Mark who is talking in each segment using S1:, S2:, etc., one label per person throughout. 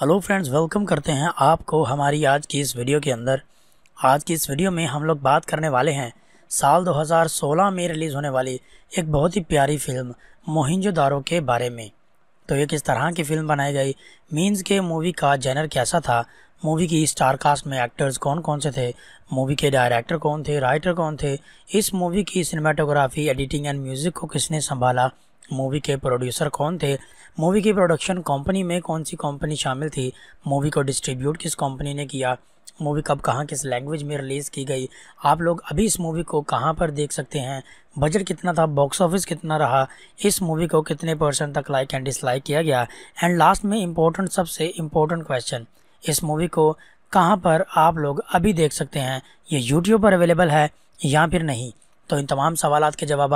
S1: hello friends welcome करते हैं आपको हमारी आज की इस वीडियो के अंदर आज की इस वीडियो में हम लोग बात करने वाले हैं साल 2016 में रिलीज़ होने वाली एक बहुत ही प्यारी फिल्म मोहिंजोदारो के बारे में तो ये किस तरह की फिल्म बनाई गई मीन्स के मूवी का जेनर कैसा था मूवी की स्टार कास्ट में एक्टर्स कौन कौन से थे मूवी के डायरेक्टर कौन थे राइटर कौन थे इस मूवी की सिनेमाटोग्राफी एडिटिंग एंड म्यूज़िक को किसने संभाला मूवी के प्रोड्यूसर कौन थे मूवी की प्रोडक्शन कंपनी में कौन सी कंपनी शामिल थी मूवी को डिस्ट्रीब्यूट किस कंपनी ने किया मूवी कब कहाँ किस लैंग्वेज में रिलीज़ की गई आप लोग अभी इस मूवी को कहाँ पर देख सकते हैं बजट कितना था बॉक्स ऑफिस कितना रहा इस मूवी को कितने परसेंट तक लाइक एंड डिसलाइक किया गया एंड लास्ट में इम्पोर्टेंट सबसे इम्पोर्टेंट क्वेश्चन इस मूवी को कहाँ पर आप लोग अभी देख सकते हैं ये यूट्यूब पर अवेलेबल है या फिर नहीं तो इन तमाम सवाल के जवाब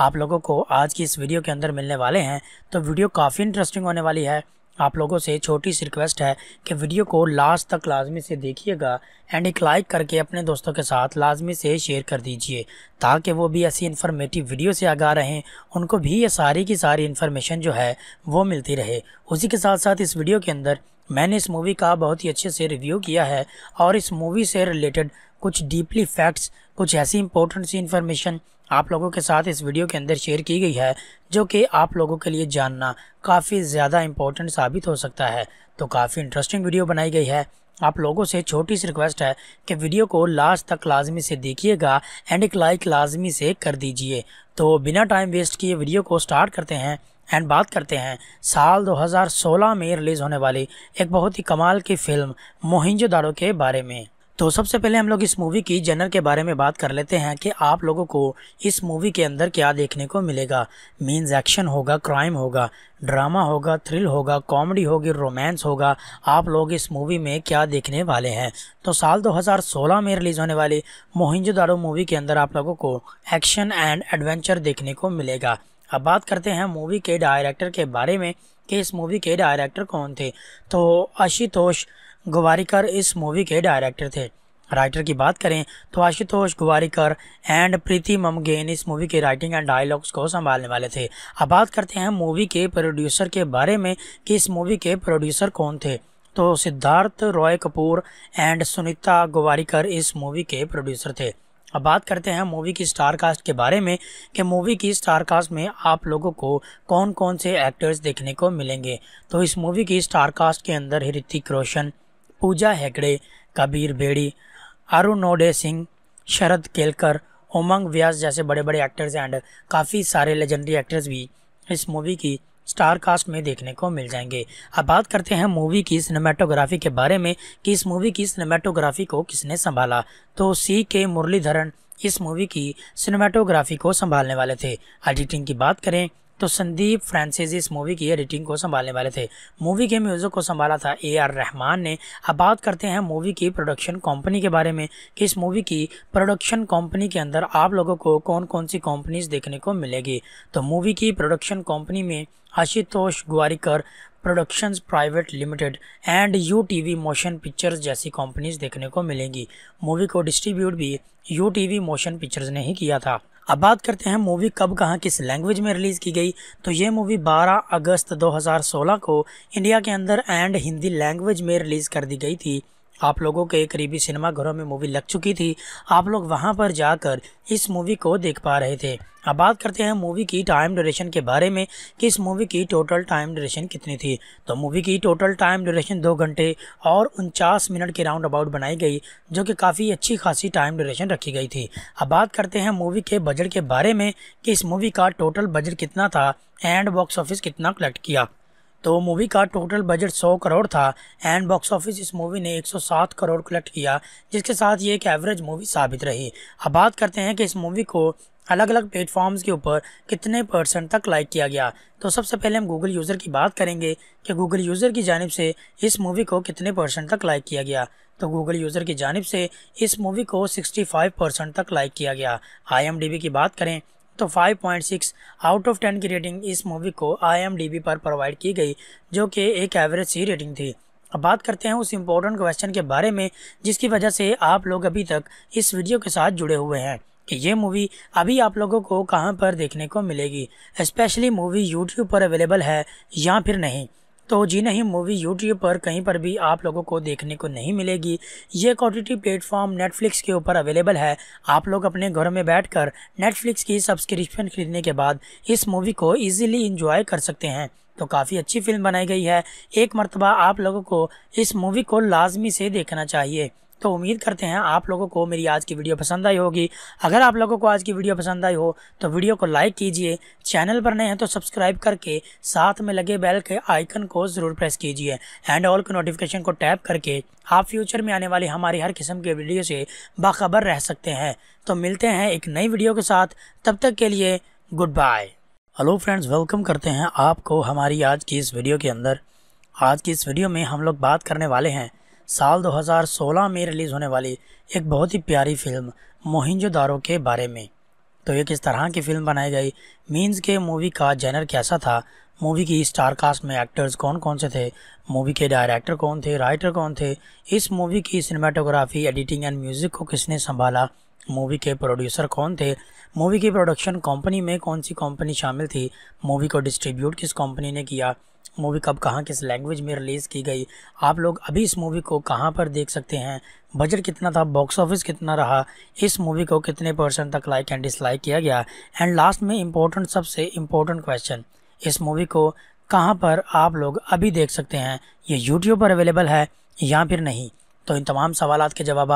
S1: आप लोगों को आज की इस वीडियो के अंदर मिलने वाले हैं तो वीडियो काफ़ी इंटरेस्टिंग होने वाली है आप लोगों से छोटी सी रिक्वेस्ट है कि वीडियो को लास्ट तक लाजमी से देखिएगा एंड एक लाइक करके अपने दोस्तों के साथ लाजमी से शेयर कर दीजिए ताकि वो भी ऐसी इन्फॉर्मेटिव वीडियो से आगा रहें उनको भी ये सारी की सारी इन्फॉर्मेशन जो है वो मिलती रहे उसी के साथ साथ इस वीडियो के अंदर मैंने इस मूवी का बहुत ही अच्छे से रिव्यू किया है और इस मूवी से रिलेटेड कुछ डीपली फैक्ट्स कुछ ऐसी इंपॉर्टेंट सी इन्फॉर्मेशन आप लोगों के साथ इस वीडियो के अंदर शेयर की गई है जो कि आप लोगों के लिए जानना काफ़ी ज़्यादा इम्पोर्टेंट साबित हो सकता है तो काफ़ी इंटरेस्टिंग वीडियो बनाई गई है आप लोगों से छोटी सी रिक्वेस्ट है कि वीडियो को लास्ट तक लाजमी से देखिएगा एंड एक लाइक लाजमी से कर दीजिए तो बिना टाइम वेस्ट किए वीडियो को स्टार्ट करते हैं एंड बात करते हैं साल 2016 में रिलीज़ होने वाली एक बहुत ही कमाल की फ़िल्म मोहिंजोदारो के बारे में तो सबसे पहले हम लोग इस मूवी की जनर के बारे में बात कर लेते हैं कि आप लोगों को इस मूवी के अंदर क्या देखने को मिलेगा मीन्स एक्शन होगा क्राइम होगा ड्रामा होगा थ्रिल होगा कॉमेडी होगी रोमांस होगा आप लोग इस मूवी में क्या देखने वाले हैं तो साल 2016 में रिलीज़ होने वाली मोहिंजोदारो मूवी के अंदर आप लोगों को एक्शन एंड एडवेंचर देखने को मिलेगा अब बात करते हैं मूवी के डायरेक्टर के बारे में कि इस मूवी के डायरेक्टर कौन थे तो आशुतोष गवारीकर इस मूवी के डायरेक्टर थे राइटर की बात करें तो आशुतोष गुवारीकर एंड प्रीति ममगेन इस मूवी के राइटिंग एंड डायलॉग्स को संभालने वाले थे अब बात करते हैं मूवी के प्रोड्यूसर के बारे में कि इस मूवी के प्रोड्यूसर कौन थे तो सिद्धार्थ रॉय कपूर एंड सुनीता गुवारीकर इस मूवी के प्रोड्यूसर थे अब बात करते हैं मूवी की स्टार कास्ट के बारे में कि मूवी की स्टार कास्ट में आप लोगों को कौन कौन से एक्टर्स देखने को मिलेंगे तो इस मूवी की स्टार कास्ट के अंदर ऋतिक रोशन पूजा हेगड़े कबीर बेड़ी अरुणोडे सिंह शरद केलकर उमंग व्यास जैसे बड़े बड़े एक्टर्स एंड काफ़ी सारे लेजेंडरी एक्टर्स भी इस मूवी की स्टार कास्ट में देखने को मिल जाएंगे अब बात करते हैं मूवी की सिनेमाटोग्राफी के बारे में कि इस मूवी की सिनेमाटोग्राफी को किसने संभाला तो सी के मुरलीधरन इस मूवी की सिनेमाटोग्राफी को संभालने वाले थे एडिटिंग की बात करें तो संदीप फ्रांसिस इस मूवी की एडिटिंग को संभालने वाले थे मूवी के म्यूज़िक को संभाला था ए आर रहमान ने अब बात करते हैं मूवी की प्रोडक्शन कंपनी के बारे में कि इस मूवी की प्रोडक्शन कंपनी के अंदर आप लोगों को कौन कौन सी कंपनीज देखने को मिलेगी तो मूवी की प्रोडक्शन कंपनी में Ashutosh Gowariker productions private limited and U T V motion pictures जैसी कंपनीज देखने को मिलेंगी मूवी को डिस्ट्रीब्यूट भी U T V motion pictures ने ही किया था अब बात करते हैं मूवी कब कहाँ किस लैंग्वेज में रिलीज़ की गई तो ये मूवी 12 अगस्त 2016 को इंडिया के अंदर एंड हिंदी लैंग्वेज में रिलीज़ कर दी गई थी आप लोगों के करीबी सिनेमाघरों में मूवी लग चुकी थी आप लोग वहां पर जाकर इस मूवी को देख पा रहे थे अब बात करते हैं मूवी की टाइम ड्यूरेशन के बारे में कि इस मूवी की टोटल टाइम ड्यूरेशन कितनी थी तो मूवी की टोटल टाइम ड्यूरेशन दो घंटे और उनचास मिनट के राउंड अबाउट बनाई गई जो कि काफ़ी अच्छी खासी टाइम ड्यूरेशन रखी गई थी अब बात करते हैं मूवी के बजट के बारे में कि इस मूवी का टोटल बजट कितना था एंड बॉक्स ऑफिस कितना कलेक्ट किया तो मूवी का टोटल बजट 100 करोड़ था एंड बॉक्स ऑफिस इस मूवी ने 107 करोड़ कलेक्ट किया जिसके साथ ये एक एवरेज मूवी साबित रही अब बात करते हैं कि इस मूवी को अलग अलग प्लेटफॉर्म्स के ऊपर कितने परसेंट तक लाइक किया गया तो सबसे पहले हम गूगल यूज़र की बात करेंगे कि गूगल यूज़र की जानब से इस मूवी को कितने परसेंट तक लाइक किया गया तो गूगल यूज़र की जानब से इस मूवी को सिक्सटी परसेंट तक लाइक किया गया आई की बात करें तो 5.6 आउट ऑफ 10 की रेटिंग इस मूवी को आई पर प्रोवाइड की गई जो कि एक एवरेज सी रेटिंग थी अब बात करते हैं उस इम्पोर्टेंट क्वेश्चन के बारे में जिसकी वजह से आप लोग अभी तक इस वीडियो के साथ जुड़े हुए हैं कि ये मूवी अभी आप लोगों को कहाँ पर देखने को मिलेगी स्पेशली मूवी यूट्यूब पर अवेलेबल है या फिर नहीं तो जी नहीं मूवी यूट्यूब पर कहीं पर भी आप लोगों को देखने को नहीं मिलेगी ये क्वालिटी प्लेटफॉर्म नेटफ्लिक्स के ऊपर अवेलेबल है आप लोग अपने घर में बैठकर नेटफ्लिक्स की सब्सक्रिप्शन खरीदने के बाद इस मूवी को ईजिली इंजॉय कर सकते हैं तो काफ़ी अच्छी फिल्म बनाई गई है एक मरतबा आप लोगों को इस मूवी को लाजमी से देखना चाहिए तो उम्मीद करते हैं आप लोगों को मेरी आज की वीडियो पसंद आई होगी अगर आप लोगों को आज की वीडियो पसंद आई हो तो वीडियो को लाइक कीजिए चैनल पर नए हैं तो सब्सक्राइब करके साथ में लगे बेल के आइकन को ज़रूर प्रेस कीजिए एंड ऑल के नोटिफिकेशन को टैप करके आप फ्यूचर में आने वाली हमारी हर किस्म के वीडियो से बाखबर रह सकते हैं तो मिलते हैं एक नई वीडियो के साथ तब तक के लिए good bye hello friends welcome करते हैं आपको हमारी आज की इस वीडियो के अंदर आज की इस वीडियो में हम लोग बात करने वाले हैं साल 2016 में रिलीज़ होने वाली एक बहुत ही प्यारी फिल्म मोहिंजोदारो के बारे में तो ये किस तरह की फिल्म बनाई गई मीन्स के मूवी का जेनर कैसा था मूवी की स्टार कास्ट में एक्टर्स कौन कौन से थे मूवी के डायरेक्टर कौन थे राइटर कौन थे इस मूवी की सिनेमाटोग्राफी एडिटिंग एंड म्यूज़िक को किसने संभाला मूवी के प्रोड्यूसर कौन थे मूवी की प्रोडक्शन कंपनी में कौन सी कंपनी शामिल थी मूवी को डिस्ट्रीब्यूट किस कंपनी ने किया मूवी कब कहाँ किस लैंग्वेज में रिलीज़ की गई आप लोग अभी इस मूवी को कहाँ पर देख सकते हैं बजट कितना था बॉक्स ऑफिस कितना रहा इस मूवी को कितने परसेंट तक लाइक एंड डिसलाइक किया गया एंड लास्ट में इम्पोर्टेंट सबसे इम्पोर्टेंट क्वेश्चन इस मूवी को कहाँ पर आप लोग अभी देख सकते हैं ये यूट्यूब पर अवेलेबल है या फिर नहीं तो इन तमाम सवाल के जवाब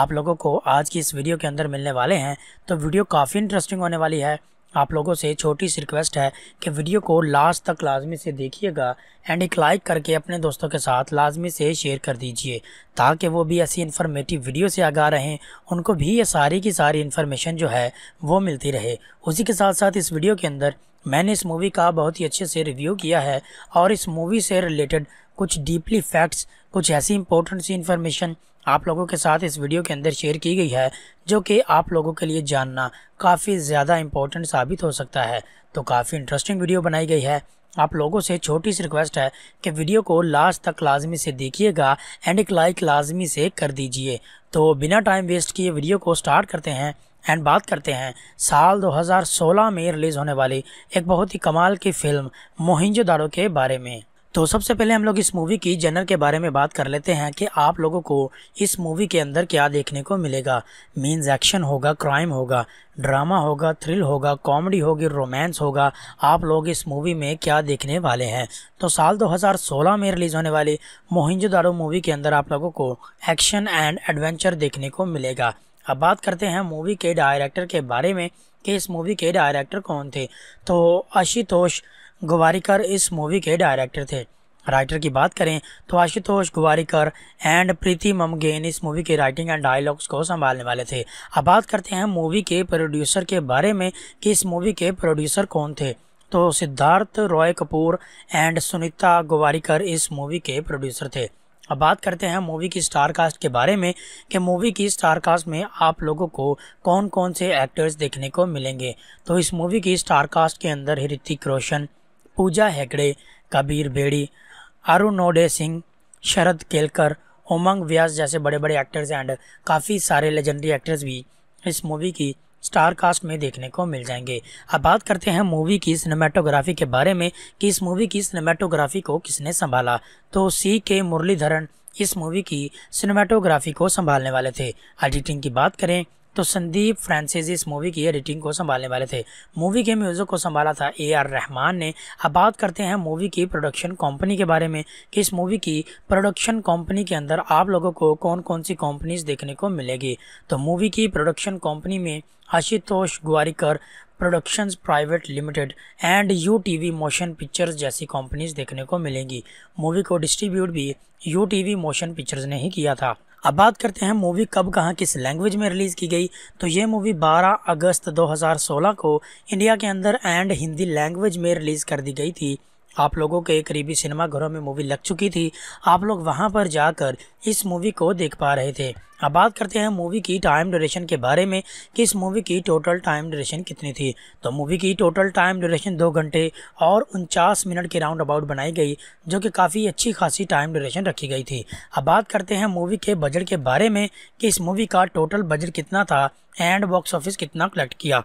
S1: आप लोगों को आज की इस वीडियो के अंदर मिलने वाले हैं तो वीडियो काफ़ी इंटरेस्टिंग होने वाली है आप लोगों से छोटी सी रिक्वेस्ट है कि वीडियो को लास्ट तक लाजमी से देखिएगा एंड एक लाइक करके अपने दोस्तों के साथ लाजमी से शेयर कर दीजिए ताकि वो भी ऐसी इन्फॉर्मेटिव वीडियो से आगा रहें उनको भी ये सारी की सारी इन्फॉर्मेशन जो है वो मिलती रहे उसी के साथ साथ इस वीडियो के अंदर मैंने इस मूवी का बहुत ही अच्छे से रिव्यू किया है और इस मूवी से रिलेटेड कुछ डीपली फैक्ट्स कुछ ऐसी इंपॉर्टेंट सी इन्फॉर्मेशन आप लोगों के साथ इस वीडियो के अंदर शेयर की गई है जो कि आप लोगों के लिए जानना काफ़ी ज़्यादा इम्पोर्टेंट साबित हो सकता है तो काफ़ी इंटरेस्टिंग वीडियो बनाई गई है आप लोगों से छोटी सी रिक्वेस्ट है कि वीडियो को लास्ट तक लाजमी से देखिएगा एंड एक लाइक लाजमी से कर दीजिए तो बिना टाइम वेस्ट किए वीडियो को स्टार्ट करते हैं एंड बात करते हैं साल 2016 में रिलीज़ होने वाली एक बहुत ही कमाल की फ़िल्म मोहिंजोदारो के बारे में तो सबसे पहले हम लोग इस मूवी की जनर के बारे में बात कर लेते हैं कि आप लोगों को इस मूवी के अंदर क्या देखने को मिलेगा मीन्स एक्शन होगा क्राइम होगा ड्रामा होगा थ्रिल होगा कॉमेडी होगी रोमांस होगा आप लोग इस मूवी में क्या देखने वाले हैं तो साल 2016 में रिलीज़ होने वाली मोहिंजोदारो मूवी के अंदर आप लोगों को एक्शन एंड एडवेंचर देखने को मिलेगा अब बात करते हैं मूवी के डायरेक्टर के बारे में कि इस मूवी के डायरेक्टर कौन थे तो आशुतोष गुवारीकर इस मूवी के डायरेक्टर थे राइटर की बात करें तो आशुतोष गुवारीकर एंड प्रीति ममगेन इस मूवी के राइटिंग एंड डायलॉग्स को संभालने वाले थे अब बात करते हैं मूवी के प्रोड्यूसर के बारे में कि इस मूवी के प्रोड्यूसर कौन थे तो सिद्धार्थ रॉय कपूर एंड सुनीता गुवारीकर इस मूवी के प्रोड्यूसर थे अब बात करते हैं मूवी की स्टार कास्ट के बारे में कि मूवी की स्टार कास्ट में आप लोगों को कौन कौन से एक्टर्स देखने को मिलेंगे तो इस मूवी की स्टार कास्ट के अंदर ऋतिक रोशन पूजा हेगड़े कबीर बेड़ी आरुनोडे सिंह शरद केलकर उमंग व्यास जैसे बड़े बड़े एक्टर्स एंड काफ़ी सारे लेजेंडरी एक्टर्स भी इस मूवी की स्टार कास्ट में देखने को मिल जाएंगे अब बात करते हैं मूवी की सिनेमाटोग्राफी के बारे में कि इस मूवी की सिनेमाटोग्राफी को किसने संभाला तो सी के मुरलीधरन इस मूवी की सिनेमाटोग्राफी को संभालने वाले थे एडिटिंग की बात करें तो संदीप फ्रांसिस इस मूवी की एडिटिंग को संभालने वाले थे मूवी के म्यूज़िक को संभाला था ए आर रहमान ने अब बात करते हैं मूवी की प्रोडक्शन कंपनी के बारे में कि इस मूवी की प्रोडक्शन कंपनी के अंदर आप लोगों को कौन कौन सी कंपनीज देखने को मिलेगी तो मूवी की प्रोडक्शन कंपनी में Ashutosh Gowariker productions private limited and U T V motion pictures जैसी कंपनीज देखने को मिलेंगी मूवी को डिस्ट्रीब्यूट भी U T V motion pictures ने ही किया था अब बात करते हैं मूवी कब कहाँ किस लैंग्वेज में रिलीज़ की गई तो ये मूवी 12 अगस्त 2016 को इंडिया के अंदर एंड हिंदी लैंग्वेज में रिलीज़ कर दी गई थी आप लोगों के करीबी सिनेमाघरों में मूवी लग चुकी थी आप लोग वहां पर जाकर इस मूवी को देख पा रहे थे अब बात करते हैं मूवी की टाइम ड्यूरेशन के बारे में कि इस मूवी की टोटल टाइम ड्यूरेशन कितनी थी तो मूवी की टोटल टाइम ड्यूरेशन दो घंटे और उनचास मिनट के राउंड अबाउट बनाई गई जो कि काफ़ी अच्छी खासी टाइम ड्यूरेशन रखी गई थी अब बात करते हैं मूवी के बजट के बारे में कि इस मूवी का टोटल बजट कितना था एंड बॉक्स ऑफिस कितना कलेक्ट किया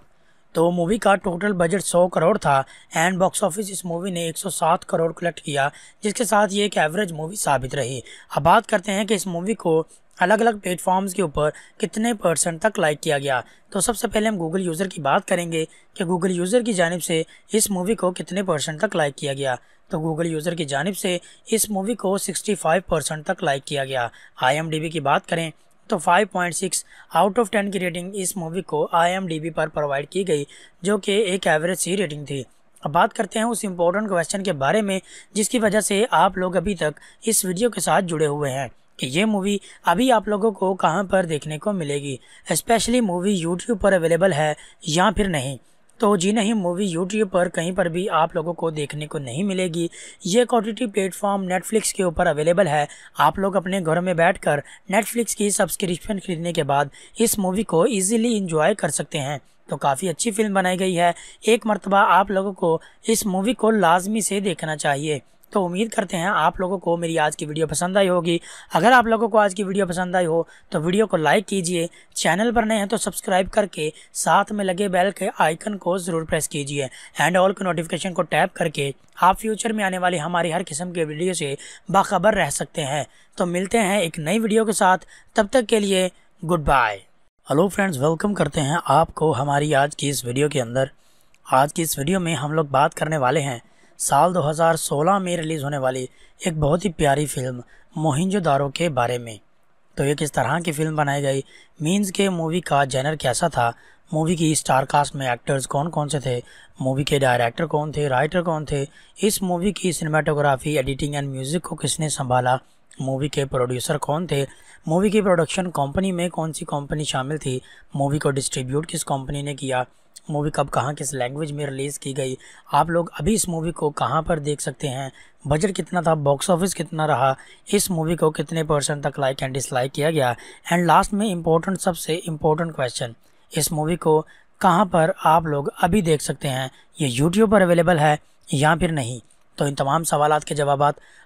S1: तो मूवी का टोटल बजट 100 करोड़ था एंड बॉक्स ऑफिस इस मूवी ने 107 करोड़ कलेक्ट किया जिसके साथ ये एक एवरेज मूवी साबित रही अब बात करते हैं कि इस मूवी को अलग अलग प्लेटफॉर्म्स के ऊपर कितने परसेंट तक लाइक किया गया तो सबसे पहले हम गूगल यूज़र की बात करेंगे कि गूगल यूज़र की जानब से इस मूवी को कितने परसेंट तक लाइक किया गया तो गूगल यूज़र की जानब से इस मूवी को 65 परसेंट तक लाइक किया गया आईएमडीबी की बात करें तो 5.6 आउट ऑफ 10 की रेटिंग इस मूवी को आई पर प्रोवाइड की गई जो कि एक एवरेज सी रेटिंग थी अब बात करते हैं उस इम्पोर्टेंट क्वेश्चन के बारे में जिसकी वजह से आप लोग अभी तक इस वीडियो के साथ जुड़े हुए हैं कि ये मूवी अभी आप लोगों को कहाँ पर देखने को मिलेगी स्पेशली मूवी यूट्यूब पर अवेलेबल है या फिर नहीं तो जी नहीं मूवी यूट्यूब पर कहीं पर भी आप लोगों को देखने को नहीं मिलेगी ये ओ प्लेटफॉर्म नेटफ्लिक्स के ऊपर अवेलेबल है आप लोग अपने घर में बैठकर नेटफ्लिक्स की सब्सक्रिप्शन खरीदने के बाद इस मूवी को इजीली इंजॉय कर सकते हैं तो काफ़ी अच्छी फिल्म बनाई गई है एक मरतबा आप लोगों को इस मूवी को लाजमी से देखना चाहिए तो उम्मीद करते हैं आप लोगों को मेरी आज की वीडियो पसंद आई होगी अगर आप लोगों को आज की वीडियो पसंद आई हो तो वीडियो को लाइक कीजिए चैनल पर नए हैं तो सब्सक्राइब करके साथ में लगे बेल के आइकन को ज़रूर प्रेस कीजिए एंड ऑल के नोटिफिकेशन को टैप करके आप फ्यूचर में आने वाली हमारी हर किस्म के वीडियो से बाखबर रह सकते हैं तो मिलते हैं एक नई वीडियो के साथ तब तक के लिए good bye hello friends welcome करते हैं आपको हमारी आज की इस वीडियो के अंदर आज की इस वीडियो में हम लोग बात करने वाले हैं साल 2016 में रिलीज़ होने वाली एक बहुत ही प्यारी फिल्म मोहिंजोदारो के बारे में तो ये किस तरह की फिल्म बनाई गई मीन्स के मूवी का जेनर कैसा था मूवी की स्टार कास्ट में एक्टर्स कौन कौन से थे मूवी के डायरेक्टर कौन थे राइटर कौन थे इस मूवी की सिनेमाटोग्राफी एडिटिंग एंड म्यूज़िक को किसने संभाला मूवी के प्रोड्यूसर कौन थे मूवी की प्रोडक्शन कंपनी में कौन सी कंपनी शामिल थी मूवी को डिस्ट्रीब्यूट किस कंपनी ने किया मूवी कब कहाँ किस लैंग्वेज में रिलीज़ की गई आप लोग अभी इस मूवी को कहाँ पर देख सकते हैं बजट कितना था बॉक्स ऑफिस कितना रहा इस मूवी को कितने परसेंट तक लाइक एंड डिसलाइक किया गया एंड लास्ट में इम्पोर्टेंट सबसे इम्पोर्टेंट क्वेश्चन इस मूवी को कहाँ पर आप लोग अभी देख सकते हैं ये यूट्यूब पर अवेलेबल है या फिर नहीं तो इन तमाम सवाल के जवाब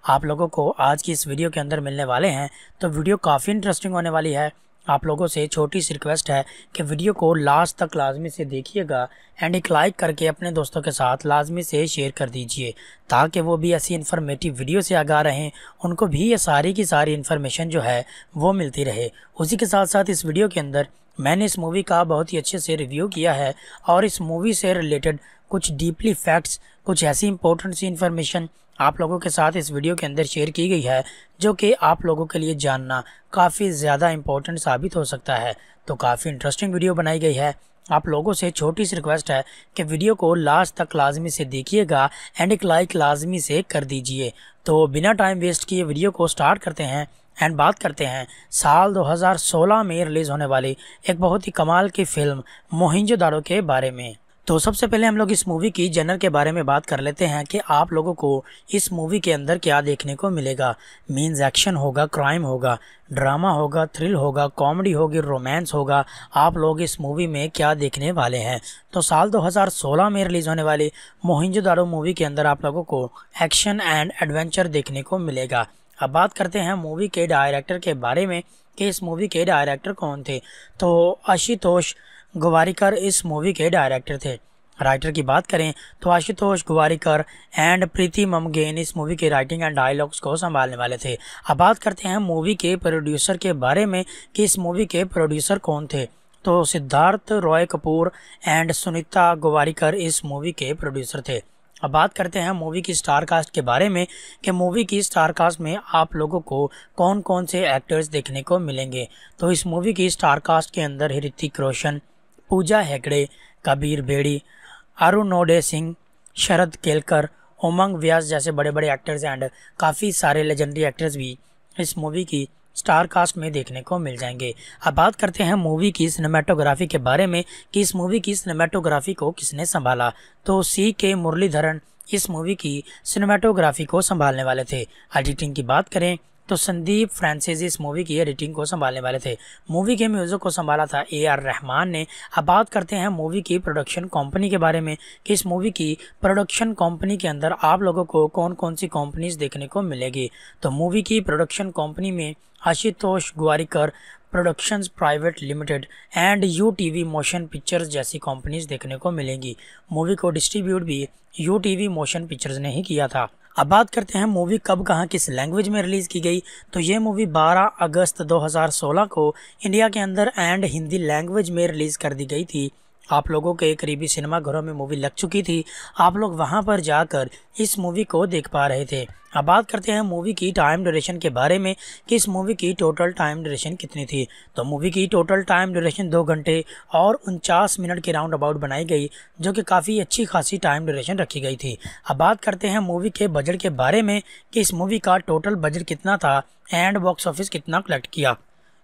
S1: आप लोगों को आज की इस वीडियो के अंदर मिलने वाले हैं तो वीडियो काफ़ी इंटरेस्टिंग होने वाली है आप लोगों से छोटी सी रिक्वेस्ट है कि वीडियो को लास्ट तक लाजमी से देखिएगा एंड एक लाइक करके अपने दोस्तों के साथ लाजमी से शेयर कर दीजिए ताकि वो भी ऐसी इन्फॉर्मेटिव वीडियो से आगा रहें उनको भी ये सारी की सारी इन्फॉर्मेशन जो है वो मिलती रहे उसी के साथ साथ इस वीडियो के अंदर मैंने इस मूवी का बहुत ही अच्छे से रिव्यू किया है और इस मूवी से रिलेटेड कुछ डीपली फैक्ट्स कुछ ऐसी इंपॉर्टेंट सी इन्फॉर्मेशन आप लोगों के साथ इस वीडियो के अंदर शेयर की गई है जो कि आप लोगों के लिए जानना काफ़ी ज़्यादा इम्पोर्टेंट साबित हो सकता है तो काफ़ी इंटरेस्टिंग वीडियो बनाई गई है आप लोगों से छोटी सी रिक्वेस्ट है कि वीडियो को लास्ट तक लाजमी से देखिएगा एंड एक लाइक लाजमी से कर दीजिए तो बिना टाइम वेस्ट किए वीडियो को स्टार्ट करते हैं एंड बात करते हैं साल 2016 में रिलीज़ होने वाली एक बहुत ही कमाल की फ़िल्म मोहिंजोदारो के बारे में तो सबसे पहले हम लोग इस मूवी की जनर के बारे में बात कर लेते हैं कि आप लोगों को इस मूवी के अंदर क्या देखने को मिलेगा मीन्स एक्शन होगा क्राइम होगा ड्रामा होगा थ्रिल होगा कॉमेडी होगी रोमांस होगा आप लोग इस मूवी में क्या देखने वाले हैं तो साल 2016 में रिलीज़ होने वाली मोहिंजोदारो मूवी के अंदर आप लोगों को एक्शन एंड एडवेंचर देखने को मिलेगा अब बात करते हैं मूवी के डायरेक्टर के बारे में कि इस मूवी के डायरेक्टर कौन थे तो आशुतोष गवारीकर इस मूवी के डायरेक्टर थे राइटर की बात करें तो आशुतोष गुवारीकर एंड प्रीति ममगेन इस मूवी के राइटिंग एंड डायलॉग्स को संभालने वाले थे अब बात करते हैं मूवी के प्रोड्यूसर के बारे में कि इस मूवी के प्रोड्यूसर कौन थे तो सिद्धार्थ रॉय कपूर एंड सुनीता गुवारीकर इस मूवी के प्रोड्यूसर थे अब बात करते हैं मूवी की स्टार कास्ट के बारे में कि मूवी की स्टार कास्ट में आप लोगों को कौन कौन से एक्टर्स देखने को मिलेंगे तो इस मूवी की स्टार कास्ट के अंदर ऋतिक रोशन पूजा हेगड़े कबीर बेड़ी अरुण नोडे सिंह शरद केलकर उमंग व्यास जैसे बड़े बड़े एक्टर्स एंड काफ़ी सारे लेजेंडरी एक्टर्स भी इस मूवी की स्टार कास्ट में देखने को मिल जाएंगे अब बात करते हैं मूवी की सिनेमाटोग्राफी के बारे में कि इस मूवी की सिनेमाटोग्राफी को किसने संभाला तो सी के मुरलीधरन इस मूवी की सिनेमाटोग्राफी को संभालने वाले थे एडिटिंग की बात करें तो संदीप फ्रांसिस इस मूवी की एडिटिंग को संभालने वाले थे मूवी के म्यूज़िक को संभाला था ए आर रहमान ने अब बात करते हैं मूवी की प्रोडक्शन कंपनी के बारे में कि इस मूवी की प्रोडक्शन कंपनी के अंदर आप लोगों को कौन कौन सी कंपनीज देखने को मिलेगी तो मूवी की प्रोडक्शन कंपनी में Ashutosh Gowariker productions private limited and U T V motion pictures जैसी कंपनीज देखने को मिलेंगी मूवी को डिस्ट्रीब्यूट भी U T V motion pictures ने ही किया था अब बात करते हैं मूवी कब कहाँ किस लैंग्वेज में रिलीज़ की गई तो ये मूवी 12 अगस्त 2016 को इंडिया के अंदर एंड हिंदी लैंग्वेज में रिलीज़ कर दी गई थी आप लोगों के करीबी सिनेमाघरों में मूवी लग चुकी थी आप लोग वहां पर जाकर इस मूवी को देख पा रहे थे अब बात करते हैं मूवी की टाइम ड्यूरेशन के बारे में कि इस मूवी की टोटल टाइम ड्यूरेशन कितनी थी तो मूवी की टोटल टाइम ड्यूरेशन दो घंटे और उनचास मिनट के राउंड अबाउट बनाई गई जो कि काफ़ी अच्छी खासी टाइम ड्यूरेशन रखी गई थी अब बात करते हैं मूवी के बजट के बारे में कि इस मूवी का टोटल बजट कितना था एंड बॉक्स ऑफिस कितना कलेक्ट किया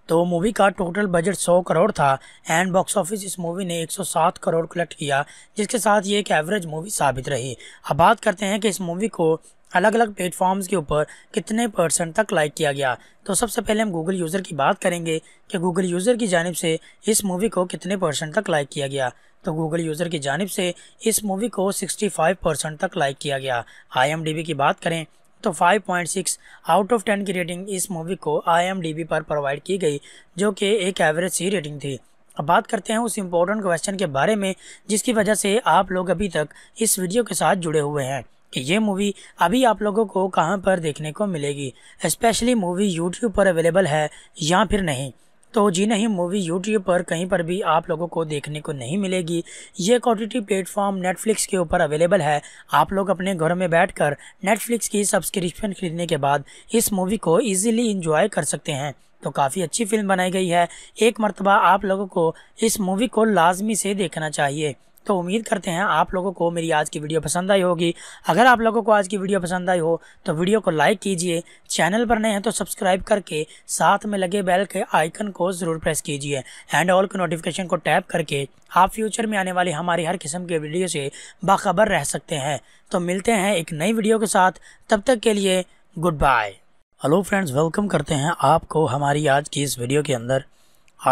S1: तो मूवी का टोटल बजट 100 करोड़ था एंड बॉक्स ऑफिस इस मूवी ने 107 करोड़ कलेक्ट किया जिसके साथ ये एक एवरेज मूवी साबित रही अब बात करते हैं कि इस मूवी को अलग अलग प्लेटफॉर्म्स के ऊपर कितने परसेंट तक लाइक किया गया तो सबसे पहले हम गूगल यूज़र की बात करेंगे कि गूगल यूज़र की जानब से इस मूवी को कितने परसेंट तक लाइक किया गया तो गूगल यूज़र की जानब से इस मूवी को 65 परसेंट तक लाइक किया गया आईएमडीबी की बात करें तो 5.6 आउट ऑफ 10 की रेटिंग इस मूवी को आई पर प्रोवाइड की गई जो कि एक एवरेज सी रेटिंग थी अब बात करते हैं उस इम्पोर्टेंट क्वेश्चन के बारे में जिसकी वजह से आप लोग अभी तक इस वीडियो के साथ जुड़े हुए हैं कि ये मूवी अभी आप लोगों को कहाँ पर देखने को मिलेगी स्पेशली मूवी यूट्यूब पर अवेलेबल है या फिर नहीं तो जी नहीं मूवी यूट्यूब पर कहीं पर भी आप लोगों को देखने को नहीं मिलेगी ये एक प्लेटफॉर्म नेटफ्लिक्स के ऊपर अवेलेबल है आप लोग अपने घर में बैठकर नेटफ्लिक्स की सब्सक्रिप्शन खरीदने के बाद इस मूवी को ईजिली इंजॉय कर सकते हैं तो काफ़ी अच्छी फिल्म बनाई गई है एक मरतबा आप लोगों को इस मूवी को लाजमी से देखना चाहिए तो उम्मीद करते हैं आप लोगों को मेरी आज की वीडियो पसंद आई होगी अगर आप लोगों को आज की वीडियो पसंद आई हो तो वीडियो को लाइक कीजिए चैनल पर नए हैं तो सब्सक्राइब करके साथ में लगे बेल के आइकन को ज़रूर प्रेस कीजिए एंड ऑल के नोटिफिकेशन को टैप करके आप फ्यूचर में आने वाली हमारी हर किस्म के वीडियो से बाखबर रह सकते हैं तो मिलते हैं एक नई वीडियो के साथ तब तक के लिए good bye hello friends welcome करते हैं आपको हमारी आज की इस वीडियो के अंदर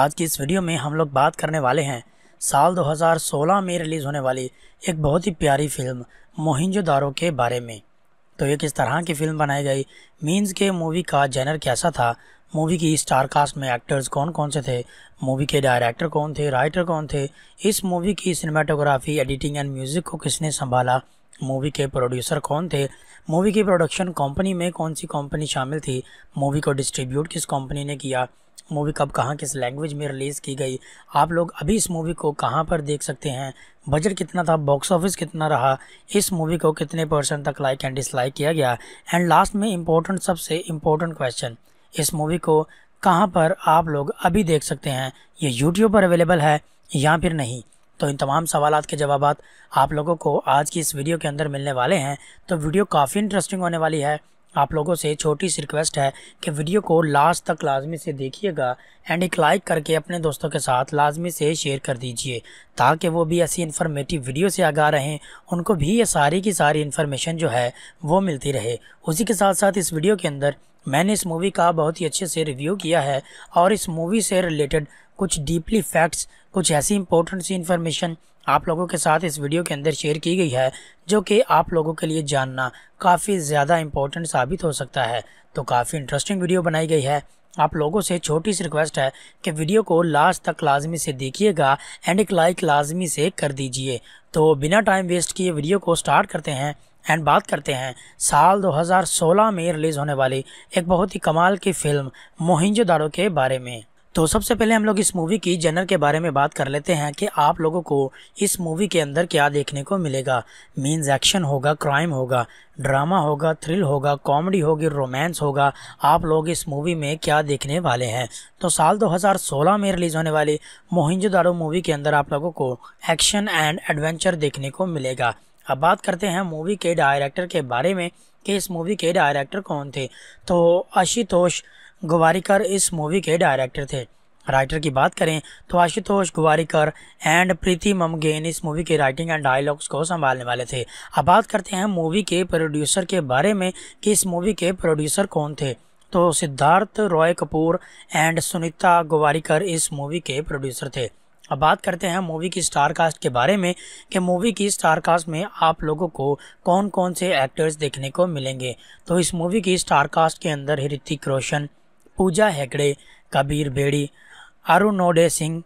S1: आज की इस वीडियो में हम लोग बात करने वाले हैं साल 2016 में रिलीज़ होने वाली एक बहुत ही प्यारी फिल्म मोहिंजोदारो के बारे में तो ये किस तरह की फिल्म बनाई गई मीन्स के मूवी का जेनर कैसा था मूवी की स्टार कास्ट में एक्टर्स कौन कौन से थे मूवी के डायरेक्टर कौन थे राइटर कौन थे इस मूवी की सिनेमाटोग्राफी एडिटिंग एंड म्यूज़िक को किसने संभाला मूवी के प्रोड्यूसर कौन थे मूवी की प्रोडक्शन कंपनी में कौन सी कंपनी शामिल थी मूवी को डिस्ट्रीब्यूट किस कंपनी ने किया मूवी कब कहाँ किस लैंग्वेज में रिलीज़ की गई आप लोग अभी इस मूवी को कहाँ पर देख सकते हैं बजट कितना था बॉक्स ऑफिस कितना रहा इस मूवी को कितने परसेंट तक लाइक एंड डिसलाइक किया गया एंड लास्ट में इम्पोर्टेंट सबसे इम्पोर्टेंट क्वेश्चन इस मूवी को कहाँ पर आप लोग अभी देख सकते हैं ये यूट्यूब पर अवेलेबल है या फिर नहीं तो इन तमाम सवाल के जवाब आप लोगों को आज की इस वीडियो के अंदर मिलने वाले हैं तो वीडियो काफ़ी इंटरेस्टिंग होने वाली है आप लोगों से छोटी सी रिक्वेस्ट है कि वीडियो को लास्ट तक लाजमी से देखिएगा एंड एक लाइक करके अपने दोस्तों के साथ लाजमी से शेयर कर दीजिए ताकि वो भी ऐसी इन्फॉर्मेटिव वीडियो से आगा रहें उनको भी ये सारी की सारी इन्फॉर्मेशन जो है वो मिलती रहे उसी के साथ साथ इस वीडियो के अंदर मैंने इस मूवी का बहुत ही अच्छे से रिव्यू किया है और इस मूवी से रिलेटेड कुछ डीपली फैक्ट्स कुछ ऐसी इंपॉर्टेंट सी इन्फॉर्मेशन आप लोगों के साथ इस वीडियो के अंदर शेयर की गई है जो कि आप लोगों के लिए जानना काफ़ी ज़्यादा इम्पोर्टेंट साबित हो सकता है तो काफ़ी इंटरेस्टिंग वीडियो बनाई गई है आप लोगों से छोटी सी रिक्वेस्ट है कि वीडियो को लास्ट तक लाजमी से देखिएगा एंड एक लाइक लाजमी से कर दीजिए तो बिना टाइम वेस्ट किए वीडियो को स्टार्ट करते हैं एंड बात करते हैं साल 2016 में रिलीज़ होने वाली एक बहुत ही कमाल की फ़िल्म मोहिंजोदारो के बारे में तो सबसे पहले हम लोग इस मूवी की जनर के बारे में बात कर लेते हैं कि आप लोगों को इस मूवी के अंदर क्या देखने को मिलेगा मीन्स एक्शन होगा क्राइम होगा ड्रामा होगा थ्रिल होगा कॉमेडी होगी रोमांस होगा आप लोग इस मूवी में क्या देखने वाले हैं तो साल 2016 में रिलीज़ होने वाली मोहिंजोदारो मूवी के अंदर आप लोगों को एक्शन एंड एडवेंचर देखने को मिलेगा अब बात करते हैं मूवी के डायरेक्टर के बारे में कि इस मूवी के डायरेक्टर कौन थे तो आशुतोष गवारीकर इस मूवी के डायरेक्टर थे राइटर की बात करें तो आशुतोष गुवारीकर एंड प्रीति ममगेन इस मूवी के राइटिंग एंड डायलॉग्स को संभालने वाले थे अब बात करते हैं मूवी के प्रोड्यूसर के बारे में कि इस मूवी के प्रोड्यूसर कौन थे तो सिद्धार्थ रॉय कपूर एंड सुनीता गुवारीकर इस मूवी के प्रोड्यूसर थे अब बात करते हैं मूवी की स्टार कास्ट के बारे में कि मूवी की स्टार कास्ट में आप लोगों को कौन कौन से एक्टर्स देखने को मिलेंगे तो इस मूवी की स्टार कास्ट के अंदर ऋतिक रोशन पूजा हेगड़े कबीर बेड़ी आरुनोडे सिंह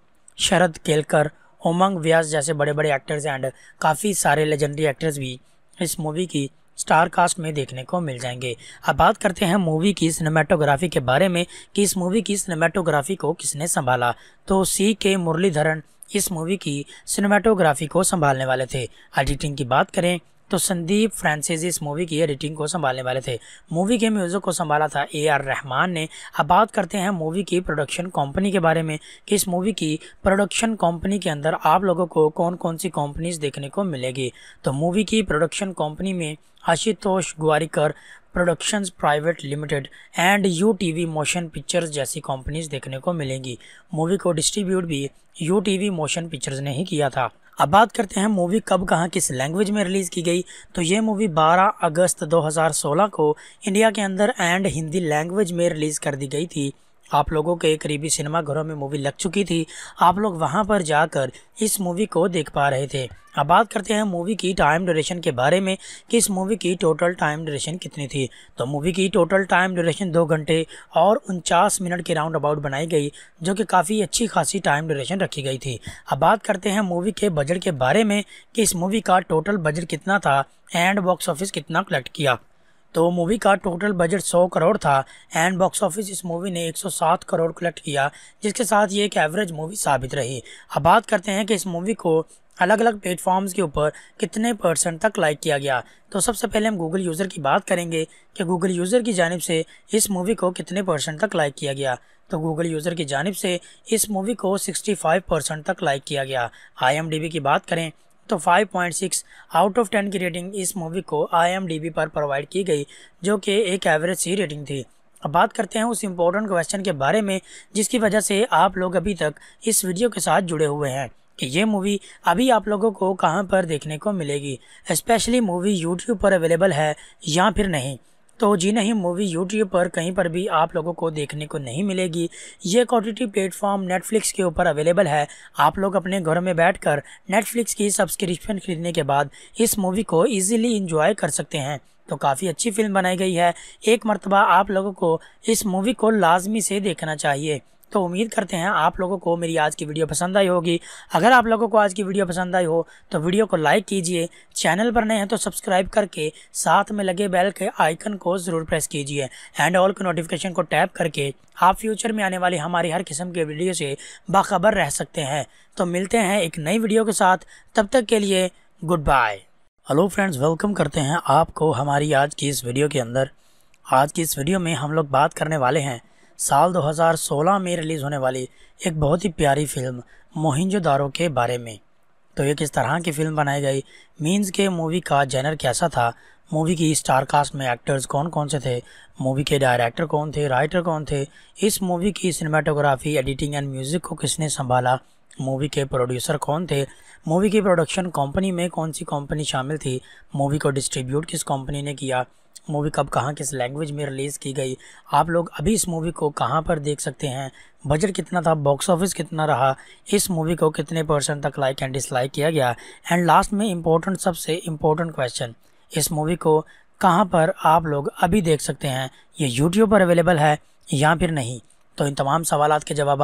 S1: शरद केलकर उमंग व्यास जैसे बड़े बड़े एक्टर्स एंड काफ़ी सारे लेजेंडरी एक्टर्स भी इस मूवी की स्टार कास्ट में देखने को मिल जाएंगे अब बात करते हैं मूवी की सिनेमाटोग्राफी के बारे में कि इस मूवी की सिनेमाटोग्राफी को किसने संभाला तो सी के मुरलीधरन इस मूवी की सिनेमाटोग्राफी को संभालने वाले थे एडिटिंग की बात करें तो संदीप फ्रांसिस इस मूवी की एडिटिंग को संभालने वाले थे मूवी के म्यूज़िक को संभाला था ए आर रहमान ने अब बात करते हैं मूवी की प्रोडक्शन कंपनी के बारे में कि इस मूवी की प्रोडक्शन कंपनी के अंदर आप लोगों को कौन कौन सी कंपनीज देखने को मिलेगी तो मूवी की प्रोडक्शन कंपनी में Ashutosh Gowariker productions private limited and U T V motion pictures जैसी कंपनीज देखने को मिलेंगी मूवी को डिस्ट्रीब्यूट भी U T V motion pictures ने ही किया था अब बात करते हैं मूवी कब कहाँ किस लैंग्वेज में रिलीज़ की गई तो ये मूवी 12 अगस्त 2016 को इंडिया के अंदर एंड हिंदी लैंग्वेज में रिलीज़ कर दी गई थी आप लोगों के करीबी सिनेमाघरों में मूवी लग चुकी थी आप लोग वहां पर जाकर इस मूवी को देख पा रहे थे अब बात करते हैं मूवी की टाइम ड्यूरेशन के बारे में कि इस मूवी की टोटल टाइम ड्यूरेशन कितनी थी तो मूवी की टोटल टाइम ड्यूरेशन दो घंटे और उनचास मिनट के राउंड अबाउट बनाई गई जो कि काफ़ी अच्छी खासी टाइम ड्यूरेशन रखी गई थी अब बात करते हैं मूवी के बजट के बारे में कि इस मूवी का टोटल बजट कितना था एंड बॉक्स ऑफिस कितना कलेक्ट किया तो मूवी का टोटल बजट 100 करोड़ था एंड बॉक्स ऑफिस इस मूवी ने 107 करोड़ कलेक्ट किया जिसके साथ ये एक एवरेज मूवी साबित रही अब बात करते हैं कि इस मूवी को अलग अलग प्लेटफॉर्म्स के ऊपर कितने परसेंट तक लाइक किया गया तो सबसे पहले हम गूगल यूज़र की बात करेंगे कि गूगल यूज़र की जानब से इस मूवी को कितने परसेंट तक लाइक किया गया तो गूगल यूज़र की जानब से इस मूवी को सिक्सटी परसेंट तक लाइक किया गया आई की बात करें तो 5.6 आउट ऑफ 10 की रेटिंग इस मूवी को आई पर प्रोवाइड की गई जो कि एक एवरेज सी रेटिंग थी अब बात करते हैं उस इम्पोर्टेंट क्वेश्चन के बारे में जिसकी वजह से आप लोग अभी तक इस वीडियो के साथ जुड़े हुए हैं कि ये मूवी अभी आप लोगों को कहाँ पर देखने को मिलेगी स्पेशली मूवी यूट्यूब पर अवेलेबल है या फिर नहीं तो जी नहीं मूवी यूट्यूब पर कहीं पर भी आप लोगों को देखने को नहीं मिलेगी ये क्वालिटी प्लेटफॉर्म नेटफ्लिक्स के ऊपर अवेलेबल है आप लोग अपने घर में बैठकर नेटफ्लिक्स की सब्सक्रिप्शन खरीदने के बाद इस मूवी को ईजिली इंजॉय कर सकते हैं तो काफ़ी अच्छी फिल्म बनाई गई है एक मरतबा आप लोगों को इस मूवी को लाजमी से देखना चाहिए तो उम्मीद करते हैं आप लोगों को मेरी आज की वीडियो पसंद आई होगी अगर आप लोगों को आज की वीडियो पसंद आई हो तो वीडियो को लाइक कीजिए चैनल पर नए हैं तो सब्सक्राइब करके साथ में लगे बेल के आइकन को ज़रूर प्रेस कीजिए एंड ऑल के नोटिफिकेशन को टैप करके आप फ्यूचर में आने वाली हमारी हर किस्म के वीडियो से बाखबर रह सकते हैं तो मिलते हैं एक नई वीडियो के साथ तब तक के लिए good bye hello friends welcome करते हैं आपको हमारी आज की इस वीडियो के अंदर आज की इस वीडियो में हम लोग बात करने वाले हैं साल 2016 में रिलीज़ होने वाली एक बहुत ही प्यारी फिल्म मोहिंजोदारो के बारे में तो ये किस तरह की फिल्म बनाई गई मीन्स के मूवी का जेनर कैसा था मूवी की स्टार कास्ट में एक्टर्स कौन कौन से थे मूवी के डायरेक्टर कौन थे राइटर कौन थे इस मूवी की सिनेमाटोग्राफी एडिटिंग एंड म्यूज़िक को किसने संभाला मूवी के प्रोड्यूसर कौन थे मूवी की प्रोडक्शन कंपनी में कौन सी कंपनी शामिल थी मूवी को डिस्ट्रीब्यूट किस कंपनी ने किया मूवी कब कहाँ किस लैंग्वेज में रिलीज़ की गई आप लोग अभी इस मूवी को कहाँ पर देख सकते हैं बजट कितना था बॉक्स ऑफिस कितना रहा इस मूवी को कितने परसेंट तक लाइक एंड डिसलाइक किया गया एंड लास्ट में इम्पोर्टेंट सबसे इम्पोर्टेंट क्वेश्चन इस मूवी को कहाँ पर आप लोग अभी देख सकते हैं ये यूट्यूब पर अवेलेबल है या फिर नहीं तो इन तमाम सवाल के जवाब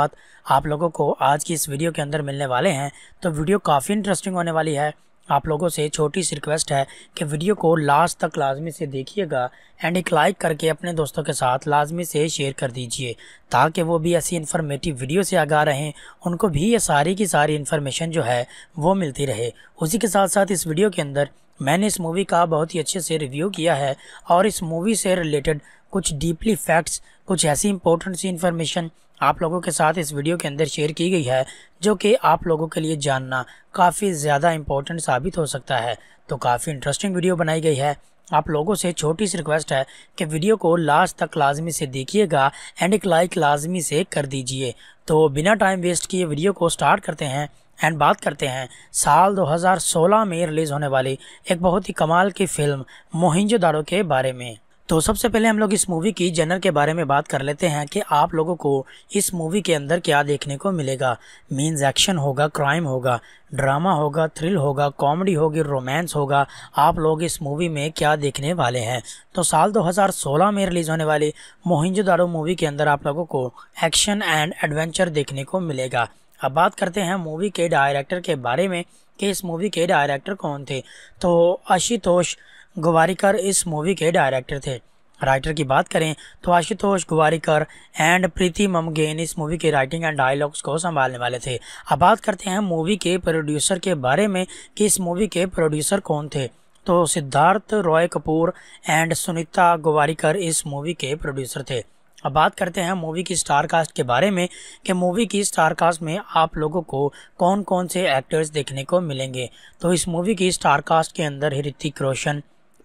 S1: आप लोगों को आज की इस वीडियो के अंदर मिलने वाले हैं तो वीडियो काफ़ी इंटरेस्टिंग होने वाली है आप लोगों से छोटी सी रिक्वेस्ट है कि वीडियो को लास्ट तक लाजमी से देखिएगा एंड एक लाइक करके अपने दोस्तों के साथ लाजमी से शेयर कर दीजिए ताकि वो भी ऐसी इन्फॉर्मेटिव वीडियो से आगा रहें उनको भी ये सारी की सारी इन्फॉर्मेशन जो है वो मिलती रहे उसी के साथ साथ इस वीडियो के अंदर मैंने इस मूवी का बहुत ही अच्छे से रिव्यू किया है और इस मूवी से रिलेटेड कुछ डीपली फैक्ट्स कुछ ऐसी इंपॉर्टेंट सी इन्फॉर्मेशन आप लोगों के साथ इस वीडियो के अंदर शेयर की गई है जो कि आप लोगों के लिए जानना काफ़ी ज़्यादा इम्पोर्टेंट साबित हो सकता है तो काफ़ी इंटरेस्टिंग वीडियो बनाई गई है आप लोगों से छोटी सी रिक्वेस्ट है कि वीडियो को लास्ट तक लाजमी से देखिएगा एंड एक लाइक लाजमी से कर दीजिए तो बिना टाइम वेस्ट किए वीडियो को स्टार्ट करते हैं एंड बात करते हैं साल 2016 में रिलीज़ होने वाली एक बहुत ही कमाल की फ़िल्म मोहिंजोदारो के बारे में तो सबसे पहले हम लोग इस मूवी की जनर के बारे में बात कर लेते हैं कि आप लोगों को इस मूवी के अंदर क्या देखने को मिलेगा मीन्स एक्शन होगा क्राइम होगा ड्रामा होगा थ्रिल होगा कॉमेडी होगी रोमांस होगा आप लोग इस मूवी में क्या देखने वाले हैं तो साल 2016 में रिलीज़ होने वाली मोहिंजोदारो मूवी के अंदर आप लोगों को एक्शन एंड एडवेंचर देखने को मिलेगा अब बात करते हैं मूवी के डायरेक्टर के बारे में कि इस मूवी के डायरेक्टर कौन थे तो आशुतोष गुवारीकर इस मूवी के डायरेक्टर थे राइटर की बात करें तो आशुतोष गुवारीकर एंड प्रीति ममगेन इस मूवी के राइटिंग एंड डायलॉग्स को संभालने वाले थे अब बात करते हैं मूवी के प्रोड्यूसर के बारे में कि इस मूवी के प्रोड्यूसर कौन थे तो सिद्धार्थ रॉय कपूर एंड सुनीता गुवारीकर इस मूवी के प्रोड्यूसर थे अब बात करते हैं मूवी की स्टार कास्ट के बारे में कि मूवी की स्टार कास्ट में आप लोगों को कौन कौन से एक्टर्स देखने को मिलेंगे तो इस मूवी की स्टार कास्ट के अंदर ऋतिक रोशन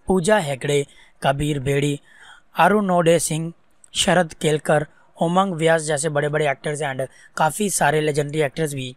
S1: पूजा हेगड़े कबीर बेड़ी आरुनोडे सिंह शरद केलकर उमंग व्यास जैसे बड़े बड़े एक्टर्स एंड काफ़ी सारे लेजेंडरी एक्टर्स भी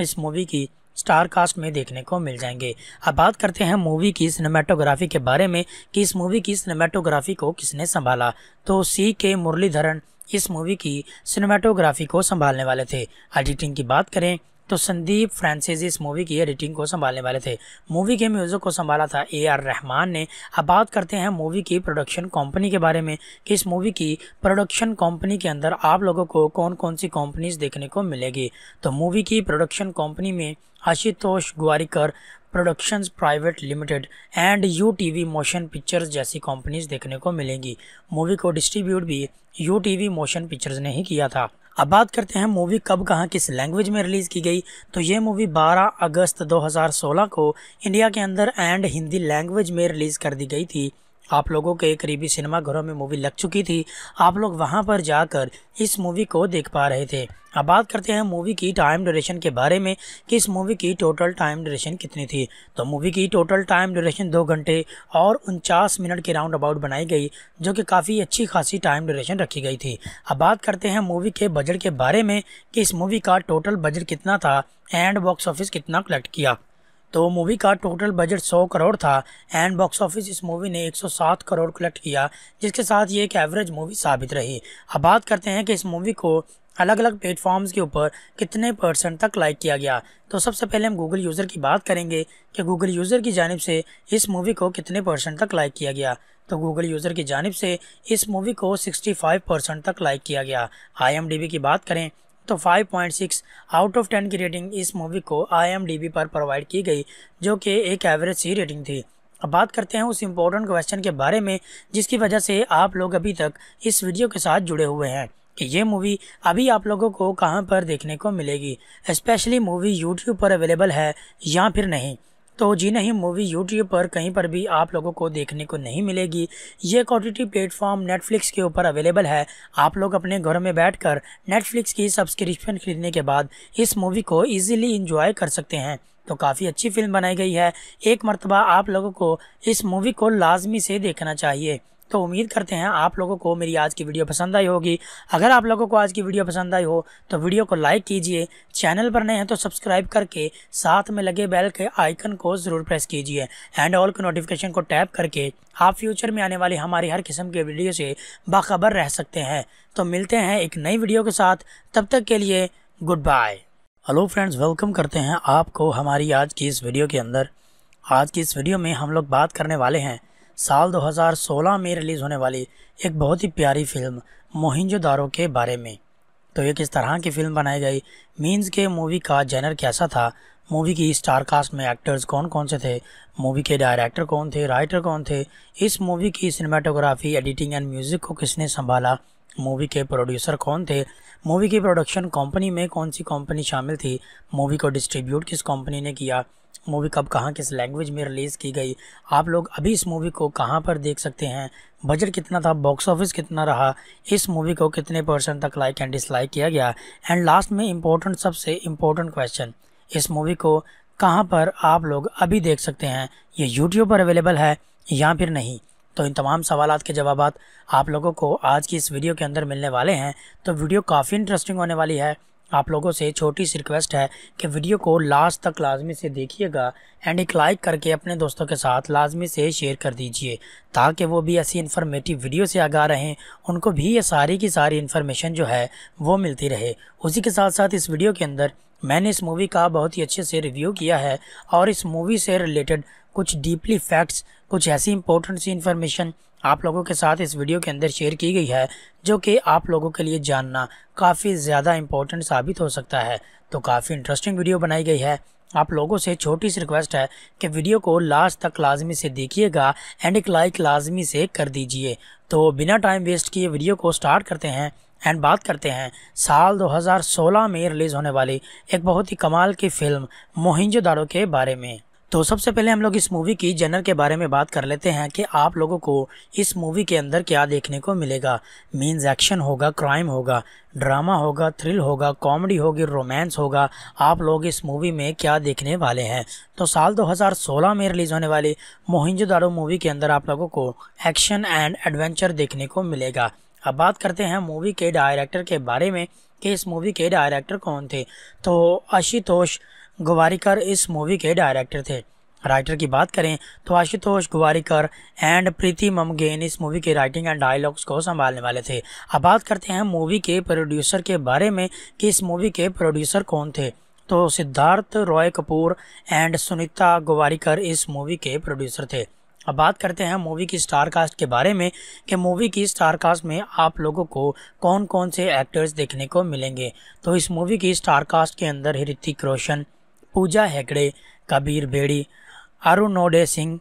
S1: इस मूवी की स्टार कास्ट में देखने को मिल जाएंगे अब बात करते हैं मूवी की सिनेमाटोग्राफी के बारे में कि इस मूवी की सिनेमाटोग्राफी को किसने संभाला तो सी के मुरलीधरन इस मूवी की सिनेमाटोग्राफी को संभालने वाले थे एडिटिंग की बात करें तो संदीप फ्रांसिस इस मूवी की एडिटिंग को संभालने वाले थे मूवी के म्यूज़िक को संभाला था ए आर रहमान ने अब बात करते हैं मूवी की प्रोडक्शन कंपनी के बारे में कि इस मूवी की प्रोडक्शन कंपनी के अंदर आप लोगों को कौन कौन सी कंपनीज देखने को मिलेगी तो मूवी की प्रोडक्शन कंपनी में Ashutosh Gowariker productions private limited and U T V motion pictures जैसी कंपनीज देखने को मिलेंगी मूवी को डिस्ट्रीब्यूट भी U T V motion pictures ने ही किया था अब बात करते हैं मूवी कब कहाँ किस लैंग्वेज में रिलीज़ की गई तो ये मूवी 12 अगस्त 2016 को इंडिया के अंदर एंड हिंदी लैंग्वेज में रिलीज़ कर दी गई थी आप लोगों के करीबी सिनेमाघरों में मूवी लग चुकी थी आप लोग वहां पर जाकर इस मूवी को देख पा रहे थे अब बात करते हैं मूवी की टाइम ड्यूरेशन के बारे में कि इस मूवी की टोटल टाइम ड्यूरेशन कितनी थी तो मूवी की टोटल टाइम ड्यूरेशन दो घंटे और उनचास मिनट के राउंड अबाउट बनाई गई जो कि काफ़ी अच्छी खासी टाइम ड्यूरेशन रखी गई थी अब बात करते हैं मूवी के बजट के बारे में कि इस मूवी का टोटल बजट कितना था एंड बॉक्स ऑफिस कितना कलेक्ट किया तो मूवी का टोटल बजट 100 करोड़ था एंड बॉक्स ऑफिस इस मूवी ने 107 करोड़ कलेक्ट किया जिसके साथ ये एक एवरेज मूवी साबित रही अब बात करते हैं कि इस मूवी को अलग अलग प्लेटफॉर्म्स के ऊपर कितने परसेंट तक लाइक किया गया तो सबसे पहले हम गूगल यूज़र की बात करेंगे कि गूगल यूज़र की जानब से इस मूवी को कितने परसेंट तक लाइक किया गया तो गूगल यूज़र की जानब से इस मूवी को 65 परसेंट तक लाइक किया गया आई की बात करें तो 5.6 आउट ऑफ 10 की रेटिंग इस मूवी को आई पर प्रोवाइड की गई जो कि एक एवरेज सी रेटिंग थी अब बात करते हैं उस इम्पोर्टेंट क्वेश्चन के बारे में जिसकी वजह से आप लोग अभी तक इस वीडियो के साथ जुड़े हुए हैं कि ये मूवी अभी आप लोगों को कहाँ पर देखने को मिलेगी स्पेशली मूवी यूट्यूब पर अवेलेबल है या फिर नहीं तो जी नहीं मूवी यूट्यूब पर कहीं पर भी आप लोगों को देखने को नहीं मिलेगी ये ओटीटी प्लेटफॉर्म नेटफ्लिक्स के ऊपर अवेलेबल है आप लोग अपने घर में बैठकर नेटफ्लिक्स की सब्सक्रिप्शन खरीदने के बाद इस मूवी को इजीली इंजॉय कर सकते हैं तो काफ़ी अच्छी फिल्म बनाई गई है एक मरतबा आप लोगों को इस मूवी को लाजमी से देखना चाहिए तो उम्मीद करते हैं आप लोगों को मेरी आज की वीडियो पसंद आई होगी अगर आप लोगों को आज की वीडियो पसंद आई हो तो वीडियो को लाइक कीजिए चैनल पर नए हैं तो सब्सक्राइब करके साथ में लगे बेल के आइकन को ज़रूर प्रेस कीजिए एंड ऑल के नोटिफिकेशन को टैप करके आप फ्यूचर में आने वाली हमारी हर किस्म के वीडियो से बाखबर रह सकते हैं तो मिलते हैं एक नई वीडियो के साथ तब तक के लिए good bye hello friends welcome करते हैं आपको हमारी आज की इस वीडियो के अंदर आज की इस वीडियो में हम लोग बात करने वाले हैं साल 2016 में रिलीज़ होने वाली एक बहुत ही प्यारी फिल्म मोहिंजोदारो के बारे में तो ये किस तरह की फिल्म बनाई गई मीन्स के मूवी का जेनर कैसा था मूवी की स्टार कास्ट में एक्टर्स कौन कौन से थे मूवी के डायरेक्टर कौन थे राइटर कौन थे इस मूवी की सिनेमाटोग्राफी एडिटिंग एंड म्यूज़िक को किसने संभाला मूवी के प्रोड्यूसर कौन थे मूवी की प्रोडक्शन कंपनी में कौन सी कंपनी शामिल थी मूवी को डिस्ट्रीब्यूट किस कंपनी ने किया मूवी कब कहाँ किस लैंग्वेज में रिलीज़ की गई आप लोग अभी इस मूवी को कहाँ पर देख सकते हैं बजट कितना था बॉक्स ऑफिस कितना रहा इस मूवी को कितने परसेंट तक लाइक एंड डिसलाइक किया गया एंड लास्ट में इम्पोर्टेंट सबसे इम्पोर्टेंट क्वेश्चन इस मूवी को कहाँ पर आप लोग अभी देख सकते हैं ये यूट्यूब पर अवेलेबल है या फिर नहीं तो इन तमाम सवाल के जवाब आप लोगों को आज की इस वीडियो के अंदर मिलने वाले हैं तो वीडियो काफ़ी इंटरेस्टिंग होने वाली है आप लोगों से छोटी सी रिक्वेस्ट है कि वीडियो को लास्ट तक लाजमी से देखिएगा एंड एक लाइक करके अपने दोस्तों के साथ लाजमी से शेयर कर दीजिए ताकि वो भी ऐसी इन्फॉर्मेटिव वीडियो से आगा रहें उनको भी ये सारी की सारी इन्फॉर्मेशन जो है वो मिलती रहे उसी के साथ साथ इस वीडियो के अंदर मैंने इस मूवी का बहुत ही अच्छे से रिव्यू किया है और इस मूवी से रिलेटेड कुछ डीपली फैक्ट्स कुछ ऐसी इंपॉर्टेंट सी इन्फॉर्मेशन आप लोगों के साथ इस वीडियो के अंदर शेयर की गई है जो कि आप लोगों के लिए जानना काफ़ी ज़्यादा इम्पोर्टेंट साबित हो सकता है तो काफ़ी इंटरेस्टिंग वीडियो बनाई गई है आप लोगों से छोटी सी रिक्वेस्ट है कि वीडियो को लास्ट तक लाजमी से देखिएगा एंड एक लाइक लाजमी से कर दीजिए तो बिना टाइम वेस्ट किए वीडियो को स्टार्ट करते हैं एंड बात करते हैं साल 2016 में रिलीज़ होने वाली एक बहुत ही कमाल की फ़िल्म मोहिंजोदारो के बारे में तो सबसे पहले हम लोग इस मूवी की जनर के बारे में बात कर लेते हैं कि आप लोगों को इस मूवी के अंदर क्या देखने को मिलेगा मीन्स एक्शन होगा क्राइम होगा ड्रामा होगा थ्रिल होगा कॉमेडी होगी रोमांस होगा आप लोग इस मूवी में क्या देखने वाले हैं तो साल 2016 में रिलीज़ होने वाली मोहिंजोदारो मूवी के अंदर आप लोगों को एक्शन एंड एडवेंचर देखने को मिलेगा अब बात करते हैं मूवी के डायरेक्टर के बारे में कि इस मूवी के डायरेक्टर कौन थे तो आशुतोष गवारीकर इस मूवी के डायरेक्टर थे राइटर की बात करें तो आशुतोष गुवारीकर एंड प्रीति ममगेन इस मूवी के राइटिंग एंड डायलॉग्स को संभालने वाले थे अब बात करते हैं मूवी के प्रोड्यूसर के बारे में कि इस मूवी के प्रोड्यूसर कौन थे तो सिद्धार्थ रॉय कपूर एंड सुनीता गुवारीकर इस मूवी के प्रोड्यूसर थे अब बात करते हैं मूवी की स्टार कास्ट के बारे में कि मूवी की स्टार कास्ट में आप लोगों को कौन कौन से एक्टर्स देखने को मिलेंगे तो इस मूवी की स्टार कास्ट के अंदर ऋतिक रोशन पूजा हेगड़े कबीर बेड़ी आरुनोडे सिंह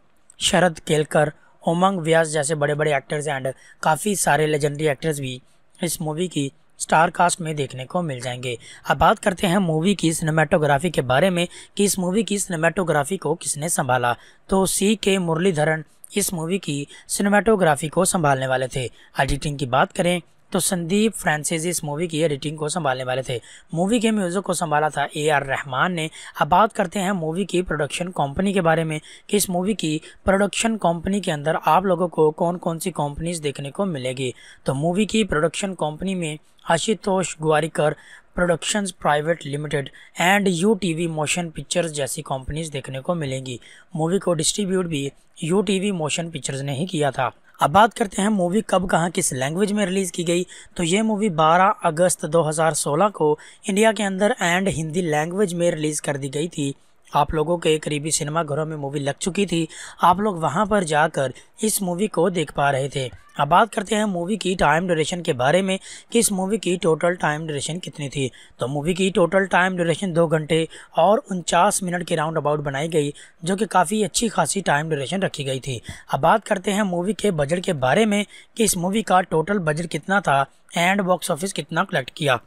S1: शरद केलकर उमंग व्यास जैसे बड़े बड़े एक्टर्स एंड काफ़ी सारे लेजेंडरी एक्टर्स भी इस मूवी की स्टार कास्ट में देखने को मिल जाएंगे अब बात करते हैं मूवी की सिनेमाटोग्राफी के बारे में कि इस मूवी की सिनेमाटोग्राफी को किसने संभाला तो सी के मुरलीधरन इस मूवी की सिनेमाटोग्राफी को संभालने वाले थे एडिटिंग की बात करें तो संदीप फ्रांसिस इस मूवी की एडिटिंग को संभालने वाले थे मूवी के म्यूज़िक को संभाला था ए आर रहमान ने अब बात करते हैं मूवी की प्रोडक्शन कंपनी के बारे में कि इस मूवी की प्रोडक्शन कंपनी के अंदर आप लोगों को कौन कौन सी कंपनीज देखने को मिलेगी तो मूवी की प्रोडक्शन कंपनी में Ashutosh Gowariker productions private limited and U T V motion pictures जैसी कंपनीज देखने को मिलेंगी मूवी को डिस्ट्रीब्यूट भी U T V motion pictures ने ही किया था अब बात करते हैं मूवी कब कहाँ किस लैंग्वेज में रिलीज़ की गई तो ये मूवी 12 अगस्त 2016 को इंडिया के अंदर एंड हिंदी लैंग्वेज में रिलीज़ कर दी गई थी आप लोगों के करीबी सिनेमाघरों में मूवी लग चुकी थी आप लोग वहां पर जाकर इस मूवी को देख पा रहे थे अब बात करते हैं मूवी की टाइम ड्यूरेशन के बारे में कि इस मूवी की टोटल टाइम ड्यूरेशन कितनी थी तो मूवी की टोटल टाइम ड्यूरेशन दो घंटे और उनचास मिनट के राउंड अबाउट बनाई गई जो कि काफ़ी अच्छी खासी टाइम ड्यूरेशन रखी गई थी अब बात करते हैं मूवी के बजट के बारे में कि इस मूवी का टोटल बजट कितना था एंड बॉक्स ऑफिस कितना कलेक्ट किया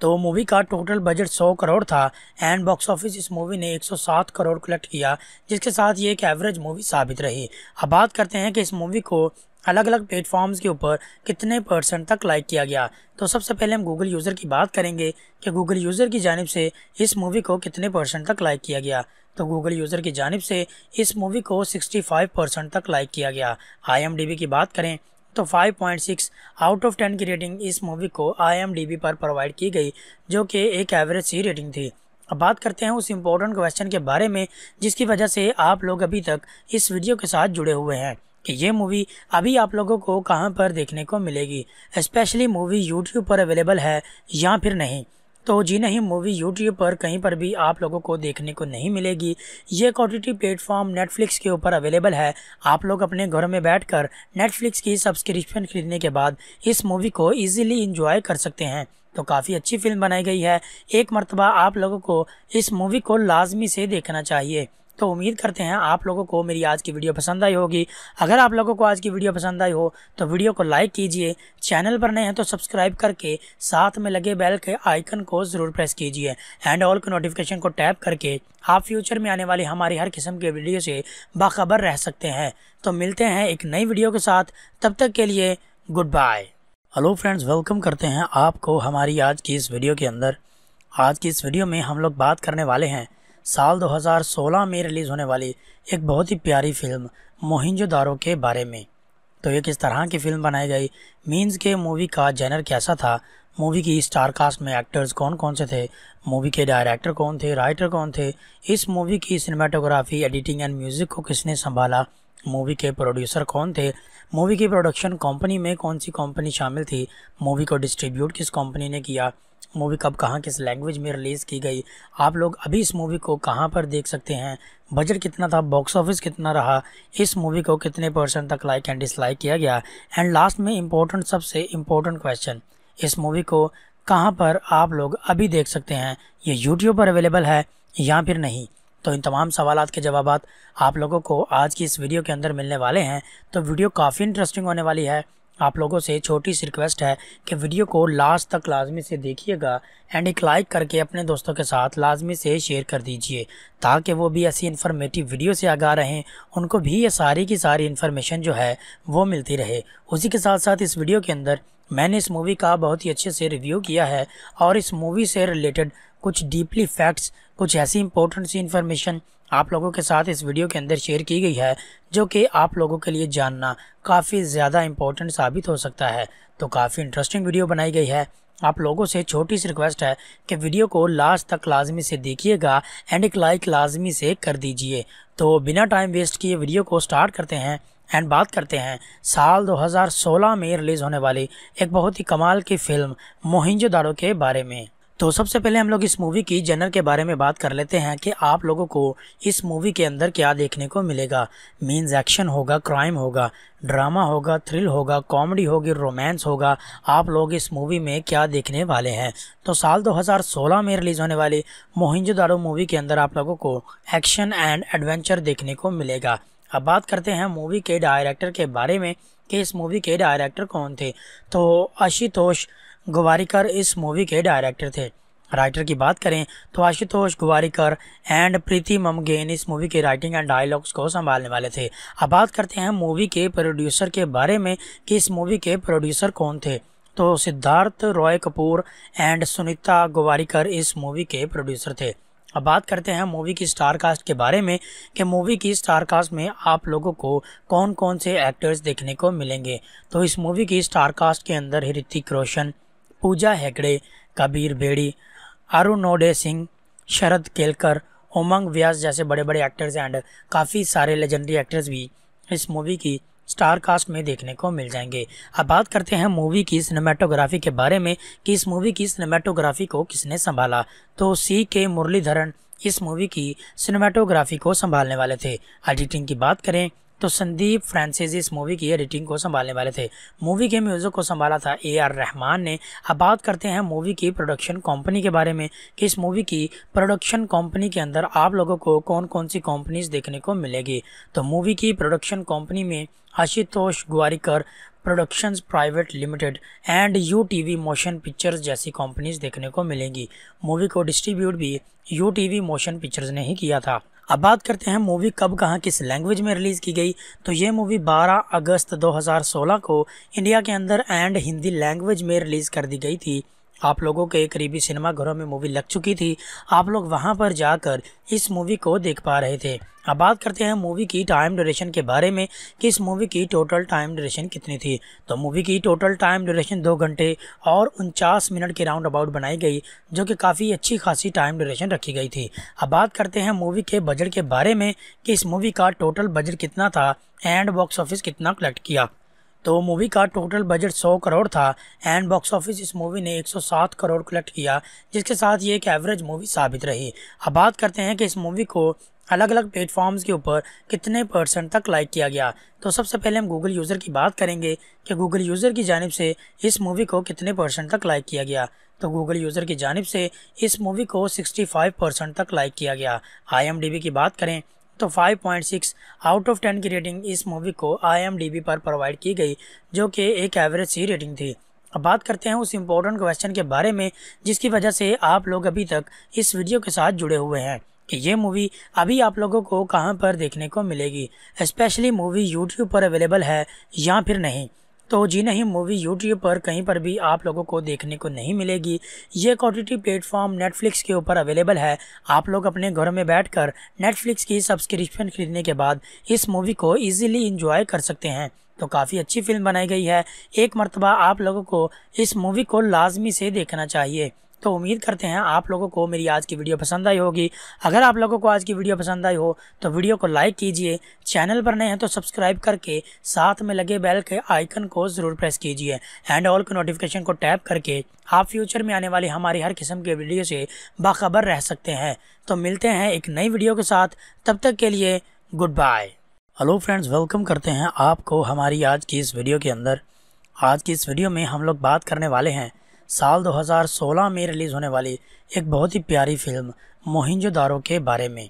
S1: तो मूवी का टोटल बजट 100 करोड़ था एंड बॉक्स ऑफिस इस मूवी ने 107 करोड़ कलेक्ट किया जिसके साथ ये एक एवरेज मूवी साबित रही अब बात करते हैं कि इस मूवी को अलग अलग प्लेटफॉर्म्स के ऊपर कितने परसेंट तक लाइक किया गया तो सबसे पहले हम गूगल यूज़र की बात करेंगे कि गूगल यूज़र की जानब से इस मूवी को कितने परसेंट तक लाइक किया गया तो गूगल यूज़र की जानब से इस मूवी को 65 परसेंट तक लाइक किया गया आई की बात करें तो 5.6 आउट ऑफ 10 की रेटिंग इस मूवी को आई पर प्रोवाइड की गई जो कि एक एवरेज सी रेटिंग थी अब बात करते हैं उस इम्पोर्टेंट क्वेश्चन के बारे में जिसकी वजह से आप लोग अभी तक इस वीडियो के साथ जुड़े हुए हैं कि ये मूवी अभी आप लोगों को कहाँ पर देखने को मिलेगी स्पेशली मूवी यूट्यूब पर अवेलेबल है या फिर नहीं तो जी नहीं मूवी यूट्यूब पर कहीं पर भी आप लोगों को देखने को नहीं मिलेगी ये क्वान्टिटी प्लेटफॉर्म नेटफ्लिक्स के ऊपर अवेलेबल है आप लोग अपने घर में बैठकर नेटफ्लिक्स की सब्सक्रिप्शन खरीदने के बाद इस मूवी को इजीली इंजॉय कर सकते हैं तो काफ़ी अच्छी फिल्म बनाई गई है एक मरतबा आप लोगों को इस मूवी को लाजमी से देखना चाहिए तो उम्मीद करते हैं आप लोगों को मेरी आज की वीडियो पसंद आई होगी अगर आप लोगों को आज की वीडियो पसंद आई हो तो वीडियो को लाइक कीजिए चैनल पर नए हैं तो सब्सक्राइब करके साथ में लगे बेल के आइकन को ज़रूर प्रेस कीजिए एंड ऑल के नोटिफिकेशन को टैप करके आप फ्यूचर में आने वाली हमारी हर किस्म के वीडियो से बाखबर रह सकते हैं तो मिलते हैं एक नई वीडियो के साथ तब तक के लिए good bye hello friends welcome करते हैं आपको हमारी आज की इस वीडियो के अंदर आज की इस वीडियो में हम लोग बात करने वाले हैं साल 2016 में रिलीज़ होने वाली एक बहुत ही प्यारी फिल्म मोहिंजोदारो के बारे में तो ये किस तरह की फिल्म बनाई गई मीन्स के मूवी का जेनर कैसा था मूवी की स्टार कास्ट में एक्टर्स कौन कौन से थे मूवी के डायरेक्टर कौन थे राइटर कौन थे इस मूवी की सिनेमाटोग्राफी एडिटिंग एंड म्यूज़िक को किसने संभाला मूवी के प्रोड्यूसर कौन थे मूवी की प्रोडक्शन कंपनी में कौन सी कंपनी शामिल थी मूवी को डिस्ट्रीब्यूट किस कंपनी ने किया मूवी कब कहाँ किस लैंग्वेज में रिलीज़ की गई आप लोग अभी इस मूवी को कहाँ पर देख सकते हैं बजट कितना था बॉक्स ऑफिस कितना रहा इस मूवी को कितने परसेंट तक लाइक एंड डिसलाइक किया गया एंड लास्ट में इम्पोर्टेंट सबसे इम्पोर्टेंट क्वेश्चन इस मूवी को कहाँ पर आप लोग अभी देख सकते हैं ये यूट्यूब पर अवेलेबल है या फिर नहीं तो इन तमाम सवाल के जवाब आप लोगों को आज की इस वीडियो के अंदर मिलने वाले हैं तो वीडियो काफ़ी इंटरेस्टिंग होने वाली है आप लोगों से छोटी सी रिक्वेस्ट है कि वीडियो को लास्ट तक लाजमी से देखिएगा एंड एक लाइक करके अपने दोस्तों के साथ लाजमी से शेयर कर दीजिए ताकि वो भी ऐसी इन्फॉर्मेटिव वीडियो से आगा रहें उनको भी ये सारी की सारी इन्फॉर्मेशन जो है वो मिलती रहे उसी के साथ साथ इस वीडियो के अंदर मैंने इस मूवी का बहुत ही अच्छे से रिव्यू किया है और इस मूवी से रिलेटेड कुछ डीपली फैक्ट्स कुछ ऐसी इंपॉर्टेंट सी इन्फॉर्मेशन आप लोगों के साथ इस वीडियो के अंदर शेयर की गई है जो कि आप लोगों के लिए जानना काफ़ी ज़्यादा इम्पोर्टेंट साबित हो सकता है तो काफ़ी इंटरेस्टिंग वीडियो बनाई गई है आप लोगों से छोटी सी रिक्वेस्ट है कि वीडियो को लास्ट तक लाजमी से देखिएगा एंड एक लाइक लाजमी से कर दीजिए तो बिना टाइम वेस्ट किए वीडियो को स्टार्ट करते हैं एंड बात करते हैं साल 2016 में रिलीज़ होने वाली एक बहुत ही कमाल की फ़िल्म मोहिंजोदारो के बारे में तो सबसे पहले हम लोग इस मूवी की जनर के बारे में बात कर लेते हैं कि आप लोगों को इस मूवी के अंदर क्या देखने को मिलेगा मीन्स एक्शन होगा क्राइम होगा ड्रामा होगा थ्रिल होगा कॉमेडी होगी रोमांस होगा आप लोग इस मूवी में क्या देखने वाले हैं तो साल 2016 में रिलीज़ होने वाली मोहिंजोदारो मूवी के अंदर आप लोगों को एक्शन एंड एडवेंचर देखने को मिलेगा अब बात करते हैं मूवी के डायरेक्टर के बारे में कि इस मूवी के डायरेक्टर कौन थे तो आशुतोष गवारीकर इस मूवी के डायरेक्टर थे राइटर की बात करें तो आशुतोष गुवारीकर एंड प्रीति ममगेन इस मूवी के राइटिंग एंड डायलॉग्स को संभालने वाले थे अब बात करते हैं मूवी के प्रोड्यूसर के बारे में कि इस मूवी के प्रोड्यूसर कौन थे तो सिद्धार्थ रॉय कपूर एंड सुनीता गुवारीकर इस मूवी के प्रोड्यूसर थे अब बात करते हैं मूवी की स्टार कास्ट के बारे में कि मूवी की स्टार कास्ट में आप लोगों को कौन कौन से एक्टर्स देखने को मिलेंगे तो इस मूवी की स्टार कास्ट के अंदर ऋतिक रोशन पूजा हेगड़े कबीर बेड़ी आरुनोडे सिंह शरद केलकर उमंग व्यास जैसे बड़े बड़े एक्टर्स एंड काफ़ी सारे लेजेंडरी एक्टर्स भी इस मूवी की स्टार कास्ट में देखने को मिल जाएंगे अब बात करते हैं मूवी की सिनेमाटोग्राफी के बारे में कि इस मूवी की सिनेमाटोग्राफी को किसने संभाला तो सी के मुरलीधरन इस मूवी की सिनेमाटोग्राफी को संभालने वाले थे एडिटिंग की बात करें तो संदीप फ्रांसिस इस मूवी की एडिटिंग को संभालने वाले थे मूवी के म्यूज़िक को संभाला था ए आर रहमान ने अब बात करते हैं मूवी की प्रोडक्शन कंपनी के बारे में कि इस मूवी की प्रोडक्शन कंपनी के अंदर आप लोगों को कौन कौन सी कंपनीज देखने को मिलेगी तो मूवी की प्रोडक्शन कंपनी में Ashutosh Gowariker productions private limited and U T V motion pictures जैसी कंपनीज देखने को मिलेंगी मूवी को डिस्ट्रीब्यूट भी U T V motion pictures ने ही किया था अब बात करते हैं मूवी कब कहाँ किस लैंग्वेज में रिलीज़ की गई तो ये मूवी 12 अगस्त 2016 को इंडिया के अंदर एंड हिंदी लैंग्वेज में रिलीज़ कर दी गई थी आप लोगों के करीबी सिनेमाघरों में मूवी लग चुकी थी आप लोग वहां पर जाकर इस मूवी को देख पा रहे थे अब बात करते हैं मूवी की टाइम ड्यूरेशन के बारे में कि इस मूवी की टोटल टाइम ड्यूरेशन कितनी थी तो मूवी की टोटल टाइम ड्यूरेशन दो घंटे और उनचास मिनट के राउंड अबाउट बनाई गई जो कि काफ़ी अच्छी खासी टाइम ड्यूरेशन रखी गई थी अब बात करते हैं मूवी के बजट के बारे में कि इस मूवी का टोटल बजट कितना था एंड बॉक्स ऑफिस कितना कलेक्ट किया तो मूवी का टोटल बजट 100 करोड़ था एंड बॉक्स ऑफिस इस मूवी ने 107 करोड़ कलेक्ट किया जिसके साथ ये एक एवरेज मूवी साबित रही अब बात करते हैं कि इस मूवी को अलग अलग प्लेटफॉर्म्स के ऊपर कितने परसेंट तक लाइक किया गया तो सबसे पहले हम गूगल यूज़र की बात करेंगे कि गूगल यूज़र की जानब से इस मूवी को कितने परसेंट तक लाइक किया गया तो गूगल यूज़र की जानब से इस मूवी को 65 परसेंट तक लाइक किया गया आईएमडीबी की बात करें तो 5.6 आउट ऑफ 10 की रेटिंग इस मूवी को आई पर प्रोवाइड की गई जो कि एक एवरेज सी रेटिंग थी अब बात करते हैं उस इम्पोर्टेंट क्वेश्चन के बारे में जिसकी वजह से आप लोग अभी तक इस वीडियो के साथ जुड़े हुए हैं कि ये मूवी अभी आप लोगों को कहाँ पर देखने को मिलेगी स्पेशली मूवी यूट्यूब पर अवेलेबल है या फिर नहीं तो जी नहीं मूवी यूट्यूब पर कहीं पर भी आप लोगों को देखने को नहीं मिलेगी ये कॉटिटी प्लेटफॉर्म नेटफ्लिक्स के ऊपर अवेलेबल है आप लोग अपने घर में बैठकर नेटफ्लिक्स की सब्सक्रिप्शन खरीदने के बाद इस मूवी को ईजिली इंजॉय कर सकते हैं तो काफ़ी अच्छी फिल्म बनाई गई है एक मरतबा आप लोगों को इस मूवी को लाजमी से देखना चाहिए तो उम्मीद करते हैं आप लोगों को मेरी आज की वीडियो पसंद आई होगी अगर आप लोगों को आज की वीडियो पसंद आई हो तो वीडियो को लाइक कीजिए चैनल पर नए हैं तो सब्सक्राइब करके साथ में लगे बेल के आइकन को ज़रूर प्रेस कीजिए एंड ऑल के नोटिफिकेशन को टैप करके आप फ्यूचर में आने वाली हमारी हर किस्म के वीडियो से बाखबर रह सकते हैं तो मिलते हैं एक नई वीडियो के साथ तब तक के लिए good bye hello friends welcome करते हैं आपको हमारी आज की इस वीडियो के अंदर आज की इस वीडियो में हम लोग बात करने वाले हैं साल 2016 में रिलीज़ होने वाली एक बहुत ही प्यारी फिल्म मोहिंजोदारो के बारे में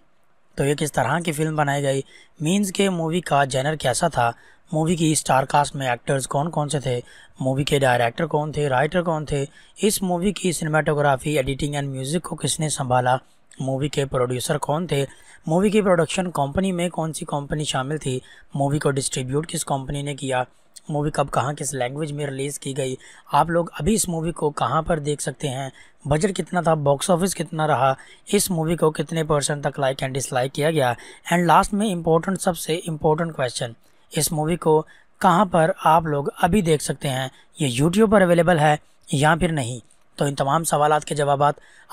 S1: तो ये किस तरह की फिल्म बनाई गई मीन्स के मूवी का जेनर कैसा था मूवी की स्टार कास्ट में एक्टर्स कौन कौन से थे मूवी के डायरेक्टर कौन थे राइटर कौन थे इस मूवी की सिनेमाटोग्राफी एडिटिंग एंड म्यूज़िक को किसने संभाला मूवी के प्रोड्यूसर कौन थे मूवी की प्रोडक्शन कंपनी में कौन सी कंपनी शामिल थी मूवी को डिस्ट्रीब्यूट किस कंपनी ने किया मूवी कब कहाँ किस लैंग्वेज में रिलीज़ की गई आप लोग अभी इस मूवी को कहाँ पर देख सकते हैं बजट कितना था बॉक्स ऑफिस कितना रहा इस मूवी को कितने परसेंट तक लाइक एंड डिसलाइक किया गया एंड लास्ट में इम्पोर्टेंट सबसे इम्पोर्टेंट क्वेश्चन इस मूवी को कहाँ पर आप लोग अभी देख सकते हैं ये यूट्यूब पर अवेलेबल है या फिर नहीं तो इन तमाम सवाल के जवाब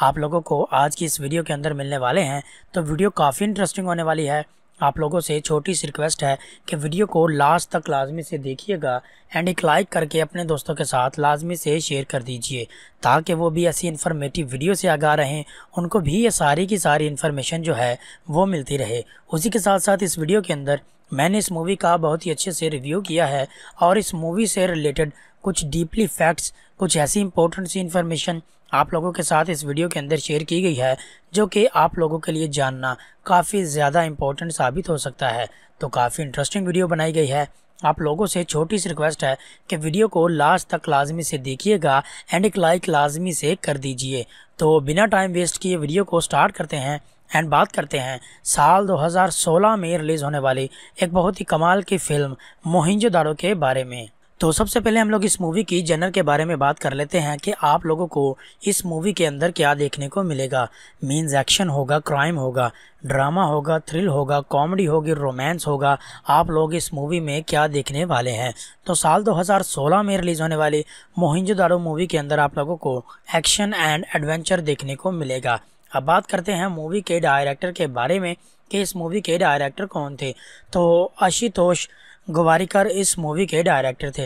S1: आप लोगों को आज की इस वीडियो के अंदर मिलने वाले हैं तो वीडियो काफ़ी इंटरेस्टिंग होने वाली है आप लोगों से छोटी सी रिक्वेस्ट है कि वीडियो को लास्ट तक लाजमी से देखिएगा एंड एक लाइक करके अपने दोस्तों के साथ लाजमी से शेयर कर दीजिए ताकि वो भी ऐसी इन्फॉर्मेटिव वीडियो से आगा रहें उनको भी ये सारी की सारी इन्फॉर्मेशन जो है वो मिलती रहे उसी के साथ साथ इस वीडियो के अंदर मैंने इस मूवी का बहुत ही अच्छे से रिव्यू किया है और इस मूवी से रिलेटेड कुछ डीपली फैक्ट्स कुछ ऐसी इंपॉर्टेंट सी इन्फॉर्मेशन आप लोगों के साथ इस वीडियो के अंदर शेयर की गई है जो कि आप लोगों के लिए जानना काफ़ी ज़्यादा इम्पोर्टेंट साबित हो सकता है तो काफ़ी इंटरेस्टिंग वीडियो बनाई गई है आप लोगों से छोटी सी रिक्वेस्ट है कि वीडियो को लास्ट तक लाजमी से देखिएगा एंड एक लाइक लाजमी से कर दीजिए तो बिना टाइम वेस्ट किए वीडियो को स्टार्ट करते हैं एंड बात करते हैं साल 2016 में रिलीज़ होने वाली एक बहुत ही कमाल की फ़िल्म मोहिंजोदारो के बारे में तो सबसे पहले हम लोग इस मूवी की जनर के बारे में बात कर लेते हैं कि आप लोगों को इस मूवी के अंदर क्या देखने को मिलेगा मीन्स एक्शन होगा क्राइम होगा ड्रामा होगा थ्रिल होगा कॉमेडी होगी रोमांस होगा आप लोग इस मूवी में क्या देखने वाले हैं तो साल 2016 में रिलीज़ होने वाली मोहिंजोदारो मूवी के अंदर आप लोगों को एक्शन एंड एडवेंचर देखने को मिलेगा अब बात करते हैं मूवी के डायरेक्टर के बारे में कि इस मूवी के डायरेक्टर कौन थे तो आशुतोष गुवारीकर इस मूवी के डायरेक्टर थे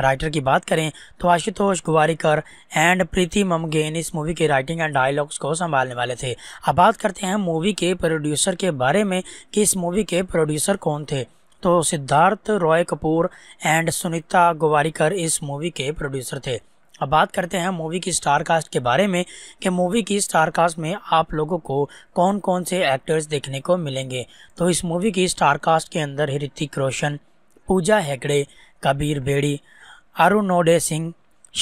S1: राइटर की बात करें तो आशुतोष गुवारीकर एंड प्रीति ममगेन इस मूवी के राइटिंग एंड डायलॉग्स को संभालने वाले थे अब बात करते हैं मूवी के प्रोड्यूसर के बारे में कि इस मूवी के प्रोड्यूसर कौन थे तो सिद्धार्थ रॉय कपूर एंड सुनीता गुवारीकर इस मूवी के प्रोड्यूसर थे अब बात करते हैं मूवी की स्टार कास्ट के बारे में कि मूवी की स्टार कास्ट में आप लोगों को कौन कौन से एक्टर्स देखने को मिलेंगे तो इस मूवी की स्टार कास्ट के अंदर ऋतिक रोशन पूजा हेगड़े कबीर बेड़ी आरुनोडे सिंह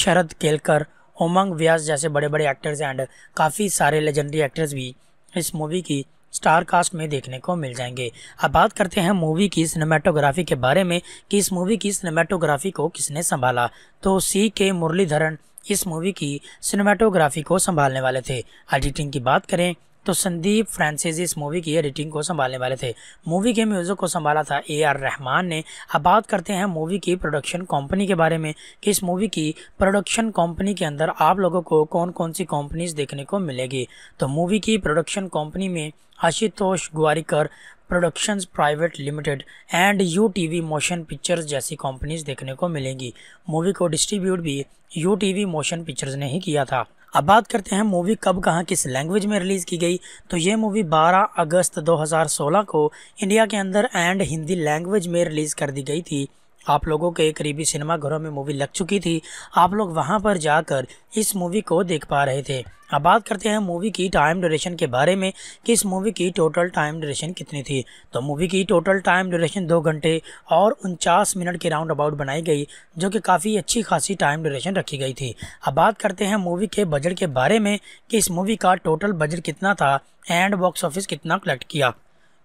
S1: शरद केलकर उमंग व्यास जैसे बड़े बड़े एक्टर्स एंड काफ़ी सारे लेजेंडरी एक्टर्स भी इस मूवी की स्टार कास्ट में देखने को मिल जाएंगे अब बात करते हैं मूवी की सिनेमाटोग्राफी के बारे में कि इस मूवी की सिनेमाटोग्राफी को किसने संभाला तो सी के मुरलीधरन इस मूवी की सिनेमाटोग्राफी को संभालने वाले थे एडिटिंग की बात करें तो संदीप फ्रांसिस इस मूवी की एडिटिंग को संभालने वाले थे मूवी के म्यूज़िक को संभाला था ए आर रहमान ने अब बात करते हैं मूवी की प्रोडक्शन कंपनी के बारे में कि इस मूवी की प्रोडक्शन कंपनी के अंदर आप लोगों को कौन कौन सी कंपनीज देखने को मिलेगी तो मूवी की प्रोडक्शन कंपनी में Ashutosh Gowariker productions private limited and U T V motion pictures जैसी कंपनीज देखने को मिलेंगी मूवी को डिस्ट्रीब्यूट भी U T V motion pictures ने ही किया था अब बात करते हैं मूवी कब कहाँ किस लैंग्वेज में रिलीज़ की गई तो ये मूवी 12 अगस्त 2016 को इंडिया के अंदर एंड हिंदी लैंग्वेज में रिलीज़ कर दी गई थी आप लोगों के करीबी सिनेमाघरों में मूवी लग चुकी थी आप लोग वहां पर जाकर इस मूवी को देख पा रहे थे अब बात करते हैं मूवी की टाइम ड्यूरेशन के बारे में कि इस मूवी की टोटल टाइम ड्यूरेशन कितनी थी तो मूवी की टोटल टाइम ड्यूरेशन दो घंटे और उनचास मिनट के राउंड अबाउट बनाई गई जो कि काफ़ी अच्छी खासी टाइम ड्यूरेशन रखी गई थी अब बात करते हैं मूवी के बजट के बारे में कि इस मूवी का टोटल बजट कितना था एंड बॉक्स ऑफिस कितना कलेक्ट किया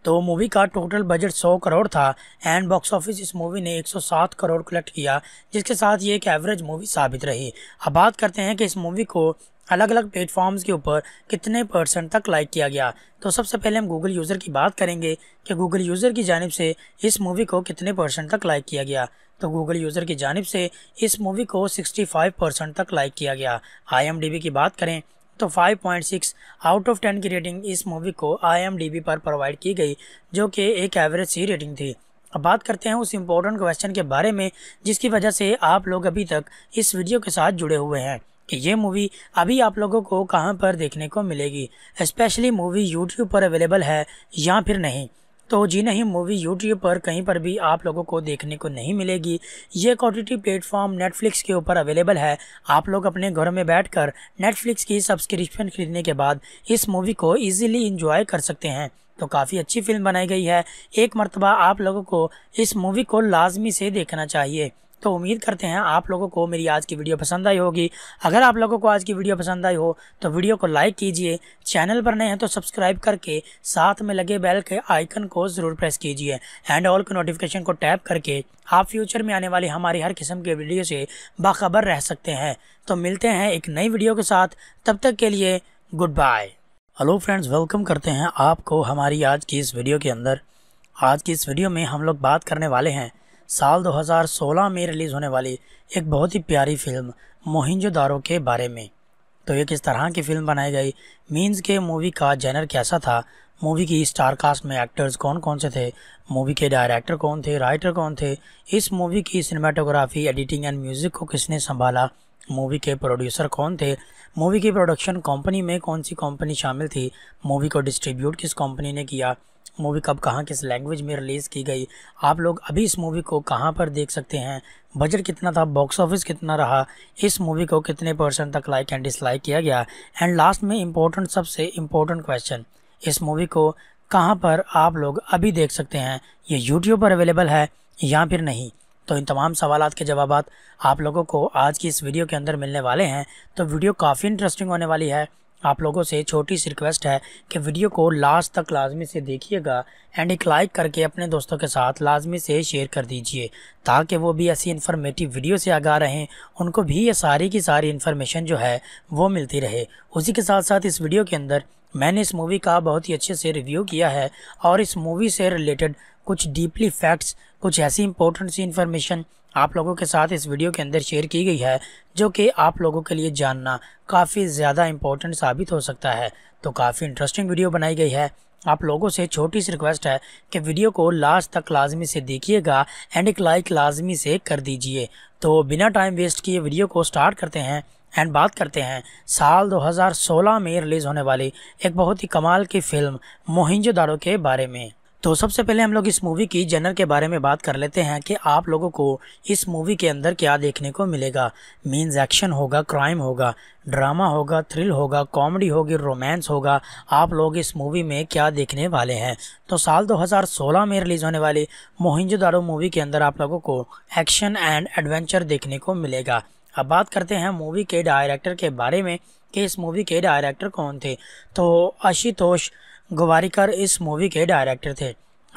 S1: तो मूवी का टोटल बजट 100 करोड़ था एंड बॉक्स ऑफिस इस मूवी ने 107 करोड़ कलेक्ट किया जिसके साथ ये एक एवरेज मूवी साबित रही अब बात करते हैं कि इस मूवी को अलग अलग प्लेटफॉर्म्स के ऊपर कितने परसेंट तक लाइक किया गया तो सबसे पहले हम गूगल यूज़र की बात करेंगे कि गूगल यूज़र की जानब से इस मूवी को कितने परसेंट तक लाइक किया गया तो गूगल यूज़र की जानब से इस मूवी को 65 परसेंट तक लाइक किया गया आई की बात करें तो 5.6 आउट ऑफ 10 की रेटिंग इस मूवी को आई पर प्रोवाइड की गई जो कि एक एवरेज सी रेटिंग थी अब बात करते हैं उस इम्पोर्टेंट क्वेश्चन के बारे में जिसकी वजह से आप लोग अभी तक इस वीडियो के साथ जुड़े हुए हैं कि ये मूवी अभी आप लोगों को कहाँ पर देखने को मिलेगी स्पेशली मूवी यूट्यूब पर अवेलेबल है या फिर नहीं तो जी नहीं मूवी यूट्यूब पर कहीं पर भी आप लोगों को देखने को नहीं मिलेगी ये ओटीटी प्लेटफॉर्म नेटफ्लिक्स के ऊपर अवेलेबल है आप लोग अपने घर में बैठकर नेटफ्लिक्स की सब्सक्रिप्शन खरीदने के बाद इस मूवी को इजीली इंजॉय कर सकते हैं तो काफ़ी अच्छी फिल्म बनाई गई है एक मरतबा आप लोगों को इस मूवी को लाजमी से देखना चाहिए तो उम्मीद करते हैं आप लोगों को मेरी आज की वीडियो पसंद आई होगी अगर आप लोगों को आज की वीडियो पसंद आई हो तो वीडियो को लाइक कीजिए चैनल पर नए हैं तो सब्सक्राइब करके साथ में लगे बेल के आइकन को ज़रूर प्रेस कीजिए एंड ऑल के नोटिफिकेशन को टैप करके आप फ्यूचर में आने वाली हमारी हर किस्म के वीडियो से बाखबर रह सकते हैं तो मिलते हैं एक नई वीडियो के साथ तब तक के लिए good bye hello friends welcome करते हैं आपको हमारी आज की इस वीडियो के अंदर आज की इस वीडियो में हम लोग बात करने वाले हैं साल 2016 में रिलीज़ होने वाली एक बहुत ही प्यारी फिल्म मोहिंजोदारो के बारे में तो ये किस तरह की फिल्म बनाई गई मीन्स के मूवी का जेनर कैसा था मूवी की स्टार कास्ट में एक्टर्स कौन कौन से थे मूवी के डायरेक्टर कौन थे राइटर कौन थे इस मूवी की सिनेमाटोग्राफी एडिटिंग एंड म्यूज़िक को किसने संभाला मूवी के प्रोड्यूसर कौन थे मूवी की प्रोडक्शन कंपनी में कौन सी कंपनी शामिल थी मूवी को डिस्ट्रीब्यूट किस कंपनी ने किया मूवी कब कहाँ किस लैंग्वेज में रिलीज़ की गई आप लोग अभी इस मूवी को कहाँ पर देख सकते हैं बजट कितना था बॉक्स ऑफिस कितना रहा इस मूवी को कितने परसेंट तक लाइक एंड डिसलाइक किया गया एंड लास्ट में इम्पोर्टेंट सबसे इम्पोर्टेंट क्वेश्चन इस मूवी को कहाँ पर आप लोग अभी देख सकते हैं ये यूट्यूब पर अवेलेबल है या फिर नहीं तो इन तमाम सवाल के जवाब आप लोगों को आज की इस वीडियो के अंदर मिलने वाले हैं तो वीडियो काफ़ी इंटरेस्टिंग होने वाली है आप लोगों से छोटी सी रिक्वेस्ट है कि वीडियो को लास्ट तक लाजमी से देखिएगा एंड एक लाइक करके अपने दोस्तों के साथ लाजमी से शेयर कर दीजिए ताकि वो भी ऐसी इन्फॉर्मेटिव वीडियो से आगा रहें उनको भी ये सारी की सारी इन्फॉर्मेशन जो है वो मिलती रहे उसी के साथ साथ इस वीडियो के अंदर मैंने इस मूवी का बहुत ही अच्छे से रिव्यू किया है और इस मूवी से रिलेटेड कुछ डीपली फैक्ट्स कुछ ऐसी इंपॉर्टेंट सी इन्फॉर्मेशन आप लोगों के साथ इस वीडियो के अंदर शेयर की गई है जो कि आप लोगों के लिए जानना काफ़ी ज़्यादा इम्पोर्टेंट साबित हो सकता है तो काफ़ी इंटरेस्टिंग वीडियो बनाई गई है आप लोगों से छोटी सी रिक्वेस्ट है कि वीडियो को लास्ट तक लाजमी से देखिएगा एंड एक लाइक लाजमी से कर दीजिए तो बिना टाइम वेस्ट किए वीडियो को स्टार्ट करते हैं एंड बात करते हैं साल 2016 में रिलीज़ होने वाली एक बहुत ही कमाल की फ़िल्म मोहिंजोदारो के बारे में तो सबसे पहले हम लोग इस मूवी की जनर के बारे में बात कर लेते हैं कि आप लोगों को इस मूवी के अंदर क्या देखने को मिलेगा मीन्स एक्शन होगा क्राइम होगा ड्रामा होगा थ्रिल होगा कॉमेडी होगी रोमांस होगा आप लोग इस मूवी में क्या देखने वाले हैं तो साल 2016 में रिलीज़ होने वाली मोहिंजोदारो मूवी के अंदर आप लोगों को एक्शन एंड एडवेंचर देखने को मिलेगा अब बात करते हैं मूवी के डायरेक्टर के बारे में कि इस मूवी के डायरेक्टर कौन थे तो आशुतोष गवारीकर इस मूवी के डायरेक्टर थे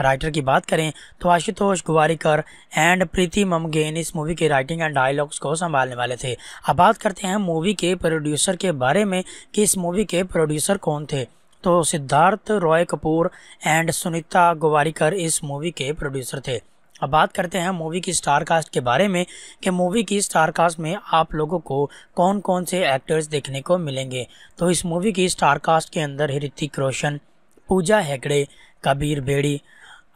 S1: राइटर की बात करें तो आशुतोष गुवारीकर एंड प्रीति ममगेन इस मूवी के राइटिंग एंड डायलॉग्स को संभालने वाले थे अब बात करते हैं मूवी के प्रोड्यूसर के बारे में कि इस मूवी के प्रोड्यूसर कौन थे तो सिद्धार्थ रॉय कपूर एंड सुनीता गुवारीकर इस मूवी के प्रोड्यूसर थे अब बात करते हैं मूवी की स्टार कास्ट के बारे में कि मूवी की स्टार कास्ट में आप लोगों को कौन कौन से एक्टर्स देखने को मिलेंगे तो इस मूवी की स्टार कास्ट के अंदर ऋतिक रोशन पूजा हेगड़े कबीर बेड़ी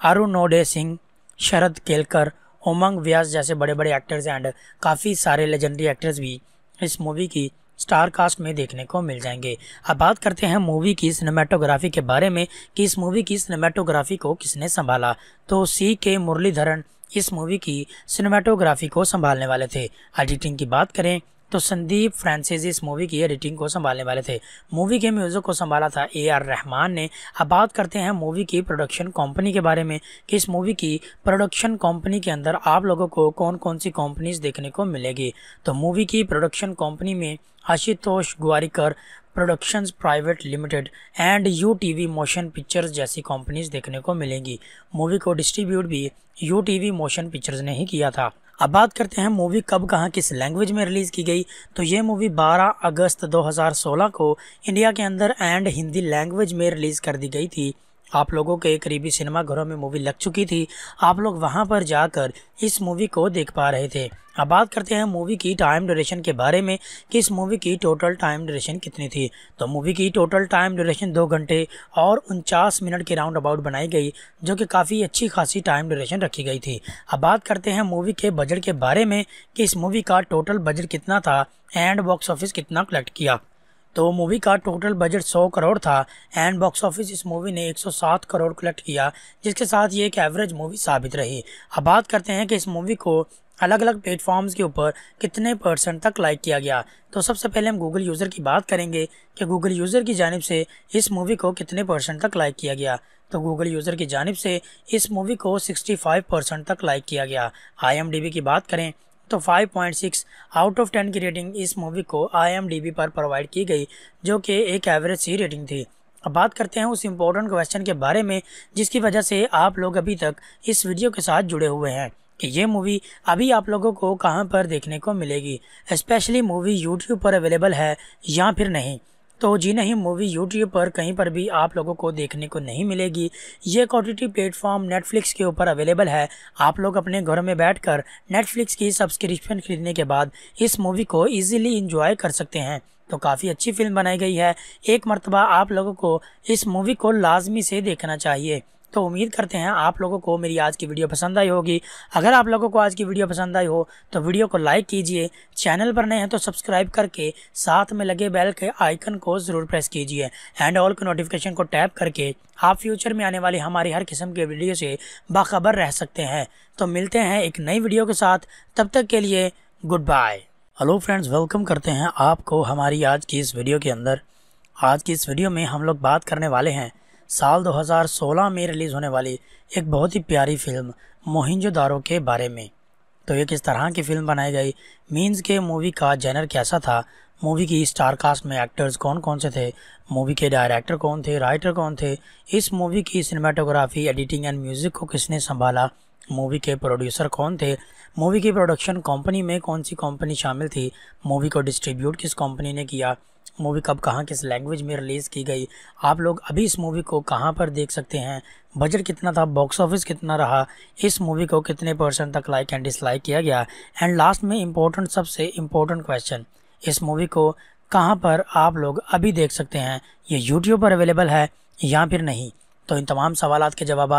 S1: अरुण नोडे सिंह शरद केलकर उमंग व्यास जैसे बड़े बड़े एक्टर्स एंड काफ़ी सारे लेजेंडरी एक्टर्स भी इस मूवी की स्टार कास्ट में देखने को मिल जाएंगे अब बात करते हैं मूवी की सिनेमाटोग्राफी के बारे में कि इस मूवी की सिनेमाटोग्राफी को किसने संभाला तो सी के मुरलीधरन इस मूवी की सिनेमाटोग्राफी को संभालने वाले थे एडिटिंग की बात करें तो संदीप फ्रांसिस इस मूवी की एडिटिंग को संभालने वाले थे मूवी के म्यूज़िक को संभाला था ए आर रहमान ने अब बात करते हैं मूवी की प्रोडक्शन कंपनी के बारे में कि इस मूवी की प्रोडक्शन कंपनी के अंदर आप लोगों को कौन कौन सी कंपनीज देखने को मिलेगी तो मूवी की प्रोडक्शन कंपनी में Ashutosh Gowariker productions private limited and U T V motion pictures जैसी कंपनीज देखने को मिलेंगी मूवी को डिस्ट्रीब्यूट भी U T V motion pictures ने ही किया था अब बात करते हैं मूवी कब कहाँ किस लैंग्वेज में रिलीज़ की गई तो ये मूवी 12 अगस्त 2016 को इंडिया के अंदर एंड हिंदी लैंग्वेज में रिलीज़ कर दी गई थी आप लोगों के करीबी सिनेमाघरों में मूवी लग चुकी थी आप लोग वहां पर जाकर इस मूवी को देख पा रहे थे अब बात करते हैं मूवी की टाइम ड्यूरेशन के बारे में कि इस मूवी की टोटल टाइम ड्यूरेशन कितनी थी तो मूवी की टोटल टाइम ड्यूरेशन दो घंटे और उनचास मिनट के राउंड अबाउट बनाई गई जो कि काफ़ी अच्छी खासी टाइम ड्यूरेशन रखी गई थी अब बात करते हैं मूवी के बजट के बारे में कि इस मूवी का टोटल बजट कितना था एंड बॉक्स ऑफिस कितना कलेक्ट किया तो मूवी का टोटल बजट 100 करोड़ था एंड बॉक्स ऑफिस इस मूवी ने 107 करोड़ कलेक्ट किया जिसके साथ ये एक एवरेज मूवी साबित रही अब बात करते हैं कि इस मूवी को अलग अलग प्लेटफॉर्म्स के ऊपर कितने परसेंट तक लाइक किया गया तो सबसे पहले हम गूगल यूज़र की बात करेंगे कि गूगल यूज़र की जानब से इस मूवी को कितने परसेंट तक लाइक किया गया तो गूगल यूज़र की जानब से इस मूवी को 65 परसेंट तक लाइक किया गया आई की बात करें तो 5.6 आउट ऑफ 10 की रेटिंग इस मूवी को आई पर प्रोवाइड की गई जो कि एक एवरेज सी रेटिंग थी अब बात करते हैं उस इम्पोर्टेंट क्वेश्चन के बारे में जिसकी वजह से आप लोग अभी तक इस वीडियो के साथ जुड़े हुए हैं कि ये मूवी अभी आप लोगों को कहाँ पर देखने को मिलेगी स्पेशली मूवी यूट्यूब पर अवेलेबल है या फिर नहीं तो जी नहीं मूवी यूट्यूब पर कहीं पर भी आप लोगों को देखने को नहीं मिलेगी ये क्वाटिटी प्लेटफॉर्म नेटफ्लिक्स के ऊपर अवेलेबल है आप लोग अपने घर में बैठकर नेटफ्लिक्स की सब्सक्रिप्शन खरीदने के बाद इस मूवी को इजीली इंजॉय कर सकते हैं तो काफ़ी अच्छी फिल्म बनाई गई है एक मरतबा आप लोगों को इस मूवी को लाजमी से देखना चाहिए तो उम्मीद करते हैं आप लोगों को मेरी आज की वीडियो पसंद आई होगी अगर आप लोगों को आज की वीडियो पसंद आई हो तो वीडियो को लाइक कीजिए चैनल पर नए हैं तो सब्सक्राइब करके साथ में लगे बेल के आइकन को ज़रूर प्रेस कीजिए एंड ऑल के नोटिफिकेशन को टैप करके आप फ्यूचर में आने वाली हमारी हर किस्म के वीडियो से बाखबर रह सकते हैं तो मिलते हैं एक नई वीडियो के साथ तब तक के लिए good bye hello friends welcome करते हैं आपको हमारी आज की इस वीडियो के अंदर आज की इस वीडियो में हम लोग बात करने वाले हैं साल 2016 में रिलीज़ होने वाली एक बहुत ही प्यारी फिल्म मोहिंजोदारो के बारे में तो ये किस तरह की फिल्म बनाई गई मीन्स के मूवी का जेनर कैसा था मूवी की स्टार कास्ट में एक्टर्स कौन कौन से थे मूवी के डायरेक्टर कौन थे राइटर कौन थे इस मूवी की सिनेमाटोग्राफी एडिटिंग एंड म्यूज़िक को किसने संभाला मूवी के प्रोड्यूसर कौन थे मूवी की प्रोडक्शन कंपनी में कौन सी कंपनी शामिल थी मूवी को डिस्ट्रीब्यूट किस कंपनी ने किया मूवी कब कहाँ किस लैंग्वेज में रिलीज़ की गई आप लोग अभी इस मूवी को कहाँ पर देख सकते हैं बजट कितना था बॉक्स ऑफिस कितना रहा इस मूवी को कितने परसेंट तक लाइक एंड डिसलाइक किया गया एंड लास्ट में इम्पोर्टेंट सबसे इम्पोर्टेंट क्वेश्चन इस मूवी को कहाँ पर आप लोग अभी देख सकते हैं ये यूट्यूब पर अवेलेबल है या फिर नहीं तो इन तमाम सवाल के जवाब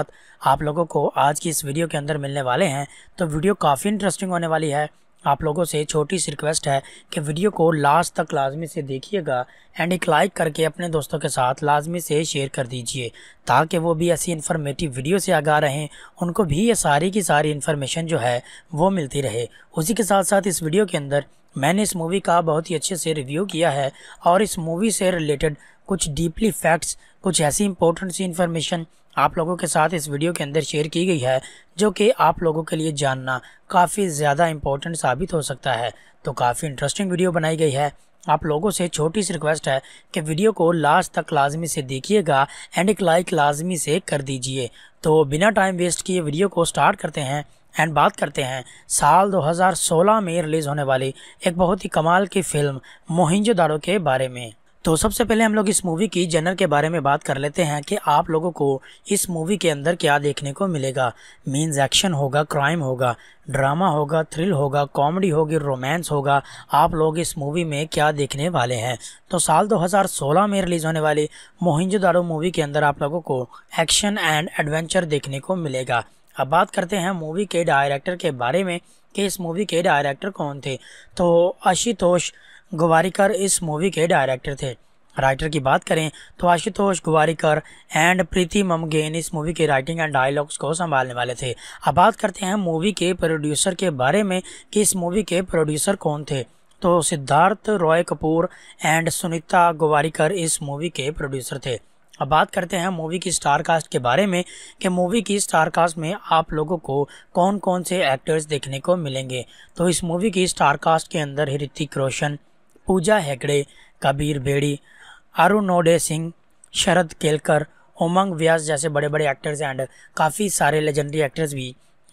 S1: आप लोगों को आज की इस वीडियो के अंदर मिलने वाले हैं तो वीडियो काफ़ी इंटरेस्टिंग होने वाली है आप लोगों से छोटी सी रिक्वेस्ट है कि वीडियो को लास्ट तक लाजमी से देखिएगा एंड एक लाइक करके अपने दोस्तों के साथ लाजमी से शेयर कर दीजिए ताकि वो भी ऐसी इन्फॉर्मेटिव वीडियो से आगा रहें उनको भी ये सारी की सारी इन्फॉर्मेशन जो है वो मिलती रहे उसी के साथ साथ इस वीडियो के अंदर मैंने इस मूवी का बहुत ही अच्छे से रिव्यू किया है और इस मूवी से रिलेटेड कुछ डीपली फैक्ट्स कुछ ऐसी इंपॉर्टेंट सी इन्फॉर्मेशन आप लोगों के साथ इस वीडियो के अंदर शेयर की गई है जो कि आप लोगों के लिए जानना काफ़ी ज़्यादा इम्पोर्टेंट साबित हो सकता है तो काफ़ी इंटरेस्टिंग वीडियो बनाई गई है आप लोगों से छोटी सी रिक्वेस्ट है कि वीडियो को लास्ट तक लाजमी से देखिएगा एंड एक लाइक लाजमी से कर दीजिए तो बिना टाइम वेस्ट किए वीडियो को स्टार्ट करते हैं एंड बात करते हैं साल 2016 में रिलीज़ होने वाली एक बहुत ही कमाल की फ़िल्म मोहिंजोदारो के बारे में तो सबसे पहले हम लोग इस मूवी की जनर के बारे में बात कर लेते हैं कि आप लोगों को इस मूवी के अंदर क्या देखने को मिलेगा मीन्स एक्शन होगा क्राइम होगा ड्रामा होगा थ्रिल होगा कॉमेडी होगी रोमांस होगा आप लोग इस मूवी में क्या देखने वाले हैं तो साल 2016 में रिलीज़ होने वाली मोहिंजोदारो मूवी के अंदर आप लोगों को एक्शन एंड एडवेंचर देखने को मिलेगा अब बात करते हैं मूवी के डायरेक्टर के बारे में कि इस मूवी के डायरेक्टर कौन थे तो आशुतोष गवारीकर इस मूवी के डायरेक्टर थे राइटर की बात करें तो आशुतोष गुवारीकर एंड प्रीति ममगेन इस मूवी के राइटिंग एंड डायलॉग्स को संभालने वाले थे अब बात करते हैं मूवी के प्रोड्यूसर के बारे में कि इस मूवी के प्रोड्यूसर कौन थे तो सिद्धार्थ रॉय कपूर एंड सुनीता गुवारीकर इस मूवी के प्रोड्यूसर थे अब बात करते हैं मूवी की स्टार कास्ट के बारे में कि मूवी की स्टार कास्ट में आप लोगों को कौन कौन से एक्टर्स देखने को मिलेंगे तो इस मूवी की स्टार कास्ट के अंदर ऋतिक रोशन पूजा हेगड़े कबीर बेड़ी आरुनोडे सिंह शरद केलकर उमंग व्यास जैसे बड़े बड़े एक्टर्स एंड काफ़ी सारे लेजेंडरी एक्टर्स भी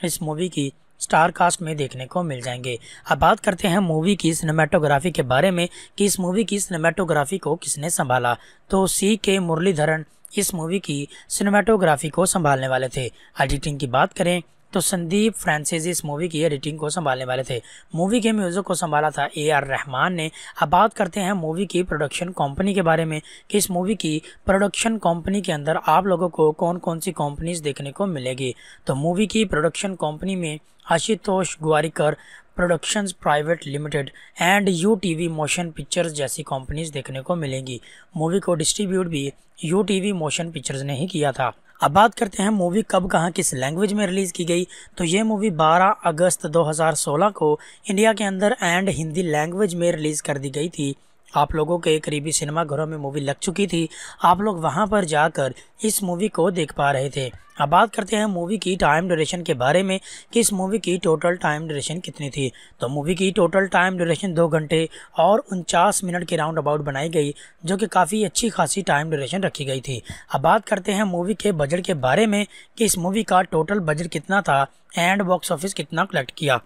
S1: इस मूवी की स्टार कास्ट में देखने को मिल जाएंगे अब बात करते हैं मूवी की सिनेमाटोग्राफी के बारे में कि इस मूवी की सिनेमाटोग्राफी को किसने संभाला तो सी के मुरलीधरन इस मूवी की सिनेमाटोग्राफी को संभालने वाले थे एडिटिंग की बात करें तो संदीप फ्रांसिस इस मूवी की एडिटिंग को संभालने वाले थे मूवी के म्यूज़िक को संभाला था ए आर रहमान ने अब बात करते हैं मूवी की प्रोडक्शन कंपनी के बारे में कि इस मूवी की प्रोडक्शन कंपनी के अंदर आप लोगों को कौन कौन सी कंपनीज देखने को मिलेगी तो मूवी की प्रोडक्शन कंपनी में Ashutosh Gowariker productions private limited and U T V motion pictures जैसी कंपनीज देखने को मिलेंगी मूवी को डिस्ट्रीब्यूट भी U T V motion pictures ने ही किया था अब बात करते हैं मूवी कब कहाँ किस लैंग्वेज में रिलीज़ की गई तो ये मूवी 12 अगस्त 2016 को इंडिया के अंदर एंड हिंदी लैंग्वेज में रिलीज़ कर दी गई थी आप लोगों के करीबी सिनेमाघरों में मूवी लग चुकी थी आप लोग वहां पर जाकर इस मूवी को देख पा रहे थे अब बात करते हैं मूवी की टाइम ड्यूरेशन के बारे में कि इस मूवी की टोटल टाइम ड्यूरेशन कितनी थी तो मूवी की टोटल टाइम ड्यूरेशन दो घंटे और उनचास मिनट के राउंड अबाउट बनाई गई जो कि काफ़ी अच्छी खासी टाइम ड्यूरेशन रखी गई थी अब बात करते हैं मूवी के बजट के बारे में कि इस मूवी का टोटल बजट कितना था एंड बॉक्स ऑफिस कितना कलेक्ट किया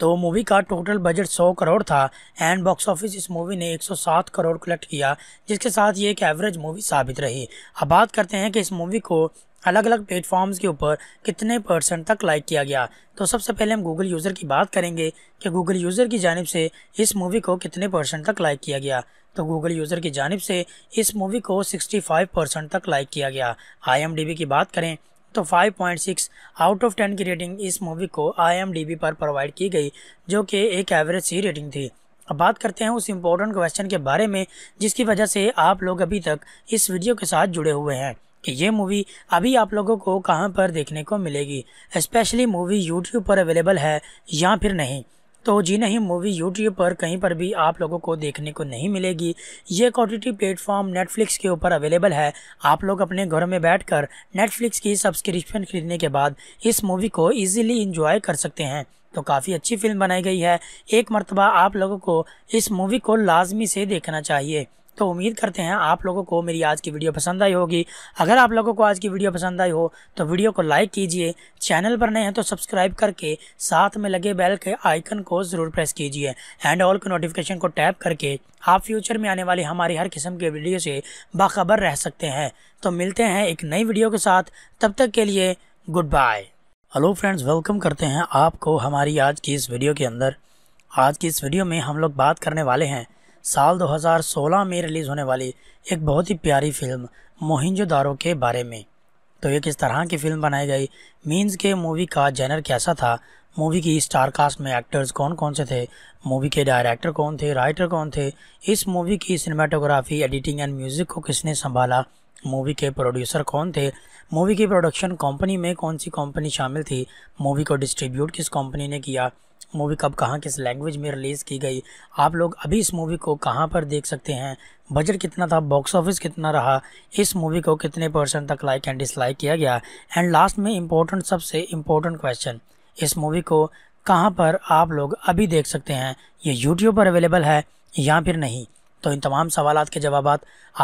S1: तो मूवी का टोटल बजट 100 करोड़ था एंड बॉक्स ऑफिस इस मूवी ने 107 करोड़ कलेक्ट किया जिसके साथ ये एक एवरेज मूवी साबित रही अब बात करते हैं कि इस मूवी को अलग अलग प्लेटफॉर्म्स के ऊपर कितने परसेंट तक लाइक किया गया तो सबसे पहले हम गूगल यूज़र की बात करेंगे कि गूगल यूज़र की जानब से इस मूवी को कितने परसेंट तक लाइक किया गया तो गूगल यूज़र की जानब से इस मूवी को 65 परसेंट तक लाइक किया गया आईएमडीबी की बात करें तो 5.6 आउट ऑफ 10 की रेटिंग इस मूवी को आई पर प्रोवाइड की गई जो कि एक एवरेज सी रेटिंग थी अब बात करते हैं उस इम्पोर्टेंट क्वेश्चन के बारे में जिसकी वजह से आप लोग अभी तक इस वीडियो के साथ जुड़े हुए हैं कि ये मूवी अभी आप लोगों को कहाँ पर देखने को मिलेगी स्पेशली मूवी यूट्यूब पर अवेलेबल है या फिर नहीं तो जी नहीं मूवी यूट्यूब पर कहीं पर भी आप लोगों को देखने को नहीं मिलेगी ये कॉटिटी प्लेटफॉर्म नेटफ्लिक्स के ऊपर अवेलेबल है आप लोग अपने घर में बैठकर नेटफ्लिक्स की सब्सक्रिप्शन खरीदने के बाद इस मूवी को ईजिली इंजॉय कर सकते हैं तो काफ़ी अच्छी फिल्म बनाई गई है एक मरतबा आप लोगों को इस मूवी को लाजमी से देखना चाहिए तो उम्मीद करते हैं आप लोगों को मेरी आज की वीडियो पसंद आई होगी अगर आप लोगों को आज की वीडियो पसंद आई हो तो वीडियो को लाइक कीजिए चैनल पर नए हैं तो सब्सक्राइब करके साथ में लगे बेल के आइकन को ज़रूर प्रेस कीजिए एंड ऑल के नोटिफिकेशन को टैप करके आप फ्यूचर में आने वाली हमारी हर किस्म के वीडियो से बाखबर रह सकते हैं तो मिलते हैं एक नई वीडियो के साथ तब तक के लिए good bye hello friends welcome करते हैं आपको हमारी आज की इस वीडियो के अंदर आज की इस वीडियो में हम लोग बात करने वाले हैं साल 2016 में रिलीज़ होने वाली एक बहुत ही प्यारी फिल्म मोहिंजोदारो के बारे में तो ये किस तरह की फिल्म बनाई गई मीन्स के मूवी का जेनर कैसा था मूवी की स्टार कास्ट में एक्टर्स कौन कौन से थे मूवी के डायरेक्टर कौन थे राइटर कौन थे इस मूवी की सिनेमाटोग्राफी एडिटिंग एंड म्यूज़िक को किसने संभाला मूवी के प्रोड्यूसर कौन थे मूवी की प्रोडक्शन कंपनी में कौन सी कंपनी शामिल थी मूवी को डिस्ट्रीब्यूट किस कंपनी ने किया मूवी कब कहाँ किस लैंग्वेज में रिलीज़ की गई आप लोग अभी इस मूवी को कहाँ पर देख सकते हैं बजट कितना था बॉक्स ऑफिस कितना रहा इस मूवी को कितने परसेंट तक लाइक एंड डिसलाइक किया गया एंड लास्ट में इम्पोर्टेंट सबसे इम्पोर्टेंट क्वेश्चन इस मूवी को कहाँ पर आप लोग अभी देख सकते हैं ये यूट्यूब पर अवेलेबल है या फिर नहीं तो इन तमाम सवाल के जवाब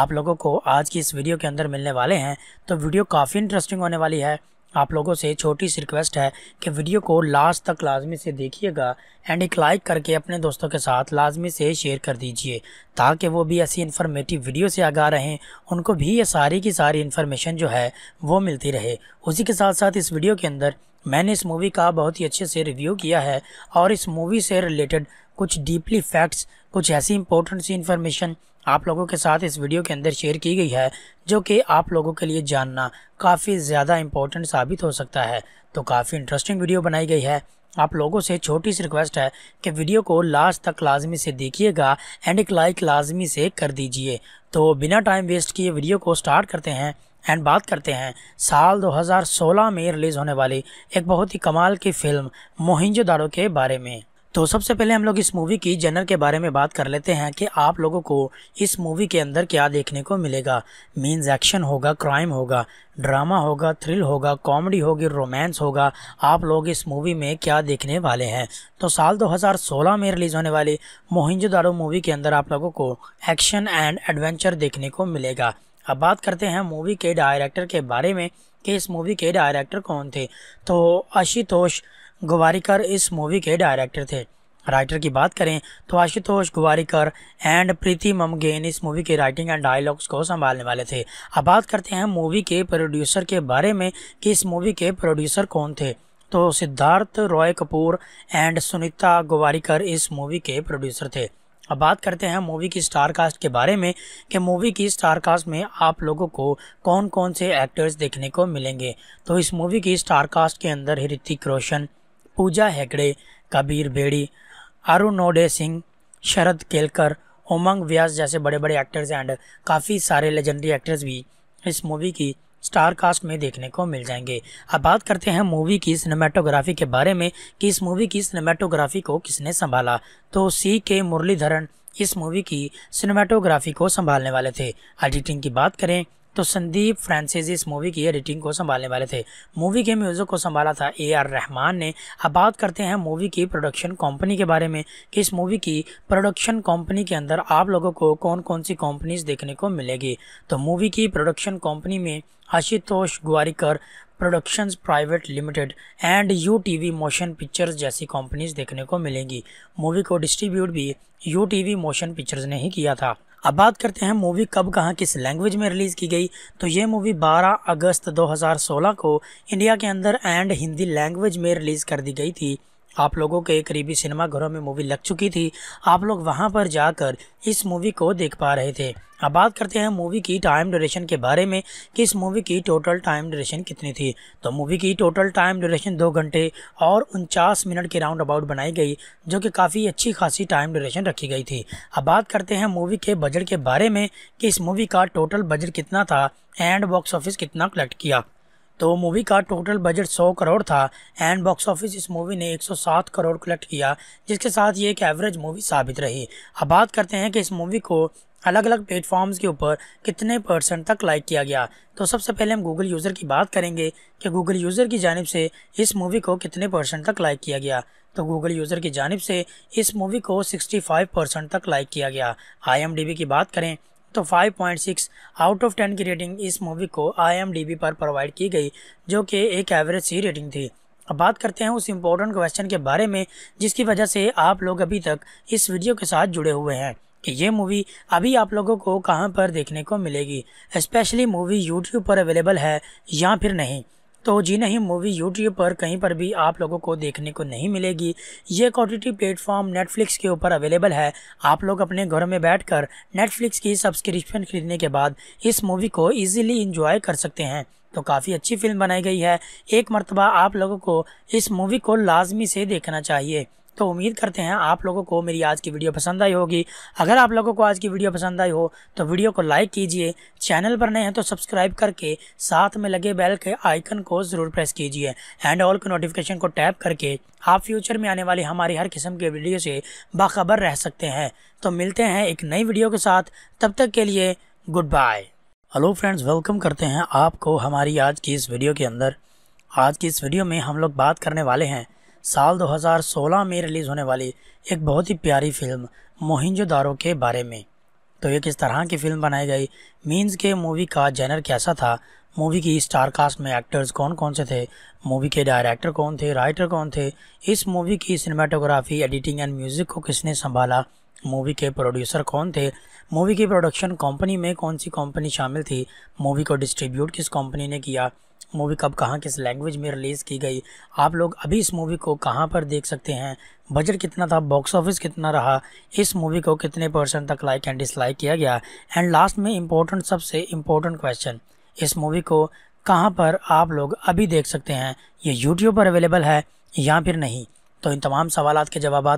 S1: आप लोगों को आज की इस वीडियो के अंदर मिलने वाले हैं तो वीडियो काफ़ी इंटरेस्टिंग होने वाली है आप लोगों से छोटी सी रिक्वेस्ट है कि वीडियो को लास्ट तक लाजमी से देखिएगा एंड एक लाइक करके अपने दोस्तों के साथ लाजमी से शेयर कर दीजिए ताकि वो भी ऐसी इन्फॉर्मेटिव वीडियो से आगा रहें उनको भी ये सारी की सारी इन्फॉर्मेशन जो है वो मिलती रहे उसी के साथ साथ इस वीडियो के अंदर मैंने इस मूवी का बहुत ही अच्छे से रिव्यू किया है और इस मूवी से रिलेटेड कुछ डीपली फैक्ट्स कुछ ऐसी इंपॉर्टेंट सी इन्फॉर्मेशन आप लोगों के साथ इस वीडियो के अंदर शेयर की गई है जो कि आप लोगों के लिए जानना काफ़ी ज़्यादा इम्पोर्टेंट साबित हो सकता है तो काफ़ी इंटरेस्टिंग वीडियो बनाई गई है आप लोगों से छोटी सी रिक्वेस्ट है कि वीडियो को लास्ट तक लाजमी से देखिएगा एंड एक लाइक लाजमी से कर दीजिए तो बिना टाइम वेस्ट किए वीडियो को स्टार्ट करते हैं एंड बात करते हैं साल 2016 में रिलीज़ होने वाली एक बहुत ही कमाल की फ़िल्म मोहिंजोदारों के बारे में तो सबसे पहले हम लोग इस मूवी की जनर के बारे में बात कर लेते हैं कि आप लोगों को इस मूवी के अंदर क्या देखने को मिलेगा मीन्स एक्शन होगा क्राइम होगा ड्रामा होगा थ्रिल होगा कॉमेडी होगी रोमांस होगा आप लोग इस मूवी में क्या देखने वाले हैं तो साल 2016 में रिलीज़ होने वाली मोहिंजोदारो मूवी के अंदर आप लोगों को एक्शन एंड एडवेंचर देखने को मिलेगा अब बात करते हैं मूवी के डायरेक्टर के बारे में कि इस मूवी के डायरेक्टर कौन थे तो आशुतोष गवारीकर इस मूवी के डायरेक्टर थे राइटर की बात करें तो आशुतोष गुवारीकर एंड प्रीति ममगेन इस मूवी के राइटिंग एंड डायलॉग्स को संभालने वाले थे अब बात करते हैं मूवी के प्रोड्यूसर के बारे में कि इस मूवी के प्रोड्यूसर कौन थे तो सिद्धार्थ रॉय कपूर एंड सुनीता गुवारीकर इस मूवी के प्रोड्यूसर थे अब बात करते हैं मूवी की स्टार कास्ट के बारे में कि मूवी की स्टार कास्ट में आप लोगों को कौन कौन से एक्टर्स देखने को मिलेंगे तो इस मूवी की स्टार कास्ट के अंदर ऋतिक रोशन पूजा हेगड़े कबीर बेड़ी अरुण नोडे सिंह शरद केलकर उमंग व्यास जैसे बड़े बड़े एक्टर्स एंड काफ़ी सारे लेजेंडरी एक्टर्स भी इस मूवी की स्टार कास्ट में देखने को मिल जाएंगे अब बात करते हैं मूवी की सिनेमाटोग्राफी के बारे में कि इस मूवी की सिनेमाटोग्राफी को किसने संभाला तो सी के मुरलीधरन इस मूवी की सिनेमाटोग्राफी को संभालने वाले थे एडिटिंग की बात करें तो संदीप फ्रांसिस इस मूवी की एडिटिंग को संभालने वाले थे मूवी के म्यूज़िक को संभाला था ए आर रहमान ने अब बात करते हैं मूवी की प्रोडक्शन कंपनी के बारे में कि इस मूवी की प्रोडक्शन कंपनी के अंदर आप लोगों को कौन कौन सी कंपनीज देखने को मिलेगी तो मूवी की प्रोडक्शन कंपनी में Ashutosh Gowariker productions private limited and U T V motion pictures जैसी कंपनीज देखने को मिलेंगी मूवी को डिस्ट्रीब्यूट भी U T V motion pictures ने ही किया था अब बात करते हैं मूवी कब कहाँ किस लैंग्वेज में रिलीज़ की गई तो ये मूवी 12 अगस्त 2016 को इंडिया के अंदर एंड हिंदी लैंग्वेज में रिलीज़ कर दी गई थी आप लोगों के करीबी सिनेमाघरों में मूवी लग चुकी थी आप लोग वहां पर जाकर इस मूवी को देख पा रहे थे अब बात करते हैं मूवी की टाइम ड्यूरेशन के बारे में कि इस मूवी की टोटल टाइम ड्यूरेशन कितनी थी तो मूवी की टोटल टाइम ड्यूरेशन दो घंटे और उनचास मिनट के राउंड अबाउट बनाई गई जो कि काफ़ी अच्छी खासी टाइम ड्यूरेशन रखी गई थी अब बात करते हैं मूवी के बजट के बारे में कि इस मूवी का टोटल बजट कितना था एंड बॉक्स ऑफिस कितना कलेक्ट किया तो मूवी का टोटल बजट 100 करोड़ था एंड बॉक्स ऑफिस इस मूवी ने 107 करोड़ कलेक्ट किया जिसके साथ ये एक एवरेज मूवी साबित रही अब बात करते हैं कि इस मूवी को अलग अलग प्लेटफॉर्म्स के ऊपर कितने परसेंट तक लाइक किया गया तो सबसे पहले हम गूगल यूज़र की बात करेंगे कि गूगल यूज़र की जानब से इस मूवी को कितने परसेंट तक लाइक किया गया तो गूगल यूज़र की जानब से इस मूवी को 65 परसेंट तक लाइक किया गया आईएमडीबी की बात करें तो 5.6 आउट ऑफ 10 की रेटिंग इस मूवी को आई पर प्रोवाइड की गई जो कि एक एवरेज सी रेटिंग थी अब बात करते हैं उस इम्पोर्टेंट क्वेश्चन के बारे में जिसकी वजह से आप लोग अभी तक इस वीडियो के साथ जुड़े हुए हैं कि ये मूवी अभी आप लोगों को कहाँ पर देखने को मिलेगी स्पेशली मूवी यूट्यूब पर अवेलेबल है या फिर नहीं तो जी नहीं मूवी यूट्यूब पर कहीं पर भी आप लोगों को देखने को नहीं मिलेगी ये एक प्लेटफॉर्म नेटफ्लिक्स के ऊपर अवेलेबल है आप लोग अपने घर में बैठकर नेटफ्लिक्स की सब्सक्रिप्शन खरीदने के बाद इस मूवी को ईजिली इंजॉय कर सकते हैं तो काफ़ी अच्छी फिल्म बनाई गई है एक मरतबा आप लोगों को इस मूवी को लाजमी से देखना चाहिए तो उम्मीद करते हैं आप लोगों को मेरी आज की वीडियो पसंद आई होगी अगर आप लोगों को आज की वीडियो पसंद आई हो तो वीडियो को लाइक कीजिए चैनल पर नए हैं तो सब्सक्राइब करके साथ में लगे बेल के आइकन को ज़रूर प्रेस कीजिए एंड ऑल के नोटिफिकेशन को टैप करके आप फ्यूचर में आने वाली हमारी हर किस्म के वीडियो से बाखबर रह सकते हैं तो मिलते हैं एक नई वीडियो के साथ तब तक के लिए good bye hello friends welcome करते हैं आपको हमारी आज की इस वीडियो के अंदर आज की इस वीडियो में हम लोग बात करने वाले हैं साल 2016 में रिलीज़ होने वाली एक बहुत ही प्यारी फिल्म मोहिंजोदारो के बारे में तो ये किस तरह की फिल्म बनाई गई मीन्स के मूवी का जेनर कैसा था मूवी की स्टार कास्ट में एक्टर्स कौन कौन से थे मूवी के डायरेक्टर कौन थे राइटर कौन थे इस मूवी की सिनेमाटोग्राफी एडिटिंग एंड म्यूज़िक को किसने संभाला मूवी के प्रोड्यूसर कौन थे मूवी की प्रोडक्शन कंपनी में कौन सी कंपनी शामिल थी मूवी को डिस्ट्रीब्यूट किस कंपनी ने किया मूवी कब कहाँ किस लैंग्वेज में रिलीज़ की गई आप लोग अभी इस मूवी को कहाँ पर देख सकते हैं बजट कितना था बॉक्स ऑफिस कितना रहा इस मूवी को कितने परसेंट तक लाइक एंड डिसलाइक किया गया एंड लास्ट में इम्पोर्टेंट सबसे इम्पोर्टेंट क्वेश्चन इस मूवी को कहाँ पर आप लोग अभी देख सकते हैं ये यूट्यूब पर अवेलेबल है या फिर नहीं तो इन तमाम सवाल के जवाब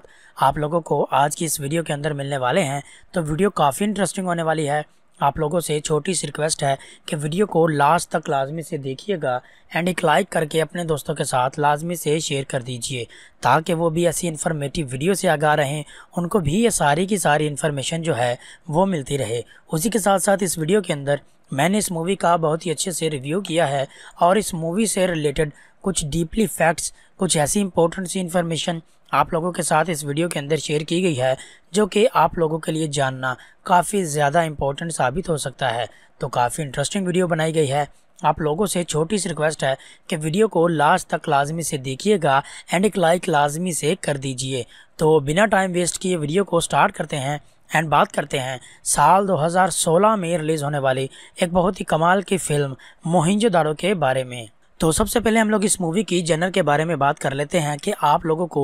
S1: आप लोगों को आज की इस वीडियो के अंदर मिलने वाले हैं तो वीडियो काफ़ी इंटरेस्टिंग होने वाली है आप लोगों से छोटी सी रिक्वेस्ट है कि वीडियो को लास्ट तक लाजमी से देखिएगा एंड एक लाइक करके अपने दोस्तों के साथ लाजमी से शेयर कर दीजिए ताकि वो भी ऐसी इन्फॉर्मेटिव वीडियो से आगा रहें उनको भी ये सारी की सारी इन्फॉर्मेशन जो है वो मिलती रहे उसी के साथ साथ इस वीडियो के अंदर मैंने इस मूवी का बहुत ही अच्छे से रिव्यू किया है और इस मूवी से रिलेटेड कुछ डीपली फैक्ट्स कुछ ऐसी इंपॉर्टेंट सी इन्फॉर्मेशन आप लोगों के साथ इस वीडियो के अंदर शेयर की गई है जो कि आप लोगों के लिए जानना काफ़ी ज़्यादा इम्पोर्टेंट साबित हो सकता है तो काफ़ी इंटरेस्टिंग वीडियो बनाई गई है आप लोगों से छोटी सी रिक्वेस्ट है कि वीडियो को लास्ट तक लाजमी से देखिएगा एंड एक लाइक लाजमी से कर दीजिए तो बिना टाइम वेस्ट किए वीडियो को स्टार्ट करते हैं एंड बात करते हैं साल 2016 में रिलीज़ होने वाली एक बहुत ही कमाल की फ़िल्म मोहिंजोदारो के बारे में तो सबसे पहले हम लोग इस मूवी की जनर के बारे में बात कर लेते हैं कि आप लोगों को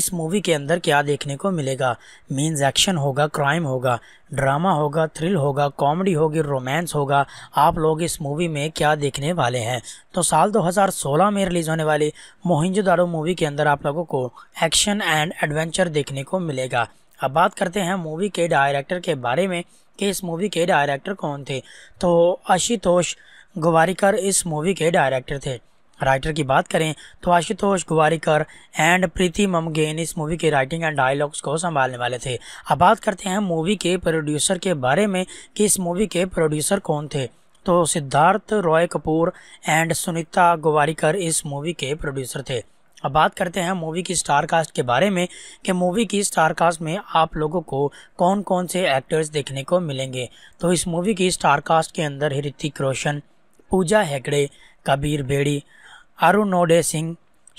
S1: इस मूवी के अंदर क्या देखने को मिलेगा मीन्स एक्शन होगा क्राइम होगा ड्रामा होगा थ्रिल होगा कॉमेडी होगी रोमांस होगा आप लोग इस मूवी में क्या देखने वाले हैं तो साल 2016 में रिलीज़ होने वाली मोहिंजोदारो मूवी के अंदर आप लोगों को एक्शन एंड एडवेंचर देखने को मिलेगा अब बात करते हैं मूवी के डायरेक्टर के बारे में कि इस मूवी के डायरेक्टर कौन थे तो आशुतोष गवारीकर इस मूवी के डायरेक्टर थे राइटर की बात करें तो आशुतोष गुवारीकर एंड प्रीति ममगेन इस मूवी के राइटिंग एंड डायलॉग्स को संभालने वाले थे अब बात करते हैं मूवी के प्रोड्यूसर के बारे में कि इस मूवी के प्रोड्यूसर कौन थे तो सिद्धार्थ रॉय कपूर एंड सुनीता गुवारीकर इस मूवी के प्रोड्यूसर थे अब बात करते हैं मूवी की स्टार कास्ट के बारे में कि मूवी की स्टार कास्ट में आप लोगों को कौन कौन से एक्टर्स देखने को मिलेंगे तो इस मूवी की स्टार कास्ट के अंदर ऋतिक रोशन पूजा हेगड़े कबीर बेड़ी आरुनोडे सिंह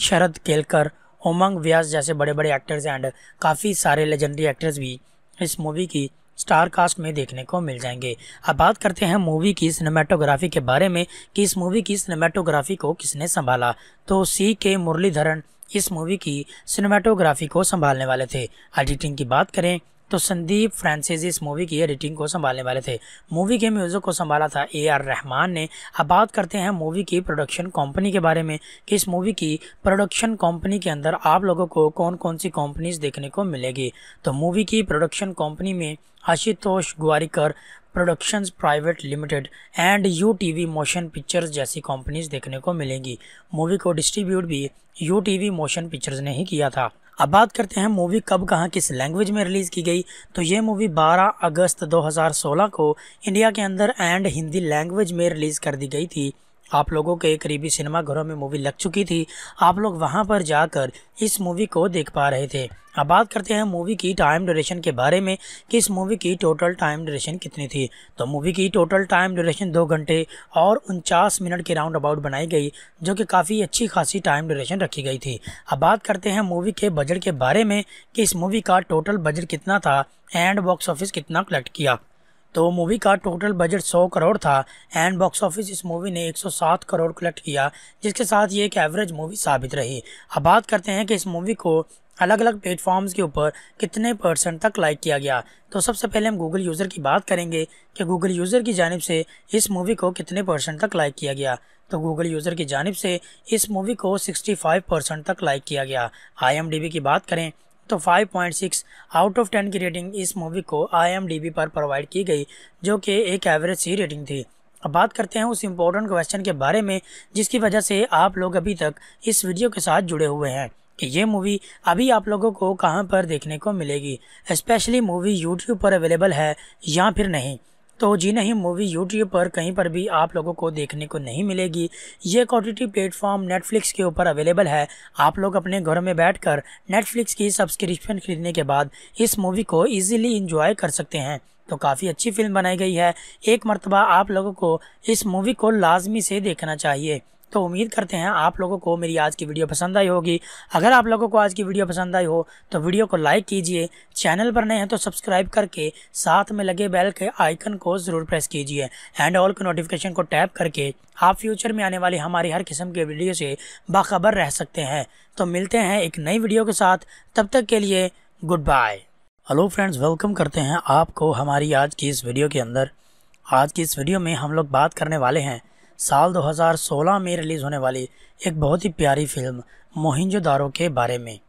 S1: शरद केलकर उमंग व्यास जैसे बड़े बड़े एक्टर्स एंड काफ़ी सारे लेजेंडरी एक्टर्स भी इस मूवी की स्टार कास्ट में देखने को मिल जाएंगे अब बात करते हैं मूवी की सिनेमाटोग्राफी के बारे में कि इस मूवी की सिनेमाटोग्राफी को किसने संभाला तो सी के मुरलीधरन इस मूवी की सिनेमाटोग्राफी को संभालने वाले थे एडिटिंग की बात करें तो संदीप फ्रांसिस इस मूवी की एडिटिंग को संभालने वाले थे मूवी के म्यूज़िक को संभाला था ए आर रहमान ने अब बात करते हैं मूवी की प्रोडक्शन कंपनी के बारे में कि इस मूवी की प्रोडक्शन कंपनी के अंदर आप लोगों को कौन कौन सी कंपनीज देखने को मिलेगी तो मूवी की प्रोडक्शन कंपनी में Ashutosh Gowariker productions private limited and U T V motion pictures जैसी कंपनीज देखने को मिलेंगी मूवी को डिस्ट्रीब्यूट भी U T V motion pictures ने ही किया था अब बात करते हैं मूवी कब कहाँ किस लैंग्वेज में रिलीज़ की गई तो ये मूवी 12 अगस्त 2016 को इंडिया के अंदर एंड हिंदी लैंग्वेज में रिलीज़ कर दी गई थी आप लोगों के करीबी सिनेमाघरों में मूवी लग चुकी थी आप लोग वहां पर जाकर इस मूवी को देख पा रहे थे अब बात करते हैं मूवी की टाइम ड्यूरेशन के बारे में कि इस मूवी की टोटल टाइम ड्यूरेशन कितनी थी तो मूवी की टोटल टाइम ड्यूरेशन दो घंटे और उनचास मिनट के राउंड अबाउट बनाई गई जो कि काफ़ी अच्छी खासी टाइम ड्यूरेशन रखी गई थी अब बात करते हैं मूवी के बजट के बारे में कि इस मूवी का टोटल बजट कितना था एंड बॉक्स ऑफिस कितना कलेक्ट किया तो मूवी का टोटल बजट 100 करोड़ था एंड बॉक्स ऑफिस इस मूवी ने 107 करोड़ कलेक्ट किया जिसके साथ ये एक एवरेज मूवी साबित रही अब बात करते हैं कि इस मूवी को अलग अलग प्लेटफॉर्म्स के ऊपर कितने परसेंट तक लाइक किया गया तो सबसे पहले हम गूगल यूज़र की बात करेंगे कि गूगल यूज़र की जानब से इस मूवी को कितने परसेंट तक लाइक किया गया तो गूगल यूज़र की जानब से इस मूवी को 65 परसेंट तक लाइक किया गया आई की बात करें तो 5.6 आउट ऑफ 10 की रेटिंग इस मूवी को आई पर प्रोवाइड की गई जो कि एक एवरेज सी रेटिंग थी अब बात करते हैं उस इम्पोर्टेंट क्वेश्चन के बारे में जिसकी वजह से आप लोग अभी तक इस वीडियो के साथ जुड़े हुए हैं कि ये मूवी अभी आप लोगों को कहाँ पर देखने को मिलेगी स्पेशली मूवी यूट्यूब पर अवेलेबल है या फिर नहीं तो जी नहीं मूवी यूट्यूब पर कहीं पर भी आप लोगों को देखने को नहीं मिलेगी ये क्वाटिटी प्लेटफॉर्म नेटफ्लिक्स के ऊपर अवेलेबल है आप लोग अपने घर में बैठकर नेटफ्लिक्स की सब्सक्रिप्शन खरीदने के बाद इस मूवी को ईजिली इंजॉय कर सकते हैं तो काफ़ी अच्छी फिल्म बनाई गई है एक मरतबा आप लोगों को इस मूवी को लाजमी से देखना चाहिए तो उम्मीद करते हैं आप लोगों को मेरी आज की वीडियो पसंद आई होगी अगर आप लोगों को आज की वीडियो पसंद आई हो तो वीडियो को लाइक कीजिए चैनल पर नए हैं तो सब्सक्राइब करके साथ में लगे बेल के आइकन को ज़रूर प्रेस कीजिए एंड ऑल के नोटिफिकेशन को टैप करके आप फ्यूचर में आने वाली हमारी हर किस्म के वीडियो से बाखबर रह सकते हैं तो मिलते हैं एक नई वीडियो के साथ तब तक के लिए good bye hello friends welcome करते हैं आपको हमारी आज की इस वीडियो के अंदर आज की इस वीडियो में हम लोग बात करने वाले हैं साल 2016 में रिलीज़ होने वाली एक बहुत ही प्यारी फिल्म मोहिंजोदारो के बारे में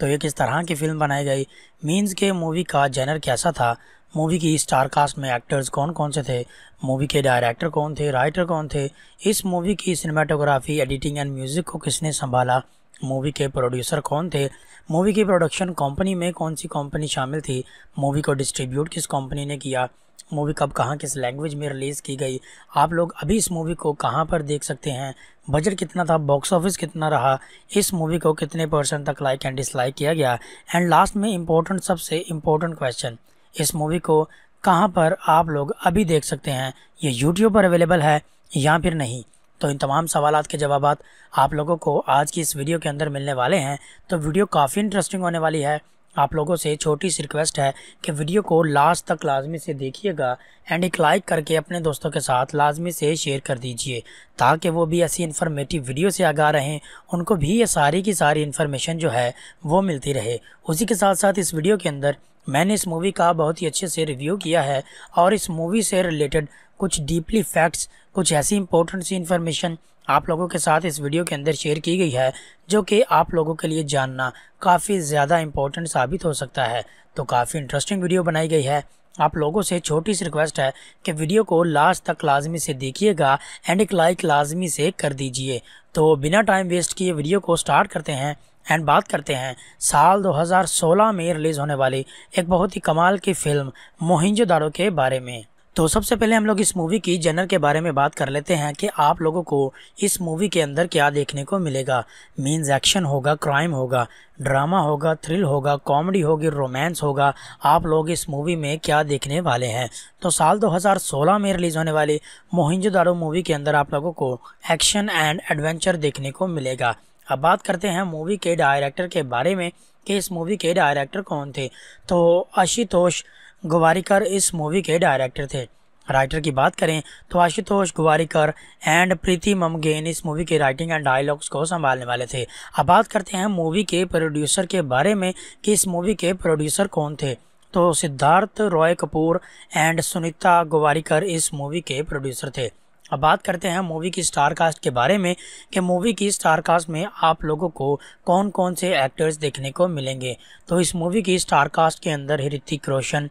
S1: तो ये किस तरह की फिल्म बनाई गई मीन्स के मूवी का जेनर कैसा था मूवी की स्टार कास्ट में एक्टर्स कौन कौन से थे मूवी के डायरेक्टर कौन थे राइटर कौन थे इस मूवी की सिनेमाटोग्राफी एडिटिंग एंड म्यूज़िक को किसने संभाला मूवी के प्रोड्यूसर कौन थे मूवी की प्रोडक्शन कंपनी में कौन सी कंपनी शामिल थी मूवी को डिस्ट्रीब्यूट किस कंपनी ने किया मूवी कब कहाँ किस लैंग्वेज में रिलीज़ की गई आप लोग अभी इस मूवी को कहाँ पर देख सकते हैं बजट कितना था बॉक्स ऑफिस कितना रहा इस मूवी को कितने परसेंट तक लाइक एंड डिसलाइक किया गया एंड लास्ट में इम्पोर्टेंट सबसे इम्पोर्टेंट क्वेश्चन इस मूवी को कहाँ पर आप लोग अभी देख सकते हैं ये यूट्यूब पर अवेलेबल है या फिर नहीं तो इन तमाम सवाल के जवाब आप लोगों को आज की इस वीडियो के अंदर मिलने वाले हैं तो वीडियो काफ़ी इंटरेस्टिंग होने वाली है आप लोगों से छोटी सी रिक्वेस्ट है कि वीडियो को लास्ट तक लाजमी से देखिएगा एंड एक लाइक करके अपने दोस्तों के साथ लाजमी से शेयर कर दीजिए ताकि वो भी ऐसी इन्फॉर्मेटिव वीडियो से आगा रहें उनको भी ये सारी की सारी इन्फॉर्मेशन जो है वो मिलती रहे उसी के साथ साथ इस वीडियो के अंदर मैंने इस मूवी का बहुत ही अच्छे से रिव्यू किया है और इस मूवी से रिलेटेड कुछ डीपली फैक्ट्स कुछ ऐसी इंपॉर्टेंट सी इन्फॉर्मेशन आप लोगों के साथ इस वीडियो के अंदर शेयर की गई है जो कि आप लोगों के लिए जानना काफ़ी ज़्यादा इम्पोर्टेंट साबित हो सकता है तो काफ़ी इंटरेस्टिंग वीडियो बनाई गई है आप लोगों से छोटी सी रिक्वेस्ट है कि वीडियो को लास्ट तक लाजमी से देखिएगा एंड एक लाइक लाजमी से कर दीजिए तो बिना टाइम वेस्ट किए वीडियो को स्टार्ट करते हैं एंड बात करते हैं साल 2016 में रिलीज़ होने वाली एक बहुत ही कमाल की फ़िल्म मोहिंजोदारो के बारे में तो सबसे पहले हम लोग इस मूवी की जनर के बारे में बात कर लेते हैं कि आप लोगों को इस मूवी के अंदर क्या देखने को मिलेगा मीन्स एक्शन होगा क्राइम होगा ड्रामा होगा थ्रिल होगा कॉमेडी होगी रोमांस होगा आप लोग इस मूवी में क्या देखने वाले हैं तो साल 2016 में रिलीज़ होने वाली मोहिंजोदारो मूवी के अंदर आप लोगों को एक्शन एंड एडवेंचर देखने को मिलेगा अब बात करते हैं मूवी के डायरेक्टर के बारे में कि इस मूवी के डायरेक्टर कौन थे तो आशुतोष गुवारीकर इस मूवी के डायरेक्टर थे राइटर की बात करें तो आशुतोष गुवारीकर एंड प्रीति ममगेन इस मूवी के राइटिंग एंड डायलॉग्स को संभालने वाले थे अब बात करते हैं मूवी के प्रोड्यूसर के बारे में कि इस मूवी के प्रोड्यूसर कौन थे तो सिद्धार्थ रॉय कपूर एंड सुनीता गुवारीकर इस मूवी के प्रोड्यूसर थे अब बात करते हैं मूवी की स्टार कास्ट के बारे में कि मूवी की स्टार कास्ट में आप लोगों को कौन कौन से एक्टर्स देखने को मिलेंगे तो इस मूवी की स्टार कास्ट के अंदर ऋतिक रोशन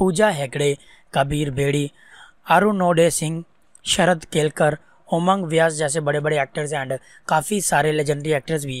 S1: पूजा हेगड़े कबीर बेड़ी आरुनोडे सिंह शरद केलकर उमंग व्यास जैसे बड़े बड़े एक्टर्स एंड काफ़ी सारे लेजेंडरी एक्टर्स भी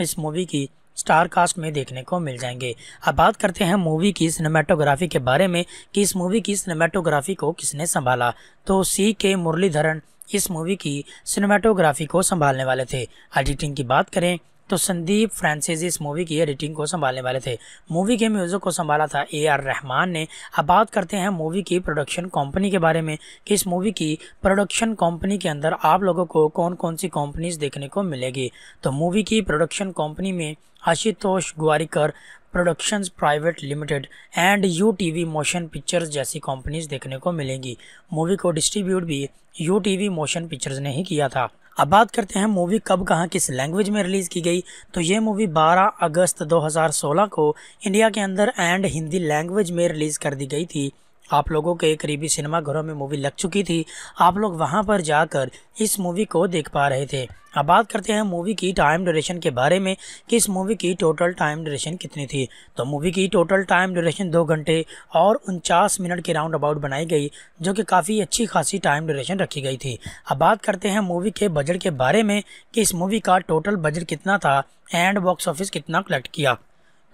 S1: इस मूवी की स्टार कास्ट में देखने को मिल जाएंगे अब बात करते हैं मूवी की सिनेमाटोग्राफी के बारे में कि इस मूवी की सिनेमाटोग्राफी को किसने संभाला तो सी के मुरलीधरन इस मूवी की सिनेमाटोग्राफी को संभालने वाले थे एडिटिंग की बात करें तो संदीप फ्रांसिस इस मूवी की एडिटिंग को संभालने वाले थे मूवी के म्यूज़िक को संभाला था ए आर रहमान ने अब बात करते हैं मूवी की प्रोडक्शन कंपनी के बारे में कि इस मूवी की प्रोडक्शन कंपनी के अंदर आप लोगों को कौन कौन सी कंपनीज देखने को मिलेगी तो मूवी की प्रोडक्शन कंपनी में Ashutosh Gowariker productions private limited and U T V motion pictures जैसी कंपनीज देखने को मिलेंगी मूवी को डिस्ट्रीब्यूट भी U T V motion pictures ने ही किया था अब बात करते हैं मूवी कब कहाँ किस लैंग्वेज में रिलीज़ की गई तो ये मूवी 12 अगस्त 2016 को इंडिया के अंदर एंड हिंदी लैंग्वेज में रिलीज़ कर दी गई थी आप लोगों के करीबी सिनेमाघरों में मूवी लग चुकी थी आप लोग वहां पर जाकर इस मूवी को देख पा रहे थे अब बात करते हैं मूवी की टाइम ड्यूरेशन के बारे में कि इस मूवी की टोटल टाइम ड्यूरेशन कितनी थी तो मूवी की टोटल टाइम ड्यूरेशन दो घंटे और उनचास मिनट के राउंड अबाउट बनाई गई जो कि काफ़ी अच्छी खासी टाइम ड्यूरेशन रखी गई थी अब बात करते हैं मूवी के बजट के बारे में कि इस मूवी का टोटल बजट कितना था एंड बॉक्स ऑफिस कितना कलेक्ट किया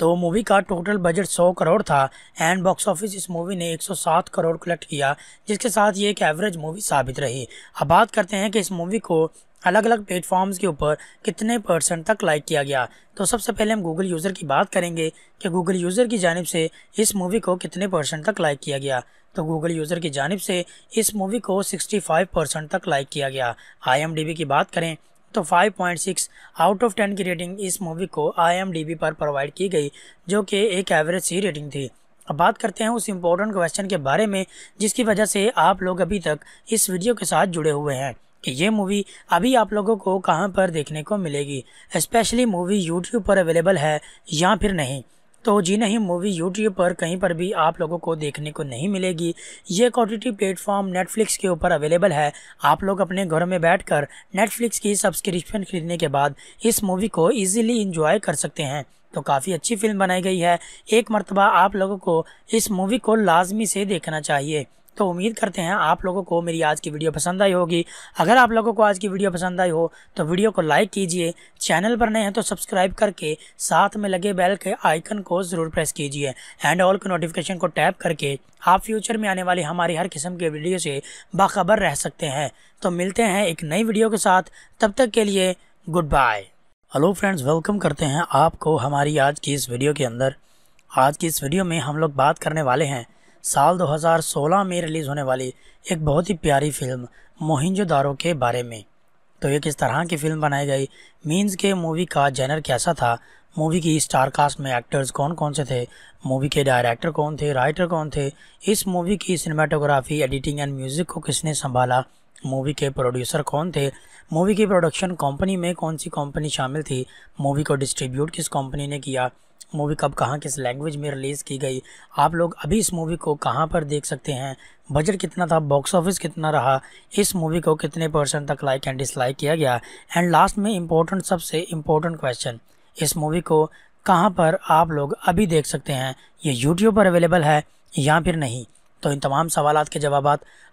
S1: तो मूवी का टोटल बजट 100 करोड़ था एंड बॉक्स ऑफिस इस मूवी ने 107 करोड़ कलेक्ट किया जिसके साथ ये एक एवरेज मूवी साबित रही अब बात करते हैं कि इस मूवी को अलग अलग प्लेटफॉर्म्स के ऊपर कितने परसेंट तक लाइक किया गया तो सबसे पहले हम गूगल यूज़र की बात करेंगे कि गूगल यूज़र की जानब से इस मूवी को कितने परसेंट तक लाइक किया गया तो गूगल यूज़र की जानब से इस मूवी को 65 परसेंट तक लाइक किया गया आई की बात करें तो 5.6 आउट ऑफ 10 की रेटिंग इस मूवी को आई पर प्रोवाइड की गई जो कि एक एवरेज सी रेटिंग थी अब बात करते हैं उस इम्पोर्टेंट क्वेश्चन के बारे में जिसकी वजह से आप लोग अभी तक इस वीडियो के साथ जुड़े हुए हैं कि ये मूवी अभी आप लोगों को कहाँ पर देखने को मिलेगी स्पेशली मूवी यूट्यूब पर अवेलेबल है या फिर नहीं तो जी नहीं मूवी यूट्यूब पर कहीं पर भी आप लोगों को देखने को नहीं मिलेगी ये ओटीटी प्लेटफॉर्म नेटफ्लिक्स के ऊपर अवेलेबल है आप लोग अपने घर में बैठकर नेटफ्लिक्स की सब्सक्रिप्शन खरीदने के बाद इस मूवी को ईजिली इंजॉय कर सकते हैं तो काफ़ी अच्छी फिल्म बनाई गई है एक मरतबा आप लोगों को इस मूवी को लाजमी से देखना चाहिए तो उम्मीद करते हैं आप लोगों को मेरी आज की वीडियो पसंद आई होगी अगर आप लोगों को आज की वीडियो पसंद आई हो तो वीडियो को लाइक कीजिए चैनल पर नए हैं तो सब्सक्राइब करके साथ में लगे बेल के आइकन को ज़रूर प्रेस कीजिए एंड ऑल के नोटिफिकेशन को टैप करके आप फ्यूचर में आने वाली हमारी हर किस्म के वीडियो से बाखबर रह सकते हैं तो मिलते हैं एक नई वीडियो के साथ तब तक के लिए good bye hello friends welcome करते हैं आपको हमारी आज की इस वीडियो के अंदर आज की इस वीडियो में हम लोग बात करने वाले हैं साल 2016 में रिलीज़ होने वाली एक बहुत ही प्यारी फिल्म मोहिंजोदारो के बारे में तो ये किस तरह की फिल्म बनाई गई मीन्स के मूवी का जेनर कैसा था मूवी की स्टार कास्ट में एक्टर्स कौन कौन से थे मूवी के डायरेक्टर कौन थे राइटर कौन थे इस मूवी की सिनेमाटोग्राफी एडिटिंग एंड म्यूज़िक को किसने संभाला मूवी के प्रोड्यूसर कौन थे मूवी की प्रोडक्शन कंपनी में कौन सी कंपनी शामिल थी मूवी को डिस्ट्रीब्यूट किस कंपनी ने किया मूवी कब कहाँ किस लैंग्वेज में रिलीज़ की गई आप लोग अभी इस मूवी को कहाँ पर देख सकते हैं बजट कितना था बॉक्स ऑफिस कितना रहा इस मूवी को कितने परसेंट तक लाइक एंड डिसलाइक किया गया एंड लास्ट में इम्पोर्टेंट सबसे इम्पोर्टेंट क्वेश्चन इस मूवी को कहाँ पर आप लोग अभी देख सकते हैं ये यूट्यूब पर अवेलेबल है या फिर नहीं तो इन तमाम सवाल के जवाब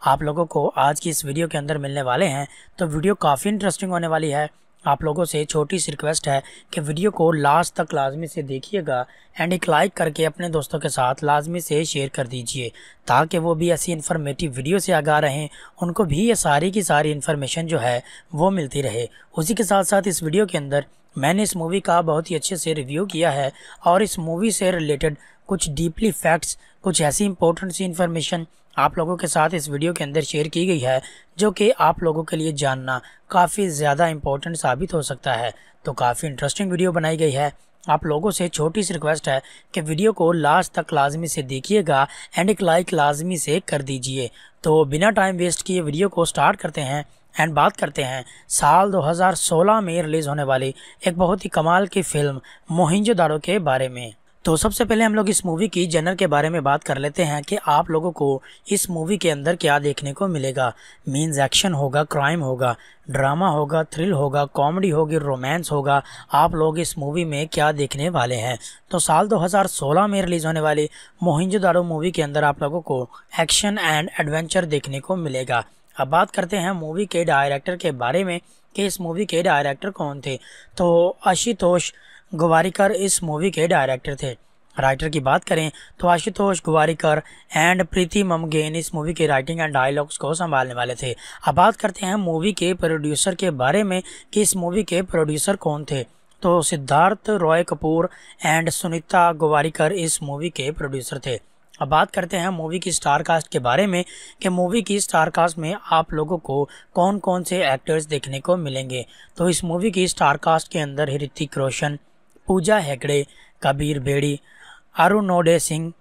S1: आप लोगों को आज की इस वीडियो के अंदर मिलने वाले हैं तो वीडियो काफ़ी इंटरेस्टिंग होने वाली है आप लोगों से छोटी सी रिक्वेस्ट है कि वीडियो को लास्ट तक लाजमी से देखिएगा एंड एक लाइक करके अपने दोस्तों के साथ लाजमी से शेयर कर दीजिए ताकि वो भी ऐसी इन्फॉर्मेटिव वीडियो से आगा रहें उनको भी ये सारी की सारी इन्फॉर्मेशन जो है वो मिलती रहे उसी के साथ साथ इस वीडियो के अंदर मैंने इस मूवी का बहुत ही अच्छे से रिव्यू किया है और इस मूवी से रिलेटेड कुछ डीपली फैक्ट्स कुछ ऐसी इंपॉर्टेंट सी इन्फॉर्मेशन आप लोगों के साथ इस वीडियो के अंदर शेयर की गई है जो कि आप लोगों के लिए जानना काफ़ी ज़्यादा इम्पोर्टेंट साबित हो सकता है तो काफ़ी इंटरेस्टिंग वीडियो बनाई गई है आप लोगों से छोटी सी रिक्वेस्ट है कि वीडियो को लास्ट तक लाजमी से देखिएगा एंड एक लाइक लाजमी से कर दीजिए तो बिना टाइम वेस्ट किए वीडियो को स्टार्ट करते हैं एंड बात करते हैं साल 2016 में रिलीज़ होने वाली एक बहुत ही कमाल की फ़िल्म मोहिंजोदारो के बारे में तो सबसे पहले हम लोग इस मूवी की जनर के बारे में बात कर लेते हैं कि आप लोगों को इस मूवी के अंदर क्या देखने को मिलेगा मीन्स एक्शन होगा क्राइम होगा ड्रामा होगा थ्रिल होगा कॉमेडी होगी रोमांस होगा आप लोग इस मूवी में क्या देखने वाले हैं तो साल 2016 में रिलीज़ होने वाली मोहिंजोदारो मूवी के अंदर आप लोगों को एक्शन एंड एडवेंचर देखने को मिलेगा अब बात करते हैं मूवी के डायरेक्टर के बारे में कि इस मूवी के डायरेक्टर कौन थे तो आशुतोष गवारीकर इस मूवी के डायरेक्टर थे राइटर की बात करें तो आशुतोष गुवारीकर एंड प्रीति ममगेन इस मूवी के राइटिंग एंड डायलॉग्स को संभालने वाले थे अब बात करते हैं मूवी के प्रोड्यूसर के बारे में कि इस मूवी के प्रोड्यूसर कौन थे तो सिद्धार्थ रॉय कपूर एंड सुनीता गुवारीकर इस मूवी के प्रोड्यूसर थे अब बात करते हैं मूवी की स्टार कास्ट के बारे में कि मूवी की स्टार कास्ट में आप लोगों को कौन कौन से एक्टर्स देखने को मिलेंगे तो इस मूवी की स्टार कास्ट के अंदर ऋतिक रोशन पूजा हेगड़े कबीर बेड़ी अरुण नोडे सिंह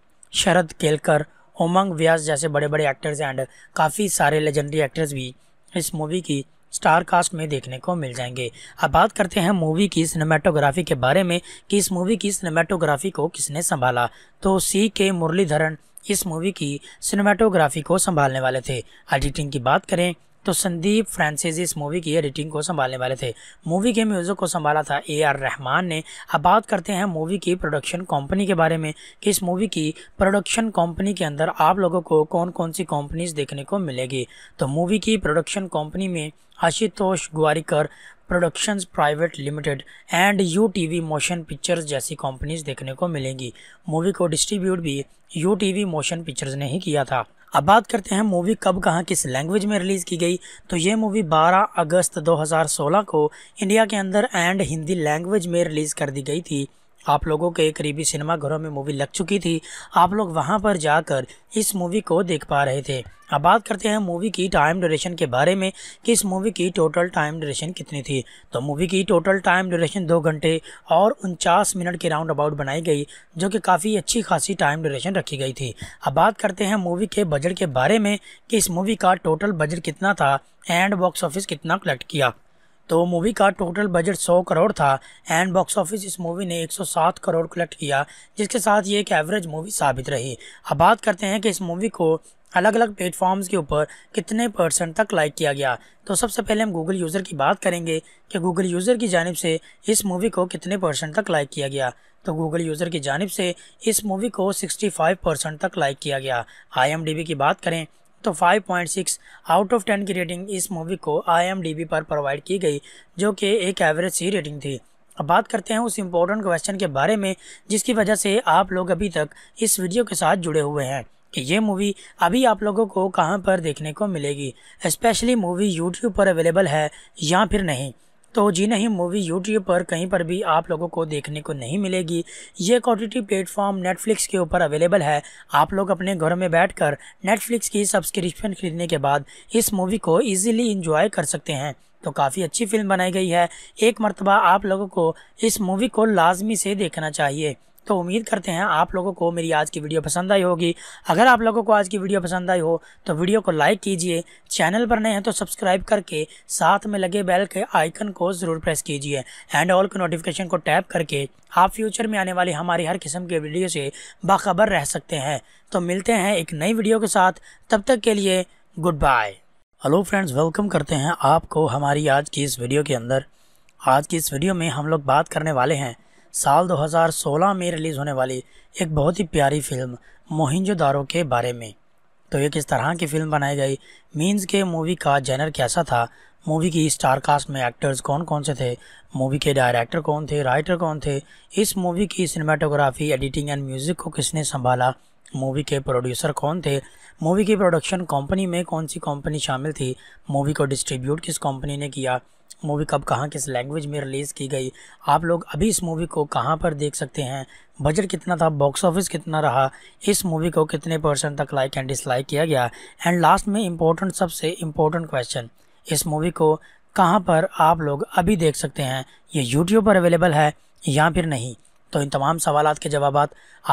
S1: शरद केलकर उमंग व्यास जैसे बड़े बड़े एक्टर्स एंड काफ़ी सारे लेजेंडरी एक्टर्स भी इस मूवी की स्टार कास्ट में देखने को मिल जाएंगे अब बात करते हैं मूवी की सिनेमाटोग्राफी के बारे में कि इस मूवी की सिनेमाटोग्राफी को किसने संभाला तो सी के मुरलीधरन इस मूवी की सिनेमाटोग्राफी को संभालने वाले थे एडिटिंग की बात करें तो संदीप फ्रांसिस इस मूवी की एडिटिंग को संभालने वाले थे मूवी के म्यूज़िक को संभाला था ए आर रहमान ने अब बात करते हैं मूवी की प्रोडक्शन कंपनी के बारे में कि इस मूवी की प्रोडक्शन कंपनी के अंदर आप लोगों को कौन कौन सी कंपनीज देखने को मिलेगी तो मूवी की प्रोडक्शन कंपनी में Ashutosh Gowariker productions private limited and U T V motion pictures जैसी कंपनीज देखने को मिलेंगी मूवी को डिस्ट्रीब्यूट भी U T V motion pictures ने ही किया था अब बात करते हैं मूवी कब कहाँ किस लैंग्वेज में रिलीज़ की गई तो ये मूवी 12 अगस्त 2016 को इंडिया के अंदर एंड हिंदी लैंग्वेज में रिलीज़ कर दी गई थी आप लोगों के करीबी सिनेमाघरों में मूवी लग चुकी थी आप लोग वहां पर जाकर इस मूवी को देख पा रहे थे अब बात करते हैं मूवी की टाइम ड्यूरेशन के बारे में कि इस मूवी की टोटल टाइम ड्यूरेशन कितनी थी तो मूवी की टोटल टाइम ड्यूरेशन दो घंटे और उनचास मिनट के राउंड अबाउट बनाई गई जो कि काफ़ी अच्छी खासी टाइम ड्यूरेशन रखी गई थी अब बात करते हैं मूवी के बजट के बारे में कि इस मूवी का टोटल बजट कितना था एंड बॉक्स ऑफिस कितना कलेक्ट किया तो मूवी का टोटल बजट 100 करोड़ था एंड बॉक्स ऑफिस इस मूवी ने 107 करोड़ कलेक्ट किया जिसके साथ ये एक एवरेज मूवी साबित रही अब बात करते हैं कि इस मूवी को अलग अलग प्लेटफॉर्म्स के ऊपर कितने परसेंट तक लाइक किया गया तो सबसे पहले हम गूगल यूज़र की बात करेंगे कि गूगल यूज़र की जानब से इस मूवी को कितने परसेंट तक लाइक किया गया तो गूगल यूज़र की जानब से इस मूवी को सिक्सटी परसेंट तक लाइक किया गया आई की बात करें तो 5.6 आउट ऑफ 10 की रेटिंग इस मूवी को आई पर प्रोवाइड की गई जो कि एक एवरेज सी रेटिंग थी अब बात करते हैं उस इम्पोर्टेंट क्वेश्चन के बारे में जिसकी वजह से आप लोग अभी तक इस वीडियो के साथ जुड़े हुए हैं कि ये मूवी अभी आप लोगों को कहाँ पर देखने को मिलेगी स्पेशली मूवी यूट्यूब पर अवेलेबल है या फिर नहीं तो जी नहीं मूवी यूट्यूब पर कहीं पर भी आप लोगों को देखने को नहीं मिलेगी ये कॉटिटी प्लेटफॉर्म नेटफ्लिक्स के ऊपर अवेलेबल है आप लोग अपने घर में बैठ कर नेटफ्लिक्स की सब्सक्रिप्शन खरीदने के बाद इस मूवी को ईजिली इंजॉय कर सकते हैं तो काफ़ी अच्छी फिल्म बनाई गई है एक मरतबा आप लोगों को इस मूवी को लाजमी से देखना चाहिए तो उम्मीद करते हैं आप लोगों को मेरी आज की वीडियो पसंद आई होगी अगर आप लोगों को आज की वीडियो पसंद आई हो तो वीडियो को लाइक कीजिए चैनल पर नए हैं तो सब्सक्राइब करके साथ में लगे बेल के आइकन को ज़रूर प्रेस कीजिए एंड ऑल के नोटिफिकेशन को टैप करके आप फ्यूचर में आने वाली हमारी हर किस्म के वीडियो से बाखबर रह सकते हैं तो मिलते हैं एक नई वीडियो के साथ तब तक के लिए good bye hello friends welcome करते हैं आपको हमारी आज की इस वीडियो के अंदर आज की इस वीडियो में हम लोग बात करने वाले हैं साल 2016 में रिलीज़ होने वाली एक बहुत ही प्यारी फिल्म मोहिंजोदारो के बारे में तो ये किस तरह की फिल्म बनाई गई मीन्स के मूवी का जेनर कैसा था मूवी की स्टार कास्ट में एक्टर्स कौन कौन से थे मूवी के डायरेक्टर कौन थे राइटर कौन थे इस मूवी की सिनेमाटोग्राफी एडिटिंग एंड म्यूज़िक को किसने संभाला मूवी के प्रोड्यूसर कौन थे मूवी की प्रोडक्शन कंपनी में कौन सी कंपनी शामिल थी मूवी को डिस्ट्रीब्यूट किस कंपनी ने किया मूवी कब कहाँ किस लैंग्वेज में रिलीज़ की गई आप लोग अभी इस मूवी को कहाँ पर देख सकते हैं बजट कितना था बॉक्स ऑफिस कितना रहा इस मूवी को कितने परसेंट तक लाइक एंड डिसलाइक किया गया एंड लास्ट में इम्पोर्टेंट सबसे इम्पोर्टेंट क्वेश्चन इस मूवी को कहाँ पर आप लोग अभी देख सकते हैं ये यूट्यूब पर अवेलेबल है या फिर नहीं तो इन तमाम सवाल के जवाब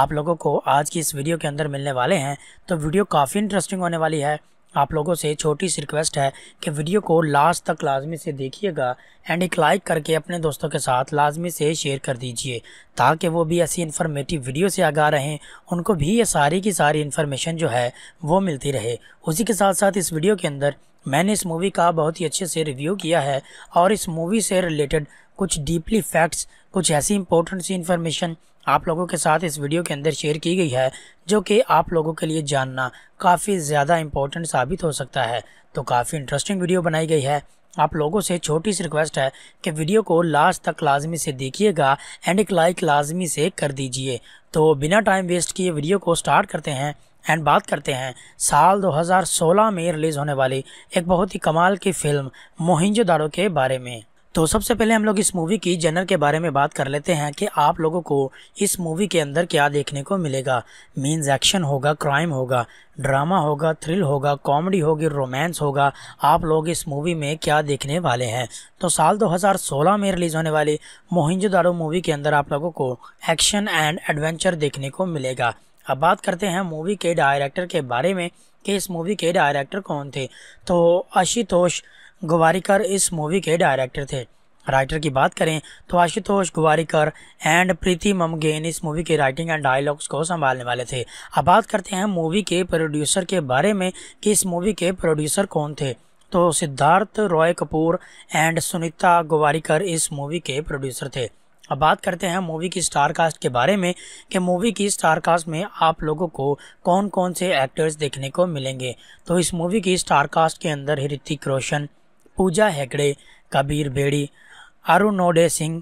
S1: आप लोगों को आज की इस वीडियो के अंदर मिलने वाले हैं तो वीडियो काफ़ी इंटरेस्टिंग होने वाली है आप लोगों से छोटी सी रिक्वेस्ट है कि वीडियो को लास्ट तक लाजमी से देखिएगा एंड एक लाइक करके अपने दोस्तों के साथ लाजमी से शेयर कर दीजिए ताकि वो भी ऐसी इन्फॉर्मेटिव वीडियो से आगा रहें उनको भी ये सारी की सारी इन्फॉर्मेशन जो है वो मिलती रहे उसी के साथ साथ इस वीडियो के अंदर मैंने इस मूवी का बहुत ही अच्छे से रिव्यू किया है और इस मूवी से रिलेटेड कुछ डीपली फैक्ट्स कुछ ऐसी इंपॉर्टेंट सी इन्फॉर्मेशन आप लोगों के साथ इस वीडियो के अंदर शेयर की गई है जो कि आप लोगों के लिए जानना काफ़ी ज़्यादा इम्पोर्टेंट साबित हो सकता है तो काफ़ी इंटरेस्टिंग वीडियो बनाई गई है आप लोगों से छोटी सी रिक्वेस्ट है कि वीडियो को लास्ट तक लाजमी से देखिएगा एंड एक लाइक लाजमी से कर दीजिए तो बिना टाइम वेस्ट किए वीडियो को स्टार्ट करते हैं एंड बात करते हैं साल 2016 में रिलीज़ होने वाली एक बहुत ही कमाल की फ़िल्म मोहिंजोदारो के बारे में तो सबसे पहले हम लोग इस मूवी की जनर के बारे में बात कर लेते हैं कि आप लोगों को इस मूवी के अंदर क्या देखने को मिलेगा मीन्स एक्शन होगा क्राइम होगा ड्रामा होगा थ्रिल होगा कॉमेडी होगी रोमांस होगा आप लोग इस मूवी में क्या देखने वाले हैं तो साल 2016 में रिलीज़ होने वाली मोहिंजोदारो मूवी के अंदर आप लोगों को एक्शन एंड एडवेंचर देखने को मिलेगा अब बात करते हैं मूवी के डायरेक्टर के बारे में कि इस मूवी के डायरेक्टर कौन थे तो आशुतोष गवारीकर इस मूवी के डायरेक्टर थे राइटर की बात करें तो आशुतोष गुवारीकर एंड प्रीति ममगेन इस मूवी के राइटिंग एंड डायलॉग्स को संभालने वाले थे अब बात करते हैं मूवी के प्रोड्यूसर के बारे में कि इस मूवी के प्रोड्यूसर कौन थे तो सिद्धार्थ रॉय कपूर एंड सुनीता गुवारीकर इस मूवी के प्रोड्यूसर थे अब बात करते हैं मूवी की स्टार कास्ट के बारे में कि मूवी की स्टार कास्ट में आप लोगों को कौन कौन से एक्टर्स देखने को मिलेंगे तो इस मूवी की स्टार कास्ट के अंदर ऋतिक रोशन पूजा हेगड़े कबीर बेड़ी आरुनोडे सिंह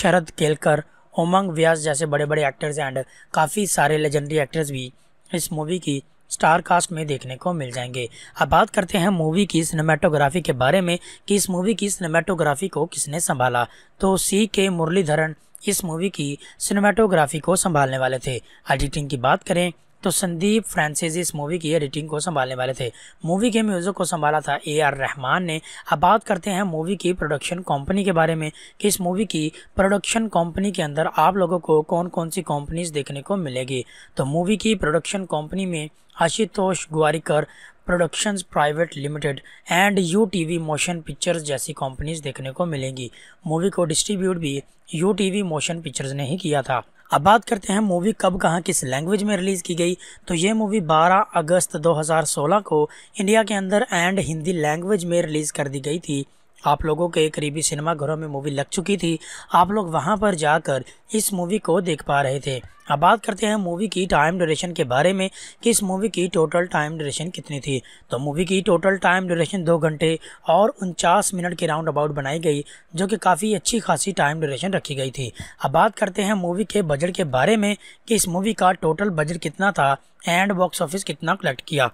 S1: शरद केलकर उमंग व्यास जैसे बड़े बड़े एक्टर्स एंड काफ़ी सारे लेजेंडरी एक्टर्स भी इस मूवी की स्टार कास्ट में देखने को मिल जाएंगे अब बात करते हैं मूवी की सिनेमाटोग्राफी के बारे में कि इस मूवी की सिनेमाटोग्राफी को किसने संभाला तो सी के मुरलीधरन इस मूवी की सिनेमाटोग्राफी को संभालने वाले थे एडिटिंग की बात करें तो संदीप फ्रांसिस इस मूवी की एडिटिंग को संभालने वाले थे मूवी के म्यूज़िक को संभाला था ए आर रहमान ने अब बात करते हैं मूवी की प्रोडक्शन कंपनी के बारे में कि इस मूवी की प्रोडक्शन कंपनी के अंदर आप लोगों को कौन कौन सी कंपनीज देखने को मिलेगी तो मूवी की प्रोडक्शन कंपनी में Ashutosh Gowariker productions private limited and U T V motion pictures जैसी कंपनीज देखने को मिलेंगी मूवी को डिस्ट्रीब्यूट भी U T V motion pictures ने ही किया था अब बात करते हैं मूवी कब कहाँ किस लैंग्वेज में रिलीज़ की गई तो ये मूवी 12 अगस्त 2016 को इंडिया के अंदर एंड हिंदी लैंग्वेज में रिलीज़ कर दी गई थी आप लोगों के करीबी सिनेमाघरों में मूवी लग चुकी थी आप लोग वहां पर जाकर इस मूवी को देख पा रहे थे अब बात करते हैं मूवी की टाइम ड्यूरेशन के बारे में कि इस मूवी की टोटल टाइम ड्यूरेशन कितनी थी तो मूवी की टोटल टाइम ड्यूरेशन दो घंटे और उनचास मिनट के राउंड अबाउट बनाई गई जो कि काफ़ी अच्छी खासी टाइम ड्यूरेशन रखी गई थी अब बात करते हैं मूवी के बजट के बारे में कि इस मूवी का टोटल बजट कितना था एंड बॉक्स ऑफिस कितना कलेक्ट किया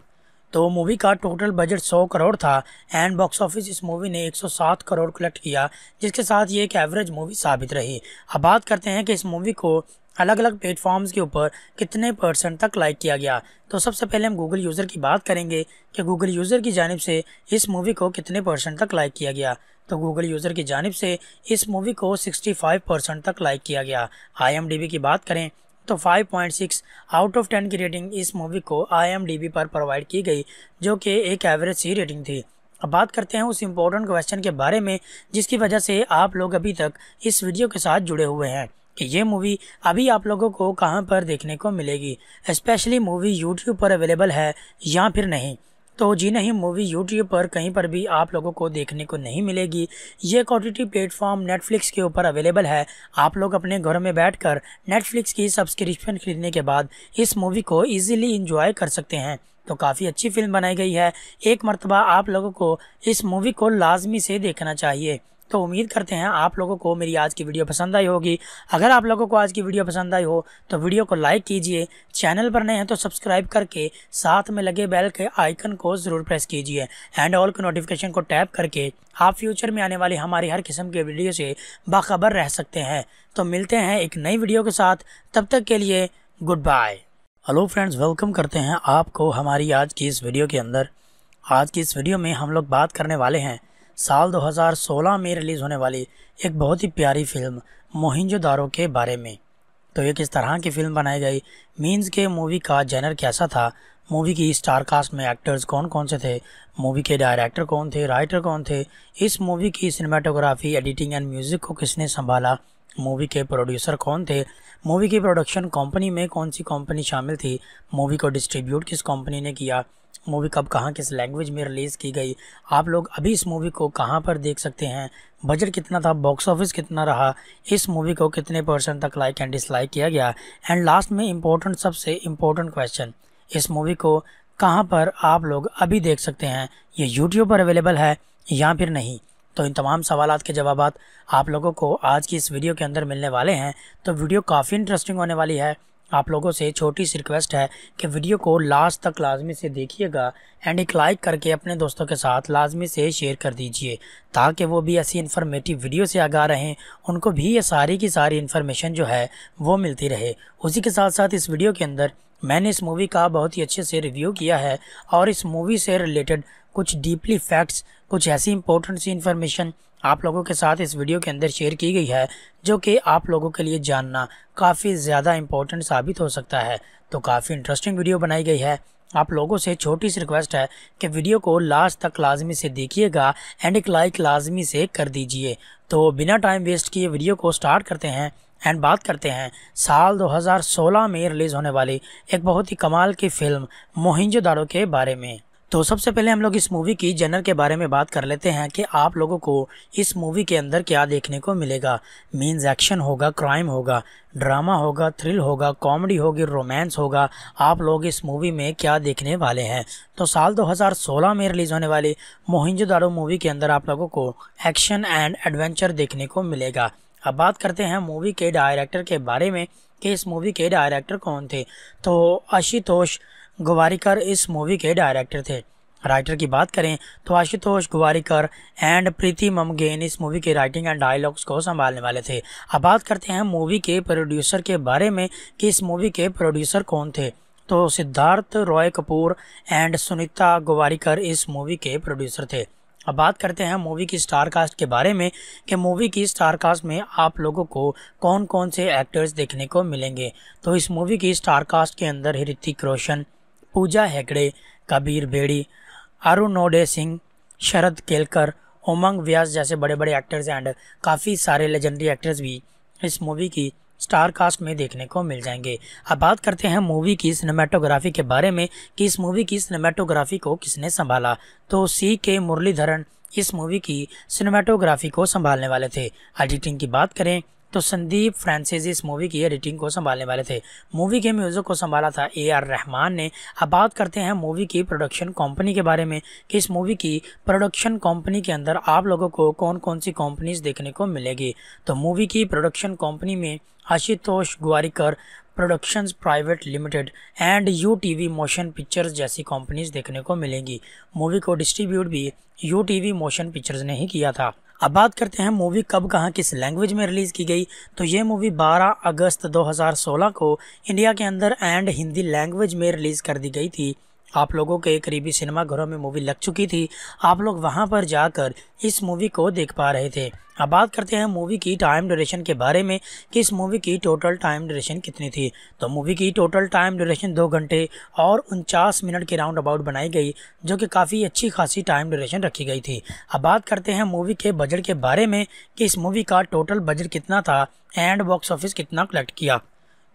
S1: तो मूवी का टोटल बजट 100 करोड़ था एंड बॉक्स ऑफिस इस मूवी ने 107 करोड़ कलेक्ट किया जिसके साथ ये एक एवरेज मूवी साबित रही अब बात करते हैं कि इस मूवी को अलग अलग प्लेटफॉर्म्स के ऊपर कितने परसेंट तक लाइक किया गया तो सबसे पहले हम गूगल यूज़र की बात करेंगे कि गूगल यूज़र की जानब से इस मूवी को कितने परसेंट तक लाइक किया गया तो गूगल यूज़र की जानब से इस मूवी को 65 परसेंट तक लाइक किया गया आई की बात करें तो 5.6 आउट ऑफ 10 की रेटिंग इस मूवी को आई पर प्रोवाइड की गई जो कि एक एवरेज सी रेटिंग थी अब बात करते हैं उस इम्पोर्टेंट क्वेश्चन के बारे में जिसकी वजह से आप लोग अभी तक इस वीडियो के साथ जुड़े हुए हैं कि ये मूवी अभी आप लोगों को कहाँ पर देखने को मिलेगी स्पेशली मूवी यूट्यूब पर अवेलेबल है या फिर नहीं तो जी नहीं मूवी यूट्यूब पर कहीं पर भी आप लोगों को देखने को नहीं मिलेगी ये क्वाटिटी प्लेटफॉर्म नेटफ्लिक्स के ऊपर अवेलेबल है आप लोग अपने घर में बैठकर नेटफ्लिक्स की सब्सक्रिप्शन खरीदने के बाद इस मूवी को इजीली इंजॉय कर सकते हैं तो काफ़ी अच्छी फिल्म बनाई गई है एक मरतबा आप लोगों को इस मूवी को लाजमी से देखना चाहिए तो उम्मीद करते हैं आप लोगों को मेरी आज की वीडियो पसंद आई होगी अगर आप लोगों को आज की वीडियो पसंद आई हो तो वीडियो को लाइक कीजिए चैनल पर नए हैं तो सब्सक्राइब करके साथ में लगे बेल के आइकन को ज़रूर प्रेस कीजिए एंड ऑल के नोटिफिकेशन को टैप करके आप फ्यूचर में आने वाली हमारी हर किस्म के वीडियो से बाखबर रह सकते हैं तो मिलते हैं एक नई वीडियो के साथ तब तक के लिए good bye hello friends welcome करते हैं आपको हमारी आज की इस वीडियो के अंदर आज की इस वीडियो में हम लोग बात करने वाले हैं साल 2016 में रिलीज़ होने वाली एक बहुत ही प्यारी फिल्म मोहिंजोदारो के बारे में तो ये किस तरह की फिल्म बनाई गई मीन्स के मूवी का जेनर कैसा था मूवी की स्टार कास्ट में एक्टर्स कौन कौन से थे मूवी के डायरेक्टर कौन थे राइटर कौन थे इस मूवी की सिनेमाटोग्राफी एडिटिंग एंड म्यूज़िक को किसने संभाला मूवी के प्रोड्यूसर कौन थे मूवी की प्रोडक्शन कंपनी में कौन सी कंपनी शामिल थी मूवी को डिस्ट्रीब्यूट किस कंपनी ने किया मूवी कब कहाँ किस लैंग्वेज में रिलीज़ की गई आप लोग अभी इस मूवी को कहाँ पर देख सकते हैं बजट कितना था बॉक्स ऑफिस कितना रहा इस मूवी को कितने परसेंट तक लाइक एंड डिसलाइक किया गया एंड लास्ट में इम्पोर्टेंट सबसे इम्पोर्टेंट क्वेश्चन इस मूवी को कहाँ पर आप लोग अभी देख सकते हैं ये यूट्यूब पर अवेलेबल है या फिर नहीं तो इन तमाम सवाल के जवाब आप लोगों को आज की इस वीडियो के अंदर मिलने वाले हैं तो वीडियो काफ़ी इंटरेस्टिंग होने वाली है आप लोगों से छोटी सी रिक्वेस्ट है कि वीडियो को लास्ट तक लाजमी से देखिएगा एंड एक लाइक करके अपने दोस्तों के साथ लाजमी से शेयर कर दीजिए ताकि वो भी ऐसी इन्फॉर्मेटिव वीडियो से आगा रहें उनको भी ये सारी की सारी इन्फॉर्मेशन जो है वो मिलती रहे उसी के साथ साथ इस वीडियो के अंदर मैंने इस मूवी का बहुत ही अच्छे से रिव्यू किया है और इस मूवी से रिलेटेड कुछ डीपली फैक्ट्स कुछ ऐसी इंपॉर्टेंट सी इन्फॉर्मेशन आप लोगों के साथ इस वीडियो के अंदर शेयर की गई है जो कि आप लोगों के लिए जानना काफ़ी ज़्यादा इम्पोर्टेंट साबित हो सकता है तो काफ़ी इंटरेस्टिंग वीडियो बनाई गई है आप लोगों से छोटी सी रिक्वेस्ट है कि वीडियो को लास्ट तक लाजमी से देखिएगा एंड एक लाइक लाजमी से कर दीजिए तो बिना टाइम वेस्ट किए वीडियो को स्टार्ट करते हैं एंड बात करते हैं साल 2016 में रिलीज़ होने वाली एक बहुत ही कमाल की फ़िल्म मोहिंजोदारो के बारे में तो सबसे पहले हम लोग इस मूवी की जनर के बारे में बात कर लेते हैं कि आप लोगों को इस मूवी के अंदर क्या देखने को मिलेगा मीन्स एक्शन होगा क्राइम होगा ड्रामा होगा थ्रिल होगा कॉमेडी होगी रोमांस होगा आप लोग इस मूवी में क्या देखने वाले हैं तो साल 2016 में रिलीज़ होने वाली मोहिंजोदारो मूवी के अंदर आप लोगों को एक्शन एंड एडवेंचर देखने को मिलेगा अब बात करते हैं मूवी के डायरेक्टर के बारे में कि इस मूवी के डायरेक्टर कौन थे तो आशुतोष गुवारीकर इस मूवी के डायरेक्टर थे राइटर की बात करें तो आशुतोष गुवारीकर एंड प्रीति ममगेन इस मूवी के राइटिंग एंड डायलॉग्स को संभालने वाले थे अब बात करते हैं मूवी के प्रोड्यूसर के बारे में कि इस मूवी के प्रोड्यूसर कौन थे तो सिद्धार्थ रॉय कपूर एंड सुनीता गुवारीकर इस मूवी के प्रोड्यूसर थे अब बात करते हैं मूवी की स्टार कास्ट के बारे में कि मूवी की स्टार कास्ट में आप लोगों को कौन कौन से एक्टर्स देखने को मिलेंगे तो इस मूवी की स्टार कास्ट के अंदर ऋतिक रोशन पूजा हेगड़े कबीर बेड़ी अरुणोडे सिंह शरद केलकर उमंग व्यास जैसे बड़े बड़े एक्टर्स एंड काफ़ी सारे लेजेंडरी एक्टर्स भी इस मूवी की स्टार कास्ट में देखने को मिल जाएंगे अब बात करते हैं मूवी की सिनेमाटोग्राफी के बारे में कि इस मूवी की सिनेमाटोग्राफी को किसने संभाला तो सी के मुरलीधरन इस मूवी की सिनेमाटोग्राफी को संभालने वाले थे एडिटिंग की बात करें तो संदीप फ्रांसिस इस मूवी की एडिटिंग को संभालने वाले थे मूवी के म्यूज़िक को संभाला था ए आर रहमान ने अब बात करते हैं मूवी की प्रोडक्शन कंपनी के बारे में कि इस मूवी की प्रोडक्शन कंपनी के अंदर आप लोगों को कौन कौन सी कंपनीज देखने को मिलेगी तो मूवी की प्रोडक्शन कंपनी में Ashutosh Gowariker productions private limited and U T motion pictures जैसी कंपनीज देखने को मिलेंगी मूवी को डिस्ट्रीब्यूट भी यू टी मोशन पिक्चर्स ने ही किया था अब बात करते हैं मूवी कब कहाँ किस लैंग्वेज में रिलीज़ की गई तो ये मूवी 12 अगस्त 2016 को इंडिया के अंदर एंड हिंदी लैंग्वेज में रिलीज़ कर दी गई थी आप लोगों के करीबी सिनेमाघरों में मूवी लग चुकी थी आप लोग वहां पर जाकर इस मूवी को देख पा रहे थे अब बात करते हैं मूवी की टाइम ड्यूरेशन के बारे में कि इस मूवी की टोटल टाइम ड्यूरेशन कितनी थी तो मूवी की टोटल टाइम ड्यूरेशन दो घंटे और उनचास मिनट के राउंड अबाउट बनाई गई जो कि काफ़ी अच्छी खासी टाइम ड्यूरेशन रखी गई थी अब बात करते हैं मूवी के बजट के बारे में कि इस मूवी का टोटल बजट कितना था एंड बॉक्स ऑफिस कितना कलेक्ट किया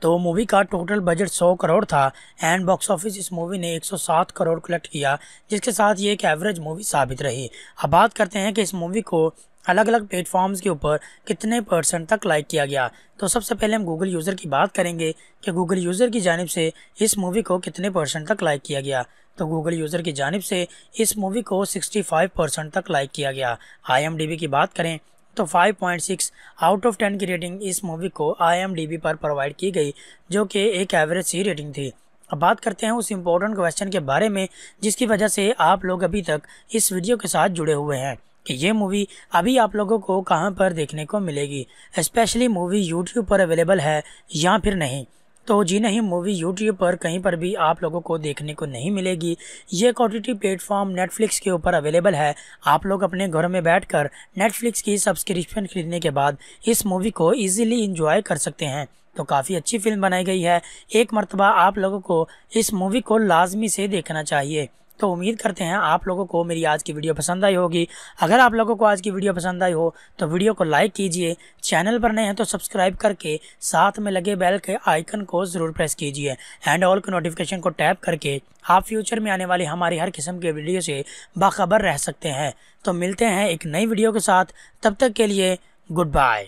S1: तो मूवी का टोटल बजट 100 करोड़ था एंड बॉक्स ऑफिस इस मूवी ने 107 करोड़ कलेक्ट किया जिसके साथ ये एक एवरेज मूवी साबित रही अब बात करते हैं कि इस मूवी को अलग अलग प्लेटफॉर्म्स के ऊपर कितने परसेंट तक लाइक किया गया तो सबसे पहले हम गूगल यूज़र की बात करेंगे कि गूगल यूज़र की जानब से इस मूवी को कितने परसेंट तक लाइक किया गया तो गूगल यूज़र की जानब से इस मूवी को 65 परसेंट तक लाइक किया गया आईएमडीबी की बात करें तो 5.6 आउट ऑफ 10 की रेटिंग इस मूवी को आई पर प्रोवाइड की गई जो कि एक एवरेज सी रेटिंग थी अब बात करते हैं उस इम्पोर्टेंट क्वेश्चन के बारे में जिसकी वजह से आप लोग अभी तक इस वीडियो के साथ जुड़े हुए हैं कि ये मूवी अभी आप लोगों को कहाँ पर देखने को मिलेगी स्पेशली मूवी यूट्यूब पर अवेलेबल है या फिर नहीं तो जी नहीं मूवी यूट्यूब पर कहीं पर भी आप लोगों को देखने को नहीं मिलेगी ये कॉटिटी प्लेटफॉर्म नेटफ्लिक्स के ऊपर अवेलेबल है आप लोग अपने घर में बैठकर नेटफ्लिक्स की सब्सक्रिप्शन खरीदने के बाद इस मूवी को ईजिली इंजॉय कर सकते हैं तो काफ़ी अच्छी फिल्म बनाई गई है एक मरतबा आप लोगों को इस मूवी को लाजमी से देखना चाहिए तो उम्मीद करते हैं आप लोगों को मेरी आज की वीडियो पसंद आई होगी अगर आप लोगों को आज की वीडियो पसंद आई हो तो वीडियो को लाइक कीजिए चैनल पर नए हैं तो सब्सक्राइब करके साथ में लगे बेल के आइकन को ज़रूर प्रेस कीजिए एंड ऑल के नोटिफिकेशन को टैप करके आप फ्यूचर में आने वाली हमारी हर किस्म के वीडियो से बाखबर रह सकते हैं तो मिलते हैं एक नई वीडियो के साथ तब तक के लिए good bye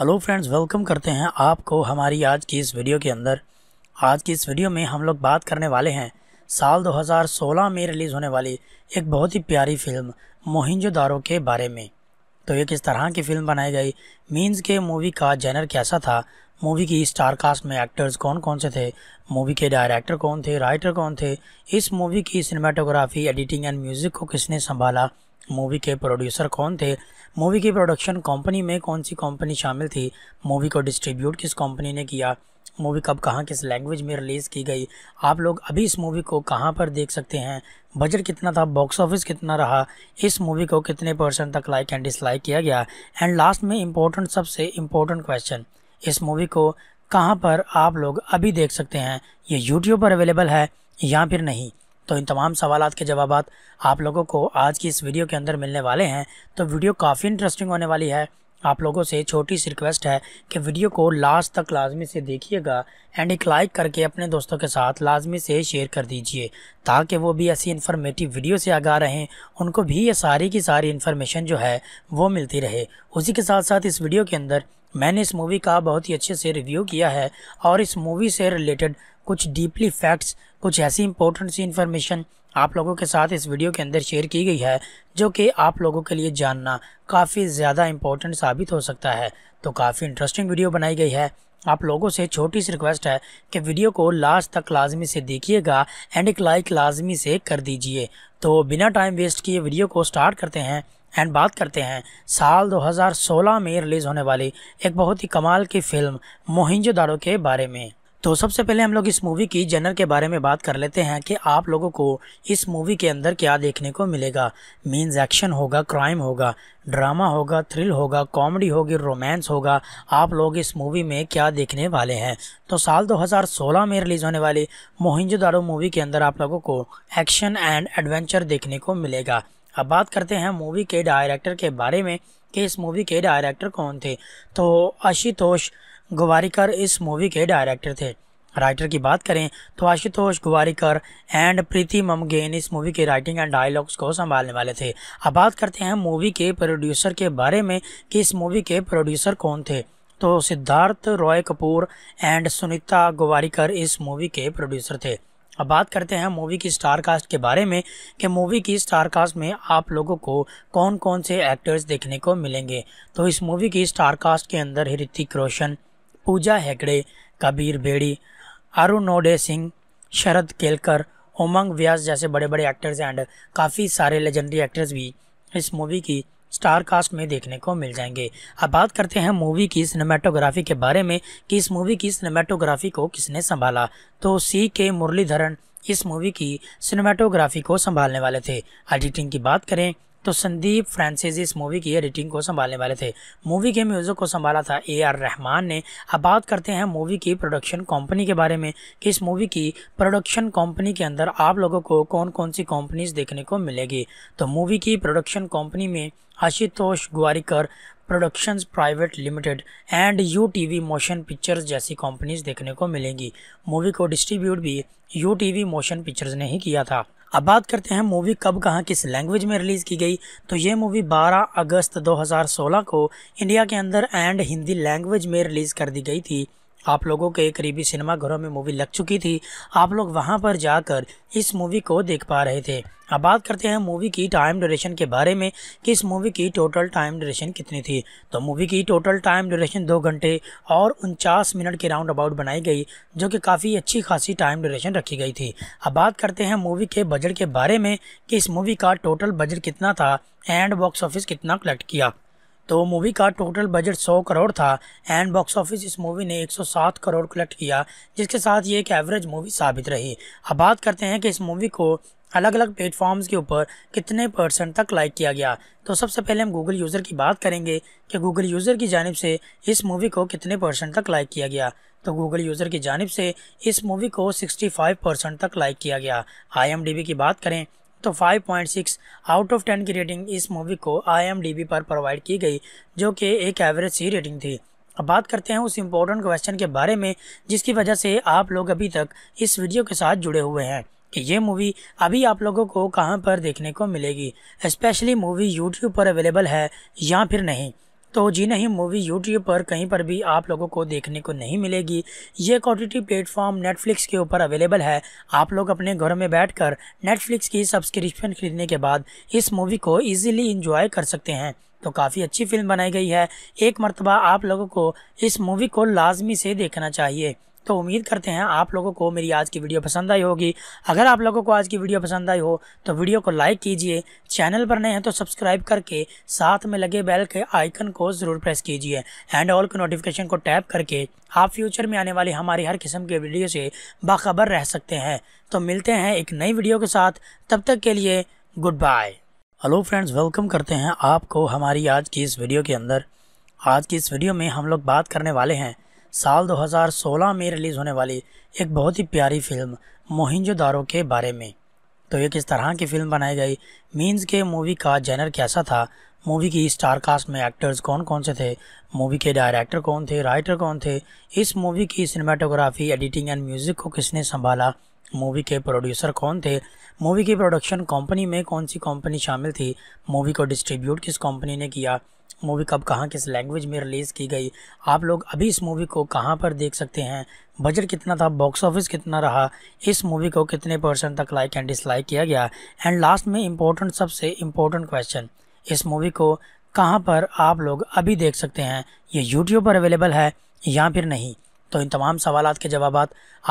S1: hello friends welcome करते हैं आपको हमारी आज की इस वीडियो के अंदर आज की इस वीडियो में हम लोग बात करने वाले हैं साल 2016 में रिलीज़ होने वाली एक बहुत ही प्यारी फिल्म मोहिंजोदारो के बारे में तो ये किस तरह की फिल्म बनाई गई मीन्स के मूवी का जेनर कैसा था मूवी की स्टार कास्ट में एक्टर्स कौन कौन से थे मूवी के डायरेक्टर कौन थे राइटर कौन थे इस मूवी की सिनेमाटोग्राफी एडिटिंग एंड म्यूज़िक को किसने संभाला मूवी के प्रोड्यूसर कौन थे मूवी की प्रोडक्शन कंपनी में कौन सी कंपनी शामिल थी मूवी को डिस्ट्रीब्यूट किस कंपनी ने किया मूवी कब कहाँ किस लैंग्वेज में रिलीज़ की गई आप लोग अभी इस मूवी को कहाँ पर देख सकते हैं बजट कितना था बॉक्स ऑफिस कितना रहा इस मूवी को कितने परसेंट तक लाइक एंड डिसलाइक किया गया एंड लास्ट में इम्पोर्टेंट सबसे इम्पोर्टेंट क्वेश्चन इस मूवी को कहाँ पर आप लोग अभी देख सकते हैं ये यूट्यूब पर अवेलेबल है या फिर नहीं तो इन तमाम सवाल के जवाब आप लोगों को आज की इस वीडियो के अंदर मिलने वाले हैं तो वीडियो काफ़ी इंटरेस्टिंग होने वाली है आप लोगों से छोटी सी रिक्वेस्ट है कि वीडियो को लास्ट तक लाजमी से देखिएगा एंड एक लाइक करके अपने दोस्तों के साथ लाजमी से शेयर कर दीजिए ताकि वो भी ऐसी इन्फॉर्मेटिव वीडियो से आगा रहें उनको भी ये सारी की सारी इन्फॉर्मेशन जो है वो मिलती रहे उसी के साथ साथ इस वीडियो के अंदर मैंने इस मूवी का बहुत ही अच्छे से रिव्यू किया है और इस मूवी से रिलेटेड कुछ डीपली फैक्ट्स कुछ ऐसी इंपॉर्टेंट सी इन्फॉर्मेशन आप लोगों के साथ इस वीडियो के अंदर शेयर की गई है जो कि आप लोगों के लिए जानना काफ़ी ज़्यादा इम्पोर्टेंट साबित हो सकता है तो काफ़ी इंटरेस्टिंग वीडियो बनाई गई है आप लोगों से छोटी सी रिक्वेस्ट है कि वीडियो को लास्ट तक लाजमी से देखिएगा एंड एक लाइक लाजमी से कर दीजिए तो बिना टाइम वेस्ट किए वीडियो को स्टार्ट करते हैं एंड बात करते हैं साल 2016 में रिलीज़ होने वाली एक बहुत ही कमाल की फ़िल्म मोहिंजोदारो के बारे में तो सबसे पहले हम लोग इस मूवी की जनर के बारे में बात कर लेते हैं कि आप लोगों को इस मूवी के अंदर क्या देखने को मिलेगा मीन्स एक्शन होगा क्राइम होगा ड्रामा होगा थ्रिल होगा कॉमेडी होगी रोमांस होगा आप लोग इस मूवी में क्या देखने वाले हैं तो साल 2016 में रिलीज़ होने वाली मोहिंजोदारो मूवी के अंदर आप लोगों को एक्शन एंड एडवेंचर देखने को मिलेगा अब बात करते हैं मूवी के डायरेक्टर के बारे में कि इस मूवी के डायरेक्टर कौन थे तो आशुतोष गवारीकर इस मूवी के डायरेक्टर थे राइटर की बात करें तो आशुतोष गुवारीकर एंड प्रीति ममगेन इस मूवी के राइटिंग एंड डायलॉग्स को संभालने वाले थे अब बात करते हैं मूवी के प्रोड्यूसर के बारे में कि इस मूवी के प्रोड्यूसर कौन थे तो सिद्धार्थ रॉय कपूर एंड सुनीता गुवारीकर इस मूवी के प्रोड्यूसर थे अब बात करते हैं मूवी की स्टार कास्ट के बारे में कि मूवी की स्टार कास्ट में आप लोगों को कौन कौन से एक्टर्स देखने को मिलेंगे तो इस मूवी की स्टार कास्ट के अंदर ऋतिक रोशन पूजा हेगड़े कबीर बेड़ी नोडे सिंह शरद केलकर उमंग व्यास जैसे बड़े बड़े एक्टर्स एंड काफ़ी सारे लेजेंडरी एक्टर्स भी इस मूवी की स्टार कास्ट में देखने को मिल जाएंगे अब बात करते हैं मूवी की सिनेमाटोग्राफी के बारे में कि इस मूवी की सिनेमाटोग्राफी को किसने संभाला तो सी के मुरलीधरन इस मूवी की सिनेमाटोग्राफी को संभालने वाले थे एडिटिंग की बात करें तो संदीप फ्रांसिस इस मूवी की एडिटिंग को संभालने वाले थे मूवी के म्यूज़िक को संभाला था ए आर रहमान ने अब बात करते हैं मूवी की प्रोडक्शन कंपनी के बारे में कि इस मूवी की प्रोडक्शन कंपनी के अंदर आप लोगों को कौन कौन सी कंपनीज देखने को मिलेगी तो मूवी की प्रोडक्शन कंपनी में Ashutosh Gowariker productions private limited and U T V motion pictures जैसी कंपनीज देखने को मिलेंगी मूवी को डिस्ट्रीब्यूट भी U T V motion pictures ने ही किया था अब बात करते हैं मूवी कब कहाँ किस लैंग्वेज में रिलीज़ की गई तो ये मूवी 12 अगस्त 2016 को इंडिया के अंदर एंड हिंदी लैंग्वेज में रिलीज़ कर दी गई थी आप लोगों के करीबी सिनेमाघरों में मूवी लग चुकी थी आप लोग वहां पर जाकर इस मूवी को देख पा रहे थे अब बात करते हैं मूवी की टाइम ड्यूरेशन के बारे में कि इस मूवी की टोटल टाइम ड्यूरेशन कितनी थी तो मूवी की टोटल टाइम ड्यूरेशन दो घंटे और उनचास मिनट के राउंड अबाउट बनाई गई जो कि काफ़ी अच्छी खासी टाइम ड्यूरेशन रखी गई थी अब बात करते हैं मूवी के बजट के बारे में कि इस मूवी का टोटल बजट कितना था एंड बॉक्स ऑफिस कितना कलेक्ट किया तो मूवी का टोटल बजट 100 करोड़ था एंड बॉक्स ऑफिस इस मूवी ने 107 करोड़ कलेक्ट किया जिसके साथ ये एक एवरेज मूवी साबित रही अब बात करते हैं कि इस मूवी को अलग अलग प्लेटफॉर्म्स के ऊपर कितने परसेंट तक लाइक किया गया तो सबसे पहले हम गूगल यूज़र की बात करेंगे कि गूगल यूज़र की जानब से इस मूवी को कितने परसेंट तक लाइक किया गया तो गूगल यूज़र की जानब से इस मूवी को सिक्सटी परसेंट तक लाइक किया गया आई की बात करें तो 5.6 आउट ऑफ 10 की रेटिंग इस मूवी को आई पर प्रोवाइड की गई जो कि एक एवरेज सी रेटिंग थी अब बात करते हैं उस इम्पोर्टेंट क्वेश्चन के बारे में जिसकी वजह से आप लोग अभी तक इस वीडियो के साथ जुड़े हुए हैं कि ये मूवी अभी आप लोगों को कहां पर देखने को मिलेगी स्पेशली मूवी यूट्यूब पर अवेलेबल है या फिर नहीं तो जी नहीं मूवी यूट्यूब पर कहीं पर भी आप लोगों को देखने को नहीं मिलेगी ये क्वालिटी प्लेटफॉर्म नेटफ्लिक्स के ऊपर अवेलेबल है आप लोग अपने घर में बैठकर नेटफ्लिक्स की सब्सक्रिप्शन खरीदने के बाद इस मूवी को ईजिली इंजॉय कर सकते हैं तो काफ़ी अच्छी फिल्म बनाई गई है एक मरतबा आप लोगों को इस मूवी को लाजमी से देखना चाहिए तो उम्मीद करते हैं आप लोगों को मेरी आज की वीडियो पसंद आई होगी अगर आप लोगों को आज की वीडियो पसंद आई हो तो वीडियो को लाइक कीजिए चैनल पर नए हैं तो सब्सक्राइब करके साथ में लगे बेल के आइकन को ज़रूर प्रेस कीजिए एंड ऑल के नोटिफिकेशन को टैप करके आप फ्यूचर में आने वाली हमारी हर किस्म के वीडियो से बाखबर रह सकते हैं तो मिलते हैं एक नई वीडियो के साथ तब तक के लिए good bye hello friends welcome करते हैं आपको हमारी आज की इस वीडियो के अंदर आज की इस वीडियो में हम लोग बात करने वाले हैं साल 2016 में रिलीज़ होने वाली एक बहुत ही प्यारी फिल्म मोहिंजोदारो के बारे में तो ये किस तरह की फिल्म बनाई गई मीन्स के मूवी का जेनर कैसा था मूवी की स्टार कास्ट में एक्टर्स कौन कौन से थे मूवी के डायरेक्टर कौन थे राइटर कौन थे इस मूवी की सिनेमाटोग्राफी एडिटिंग एंड म्यूज़िक को किसने संभाला मूवी के प्रोड्यूसर कौन थे मूवी की प्रोडक्शन कंपनी में कौन सी कंपनी शामिल थी मूवी को डिस्ट्रीब्यूट किस कंपनी ने किया मूवी कब कहाँ किस लैंग्वेज में रिलीज़ की गई आप लोग अभी इस मूवी को कहाँ पर देख सकते हैं बजट कितना था बॉक्स ऑफिस कितना रहा इस मूवी को कितने परसेंट तक लाइक एंड डिसलाइक किया गया एंड लास्ट में इम्पोर्टेंट सबसे इम्पोर्टेंट क्वेश्चन इस मूवी को कहाँ पर आप लोग अभी देख सकते हैं ये यूट्यूब पर अवेलेबल है या फिर नहीं तो इन तमाम सवाल के जवाब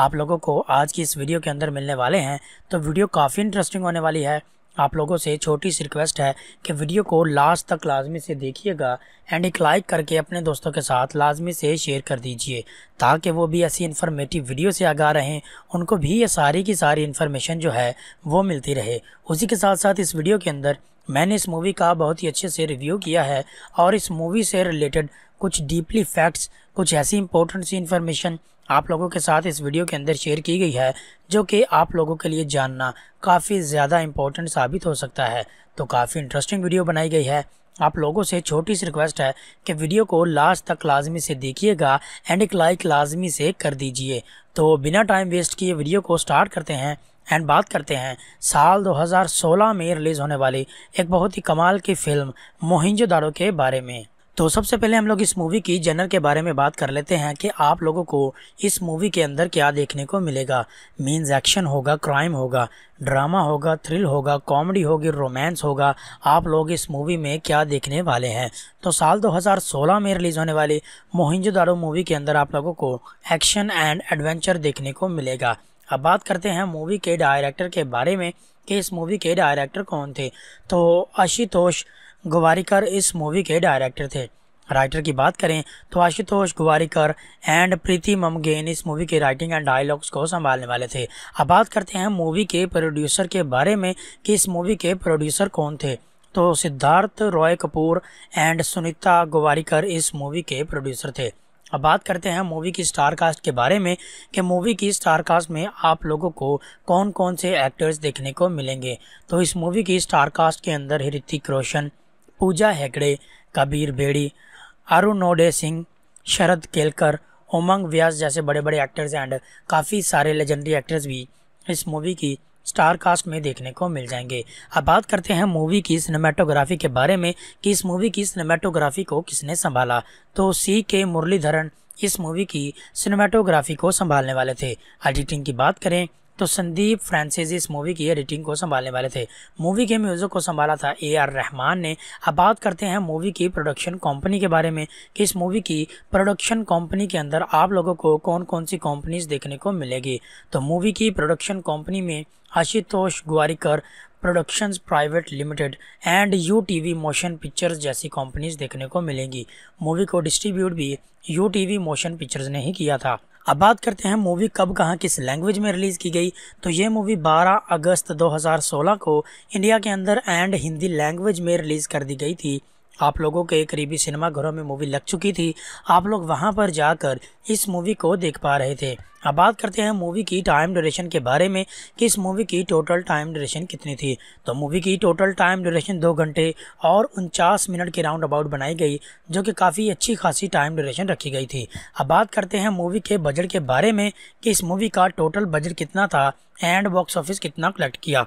S1: आप लोगों को आज की इस वीडियो के अंदर मिलने वाले हैं तो वीडियो काफ़ी इंटरेस्टिंग होने वाली है आप लोगों से छोटी सी रिक्वेस्ट है कि वीडियो को लास्ट तक लाजमी से देखिएगा एंड एक लाइक करके अपने दोस्तों के साथ लाजमी से शेयर कर दीजिए ताकि वो भी ऐसी इन्फॉर्मेटिव वीडियो से आगा रहें उनको भी ये सारी की सारी इन्फॉर्मेशन जो है वो मिलती रहे उसी के साथ साथ इस वीडियो के अंदर मैंने इस मूवी का बहुत ही अच्छे से रिव्यू किया है और इस मूवी से रिलेटेड कुछ डीपली फैक्ट्स कुछ ऐसी इंपॉर्टेंट सी इन्फॉर्मेशन आप लोगों के साथ इस वीडियो के अंदर शेयर की गई है जो कि आप लोगों के लिए जानना काफ़ी ज़्यादा इम्पोर्टेंट साबित हो सकता है तो काफ़ी इंटरेस्टिंग वीडियो बनाई गई है आप लोगों से छोटी सी रिक्वेस्ट है कि वीडियो को लास्ट तक लाजमी से देखिएगा एंड एक लाइक लाजमी से कर दीजिए तो बिना टाइम वेस्ट किए वीडियो को स्टार्ट करते हैं एंड बात करते हैं साल 2016 में रिलीज़ होने वाली एक बहुत ही कमाल की फ़िल्म मोहिंजोदारो के बारे में तो सबसे पहले हम लोग इस मूवी की जनर के बारे में बात कर लेते हैं कि आप लोगों को इस मूवी के अंदर क्या देखने को मिलेगा मीन्स एक्शन होगा क्राइम होगा ड्रामा होगा थ्रिल होगा कॉमेडी होगी रोमांस होगा आप लोग इस मूवी में क्या देखने वाले हैं तो साल 2016 में रिलीज़ होने वाली मोहिंजोदारो मूवी के अंदर आप लोगों को एक्शन एंड एडवेंचर देखने को मिलेगा अब बात करते हैं मूवी के डायरेक्टर के बारे में कि इस मूवी के डायरेक्टर कौन थे तो आशुतोष गुवारीकर इस मूवी के डायरेक्टर थे राइटर की बात करें तो आशुतोष गुवारीकर एंड प्रीति ममगेन इस मूवी के राइटिंग एंड डायलॉग्स को संभालने वाले थे अब बात करते हैं मूवी के प्रोड्यूसर के बारे में कि इस मूवी के प्रोड्यूसर कौन थे तो सिद्धार्थ रॉय कपूर एंड सुनीता गुवारीकर इस मूवी के प्रोड्यूसर थे अब बात करते हैं मूवी की स्टार कास्ट के बारे में कि मूवी की स्टार कास्ट में आप लोगों को कौन कौन से एक्टर्स देखने को मिलेंगे तो इस मूवी की स्टार कास्ट के अंदर ऋतिक रोशन पूजा हेगड़े कबीर बेड़ी आरुनोडे सिंह शरद केलकर उमंग व्यास जैसे बड़े बड़े एक्टर्स एंड काफ़ी सारे लेजेंडरी एक्टर्स भी इस मूवी की स्टार कास्ट में देखने को मिल जाएंगे अब बात करते हैं मूवी की सिनेमाटोग्राफी के बारे में कि इस मूवी की सिनेमाटोग्राफी को किसने संभाला तो सी के मुरलीधरन इस मूवी की सिनेमाटोग्राफी को संभालने वाले थे एडिटिंग की बात करें तो संदीप फ्रांसिस इस मूवी की एडिटिंग को संभालने वाले थे मूवी के म्यूज़िक को संभाला था ए आर रहमान ने अब बात करते हैं मूवी की प्रोडक्शन कंपनी के बारे में कि इस मूवी की प्रोडक्शन कंपनी के अंदर आप लोगों को कौन कौन सी कंपनीज देखने को मिलेगी तो मूवी की प्रोडक्शन कंपनी में Ashutosh Gowariker productions private limited and U T V motion pictures जैसी कंपनीज देखने को मिलेंगी मूवी को डिस्ट्रीब्यूट भी U T V motion pictures ने ही किया था अब बात करते हैं मूवी कब कहाँ किस लैंग्वेज में रिलीज़ की गई तो ये मूवी 12 अगस्त 2016 को इंडिया के अंदर एंड हिंदी लैंग्वेज में रिलीज़ कर दी गई थी आप लोगों के करीबी सिनेमाघरों में मूवी लग चुकी थी आप लोग वहाँ पर जाकर इस मूवी को देख पा रहे थे अब बात करते हैं मूवी की टाइम ड्यूरेशन के बारे में कि इस मूवी की टोटल टाइम ड्यूरेशन कितनी थी तो मूवी की टोटल टाइम ड्यूरेशन दो घंटे और उनचास मिनट के राउंड अबाउट बनाई गई जो कि काफ़ी अच्छी खासी टाइम ड्यूरेशन रखी गई थी अब बात करते हैं मूवी के बजट के बारे में कि इस मूवी का टोटल बजट कितना था एंड बॉक्स ऑफिस कितना कलेक्ट किया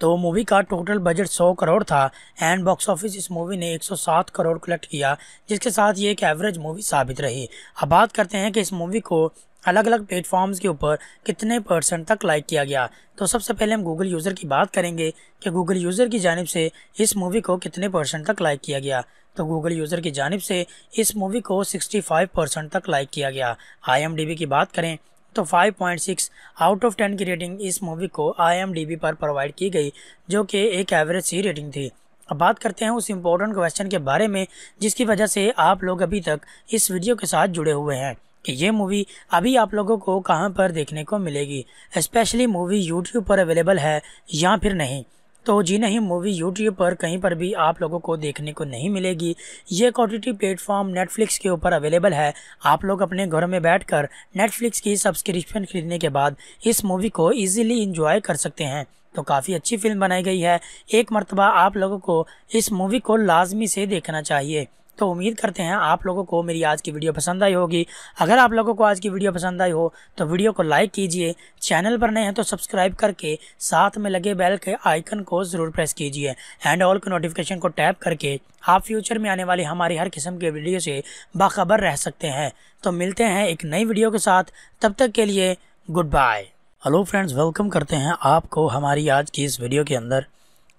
S1: तो मूवी का टोटल बजट 100 करोड़ था एंड बॉक्स ऑफिस इस मूवी ने 107 करोड़ कलेक्ट किया जिसके साथ ये एक एवरेज मूवी साबित रही अब बात करते हैं कि इस मूवी को अलग अलग प्लेटफॉर्म्स के ऊपर कितने परसेंट तक लाइक किया गया तो सबसे पहले हम गूगल यूज़र की बात करेंगे कि गूगल यूज़र की जानब से इस मूवी को कितने परसेंट तक लाइक किया गया तो गूगल यूज़र की जानब से इस मूवी को 65 परसेंट तक लाइक किया गया आई की बात करें तो 5.6 आउट ऑफ 10 की रेटिंग इस मूवी को आई पर प्रोवाइड की गई जो कि एक एवरेज सी रेटिंग थी अब बात करते हैं उस इम्पोर्टेंट क्वेश्चन के बारे में जिसकी वजह से आप लोग अभी तक इस वीडियो के साथ जुड़े हुए हैं कि ये मूवी अभी आप लोगों को कहाँ पर देखने को मिलेगी स्पेशली मूवी यूट्यूब पर अवेलेबल है या फिर नहीं तो जी नहीं मूवी यूट्यूब पर कहीं पर भी आप लोगों को देखने को नहीं मिलेगी ये क्वालिटी प्लेटफॉर्म नेटफ्लिक्स के ऊपर अवेलेबल है आप लोग अपने घर में बैठकर नेटफ्लिक्स की सब्सक्रिप्शन खरीदने के बाद इस मूवी को इजीली इंजॉय कर सकते हैं तो काफ़ी अच्छी फिल्म बनाई गई है एक मरतबा आप लोगों को इस मूवी को लाजमी से देखना चाहिए तो उम्मीद करते हैं आप लोगों को मेरी आज की वीडियो पसंद आई होगी अगर आप लोगों को आज की वीडियो पसंद आई हो तो वीडियो को लाइक कीजिए चैनल पर नए हैं तो सब्सक्राइब करके साथ में लगे बेल के आइकन को ज़रूर प्रेस कीजिए एंड ऑल के नोटिफिकेशन को टैप करके आप फ्यूचर में आने वाली हमारी हर किस्म के वीडियो से बाखबर रह सकते हैं तो मिलते हैं एक नई वीडियो के साथ तब तक के लिए good bye hello friends welcome करते हैं आपको हमारी आज की इस वीडियो के अंदर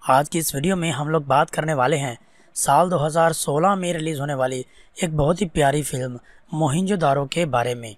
S1: आज की इस वीडियो में हम लोग बात करने वाले हैं साल 2016 में रिलीज़ होने वाली एक बहुत ही प्यारी फिल्म मोहिंजोदारो के बारे में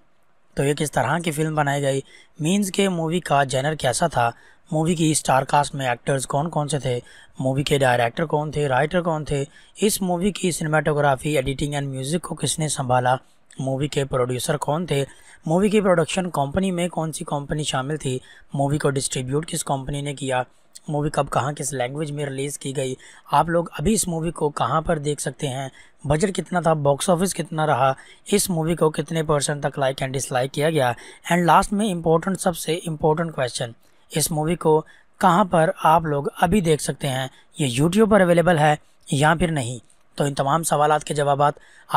S1: तो ये किस तरह की फिल्म बनाई गई मीन्स के मूवी का जेनर कैसा था मूवी की स्टार कास्ट में एक्टर्स कौन कौन से थे मूवी के डायरेक्टर कौन थे राइटर कौन थे इस मूवी की सिनेमाटोग्राफी एडिटिंग एंड म्यूज़िक को किसने संभाला मूवी के प्रोड्यूसर कौन थे मूवी की प्रोडक्शन कंपनी में कौन सी कंपनी शामिल थी मूवी को डिस्ट्रीब्यूट किस कंपनी ने किया मूवी कब कहाँ किस लैंग्वेज में रिलीज़ की गई आप लोग अभी इस मूवी को कहाँ पर देख सकते हैं बजट कितना था बॉक्स ऑफिस कितना रहा इस मूवी को कितने परसेंट तक लाइक एंड डिसलाइक किया गया एंड लास्ट में इम्पोर्टेंट सबसे इम्पोर्टेंट क्वेश्चन इस मूवी को कहाँ पर आप लोग अभी देख सकते हैं ये यूट्यूब पर अवेलेबल है या फिर नहीं तो इन तमाम सवाल के जवाब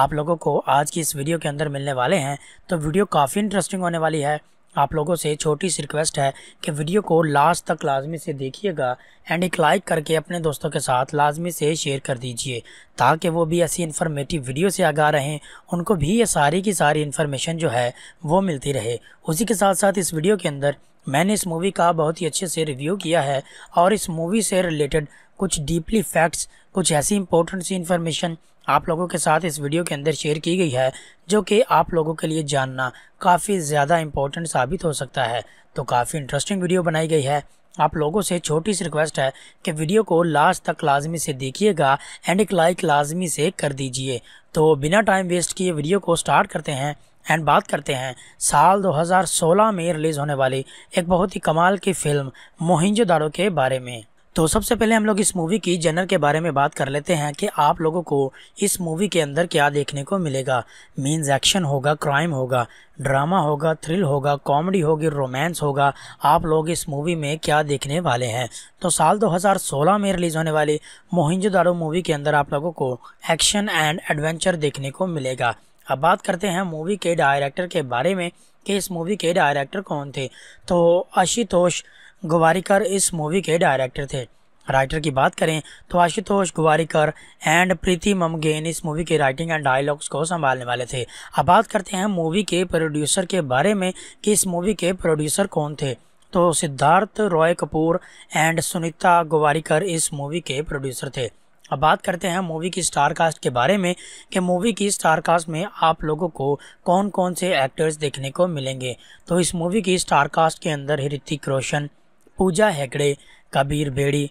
S1: आप लोगों को आज की इस वीडियो के अंदर मिलने वाले हैं तो वीडियो काफ़ी इंटरेस्टिंग होने वाली है आप लोगों से छोटी सी रिक्वेस्ट है कि वीडियो को लास्ट तक लाजमी से देखिएगा एंड एक लाइक करके अपने दोस्तों के साथ लाजमी से शेयर कर दीजिए ताकि वो भी ऐसी इन्फॉर्मेटिव वीडियो से आगा रहें उनको भी ये सारी की सारी इन्फॉर्मेशन जो है वो मिलती रहे उसी के साथ साथ इस वीडियो के अंदर मैंने इस मूवी का बहुत ही अच्छे से रिव्यू किया है और इस मूवी से रिलेटेड कुछ डीपली फैक्ट्स कुछ ऐसी इंपॉर्टेंट सी इन्फॉर्मेशन आप लोगों के साथ इस वीडियो के अंदर शेयर की गई है जो कि आप लोगों के लिए जानना काफ़ी ज़्यादा इम्पोर्टेंट साबित हो सकता है तो काफ़ी इंटरेस्टिंग वीडियो बनाई गई है आप लोगों से छोटी सी रिक्वेस्ट है कि वीडियो को लास्ट तक लाजमी से देखिएगा एंड एक लाइक लाजमी से कर दीजिए तो बिना टाइम वेस्ट किए वीडियो को स्टार्ट करते हैं एंड बात करते हैं साल 2016 में रिलीज़ होने वाली एक बहुत ही कमाल की फ़िल्म मोहिंजोदारो के बारे में तो सबसे पहले हम लोग इस मूवी की जनर के बारे में बात कर लेते हैं कि आप लोगों को इस मूवी के अंदर क्या देखने को मिलेगा मीन्स एक्शन होगा क्राइम होगा ड्रामा होगा थ्रिल होगा कॉमेडी होगी रोमांस होगा आप लोग इस मूवी में क्या देखने वाले हैं तो साल 2016 में रिलीज़ होने वाली मोहिंजोदारो मूवी के अंदर आप लोगों को एक्शन एंड एडवेंचर देखने को मिलेगा अब बात करते हैं मूवी के डायरेक्टर के बारे में कि इस मूवी के डायरेक्टर कौन थे तो आशुतोष गवारीकर इस मूवी के डायरेक्टर थे राइटर की बात करें तो आशुतोष गुवारीकर एंड प्रीति ममगेन इस मूवी के राइटिंग एंड डायलॉग्स को संभालने वाले थे अब बात करते हैं मूवी के प्रोड्यूसर के बारे में कि इस मूवी के प्रोड्यूसर कौन थे तो सिद्धार्थ रॉय कपूर एंड सुनीता गुवारीकर इस मूवी के प्रोड्यूसर थे अब बात करते हैं मूवी की स्टार कास्ट के बारे में कि मूवी की स्टार कास्ट में आप लोगों को कौन कौन से एक्टर्स देखने को मिलेंगे तो इस मूवी की स्टार कास्ट के अंदर ऋतिक रोशन पूजा हेगड़े कबीर बेड़ी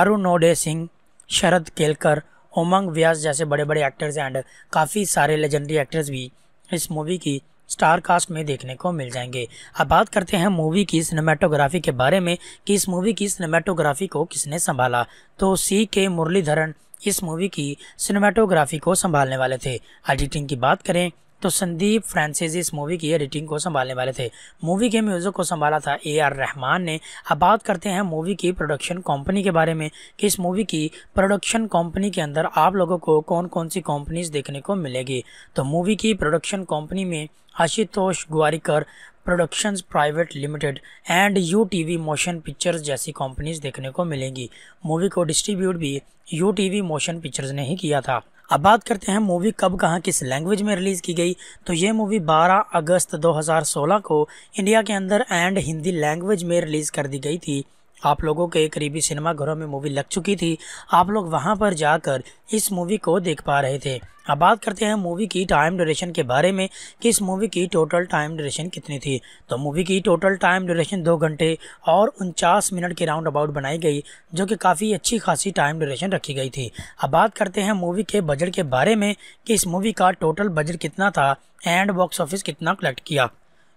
S1: अरुणोडे सिंह शरद केलकर उमंग व्यास जैसे बड़े बड़े एक्टर्स एंड काफ़ी सारे लेजेंडरी एक्टर्स भी इस मूवी की स्टार कास्ट में देखने को मिल जाएंगे अब बात करते हैं मूवी की सिनेमाटोग्राफी के बारे में कि इस मूवी की सिनेमाटोग्राफी को किसने संभाला तो सी के मुरलीधरन इस मूवी की सिनेमाटोग्राफी को संभालने वाले थे एडिटिंग की बात करें तो संदीप फ्रांसिस इस मूवी की एडिटिंग को संभालने वाले थे मूवी के म्यूज़िक को संभाला था ए आर रहमान ने अब बात करते हैं मूवी की प्रोडक्शन कंपनी के बारे में कि इस मूवी की प्रोडक्शन कंपनी के अंदर आप लोगों को कौन कौन सी कंपनीज देखने को मिलेगी तो मूवी की प्रोडक्शन कंपनी में Ashutosh Gowariker productions private limited and U T V motion pictures जैसी कंपनीज देखने को मिलेंगी मूवी को डिस्ट्रीब्यूट भी U T V motion pictures ने ही किया था अब बात करते हैं मूवी कब कहाँ किस लैंग्वेज में रिलीज़ की गई तो ये मूवी 12 अगस्त 2016 को इंडिया के अंदर एंड हिंदी लैंग्वेज में रिलीज़ कर दी गई थी आप लोगों के करीबी सिनेमाघरों में मूवी लग चुकी थी आप लोग वहां पर जाकर इस मूवी को देख पा रहे थे अब बात करते हैं मूवी की टाइम ड्यूरेशन के बारे में कि इस मूवी की टोटल टाइम ड्यूरेशन कितनी थी तो मूवी की टोटल टाइम ड्यूरेशन दो घंटे और उनचास मिनट के राउंड अबाउट बनाई गई जो कि काफ़ी अच्छी खासी टाइम ड्यूरेशन रखी गई थी अब बात करते हैं मूवी के बजट के बारे में कि इस मूवी का टोटल बजट कितना था एंड बॉक्स ऑफिस कितना कलेक्ट किया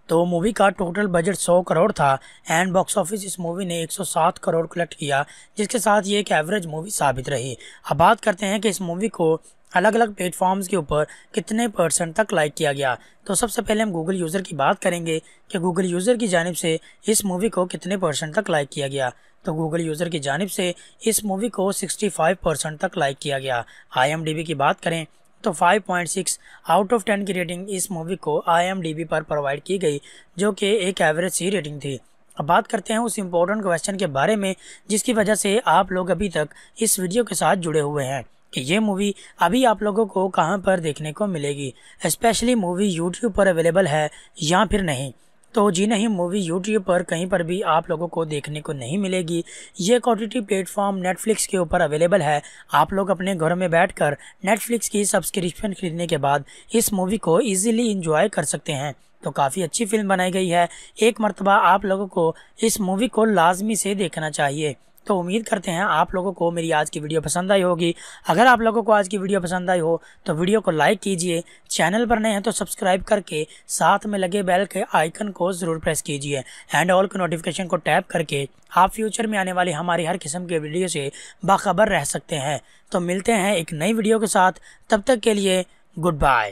S1: तो मूवी का टोटल बजट 100 करोड़ था एंड बॉक्स ऑफिस इस मूवी ने 107 करोड़ कलेक्ट किया जिसके साथ ये एक एवरेज मूवी साबित रही अब बात करते हैं कि इस मूवी को अलग अलग प्लेटफॉर्म्स के ऊपर कितने परसेंट तक लाइक किया गया तो सबसे पहले हम गूगल यूज़र की बात करेंगे कि गूगल यूज़र की जानब से इस मूवी को कितने परसेंट तक लाइक किया गया तो गूगल यूज़र की जानब से इस मूवी को 65 परसेंट तक लाइक किया गया आईएमडीबी की बात करें तो 5.6 आउट ऑफ 10 की रेटिंग इस मूवी को आई पर प्रोवाइड की गई जो कि एक एवरेज सी रेटिंग थी अब बात करते हैं उस इम्पोर्टेंट क्वेश्चन के बारे में जिसकी वजह से आप लोग अभी तक इस वीडियो के साथ जुड़े हुए हैं कि ये मूवी अभी आप लोगों को कहां पर देखने को मिलेगी स्पेशली मूवी यूट्यूब पर अवेलेबल है या फिर नहीं तो जी नहीं मूवी यूट्यूब पर कहीं पर भी आप लोगों को देखने को नहीं मिलेगी ये एक प्लेटफॉर्म नेटफ्लिक्स के ऊपर अवेलेबल है आप लोग अपने घर में बैठकर नेटफ्लिक्स की सब्सक्रिप्शन खरीदने के बाद इस मूवी को ईजिली इंजॉय कर सकते हैं तो काफ़ी अच्छी फिल्म बनाई गई है एक मरतबा आप लोगों को इस मूवी को लाजमी से देखना चाहिए तो उम्मीद करते हैं आप लोगों को मेरी आज की वीडियो पसंद आई होगी अगर आप लोगों को आज की वीडियो पसंद आई हो तो वीडियो को लाइक कीजिए चैनल पर नए हैं तो सब्सक्राइब करके साथ में लगे बेल के आइकन को ज़रूर प्रेस कीजिए एंड ऑल के नोटिफिकेशन को टैप करके आप फ्यूचर में आने वाली हमारी हर किस्म के वीडियो से बाखबर रह सकते हैं तो मिलते हैं एक नई वीडियो के साथ तब तक के लिए good bye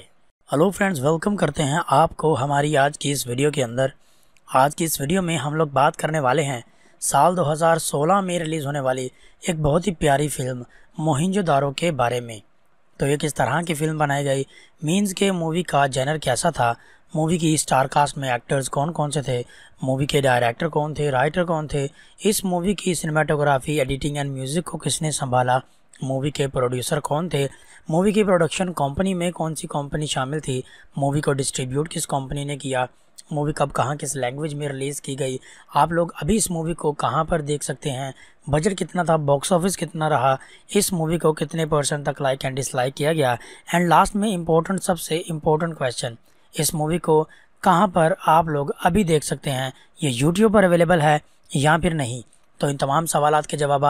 S1: hello friends welcome करते हैं आपको हमारी आज की इस वीडियो के अंदर आज की इस वीडियो में हम लोग बात करने वाले हैं साल 2016 में रिलीज़ होने वाली एक बहुत ही प्यारी फिल्म मोहिंजोदारो के बारे में तो ये किस तरह की फिल्म बनाई गई मीन्स के मूवी का जेनर कैसा था मूवी की स्टार कास्ट में एक्टर्स कौन कौन से थे मूवी के डायरेक्टर कौन थे राइटर कौन थे इस मूवी की सिनेमाटोग्राफी एडिटिंग एंड म्यूज़िक को किसने संभाला मूवी के प्रोड्यूसर कौन थे मूवी की प्रोडक्शन कंपनी में कौन सी कंपनी शामिल थी मूवी को डिस्ट्रीब्यूट किस कंपनी ने किया मूवी कब कहाँ किस लैंग्वेज में रिलीज़ की गई आप लोग अभी इस मूवी को कहाँ पर देख सकते हैं बजट कितना था बॉक्स ऑफिस कितना रहा इस मूवी को कितने परसेंट तक लाइक एंड डिसलाइक किया गया एंड लास्ट में इम्पोर्टेंट सबसे इम्पोर्टेंट क्वेश्चन इस मूवी को कहाँ पर आप लोग अभी देख सकते हैं ये यूट्यूब पर अवेलेबल है या फिर नहीं तो इन तमाम सवाल के जवाब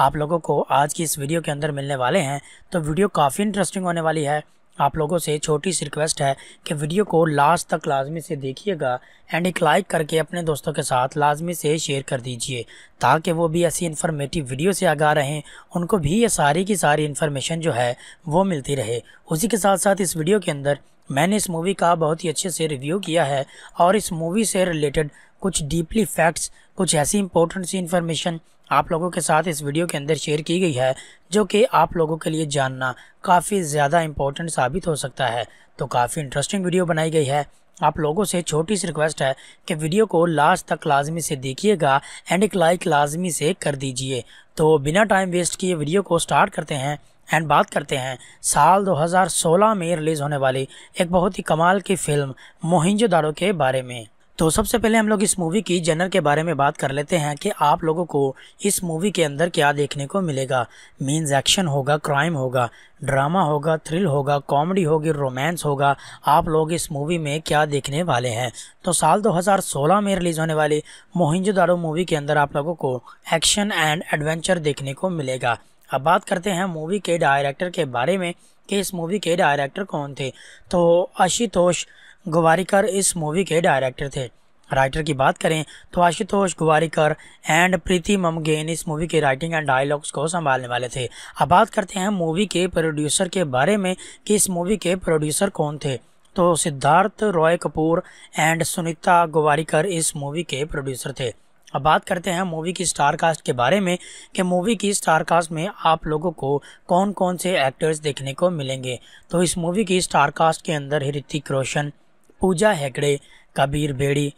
S1: आप लोगों को आज की इस वीडियो के अंदर मिलने वाले हैं तो वीडियो काफ़ी इंटरेस्टिंग होने वाली है आप लोगों से छोटी सी रिक्वेस्ट है कि वीडियो को लास्ट तक लाजमी से देखिएगा एंड एक लाइक करके अपने दोस्तों के साथ लाजमी से शेयर कर दीजिए ताकि वो भी ऐसी इन्फॉर्मेटिव वीडियो से आगा रहें उनको भी ये सारी की सारी इन्फॉर्मेशन जो है वो मिलती रहे उसी के साथ साथ इस वीडियो के अंदर मैंने इस मूवी का बहुत ही अच्छे से रिव्यू किया है और इस मूवी से रिलेटेड कुछ डीपली फैक्ट्स कुछ ऐसी इंपॉर्टेंट सी इन्फॉर्मेशन आप लोगों के साथ इस वीडियो के अंदर शेयर की गई है जो कि आप लोगों के लिए जानना काफ़ी ज़्यादा इम्पोर्टेंट साबित हो सकता है तो काफ़ी इंटरेस्टिंग वीडियो बनाई गई है आप लोगों से छोटी सी रिक्वेस्ट है कि वीडियो को लास्ट तक लाजमी से देखिएगा एंड एक लाइक लाजमी से कर दीजिए तो बिना टाइम वेस्ट किए वीडियो को स्टार्ट करते हैं एंड बात करते हैं साल 2016 में रिलीज़ होने वाली एक बहुत ही कमाल की फ़िल्म मोहिंजोदारो के बारे में तो सबसे पहले हम लोग इस मूवी की जनर के बारे में बात कर लेते हैं कि आप लोगों को इस मूवी के अंदर क्या देखने को मिलेगा मीन्स एक्शन होगा क्राइम होगा ड्रामा होगा थ्रिल होगा कॉमेडी होगी रोमांस होगा आप लोग इस मूवी में क्या देखने वाले हैं तो साल 2016 में रिलीज़ होने वाली मोहिंजोदारो मूवी के अंदर आप लोगों को एक्शन एंड एडवेंचर देखने को मिलेगा अब बात करते हैं मूवी के डायरेक्टर के बारे में कि इस मूवी के डायरेक्टर कौन थे तो आशुतोष गवारीकर इस मूवी के डायरेक्टर थे राइटर की बात करें तो आशुतोष गुवारीकर एंड प्रीति ममगेन इस मूवी के राइटिंग एंड डायलॉग्स को संभालने वाले थे अब बात करते हैं मूवी के प्रोड्यूसर के बारे में कि इस मूवी के प्रोड्यूसर कौन थे तो सिद्धार्थ रॉय कपूर एंड सुनीता गुवारीकर इस मूवी के प्रोड्यूसर थे अब बात करते हैं मूवी की स्टार कास्ट के बारे में कि मूवी की स्टार कास्ट में आप लोगों को कौन कौन से एक्टर्स देखने को मिलेंगे तो इस मूवी की स्टार कास्ट के अंदर ऋतिक रोशन पूजा हेगड़े कबीर बेड़ी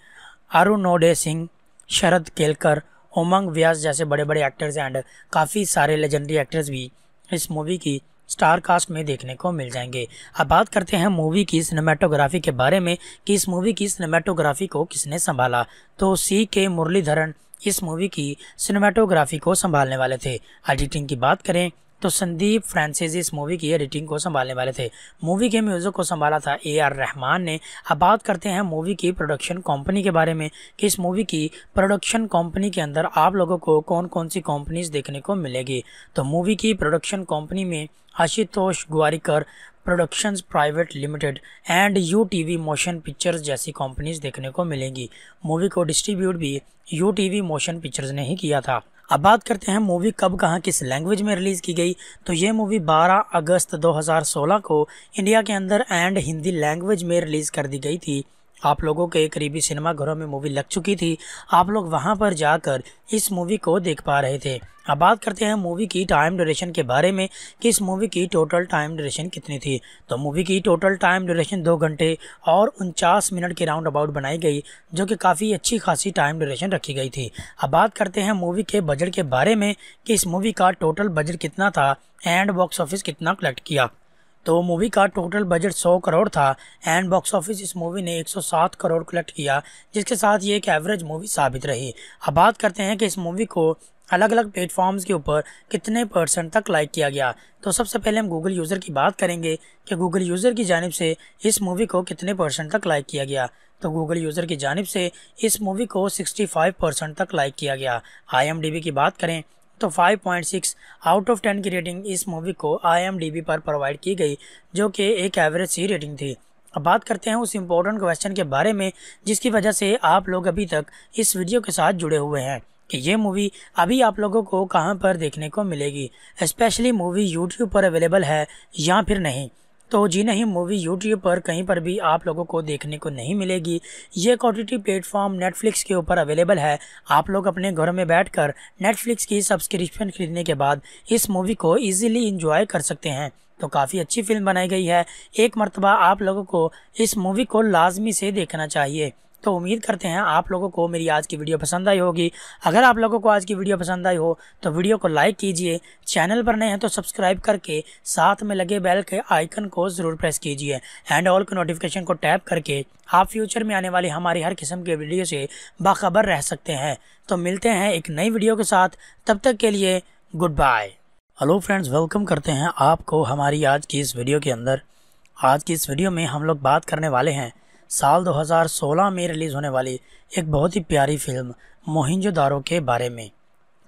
S1: आरुनोडे सिंह शरद केलकर उमंग व्यास जैसे बड़े बड़े एक्टर्स एंड काफ़ी सारे लेजेंडरी एक्टर्स भी इस मूवी की स्टार कास्ट में देखने को मिल जाएंगे अब बात करते हैं मूवी की सिनेमाटोग्राफी के बारे में कि इस मूवी की सिनेमाटोग्राफी को किसने संभाला तो सी के मुरलीधरन इस मूवी की सिनेमाटोग्राफी को संभालने वाले थे एडिटिंग की बात करें तो संदीप फ्रांसिस इस मूवी की एडिटिंग को संभालने वाले थे मूवी के म्यूज़िक को संभाला था ए आर रहमान ने अब बात करते हैं मूवी की प्रोडक्शन कंपनी के बारे में कि इस मूवी की प्रोडक्शन कंपनी के अंदर आप लोगों को कौन कौन सी कंपनीज देखने को मिलेगी तो मूवी की प्रोडक्शन कंपनी में Ashutosh Gowariker productions private limited and U T V motion pictures जैसी कंपनीज देखने को मिलेंगी मूवी को डिस्ट्रीब्यूट भी U T V motion pictures ने ही किया था अब बात करते हैं मूवी कब कहाँ किस लैंग्वेज में रिलीज़ की गई तो ये मूवी 12 अगस्त 2016 को इंडिया के अंदर एंड हिंदी लैंग्वेज में रिलीज़ कर दी गई थी आप लोगों के करीबी सिनेमाघरों में मूवी लग चुकी थी आप लोग वहां पर जाकर इस मूवी को देख पा रहे थे अब बात करते हैं मूवी की टाइम ड्यूरेशन के बारे में कि इस मूवी की टोटल टाइम ड्यूरेशन कितनी थी तो मूवी की टोटल टाइम ड्यूरेशन दो घंटे और उनचास मिनट के राउंड अबाउट बनाई गई जो कि काफ़ी अच्छी खासी टाइम ड्यूरेशन रखी गई थी अब बात करते हैं मूवी के बजट के बारे में कि इस मूवी का टोटल बजट कितना था एंड बॉक्स ऑफिस कितना कलेक्ट किया तो मूवी का टोटल बजट 100 करोड़ था एंड बॉक्स ऑफिस इस मूवी ने 107 करोड़ कलेक्ट किया जिसके साथ ये एक एवरेज मूवी साबित रही अब बात करते हैं कि इस मूवी को अलग अलग प्लेटफॉर्म्स के ऊपर कितने परसेंट तक लाइक किया गया तो सबसे पहले हम गूगल यूज़र की बात करेंगे कि गूगल यूज़र की जानब से इस मूवी को कितने परसेंट तक लाइक किया गया तो गूगल यूज़र की जानब से इस मूवी को 65 परसेंट तक लाइक किया गया आई की बात करें तो 5.6 आउट ऑफ 10 की रेटिंग इस मूवी को आई पर प्रोवाइड की गई जो कि एक एवरेज सी रेटिंग थी अब बात करते हैं उस इम्पोर्टेंट क्वेश्चन के बारे में जिसकी वजह से आप लोग अभी तक इस वीडियो के साथ जुड़े हुए हैं कि ये मूवी अभी आप लोगों को कहाँ पर देखने को मिलेगी स्पेशली मूवी यूट्यूब पर अवेलेबल है या फिर नहीं तो जी नहीं मूवी यूट्यूब पर कहीं पर भी आप लोगों को देखने को नहीं मिलेगी ये क्वान्टिटी प्लेटफॉर्म नेटफ्लिक्स के ऊपर अवेलेबल है आप लोग अपने घरों में बैठकर नेटफ्लिक्स की सब्सक्रिप्शन खरीदने के बाद इस मूवी को ईजिली इंजॉय कर सकते हैं तो काफ़ी अच्छी फिल्म बनाई गई है एक मरतबा आप लोगों को इस मूवी को लाजमी से देखना चाहिए तो उम्मीद करते हैं आप लोगों को मेरी आज की वीडियो पसंद आई होगी अगर आप लोगों को आज की वीडियो पसंद आई हो तो वीडियो को लाइक कीजिए चैनल पर नए हैं तो सब्सक्राइब करके साथ में लगे बेल के आइकन को ज़रूर प्रेस कीजिए एंड ऑल के नोटिफिकेशन को टैप करके आप फ्यूचर में आने वाली हमारी हर किस्म के वीडियो से बाखबर रह सकते हैं तो मिलते हैं एक नई वीडियो के साथ तब तक के लिए good bye hello friends welcome करते हैं आपको हमारी आज की इस वीडियो के अंदर आज की इस वीडियो में हम लोग बात करने वाले हैं साल 2016 में रिलीज़ होने वाली एक बहुत ही प्यारी फिल्म मोहिंजोदारो के बारे में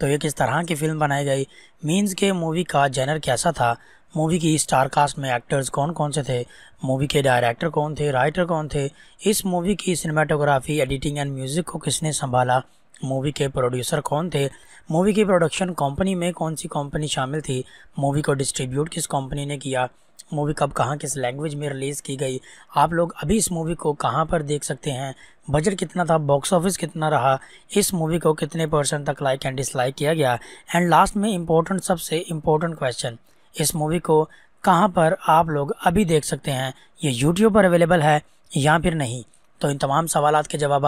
S1: तो ये किस तरह की फिल्म बनाई गई मीन्स के मूवी का जेनर कैसा था मूवी की स्टार कास्ट में एक्टर्स कौन कौन से थे मूवी के डायरेक्टर कौन थे राइटर कौन थे इस मूवी की सिनेमाटोग्राफी एडिटिंग एंड म्यूज़िक को किसने संभाला मूवी के प्रोड्यूसर कौन थे मूवी की प्रोडक्शन कंपनी में कौन सी कंपनी शामिल थी मूवी को डिस्ट्रीब्यूट किस कंपनी ने किया मूवी कब कहाँ किस लैंग्वेज में रिलीज़ की गई आप लोग अभी इस मूवी को कहाँ पर देख सकते हैं बजट कितना था बॉक्स ऑफिस कितना रहा इस मूवी को कितने परसेंट तक लाइक एंड डिसलाइक किया गया एंड लास्ट में इम्पोर्टेंट सबसे इम्पोर्टेंट क्वेश्चन इस मूवी को कहाँ पर आप लोग अभी देख सकते हैं ये यूट्यूब पर अवेलेबल है या फिर नहीं तो इन तमाम सवाल के जवाब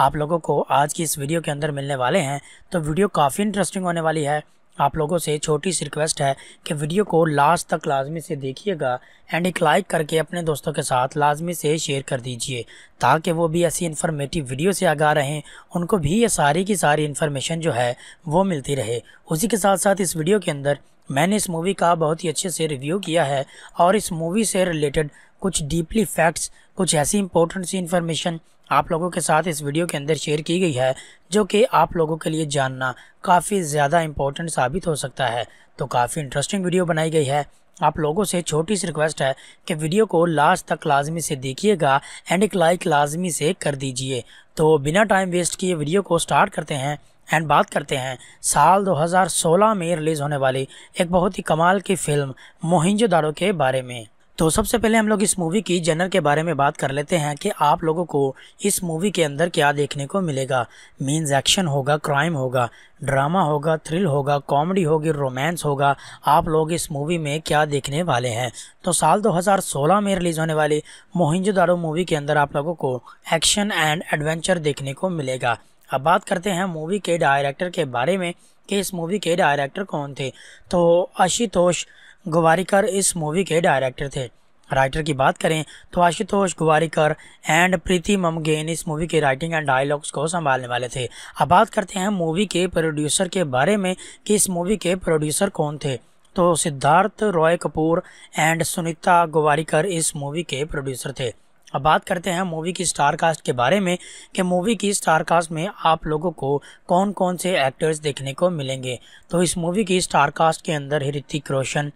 S1: आप लोगों को आज की इस वीडियो के अंदर मिलने वाले हैं तो वीडियो काफ़ी इंटरेस्टिंग होने वाली है आप लोगों से छोटी सी रिक्वेस्ट है कि वीडियो को लास्ट तक लाजमी से देखिएगा एंड एक लाइक करके अपने दोस्तों के साथ लाजमी से शेयर कर दीजिए ताकि वो भी ऐसी इन्फॉर्मेटिव वीडियो से आगा रहें उनको भी ये सारी की सारी इन्फॉर्मेशन जो है वो मिलती रहे उसी के साथ साथ इस वीडियो के अंदर मैंने इस मूवी का बहुत ही अच्छे से रिव्यू किया है और इस मूवी से रिलेटेड कुछ डीपली फैक्ट्स कुछ ऐसी इंपॉर्टेंट सी इन्फॉर्मेशन आप लोगों के साथ इस वीडियो के अंदर शेयर की गई है जो कि आप लोगों के लिए जानना काफ़ी ज़्यादा इम्पोर्टेंट साबित हो सकता है तो काफ़ी इंटरेस्टिंग वीडियो बनाई गई है आप लोगों से छोटी सी रिक्वेस्ट है कि वीडियो को लास्ट तक लाजमी से देखिएगा एंड एक लाइक लाजमी से कर दीजिए तो बिना टाइम वेस्ट किए वीडियो को स्टार्ट करते हैं एंड बात करते हैं साल 2016 में रिलीज़ होने वाली एक बहुत ही कमाल की फ़िल्म मोहिंजोदारो के बारे में तो सबसे पहले हम लोग इस मूवी की जनर के बारे में बात कर लेते हैं कि आप लोगों को इस मूवी के अंदर क्या देखने को मिलेगा मीन्स एक्शन होगा क्राइम होगा ड्रामा होगा थ्रिल होगा कॉमेडी होगी रोमांस होगा आप लोग इस मूवी में क्या देखने वाले हैं तो साल 2016 में रिलीज़ होने वाली मोहिंजोदारो मूवी के अंदर आप लोगों को एक्शन एंड एडवेंचर देखने को मिलेगा अब बात करते हैं मूवी के डायरेक्टर के बारे में कि इस मूवी के डायरेक्टर कौन थे तो आशुतोष गुवारीकर इस मूवी के डायरेक्टर थे राइटर की बात करें तो आशुतोष गुवारीकर एंड प्रीति ममगेन इस मूवी के राइटिंग एंड डायलॉग्स को संभालने वाले थे अब बात करते हैं मूवी के प्रोड्यूसर के बारे में कि इस मूवी के प्रोड्यूसर कौन थे तो सिद्धार्थ रॉय कपूर एंड सुनीता गुवारीकर इस मूवी के प्रोड्यूसर थे अब बात करते हैं मूवी की स्टार कास्ट के बारे में कि मूवी की स्टार कास्ट में आप लोगों को कौन कौन से एक्टर्स देखने को मिलेंगे तो इस मूवी की स्टार कास्ट के अंदर ऋतिक रोशन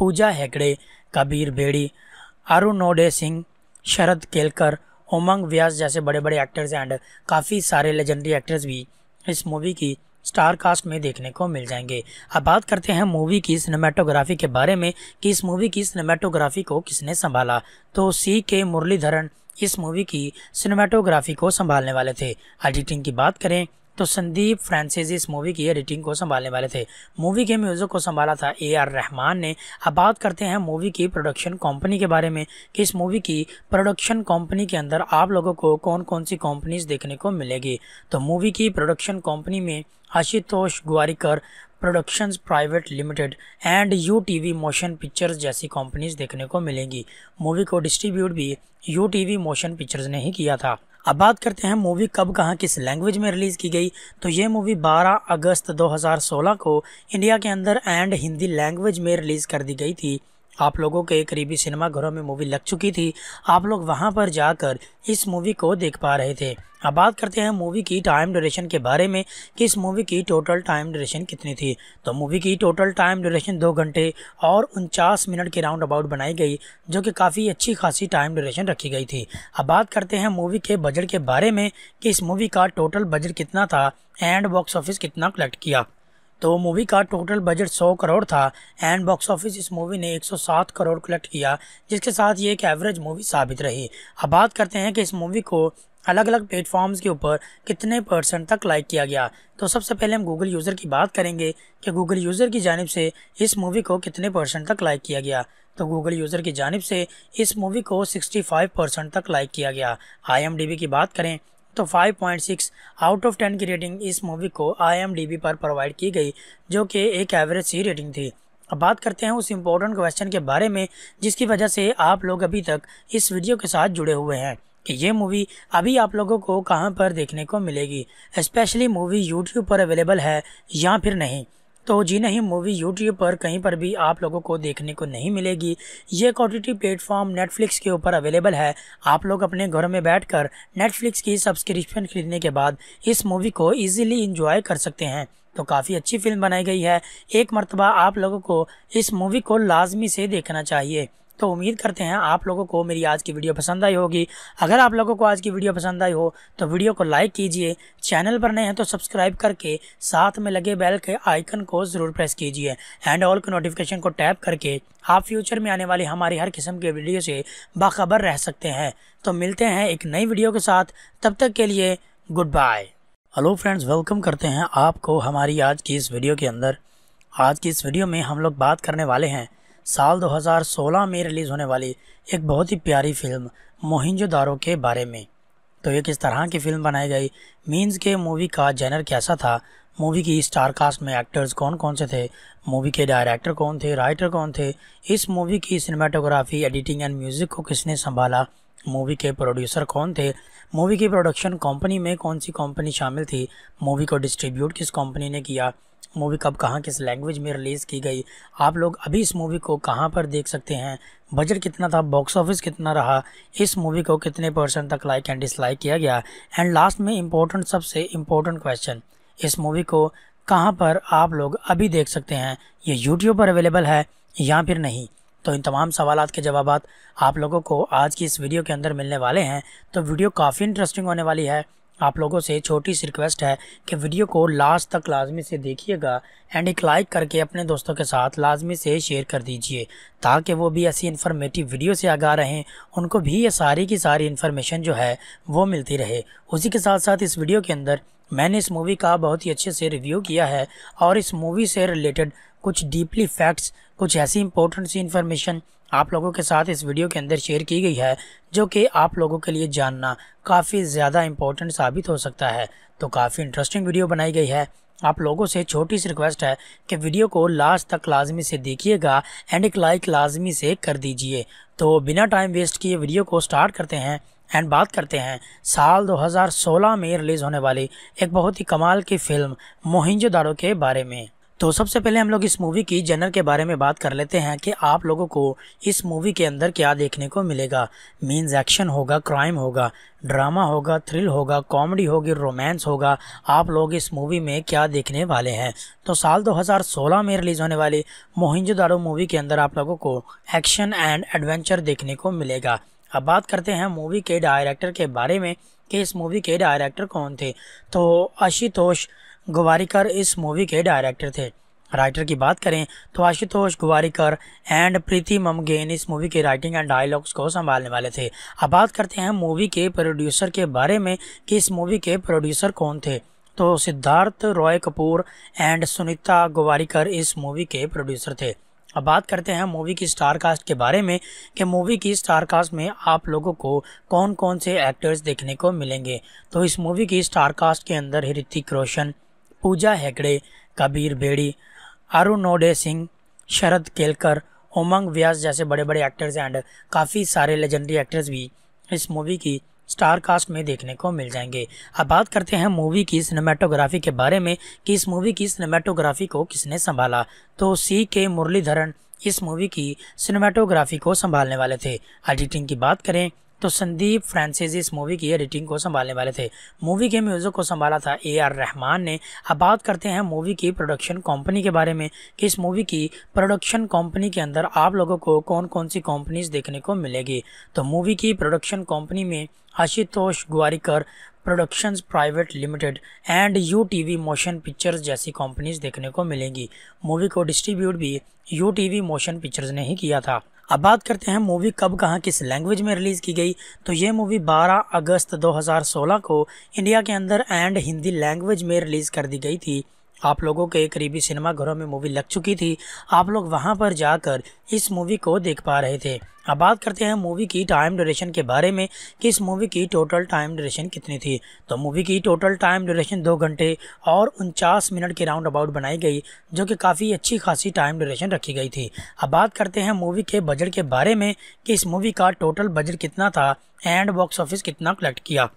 S1: पूजा हेगड़े कबीर बेड़ी आरुनोडे सिंह शरद केलकर उमंग व्यास जैसे बड़े बड़े एक्टर्स एंड काफ़ी सारे लेजेंडरी एक्टर्स भी इस मूवी की स्टार कास्ट में देखने को मिल जाएंगे अब बात करते हैं मूवी की सिनेमाटोग्राफी के बारे में कि इस मूवी की सिनेमाटोग्राफी को किसने संभाला तो सी के मुरलीधरन इस मूवी की सिनेमाटोग्राफी को संभालने वाले थे एडिटिंग की बात करें तो संदीप फ्रांसिस इस मूवी की एडिटिंग को संभालने वाले थे मूवी के म्यूज़िक को संभाला था ए आर रहमान ने अब बात करते हैं मूवी की प्रोडक्शन कंपनी के बारे में कि इस मूवी की प्रोडक्शन कंपनी के अंदर आप लोगों को कौन कौन सी कंपनीज देखने को मिलेगी तो मूवी की प्रोडक्शन कंपनी में Ashutosh Gowariker productions private limited and U T V motion pictures जैसी कंपनीज देखने को मिलेंगी मूवी को डिस्ट्रीब्यूट भी U T V motion pictures ने ही किया था अब बात करते हैं मूवी कब कहाँ किस लैंग्वेज में रिलीज़ की गई तो ये मूवी 12 अगस्त 2016 को इंडिया के अंदर एंड हिंदी लैंग्वेज में रिलीज़ कर दी गई थी आप लोगों के करीबी सिनेमाघरों में मूवी लग चुकी थी आप लोग वहां पर जाकर इस मूवी को देख पा रहे थे अब बात करते हैं मूवी की टाइम ड्यूरेशन के बारे में कि इस मूवी की टोटल टाइम ड्यूरेशन कितनी थी तो मूवी की टोटल टाइम ड्यूरेशन दो घंटे और उनचास मिनट के राउंड अबाउट बनाई गई जो कि काफ़ी अच्छी खासी टाइम ड्यूरेशन रखी गई थी अब बात करते हैं मूवी के बजट के बारे में कि इस मूवी का टोटल बजट कितना था एंड बॉक्स ऑफिस कितना कलेक्ट किया तो मूवी का टोटल बजट 100 करोड़ था एंड बॉक्स ऑफिस इस मूवी ने 107 करोड़ कलेक्ट किया जिसके साथ ये एक एवरेज मूवी साबित रही अब बात करते हैं कि इस मूवी को अलग अलग प्लेटफॉर्म्स के ऊपर कितने परसेंट तक लाइक किया गया तो सबसे पहले हम गूगल यूज़र की बात करेंगे कि गूगल यूज़र की जानब से इस मूवी को कितने परसेंट तक लाइक किया गया तो गूगल यूज़र की जानब से इस मूवी को 65 परसेंट तक लाइक किया गया आई की बात करें दोस्तों 5.6 आउट ऑफ 10 की रेटिंग इस मूवी को आई पर प्रोवाइड की गई जो कि एक एवरेज सी रेटिंग थी अब बात करते हैं उस इम्पोर्टेंट क्वेश्चन के बारे में जिसकी वजह से आप लोग अभी तक इस वीडियो के साथ जुड़े हुए हैं कि ये मूवी अभी आप लोगों को कहाँ पर देखने को मिलेगी स्पेशली मूवी यूट्यूब पर अवेलेबल है या फिर नहीं तो जी नहीं मूवी यूट्यूब पर कहीं पर भी आप लोगों को देखने को नहीं मिलेगी ये ओटीटी प्लेटफॉर्म नेटफ्लिक्स के ऊपर अवेलेबल है आप लोग अपने घर में बैठकर नेटफ्लिक्स की सब्सक्रिप्शन खरीदने के बाद इस मूवी को इजीली इंजॉय कर सकते हैं तो काफ़ी अच्छी फिल्म बनाई गई है एक मरतबा आप लोगों को इस मूवी को लाजमी से देखना चाहिए तो उम्मीद करते हैं आप लोगों को मेरी आज की वीडियो पसंद आई होगी अगर आप लोगों को आज की वीडियो पसंद आई हो तो वीडियो को लाइक कीजिए चैनल पर नए हैं तो सब्सक्राइब करके साथ में लगे बेल के आइकन को ज़रूर प्रेस कीजिए एंड ऑल के नोटिफिकेशन को टैप करके आप फ्यूचर में आने वाली हमारी हर किस्म के वीडियो से बाखबर रह सकते हैं तो मिलते हैं एक नई वीडियो के साथ तब तक के लिए good bye hello friends welcome करते हैं आपको हमारी आज की इस वीडियो के अंदर आज की इस वीडियो में हम लोग बात करने वाले हैं साल 2016 में रिलीज़ होने वाली एक बहुत ही प्यारी फिल्म मोहिंजोदारो के बारे में तो ये किस तरह की फिल्म बनाई गई मीन्स के मूवी का जेनर कैसा था मूवी की स्टार कास्ट में एक्टर्स कौन कौन से थे मूवी के डायरेक्टर कौन थे राइटर कौन थे इस मूवी की सिनेमाटोग्राफी एडिटिंग एंड म्यूज़िक को किसने संभाला मूवी के प्रोड्यूसर कौन थे मूवी की प्रोडक्शन कंपनी में कौन सी कंपनी शामिल थी मूवी को डिस्ट्रीब्यूट किस कंपनी ने किया मूवी कब कहाँ किस लैंग्वेज में रिलीज़ की गई आप लोग अभी इस मूवी को कहाँ पर देख सकते हैं बजट कितना था बॉक्स ऑफिस कितना रहा इस मूवी को कितने परसेंट तक लाइक एंड डिसलाइक किया गया एंड लास्ट में इम्पोर्टेंट सबसे इम्पोर्टेंट क्वेश्चन इस मूवी को कहाँ पर आप लोग अभी देख सकते हैं ये यूट्यूब पर अवेलेबल है या फिर नहीं तो इन तमाम सवाल के जवाब आप लोगों को आज की इस वीडियो के अंदर मिलने वाले हैं तो वीडियो काफ़ी इंटरेस्टिंग होने वाली है आप लोगों से छोटी सी रिक्वेस्ट है कि वीडियो को लास्ट तक लाजमी से देखिएगा एंड एक लाइक करके अपने दोस्तों के साथ लाजमी से शेयर कर दीजिए ताकि वो भी ऐसी इन्फॉर्मेटिव वीडियो से आगा रहें उनको भी ये सारी की सारी इन्फॉर्मेशन जो है वो मिलती रहे उसी के साथ साथ इस वीडियो के अंदर मैंने इस मूवी का बहुत ही अच्छे से रिव्यू किया है और इस मूवी से रिलेटेड कुछ डीपली फैक्ट्स कुछ ऐसी इंपॉर्टेंट सी इन्फॉर्मेशन आप लोगों के साथ इस वीडियो के अंदर शेयर की गई है जो कि आप लोगों के लिए जानना काफ़ी ज़्यादा इम्पोर्टेंट साबित हो सकता है तो काफ़ी इंटरेस्टिंग वीडियो बनाई गई है आप लोगों से छोटी सी रिक्वेस्ट है कि वीडियो को लास्ट तक लाजमी से देखिएगा एंड एक लाइक लाजमी से कर दीजिए तो बिना टाइम वेस्ट किए वीडियो को स्टार्ट करते हैं एंड बात करते हैं साल 2016 में रिलीज़ होने वाली एक बहुत ही कमाल की फ़िल्म मोहिंजोदारो के बारे में तो सबसे पहले हम लोग इस मूवी की जनर के बारे में बात कर लेते हैं कि आप लोगों को इस मूवी के अंदर क्या देखने को मिलेगा मीन्स एक्शन होगा क्राइम होगा ड्रामा होगा थ्रिल होगा कॉमेडी होगी रोमांस होगा आप लोग इस मूवी में क्या देखने वाले हैं तो साल 2016 में रिलीज़ होने वाली मोहिंजोदारो मूवी के अंदर आप लोगों को एक्शन एंड एडवेंचर देखने को मिलेगा अब बात करते हैं मूवी के डायरेक्टर के बारे में कि इस मूवी के डायरेक्टर कौन थे तो आशुतोष गवारीकर इस मूवी के डायरेक्टर थे राइटर की बात करें तो आशुतोष गुवारीकर एंड प्रीति ममगेन इस मूवी के राइटिंग एंड डायलॉग्स को संभालने वाले थे अब बात करते हैं मूवी के प्रोड्यूसर के बारे में कि इस मूवी के प्रोड्यूसर कौन थे तो सिद्धार्थ रॉय कपूर एंड सुनीता गुवारीकर इस मूवी के प्रोड्यूसर थे अब बात करते हैं मूवी की स्टार कास्ट के बारे में कि मूवी की स्टार कास्ट में आप लोगों को कौन कौन से एक्टर्स देखने को मिलेंगे तो इस मूवी की स्टार कास्ट के अंदर ऋतिक रोशन पूजा हेगड़े कबीर बेड़ी आरुनोडे सिंह शरद केलकर उमंग व्यास जैसे बड़े बड़े एक्टर्स एंड काफ़ी सारे लेजेंडरी एक्टर्स भी इस मूवी की स्टार कास्ट में देखने को मिल जाएंगे अब बात करते हैं मूवी की सिनेमाटोग्राफी के बारे में कि इस मूवी की सिनेमाटोग्राफी को किसने संभाला तो सी के मुरलीधरन इस मूवी की सिनेमाटोग्राफी को संभालने वाले थे एडिटिंग की बात करें तो संदीप फ्रांसिस इस मूवी की एडिटिंग को संभालने वाले थे मूवी के म्यूज़िक को संभाला था ए आर रहमान ने अब बात करते हैं मूवी की प्रोडक्शन कंपनी के बारे में कि इस मूवी की प्रोडक्शन कंपनी के अंदर आप लोगों को कौन कौन सी कंपनीज देखने को मिलेगी तो मूवी की प्रोडक्शन कंपनी में Ashutosh Gowariker productions private limited and U T V motion pictures जैसी कंपनीज देखने को मिलेंगी मूवी को डिस्ट्रीब्यूट भी U T V motion pictures ने ही किया था अब बात करते हैं मूवी कब कहाँ किस लैंग्वेज में रिलीज़ की गई तो ये मूवी 12 अगस्त 2016 को इंडिया के अंदर एंड हिंदी लैंग्वेज में रिलीज़ कर दी गई थी आप लोगों के करीबी सिनेमाघरों में मूवी लग चुकी थी आप लोग वहां पर जाकर इस मूवी को देख पा रहे थे अब बात करते हैं मूवी की टाइम ड्यूरेशन के बारे में कि इस मूवी की टोटल टाइम ड्यूरेशन कितनी थी तो मूवी की टोटल टाइम ड्यूरेशन दो घंटे और उनचास मिनट के राउंड अबाउट बनाई गई जो कि काफ़ी अच्छी खासी टाइम ड्यूरेशन रखी गई थी अब बात करते हैं मूवी के बजट के बारे में कि इस मूवी का टोटल बजट कितना था एंड बॉक्स ऑफिस कितना कलेक्ट किया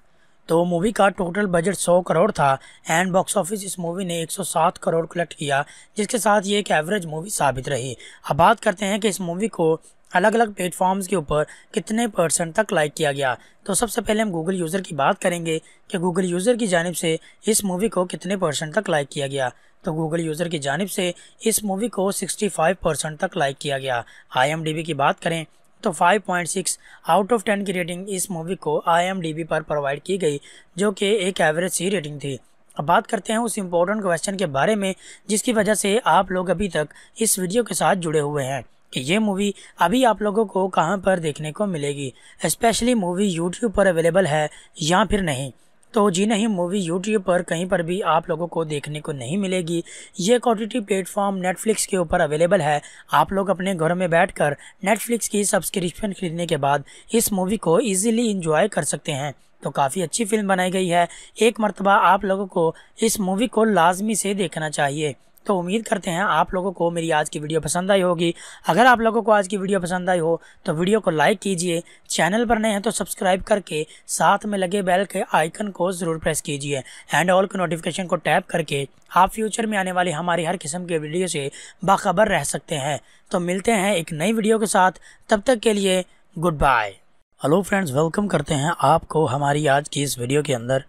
S1: तो मूवी का टोटल बजट 100 करोड़ था एंड बॉक्स ऑफिस इस मूवी ने 107 करोड़ कलेक्ट किया जिसके साथ ये एक एवरेज मूवी साबित रही अब बात करते हैं कि इस मूवी को अलग अलग प्लेटफॉर्म्स के ऊपर कितने परसेंट तक लाइक किया गया तो सबसे पहले हम गूगल यूज़र की बात करेंगे कि गूगल यूज़र की जानब से इस मूवी को कितने परसेंट तक लाइक किया गया तो गूगल यूज़र की जानब से इस मूवी को 65 परसेंट तक लाइक किया गया आईएमडीबी की बात करें तो 5.6 आउट ऑफ 10 की रेटिंग इस मूवी को आई पर प्रोवाइड की गई जो कि एक एवरेज सी रेटिंग थी अब बात करते हैं उस इम्पोर्टेंट क्वेश्चन के बारे में जिसकी वजह से आप लोग अभी तक इस वीडियो के साथ जुड़े हुए हैं कि ये मूवी अभी आप लोगों को कहाँ पर देखने को मिलेगी स्पेशली मूवी यूट्यूब पर अवेलेबल है या फिर नहीं तो जी नहीं मूवी यूट्यूब पर कहीं पर भी आप लोगों को देखने को नहीं मिलेगी ये क्वालिटी प्लेटफॉर्म नेटफ्लिक्स के ऊपर अवेलेबल है आप लोग अपने घर में बैठ कर नेटफ्लिक्स की सब्सक्रिप्शन खरीदने के बाद इस मूवी को ईजिली इंजॉय कर सकते हैं तो काफ़ी अच्छी फिल्म बनाई गई है एक मरतबा आप लोगों को इस मूवी को लाजमी से देखना चाहिए तो उम्मीद करते हैं आप लोगों को मेरी आज की वीडियो पसंद आई होगी अगर आप लोगों को आज की वीडियो पसंद आई हो तो वीडियो को लाइक कीजिए चैनल पर नए हैं तो सब्सक्राइब करके साथ में लगे बेल के आइकन को ज़रूर प्रेस कीजिए एंड ऑल के नोटिफिकेशन को टैप करके आप फ्यूचर में आने वाली हमारी हर किस्म के वीडियो से बाखबर रह सकते हैं तो मिलते हैं एक नई वीडियो के साथ तब तक के लिए good bye hello friends welcome करते हैं आपको हमारी आज की इस वीडियो के अंदर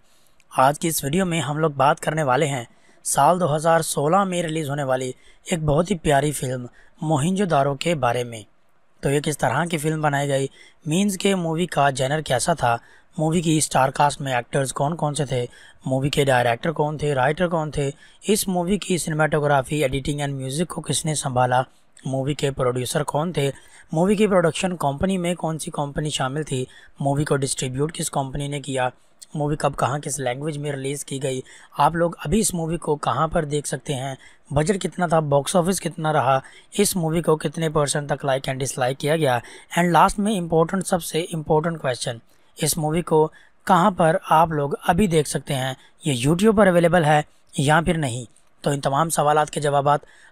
S1: आज की इस वीडियो में हम लोग बात करने वाले हैं साल 2016 में रिलीज़ होने वाली एक बहुत ही प्यारी फिल्म मोहिंजोदारो के बारे में तो ये किस तरह की फिल्म बनाई गई मीन्स के मूवी का जेनर कैसा था मूवी की स्टार कास्ट में एक्टर्स कौन कौन से थे मूवी के डायरेक्टर कौन थे राइटर कौन थे इस मूवी की सिनेमाटोग्राफी एडिटिंग एंड म्यूज़िक को किसने संभाला मूवी के प्रोड्यूसर कौन थे मूवी की प्रोडक्शन कंपनी में कौन सी कंपनी शामिल थी मूवी को डिस्ट्रीब्यूट किस कंपनी ने किया मूवी कब कहाँ किस लैंग्वेज में रिलीज़ की गई आप लोग अभी इस मूवी को कहाँ पर देख सकते हैं बजट कितना था बॉक्स ऑफिस कितना रहा इस मूवी को कितने परसेंट तक लाइक एंड डिसलाइक किया गया एंड लास्ट में इम्पोर्टेंट सबसे इम्पोर्टेंट क्वेश्चन इस मूवी को कहाँ पर आप लोग अभी देख सकते हैं ये यूट्यूब पर अवेलेबल है या फिर नहीं तो इन तमाम सवाल के जवाब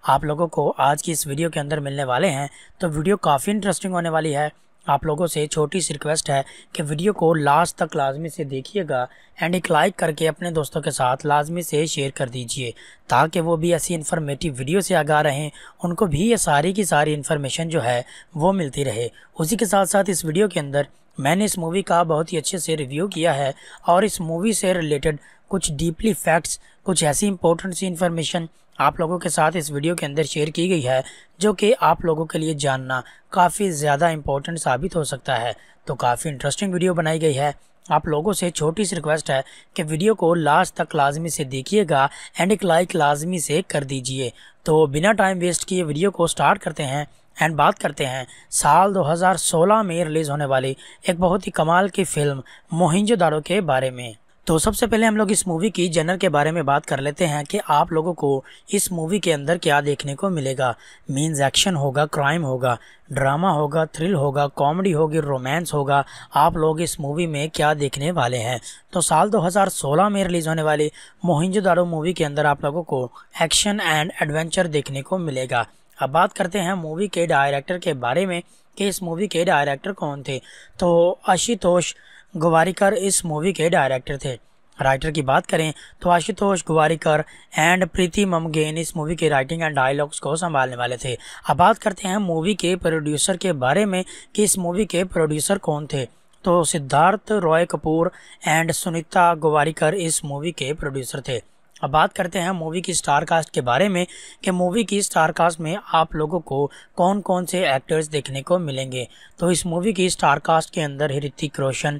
S1: आप लोगों को आज की इस वीडियो के अंदर मिलने वाले हैं तो वीडियो काफ़ी इंटरेस्टिंग होने वाली है आप लोगों से छोटी सी रिक्वेस्ट है कि वीडियो को लास्ट तक लाजमी से देखिएगा एंड एक लाइक करके अपने दोस्तों के साथ लाजमी से शेयर कर दीजिए ताकि वो भी ऐसी इन्फॉर्मेटिव वीडियो से आगा रहें उनको भी ये सारी की सारी इन्फॉर्मेशन जो है वो मिलती रहे उसी के साथ साथ इस वीडियो के अंदर मैंने इस मूवी का बहुत ही अच्छे से रिव्यू किया है और इस मूवी से रिलेटेड कुछ डीपली फैक्ट्स कुछ ऐसी इंपॉर्टेंट सी इन्फॉर्मेशन आप लोगों के साथ इस वीडियो के अंदर शेयर की गई है जो कि आप लोगों के लिए जानना काफ़ी ज़्यादा इम्पोर्टेंट साबित हो सकता है तो काफ़ी इंटरेस्टिंग वीडियो बनाई गई है आप लोगों से छोटी सी रिक्वेस्ट है कि वीडियो को लास्ट तक लाजमी से देखिएगा एंड एक लाइक लाजमी से कर दीजिए तो बिना टाइम वेस्ट किए वीडियो को स्टार्ट करते हैं एंड बात करते हैं साल 2016 में रिलीज़ होने वाली एक बहुत ही कमाल की फ़िल्म मोहिंजोदारो के बारे में तो सबसे पहले हम लोग इस मूवी की जनर के बारे में बात कर लेते हैं कि आप लोगों को इस मूवी के अंदर क्या देखने को मिलेगा मीन्स एक्शन होगा क्राइम होगा ड्रामा होगा थ्रिल होगा कॉमेडी होगी रोमांस होगा आप लोग इस मूवी में क्या देखने वाले हैं तो साल 2016 में रिलीज़ होने वाली मोहिंजोदारो मूवी के अंदर आप लोगों को एक्शन एंड एडवेंचर देखने को मिलेगा अब बात करते हैं मूवी के डायरेक्टर के बारे में कि इस मूवी के डायरेक्टर कौन थे तो आशुतोष गवारीकर इस मूवी के डायरेक्टर थे राइटर की बात करें तो आशुतोष गुवारीकर एंड प्रीति ममगेन इस मूवी के राइटिंग एंड डायलॉग्स को संभालने वाले थे अब बात करते हैं मूवी के प्रोड्यूसर के बारे में कि इस मूवी के प्रोड्यूसर कौन थे तो सिद्धार्थ रॉय कपूर एंड सुनीता गुवारीकर इस मूवी के प्रोड्यूसर थे अब बात करते हैं मूवी की स्टार कास्ट के बारे में कि मूवी की स्टार कास्ट में आप लोगों को कौन कौन से एक्टर्स देखने को मिलेंगे तो इस मूवी की स्टार कास्ट के अंदर ऋतिक रोशन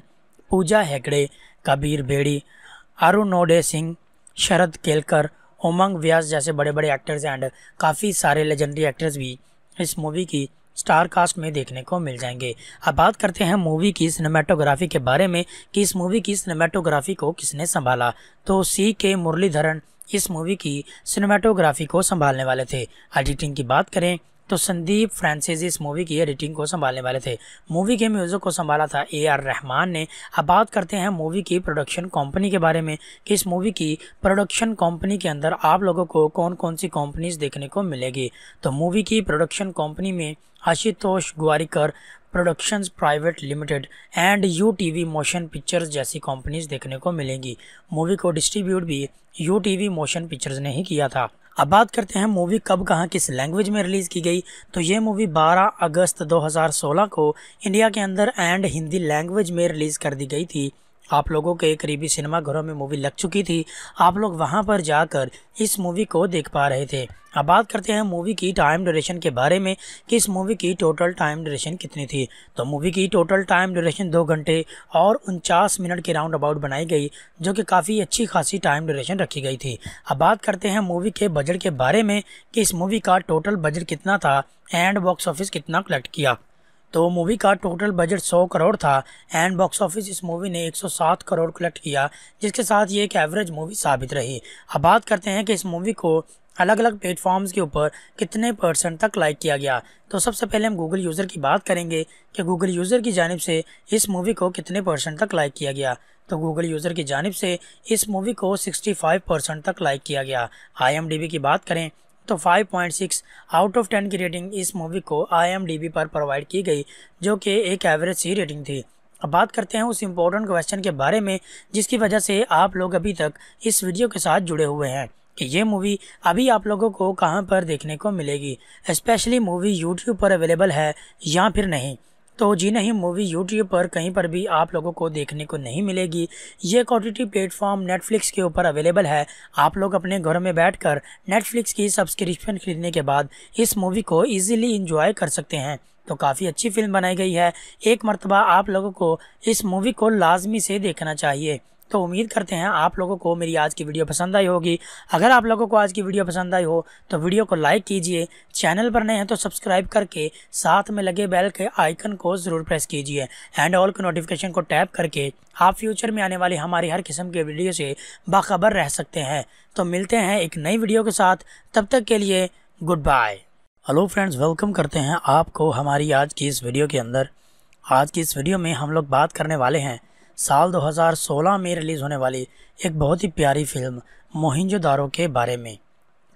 S1: पूजा हेगड़े कबीर बेड़ी आरुनोडे सिंह शरद केलकर उमंग व्यास जैसे बड़े बड़े एक्टर्स एंड काफ़ी सारे लेजेंडरी एक्टर्स भी इस मूवी की स्टार कास्ट में देखने को मिल जाएंगे अब बात करते हैं मूवी की सिनेमाटोग्राफी के बारे में कि इस मूवी की सिनेमाटोग्राफी को किसने संभाला तो सी के मुरलीधरन इस मूवी की सिनेमाटोग्राफी को संभालने वाले थे एडिटिंग की बात करें तो संदीप फ्रांसिस इस मूवी की एडिटिंग को संभालने वाले थे मूवी के म्यूज़िक को संभाला था ए आर रहमान ने अब बात करते हैं मूवी की प्रोडक्शन कंपनी के बारे में कि इस मूवी की प्रोडक्शन कंपनी के अंदर आप लोगों को कौन कौन सी कंपनीज देखने को मिलेगी तो मूवी की प्रोडक्शन कंपनी में Ashutosh Gowariker productions private limited and U T V motion pictures जैसी कंपनीज देखने को मिलेंगी मूवी को डिस्ट्रीब्यूट भी U T V motion pictures ने ही किया था अब बात करते हैं मूवी कब कहाँ किस लैंग्वेज में रिलीज़ की गई तो ये मूवी 12 अगस्त 2016 को इंडिया के अंदर एंड हिंदी लैंग्वेज में रिलीज़ कर दी गई थी आप लोगों के करीबी सिनेमाघरों में मूवी लग चुकी थी आप लोग वहां पर जाकर इस मूवी को देख पा रहे थे अब बात करते हैं मूवी की टाइम ड्यूरेशन के बारे में कि इस मूवी की टोटल टाइम ड्यूरेशन कितनी थी तो मूवी की टोटल टाइम ड्यूरेशन दो घंटे और उनचास मिनट के राउंड अबाउट बनाई गई जो कि काफ़ी अच्छी खासी टाइम ड्यूरेशन रखी गई थी अब बात करते हैं मूवी के बजट के बारे में कि इस मूवी का टोटल बजट कितना था एंड बॉक्स ऑफिस कितना कलेक्ट किया तो मूवी का टोटल बजट 100 करोड़ था एंड बॉक्स ऑफिस इस मूवी ने 107 करोड़ कलेक्ट किया जिसके साथ ये एक एवरेज मूवी साबित रही अब बात करते हैं कि इस मूवी को अलग अलग प्लेटफॉर्म्स के ऊपर कितने परसेंट तक लाइक किया गया तो सबसे पहले हम गूगल यूज़र की बात करेंगे कि गूगल यूज़र की जानब से इस मूवी को कितने परसेंट तक लाइक किया गया तो गूगल यूज़र की जानब से इस मूवी को सिक्सटी परसेंट तक लाइक किया गया आई की बात करें तो 5.6 आउट ऑफ 10 की रेटिंग इस मूवी को आई पर प्रोवाइड की गई जो कि एक एवरेज सी रेटिंग थी अब बात करते हैं उस इम्पोर्टेंट क्वेश्चन के बारे में जिसकी वजह से आप लोग अभी तक इस वीडियो के साथ जुड़े हुए हैं कि ये मूवी अभी आप लोगों को कहाँ पर देखने को मिलेगी स्पेशली मूवी यूट्यूब पर अवेलेबल है या फिर नहीं तो जी नहीं मूवी यूट्यूब पर कहीं पर भी आप लोगों को देखने को नहीं मिलेगी ये कॉटिटी प्लेटफॉर्म नेटफ्लिक्स के ऊपर अवेलेबल है आप लोग अपने घर में बैठकर नेटफ्लिक्स की सब्सक्रिप्शन खरीदने के बाद इस मूवी को ईजिली इंजॉय कर सकते हैं तो काफ़ी अच्छी फिल्म बनाई गई है एक मरतबा आप लोगों को इस मूवी को लाजमी से देखना चाहिए तो उम्मीद करते हैं आप लोगों को मेरी आज की वीडियो पसंद आई होगी अगर आप लोगों को आज की वीडियो पसंद आई हो तो वीडियो को लाइक कीजिए चैनल पर नए हैं तो सब्सक्राइब करके साथ में लगे बेल के आइकन को ज़रूर प्रेस कीजिए एंड ऑल के नोटिफिकेशन को टैप करके आप फ्यूचर में आने वाली हमारी हर किस्म के वीडियो से बाखबर रह सकते हैं तो मिलते हैं एक नई वीडियो के साथ तब तक के लिए good bye hello friends welcome करते हैं आपको हमारी आज की इस वीडियो के अंदर आज की इस वीडियो में हम लोग बात करने वाले हैं साल 2016 में रिलीज़ होने वाली एक बहुत ही प्यारी फिल्म मोहिंजोदारो के बारे में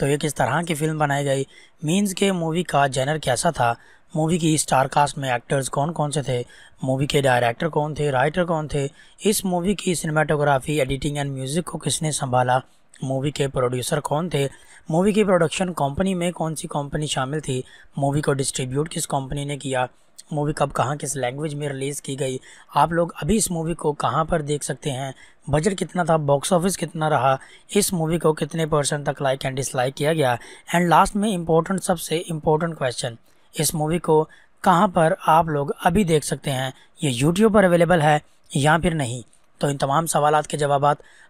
S1: तो ये किस तरह की फिल्म बनाई गई मीन्स के मूवी का जेनर कैसा था मूवी की स्टार कास्ट में एक्टर्स कौन कौन से थे मूवी के डायरेक्टर कौन थे राइटर कौन थे इस मूवी की सिनेमाटोग्राफी एडिटिंग एंड म्यूज़िक को किसने संभाला मूवी के प्रोड्यूसर कौन थे मूवी की प्रोडक्शन कंपनी में कौन सी कंपनी शामिल थी मूवी को डिस्ट्रीब्यूट किस कंपनी ने किया मूवी कब कहाँ किस लैंग्वेज में रिलीज़ की गई आप लोग अभी इस मूवी को कहाँ पर देख सकते हैं बजट कितना था बॉक्स ऑफिस कितना रहा इस मूवी को कितने परसेंट तक लाइक एंड डिसलाइक किया गया एंड लास्ट में इम्पोर्टेंट सबसे इम्पोर्टेंट क्वेश्चन इस मूवी को कहाँ पर आप लोग अभी देख सकते हैं ये यूट्यूब पर अवेलेबल है या फिर नहीं तो इन तमाम सवाल के जवाब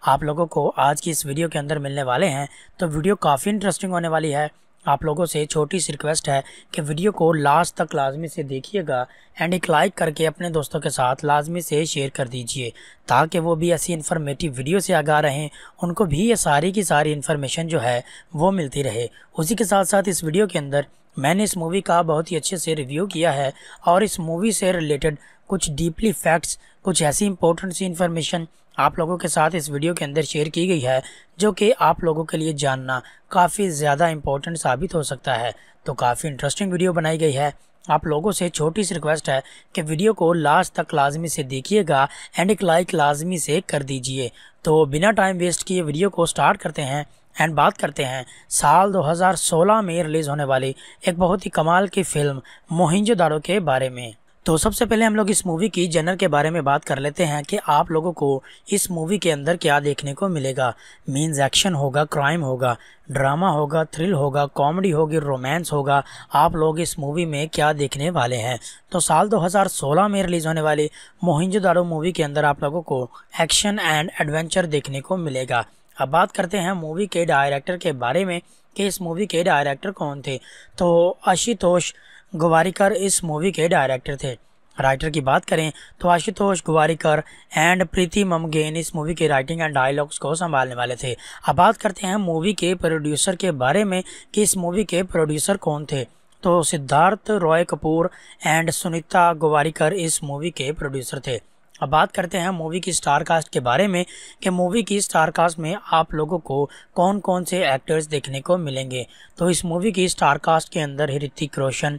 S1: आप लोगों को आज की इस वीडियो के अंदर मिलने वाले हैं तो वीडियो काफ़ी इंटरेस्टिंग होने वाली है आप लोगों से छोटी सी रिक्वेस्ट है कि वीडियो को लास्ट तक लाजमी से देखिएगा एंड एक लाइक करके अपने दोस्तों के साथ लाजमी से शेयर कर दीजिए ताकि वो भी ऐसी इन्फॉर्मेटिव वीडियो से आगा रहें उनको भी ये सारी की सारी इन्फॉर्मेशन जो है वो मिलती रहे उसी के साथ साथ इस वीडियो के अंदर मैंने इस मूवी का बहुत ही अच्छे से रिव्यू किया है और इस मूवी से रिलेटेड कुछ डीपली फैक्ट्स कुछ ऐसी इंपॉर्टेंट सी इन्फॉर्मेशन आप लोगों के साथ इस वीडियो के अंदर शेयर की गई है जो कि आप लोगों के लिए जानना काफ़ी ज़्यादा इम्पोर्टेंट साबित हो सकता है तो काफ़ी इंटरेस्टिंग वीडियो बनाई गई है आप लोगों से छोटी सी रिक्वेस्ट है कि वीडियो को लास्ट तक लाजमी से देखिएगा एंड एक लाइक लाजमी से कर दीजिए तो बिना टाइम वेस्ट किए वीडियो को स्टार्ट करते हैं एंड बात करते हैं साल 2016 में रिलीज़ होने वाली एक बहुत ही कमाल की फ़िल्म मोहिंजोदारो के बारे में तो सबसे पहले हम लोग इस मूवी की जनर के बारे में बात कर लेते हैं कि आप लोगों को इस मूवी के अंदर क्या देखने को मिलेगा मीन्स एक्शन होगा क्राइम होगा ड्रामा होगा थ्रिल होगा कॉमेडी होगी रोमांस होगा आप लोग इस मूवी में क्या देखने वाले हैं तो साल 2016 में रिलीज़ होने वाली मोहिंजोदारो मूवी के अंदर आप लोगों को एक्शन एंड एडवेंचर देखने को मिलेगा अब बात करते हैं मूवी के डायरेक्टर के बारे में कि इस मूवी के डायरेक्टर कौन थे तो आशुतोष गवारीकर इस मूवी के डायरेक्टर थे राइटर की बात करें तो आशुतोष गुवारीकर एंड प्रीति ममगेन इस मूवी के राइटिंग एंड डायलॉग्स को संभालने वाले थे अब बात करते हैं मूवी के प्रोड्यूसर के बारे में कि इस मूवी के प्रोड्यूसर कौन थे तो सिद्धार्थ रॉय कपूर एंड सुनीता गुवारीकर इस मूवी के प्रोड्यूसर थे अब बात करते हैं मूवी की स्टार कास्ट के बारे में कि मूवी की स्टार कास्ट में आप लोगों को कौन कौन से एक्टर्स देखने को मिलेंगे तो इस मूवी की स्टार कास्ट के अंदर ऋतिक रोशन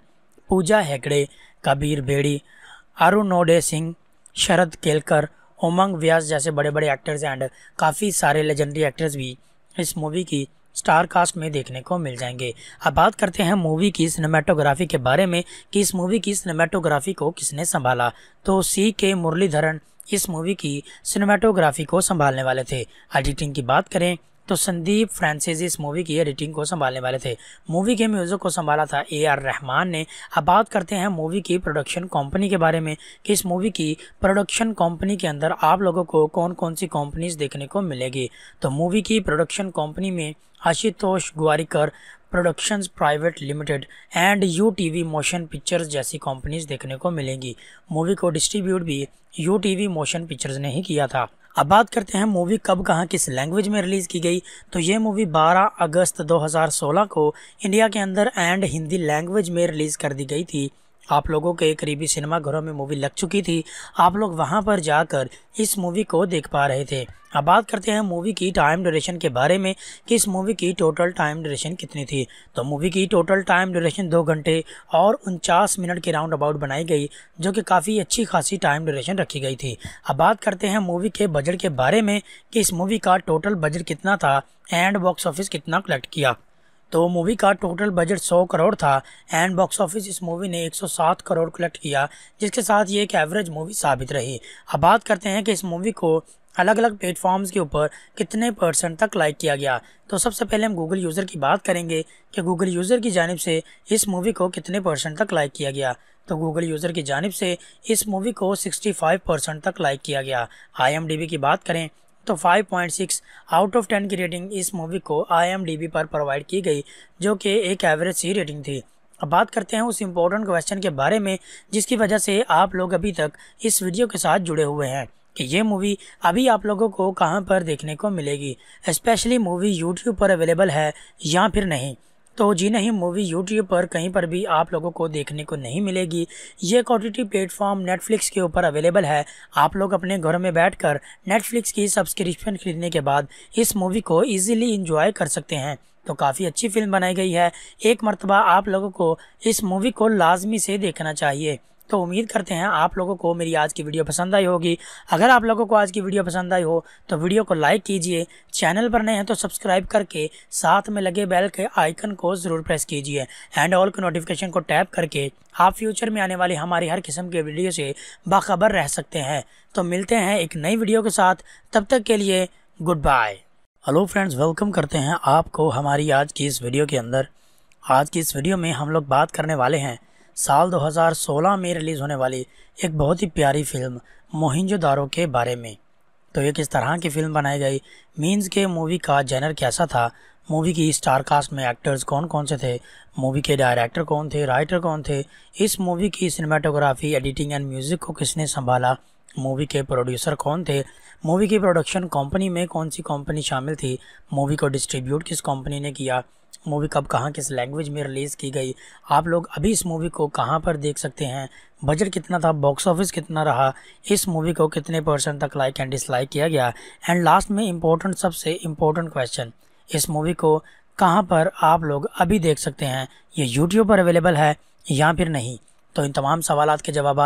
S1: पूजा हेगड़े कबीर बेड़ी अरुणोडे सिंह शरद केलकर उमंग व्यास जैसे बड़े बड़े एक्टर्स एंड काफ़ी सारे लेजेंडरी एक्टर्स भी इस मूवी की स्टार कास्ट में देखने को मिल जाएंगे अब बात करते हैं मूवी की सिनेमाटोग्राफी के बारे में कि इस मूवी की सिनेमाटोग्राफी को किसने संभाला तो सी के मुरलीधरन इस मूवी की सिनेमाटोग्राफी को संभालने वाले थे एडिटिंग की बात करें तो संदीप फ्रांसिस इस मूवी की एडिटिंग को संभालने वाले थे मूवी के म्यूज़िक को संभाला था ए आर रहमान ने अब बात करते हैं मूवी की प्रोडक्शन कंपनी के बारे में कि इस मूवी की प्रोडक्शन कंपनी के अंदर आप लोगों को कौन कौन सी कंपनीज देखने को मिलेगी तो मूवी की प्रोडक्शन कंपनी में Ashutosh Gowariker productions private limited and U T V motion pictures जैसी कंपनीज देखने को मिलेंगी मूवी को डिस्ट्रीब्यूट भी U T V motion pictures ने ही किया था अब बात करते हैं मूवी कब कहाँ किस लैंग्वेज में रिलीज़ की गई तो ये मूवी 12 अगस्त 2016 को इंडिया के अंदर एंड हिंदी लैंग्वेज में रिलीज़ कर दी गई थी आप लोगों के करीबी सिनेमाघरों में मूवी लग चुकी थी आप लोग वहां पर जाकर इस मूवी को देख पा रहे थे अब बात करते हैं मूवी की टाइम ड्यूरेशन के बारे में कि इस मूवी की टोटल टाइम ड्यूरेशन कितनी थी तो मूवी की टोटल टाइम ड्यूरेशन दो घंटे और उनचास मिनट के राउंड अबाउट बनाई गई जो कि काफ़ी अच्छी खासी टाइम ड्यूरेशन रखी गई थी अब बात करते हैं मूवी के बजट के बारे में कि इस मूवी का टोटल बजट कितना था एंड बॉक्स ऑफिस कितना कलेक्ट किया तो मूवी का टोटल बजट 100 करोड़ था एंड बॉक्स ऑफिस इस मूवी ने 107 करोड़ कलेक्ट किया जिसके साथ ये एक एवरेज मूवी साबित रही अब बात करते हैं कि इस मूवी को अलग अलग प्लेटफॉर्म्स के ऊपर कितने परसेंट तक लाइक किया गया तो सबसे पहले हम गूगल यूज़र की बात करेंगे कि गूगल यूज़र की जानब से इस मूवी को कितने परसेंट तक लाइक किया गया तो गूगल यूज़र की जानब से इस मूवी को 65 परसेंट तक लाइक किया गया आई की बात करें तो 5.6 आउट ऑफ 10 की रेटिंग इस मूवी को आई पर प्रोवाइड की गई जो कि एक एवरेज सी रेटिंग थी अब बात करते हैं उस इम्पोर्टेंट क्वेश्चन के बारे में जिसकी वजह से आप लोग अभी तक इस वीडियो के साथ जुड़े हुए हैं कि ये मूवी अभी आप लोगों को कहाँ पर देखने को मिलेगी स्पेशली मूवी यूट्यूब पर अवेलेबल है या फिर नहीं तो जी नहीं मूवी यूट्यूब पर कहीं पर भी आप लोगों को देखने को नहीं मिलेगी ये क्वालिटी प्लेटफॉर्म नेटफ्लिक्स के ऊपर अवेलेबल है आप लोग अपने घर में बैठकर नेटफ्लिक्स की सब्सक्रिप्शन खरीदने के बाद इस मूवी को इजीली इंजॉय कर सकते हैं तो काफ़ी अच्छी फिल्म बनाई गई है एक मरतबा आप लोगों को इस मूवी को लाजमी से देखना चाहिए तो उम्मीद करते हैं आप लोगों को मेरी आज की वीडियो पसंद आई होगी अगर आप लोगों को आज की वीडियो पसंद आई हो तो वीडियो को लाइक कीजिए चैनल पर नए हैं तो सब्सक्राइब करके साथ में लगे बेल के आइकन को ज़रूर प्रेस कीजिए एंड ऑल के नोटिफिकेशन को टैप करके आप फ्यूचर में आने वाली हमारी हर किस्म के वीडियो से बाखबर रह सकते हैं तो मिलते हैं एक नई वीडियो के साथ तब तक के लिए good bye hello friends welcome करते हैं आपको हमारी आज की इस वीडियो के अंदर आज की इस वीडियो में हम लोग बात करने वाले हैं साल 2016 में रिलीज़ होने वाली एक बहुत ही प्यारी फिल्म मोहिंजोदारो के बारे में तो ये किस तरह की फिल्म बनाई गई मीन्स के मूवी का जेनर कैसा था मूवी की स्टार कास्ट में एक्टर्स कौन कौन से थे मूवी के डायरेक्टर कौन थे राइटर कौन थे इस मूवी की सिनेमाटोग्राफी एडिटिंग एंड म्यूज़िक को किसने संभाला मूवी के प्रोड्यूसर कौन थे मूवी की प्रोडक्शन कंपनी में कौन सी कंपनी शामिल थी मूवी को डिस्ट्रीब्यूट किस कंपनी ने किया मूवी कब कहाँ किस लैंग्वेज में रिलीज़ की गई आप लोग अभी इस मूवी को कहाँ पर देख सकते हैं बजट कितना था बॉक्स ऑफिस कितना रहा इस मूवी को कितने परसेंट तक लाइक एंड डिसलाइक किया गया एंड लास्ट में इम्पोर्टेंट सबसे इम्पोर्टेंट क्वेश्चन इस मूवी को कहाँ पर आप लोग अभी देख सकते हैं ये यूट्यूब पर अवेलेबल है या फिर नहीं तो इन तमाम सवाल के जवाब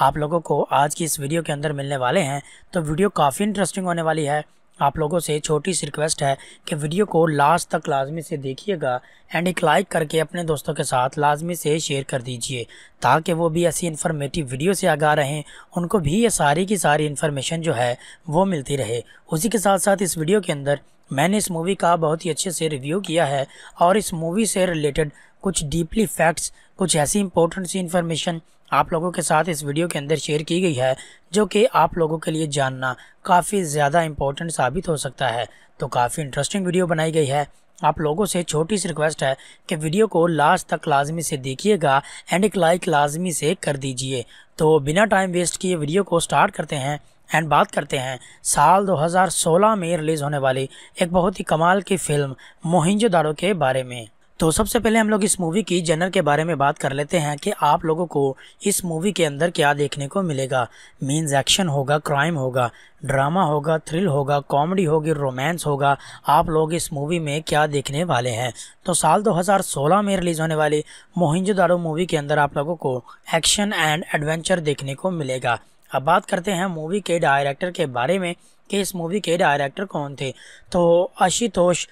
S1: आप लोगों को आज की इस वीडियो के अंदर मिलने वाले हैं तो वीडियो काफ़ी इंटरेस्टिंग होने वाली है आप लोगों से छोटी सी रिक्वेस्ट है कि वीडियो को लास्ट तक लाजमी से देखिएगा एंड एक लाइक करके अपने दोस्तों के साथ लाजमी से शेयर कर दीजिए ताकि वो भी ऐसी इन्फॉर्मेटिव वीडियो से आगा रहें उनको भी ये सारी की सारी इन्फॉर्मेशन जो है वो मिलती रहे उसी के साथ साथ इस वीडियो के अंदर मैंने इस मूवी का बहुत ही अच्छे से रिव्यू किया है और इस मूवी से रिलेटेड कुछ डीपली फैक्ट्स कुछ ऐसी इंपॉर्टेंट सी इन्फॉर्मेशन आप लोगों के साथ इस वीडियो के अंदर शेयर की गई है जो कि आप लोगों के लिए जानना काफ़ी ज़्यादा इम्पोर्टेंट साबित हो सकता है तो काफ़ी इंटरेस्टिंग वीडियो बनाई गई है आप लोगों से छोटी सी रिक्वेस्ट है कि वीडियो को लास्ट तक लाजमी से देखिएगा एंड एक लाइक लाजमी से कर दीजिए तो बिना टाइम वेस्ट किए वीडियो को स्टार्ट करते हैं एंड बात करते हैं साल 2016 में रिलीज़ होने वाली एक बहुत ही कमाल की फ़िल्म मोहिंजोदारो के बारे में तो सबसे पहले हम लोग इस मूवी की जनर के बारे में बात कर लेते हैं कि आप लोगों को इस मूवी के अंदर क्या देखने को मिलेगा मीन्स एक्शन होगा क्राइम होगा ड्रामा होगा थ्रिल होगा कॉमेडी होगी रोमांस होगा आप लोग इस मूवी में क्या देखने वाले हैं तो साल 2016 में रिलीज़ होने वाली मोहिंजोदारो मूवी के अंदर आप लोगों को एक्शन एंड एडवेंचर देखने को मिलेगा अब बात करते हैं मूवी के डायरेक्टर के बारे में कि इस मूवी के डायरेक्टर कौन थे तो आशुतोष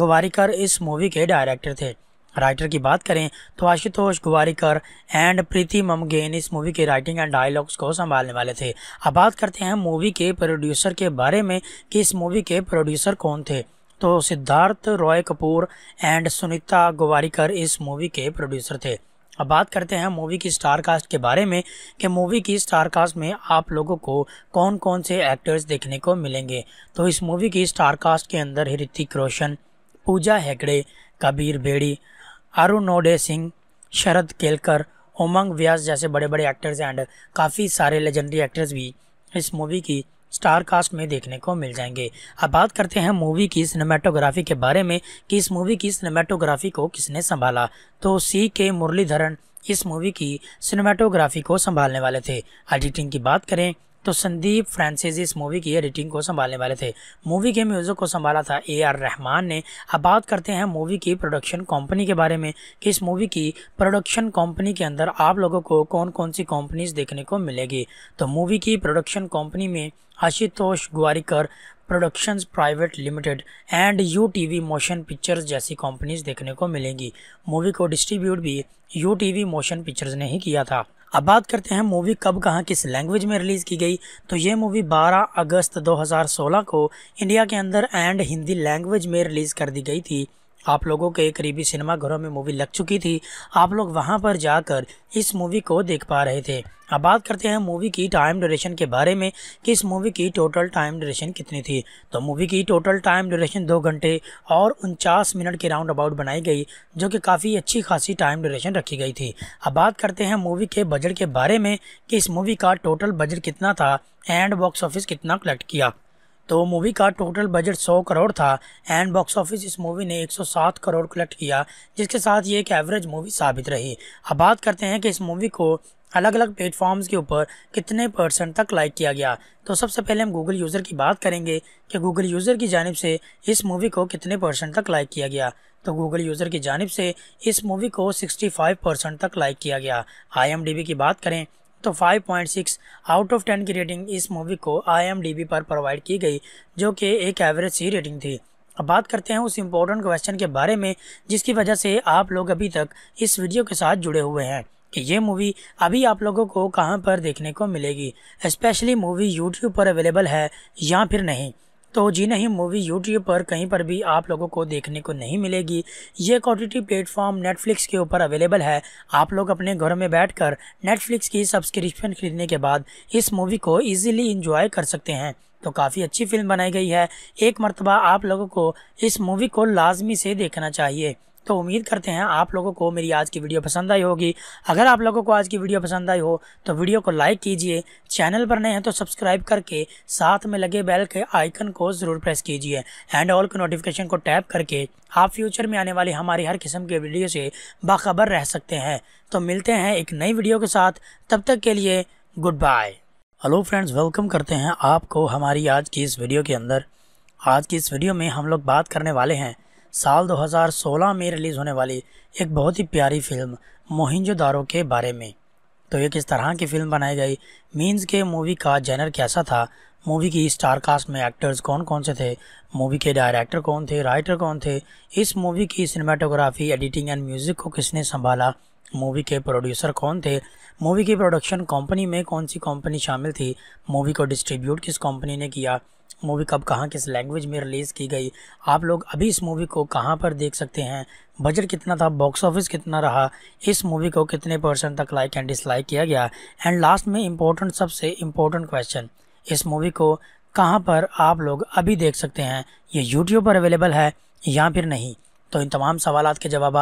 S1: गवारीकर इस मूवी के डायरेक्टर थे राइटर की बात करें तो आशुतोष गुवारीकर एंड प्रीति ममगेन इस मूवी के राइटिंग एंड डायलॉग्स को संभालने वाले थे अब बात करते हैं मूवी के प्रोड्यूसर के बारे में कि इस मूवी के प्रोड्यूसर कौन थे तो सिद्धार्थ रॉय कपूर एंड सुनीता गुवारीकर इस मूवी के प्रोड्यूसर थे अब बात करते हैं मूवी की स्टार कास्ट के बारे में कि मूवी की स्टार कास्ट में आप लोगों को कौन कौन से एक्टर्स देखने को मिलेंगे तो इस मूवी की स्टार कास्ट के अंदर ऋतिक रोशन पूजा हेगड़े कबीर बेड़ी आरुनोडे सिंह शरद केलकर उमंग व्यास जैसे बड़े बड़े एक्टर्स एंड काफ़ी सारे लेजेंडरी एक्टर्स भी इस मूवी की स्टार कास्ट में देखने को मिल जाएंगे अब बात करते हैं मूवी की सिनेमाटोग्राफी के बारे में कि इस मूवी की सिनेमाटोग्राफी को किसने संभाला तो सी के मुरलीधरन इस मूवी की सिनेमाटोग्राफी को संभालने वाले थे एडिटिंग की बात करें तो संदीप फ्रांसिस इस मूवी की एडिटिंग को संभालने वाले थे मूवी के म्यूज़िक को संभाला था ए आर रहमान ने अब बात करते हैं मूवी की प्रोडक्शन कंपनी के बारे में कि इस मूवी की प्रोडक्शन कंपनी के अंदर आप लोगों को कौन कौन सी कंपनीज देखने को मिलेगी तो मूवी की प्रोडक्शन कंपनी में Ashutosh Gowariker productions private limited and U T V motion pictures जैसी कंपनीज देखने को मिलेंगी मूवी को डिस्ट्रीब्यूट भी U T V motion pictures ने ही किया था अब बात करते हैं मूवी कब कहाँ किस लैंग्वेज में रिलीज़ की गई तो ये मूवी 12 अगस्त 2016 को इंडिया के अंदर एंड हिंदी लैंग्वेज में रिलीज़ कर दी गई थी आप लोगों के करीबी सिनेमाघरों में मूवी लग चुकी थी आप लोग वहां पर जाकर इस मूवी को देख पा रहे थे अब बात करते हैं मूवी की टाइम ड्यूरेशन के बारे में कि इस मूवी की टोटल टाइम ड्यूरेशन कितनी थी तो मूवी की टोटल टाइम ड्यूरेशन दो घंटे और उनचास मिनट के राउंड अबाउट बनाई गई जो कि काफ़ी अच्छी खासी टाइम ड्यूरेशन रखी गई थी अब बात करते हैं मूवी के बजट के बारे में कि इस मूवी का टोटल बजट कितना था एंड बॉक्स ऑफिस कितना कलेक्ट किया तो मूवी का टोटल बजट 100 करोड़ था एंड बॉक्स ऑफिस इस मूवी ने 107 करोड़ कलेक्ट किया जिसके साथ ये एक एवरेज मूवी साबित रही अब बात करते हैं कि इस मूवी को अलग अलग प्लेटफॉर्म्स के ऊपर कितने परसेंट तक लाइक किया गया तो सबसे पहले हम गूगल यूज़र की बात करेंगे कि गूगल यूज़र की जानब से इस मूवी को कितने परसेंट तक लाइक किया गया तो गूगल यूज़र की जानब से इस मूवी को सिक्सटी परसेंट तक लाइक किया गया आई की बात करें तो 5.6 आउट ऑफ 10 की रेटिंग इस मूवी को आई पर प्रोवाइड की गई जो कि एक एवरेज सी रेटिंग थी अब बात करते हैं उस इम्पोर्टेंट क्वेश्चन के बारे में जिसकी वजह से आप लोग अभी तक इस वीडियो के साथ जुड़े हुए हैं कि ये मूवी अभी आप लोगों को कहां पर देखने को मिलेगी स्पेशली मूवी यूट्यूब पर अवेलेबल है या फिर नहीं तो जी नहीं मूवी यूट्यूब पर कहीं पर भी आप लोगों को देखने को नहीं मिलेगी ये क्वालिटी प्लेटफॉर्म नेटफ्लिक्स के ऊपर अवेलेबल है आप लोग अपने घर में बैठकर नेटफ्लिक्स की सब्सक्रिप्शन खरीदने के बाद इस मूवी को ईजिली इंजॉय कर सकते हैं तो काफ़ी अच्छी फिल्म बनाई गई है एक मरतबा आप लोगों को इस मूवी को लाजमी से देखना चाहिए तो उम्मीद करते हैं आप लोगों को मेरी आज की वीडियो पसंद आई होगी अगर आप लोगों को आज की वीडियो पसंद आई हो तो वीडियो को लाइक कीजिए चैनल पर नए हैं तो सब्सक्राइब करके साथ में लगे बेल के आइकन को ज़रूर प्रेस कीजिए एंड ऑल के नोटिफिकेशन को टैप करके आप फ्यूचर में आने वाली हमारी हर किस्म के वीडियो से बाखबर रह सकते हैं तो मिलते हैं एक नई वीडियो के साथ तब तक के लिए good bye hello friends welcome करते हैं आपको हमारी आज की इस वीडियो के अंदर आज की इस वीडियो में हम लोग बात करने वाले हैं साल 2016 में रिलीज़ होने वाली एक बहुत ही प्यारी फिल्म मोहिंजोदारो के बारे में तो ये किस तरह की फिल्म बनाई गई मीन्स के मूवी का जेनर कैसा था मूवी की स्टार कास्ट में एक्टर्स कौन कौन से थे मूवी के डायरेक्टर कौन थे राइटर कौन थे इस मूवी की सिनेमाटोग्राफी एडिटिंग एंड म्यूज़िक को किसने संभाला मूवी के प्रोड्यूसर कौन थे मूवी की प्रोडक्शन कंपनी में कौन सी कंपनी शामिल थी मूवी को डिस्ट्रीब्यूट किस कंपनी ने किया मूवी कब कहाँ किस लैंग्वेज में रिलीज़ की गई आप लोग अभी इस मूवी को कहाँ पर देख सकते हैं बजट कितना था बॉक्स ऑफिस कितना रहा इस मूवी को कितने परसेंट तक लाइक एंड डिसलाइक किया गया एंड लास्ट में इम्पोर्टेंट सबसे इम्पोर्टेंट क्वेश्चन इस मूवी को कहाँ पर आप लोग अभी देख सकते हैं ये यूट्यूब पर अवेलेबल है या फिर नहीं तो इन तमाम सवाल के जवाब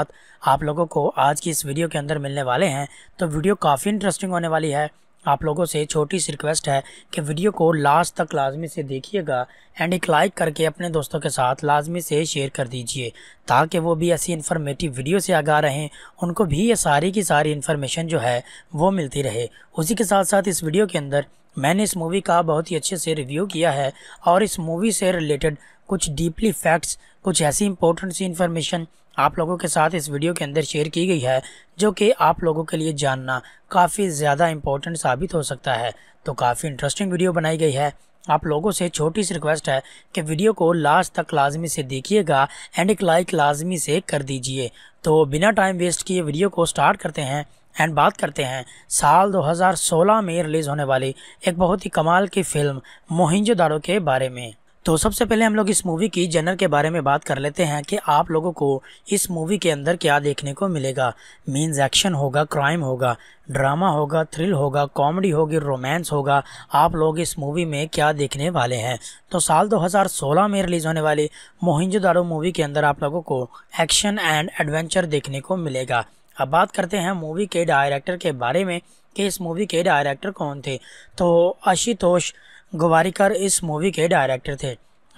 S1: आप लोगों को आज की इस वीडियो के अंदर मिलने वाले हैं तो वीडियो काफ़ी इंटरेस्टिंग होने वाली है आप लोगों से छोटी सी रिक्वेस्ट है कि वीडियो को लास्ट तक लाजमी से देखिएगा एंड एक लाइक करके अपने दोस्तों के साथ लाजमी से शेयर कर दीजिए ताकि वो भी ऐसी इन्फॉर्मेटिव वीडियो से आगा रहें उनको भी ये सारी की सारी इन्फॉर्मेशन जो है वो मिलती रहे उसी के साथ साथ इस वीडियो के अंदर मैंने इस मूवी का बहुत ही अच्छे से रिव्यू किया है और इस मूवी से रिलेटेड कुछ डीपली फैक्ट्स कुछ ऐसी इंपॉर्टेंट सी इन्फॉर्मेशन आप लोगों के साथ इस वीडियो के अंदर शेयर की गई है जो कि आप लोगों के लिए जानना काफ़ी ज़्यादा इम्पोर्टेंट साबित हो सकता है तो काफ़ी इंटरेस्टिंग वीडियो बनाई गई है आप लोगों से छोटी सी रिक्वेस्ट है कि वीडियो को लास्ट तक लाजमी से देखिएगा एंड एक लाइक लाजमी से कर दीजिए तो बिना टाइम वेस्ट किए वीडियो को स्टार्ट करते हैं एंड बात करते हैं साल 2016 में रिलीज़ होने वाली एक बहुत ही कमाल की फ़िल्म मोहिंजोदारो के बारे में तो सबसे पहले हम लोग इस मूवी की जनर के बारे में बात कर लेते हैं कि आप लोगों को इस मूवी के अंदर क्या देखने को मिलेगा मीन्स एक्शन होगा क्राइम होगा ड्रामा होगा थ्रिल होगा कॉमेडी होगी रोमांस होगा आप लोग इस मूवी में क्या देखने वाले हैं तो साल 2016 में रिलीज़ होने वाली मोहिंजोदारो मूवी के अंदर आप लोगों को एक्शन एंड एडवेंचर देखने को मिलेगा अब बात करते हैं मूवी के डायरेक्टर के बारे में कि इस मूवी के डायरेक्टर कौन थे तो आशुतोष गुवारीकर इस मूवी के डायरेक्टर थे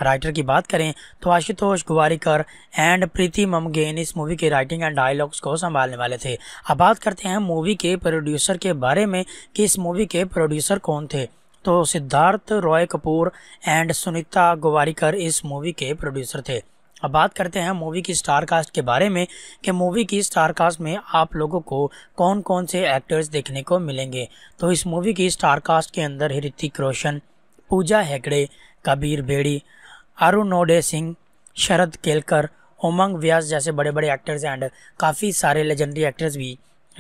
S1: राइटर की बात करें तो आशुतोष गुवारीकर एंड प्रीति ममगेन इस मूवी के राइटिंग एंड डायलॉग्स को संभालने वाले थे अब बात करते हैं मूवी के प्रोड्यूसर के बारे में कि इस मूवी के प्रोड्यूसर कौन थे तो सिद्धार्थ रॉय कपूर एंड सुनीता गुवारीकर इस मूवी के प्रोड्यूसर थे अब बात करते हैं मूवी की स्टार कास्ट के बारे में कि मूवी की स्टार कास्ट में आप लोगों को कौन कौन से एक्टर्स देखने को मिलेंगे तो इस मूवी की स्टार कास्ट के अंदर ऋतिक रोशन पूजा हेगड़े कबीर बेड़ी आरुनोडे सिंह शरद केलकर उमंग व्यास जैसे बड़े बड़े एक्टर्स एंड काफ़ी सारे लेजेंडरी एक्टर्स भी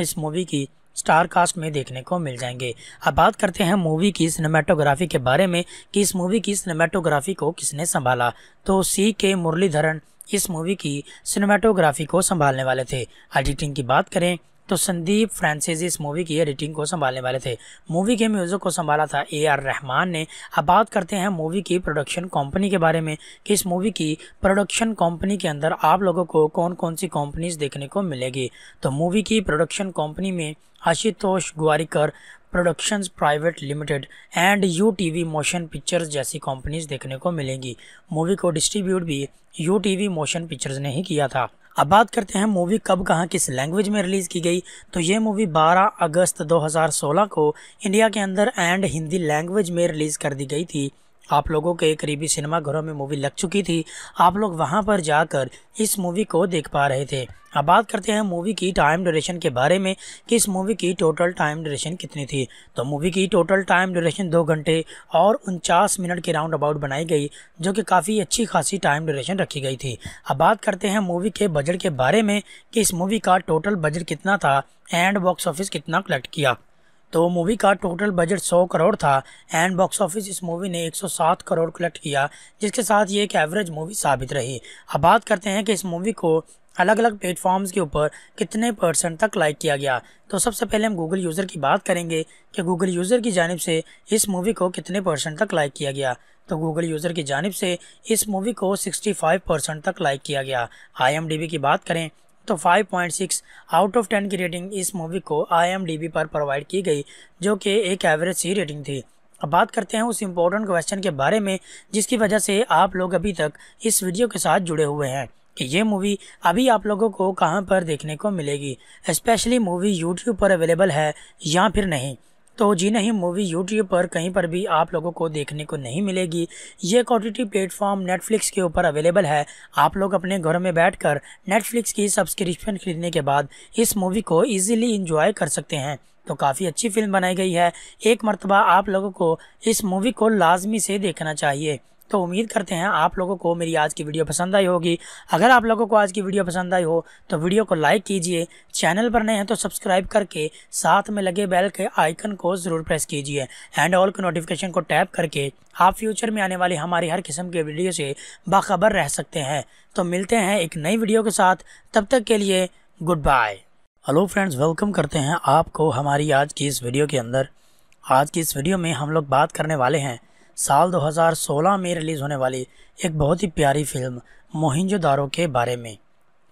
S1: इस मूवी की स्टार कास्ट में देखने को मिल जाएंगे अब बात करते हैं मूवी की सिनेमाटोग्राफी के बारे में कि इस मूवी की सिनेमाटोग्राफी को किसने संभाला तो सी के मुरलीधरन इस मूवी की सिनेमाटोग्राफी को संभालने वाले थे एडिटिंग की बात करें तो संदीप फ्रांसिस इस मूवी की एडिटिंग को संभालने वाले थे मूवी के म्यूज़िक को संभाला था ए आर रहमान ने अब बात करते हैं मूवी की प्रोडक्शन कंपनी के बारे में कि इस मूवी की प्रोडक्शन कंपनी के अंदर आप लोगों को कौन कौन सी कंपनीज देखने को मिलेगी तो मूवी की प्रोडक्शन कंपनी में Ashutosh Gowariker productions private limited and U T V motion pictures जैसी कंपनीज देखने को मिलेंगी मूवी को डिस्ट्रीब्यूट भी U T V motion pictures ने ही किया था अब बात करते हैं मूवी कब कहाँ किस लैंग्वेज में रिलीज़ की गई तो ये मूवी 12 अगस्त 2016 को इंडिया के अंदर एंड हिंदी लैंग्वेज में रिलीज़ कर दी गई थी आप लोगों के करीबी सिनेमाघरों में मूवी लग चुकी थी आप लोग वहाँ पर जाकर इस मूवी को देख पा रहे थे अब बात करते हैं मूवी की टाइम ड्यूरेशन के बारे में कि इस मूवी की टोटल टाइम ड्यूरेशन कितनी थी तो मूवी की टोटल टाइम ड्यूरेशन दो घंटे और उनचास मिनट के राउंड अबाउट बनाई गई जो कि काफ़ी अच्छी खासी टाइम ड्यूरेशन रखी गई थी अब बात करते हैं मूवी के बजट के बारे में कि इस मूवी का टोटल बजट कितना था एंड बॉक्स ऑफिस कितना कलेक्ट किया तो मूवी का टोटल बजट 100 करोड़ था एंड बॉक्स ऑफिस इस मूवी ने 107 करोड़ कलेक्ट किया जिसके साथ ये एक एवरेज मूवी साबित रही अब बात करते हैं कि इस मूवी को अलग अलग प्लेटफॉर्म्स के ऊपर कितने परसेंट तक लाइक किया गया तो सबसे पहले हम गूगल यूज़र की बात करेंगे कि गूगल यूज़र की जानब से इस मूवी को कितने परसेंट तक लाइक किया गया तो गूगल यूज़र की जानब से इस मूवी को 65 परसेंट तक लाइक किया गया आईएमडीबी की बात करें तो 5.6 आउट ऑफ 10 की रेटिंग इस मूवी को आई पर प्रोवाइड की गई जो कि एक एवरेज सी रेटिंग थी अब बात करते हैं उस इम्पोर्टेंट क्वेश्चन के बारे में जिसकी वजह से आप लोग अभी तक इस वीडियो के साथ जुड़े हुए हैं कि ये मूवी अभी आप लोगों को कहाँ पर देखने को मिलेगी स्पेशली मूवी यूट्यूब पर अवेलेबल है या फिर नहीं तो जी नहीं मूवी यूट्यूब पर कहीं पर भी आप लोगों को देखने को नहीं मिलेगी ये कॉटिटी प्लेटफॉर्म नेटफ्लिक्स के ऊपर अवेलेबल है आप लोग अपने घर में बैठकर नेटफ्लिक्स की सब्सक्रिप्शन खरीदने के बाद इस मूवी को इजीली इंजॉय कर सकते हैं तो काफ़ी अच्छी फिल्म बनाई गई है एक मरतबा आप लोगों को इस मूवी को लाजमी से देखना चाहिए तो उम्मीद करते हैं आप लोगों को मेरी आज की वीडियो पसंद आई होगी अगर आप लोगों को आज की वीडियो पसंद आई हो तो वीडियो को लाइक कीजिए चैनल पर नए हैं तो सब्सक्राइब करके साथ में लगे बेल के आइकन को ज़रूर प्रेस कीजिए एंड ऑल के नोटिफिकेशन को टैप करके आप फ्यूचर में आने वाली हमारी हर किस्म के वीडियो से बाखबर रह सकते हैं तो मिलते हैं एक नई वीडियो के साथ तब तक के लिए good bye hello friends welcome करते हैं आपको हमारी आज की इस वीडियो के अंदर आज की इस वीडियो में हम लोग बात करने वाले हैं साल 2016 में रिलीज़ होने वाली एक बहुत ही प्यारी फिल्म मोहिंजोदारो के बारे में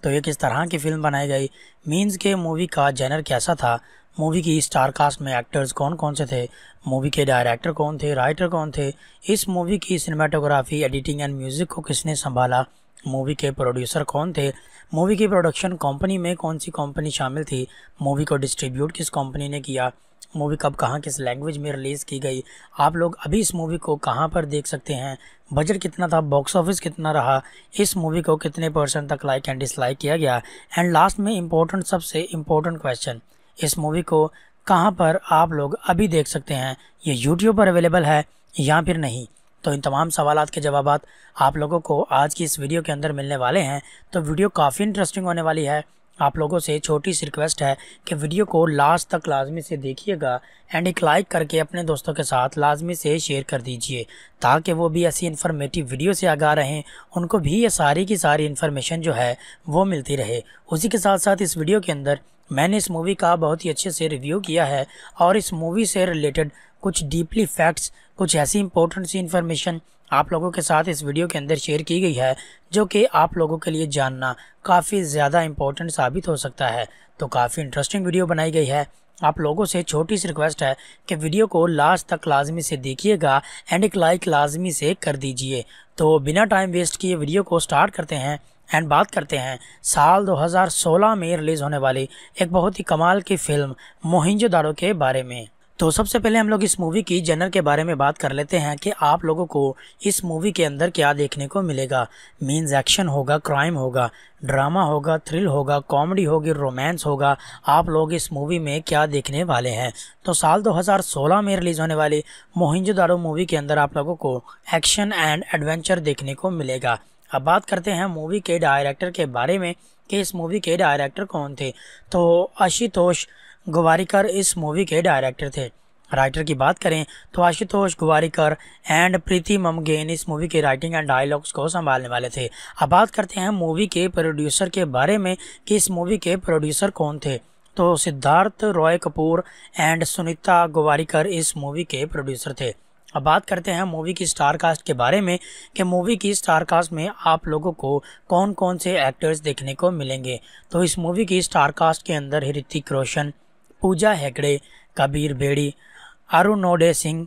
S1: तो ये किस तरह की फिल्म बनाई गई मीन्स के मूवी का जेनर कैसा था मूवी की स्टार कास्ट में एक्टर्स कौन कौन से थे मूवी के डायरेक्टर कौन थे राइटर कौन थे इस मूवी की सिनेमाटोग्राफी एडिटिंग एंड म्यूज़िक को किसने संभाला मूवी के प्रोड्यूसर कौन थे मूवी की प्रोडक्शन कंपनी में कौन सी कंपनी शामिल थी मूवी को डिस्ट्रीब्यूट किस कंपनी ने किया मूवी कब कहाँ किस लैंग्वेज में रिलीज़ की गई आप लोग अभी इस मूवी को कहाँ पर देख सकते हैं बजट कितना था बॉक्स ऑफिस कितना रहा इस मूवी को कितने परसेंट तक लाइक एंड डिसलाइक किया गया एंड लास्ट में इम्पोर्टेंट सबसे इम्पोर्टेंट क्वेश्चन इस मूवी को कहाँ पर आप लोग अभी देख सकते हैं ये यूट्यूब पर अवेलेबल है या फिर नहीं तो इन तमाम सवाल के जवाब आप लोगों को आज की इस वीडियो के अंदर मिलने वाले हैं तो वीडियो काफ़ी इंटरेस्टिंग होने वाली है आप लोगों से छोटी सी रिक्वेस्ट है कि वीडियो को लास्ट तक लाजमी से देखिएगा एंड एक लाइक करके अपने दोस्तों के साथ लाजमी से शेयर कर दीजिए ताकि वो भी ऐसी इन्फॉर्मेटिव वीडियो से आगा रहें उनको भी ये सारी की सारी इन्फॉर्मेशन जो है वो मिलती रहे उसी के साथ साथ इस वीडियो के अंदर मैंने इस मूवी का बहुत ही अच्छे से रिव्यू किया है और इस मूवी से रिलेटेड कुछ डीपली फैक्ट्स कुछ ऐसी इंपॉर्टेंट सी इन्फॉर्मेशन आप लोगों के साथ इस वीडियो के अंदर शेयर की गई है जो कि आप लोगों के लिए जानना काफ़ी ज़्यादा इम्पोर्टेंट साबित हो सकता है तो काफ़ी इंटरेस्टिंग वीडियो बनाई गई है आप लोगों से छोटी सी रिक्वेस्ट है कि वीडियो को लास्ट तक लाजमी से देखिएगा एंड एक लाइक लाजमी से कर दीजिए तो बिना टाइम वेस्ट किए वीडियो को स्टार्ट करते हैं एंड बात करते हैं साल 2016 में रिलीज़ होने वाली एक बहुत ही कमाल की फ़िल्म मोहिंजोदारो के बारे में तो सबसे पहले हम लोग इस मूवी की जनर के बारे में बात कर लेते हैं कि आप लोगों को इस मूवी के अंदर क्या देखने को मिलेगा मीन्स एक्शन होगा क्राइम होगा ड्रामा होगा थ्रिल होगा कॉमेडी होगी रोमांस होगा आप लोग इस मूवी में क्या देखने वाले हैं तो साल 2016 में रिलीज़ होने वाली मोहिंजोदारो मूवी के अंदर आप लोगों को एक्शन एंड एडवेंचर देखने को मिलेगा अब बात करते हैं मूवी के डायरेक्टर के बारे में कि इस मूवी के डायरेक्टर कौन थे तो आशुतोष गवारीकर इस मूवी के डायरेक्टर थे राइटर की बात करें तो आशुतोष गुवारीकर एंड प्रीति ममगेन इस मूवी के राइटिंग एंड डायलॉग्स को संभालने वाले थे अब बात करते हैं मूवी के प्रोड्यूसर के बारे में कि इस मूवी के प्रोड्यूसर कौन थे तो सिद्धार्थ रॉय कपूर एंड सुनीता गुवारीकर इस मूवी के प्रोड्यूसर थे अब बात करते हैं मूवी की स्टार कास्ट के बारे में कि मूवी की स्टार कास्ट में आप लोगों को कौन कौन से एक्टर्स देखने को मिलेंगे तो इस मूवी की स्टार कास्ट के अंदर ऋतिक रोशन पूजा हेगड़े कबीर बेड़ी अरुण नोडे सिंह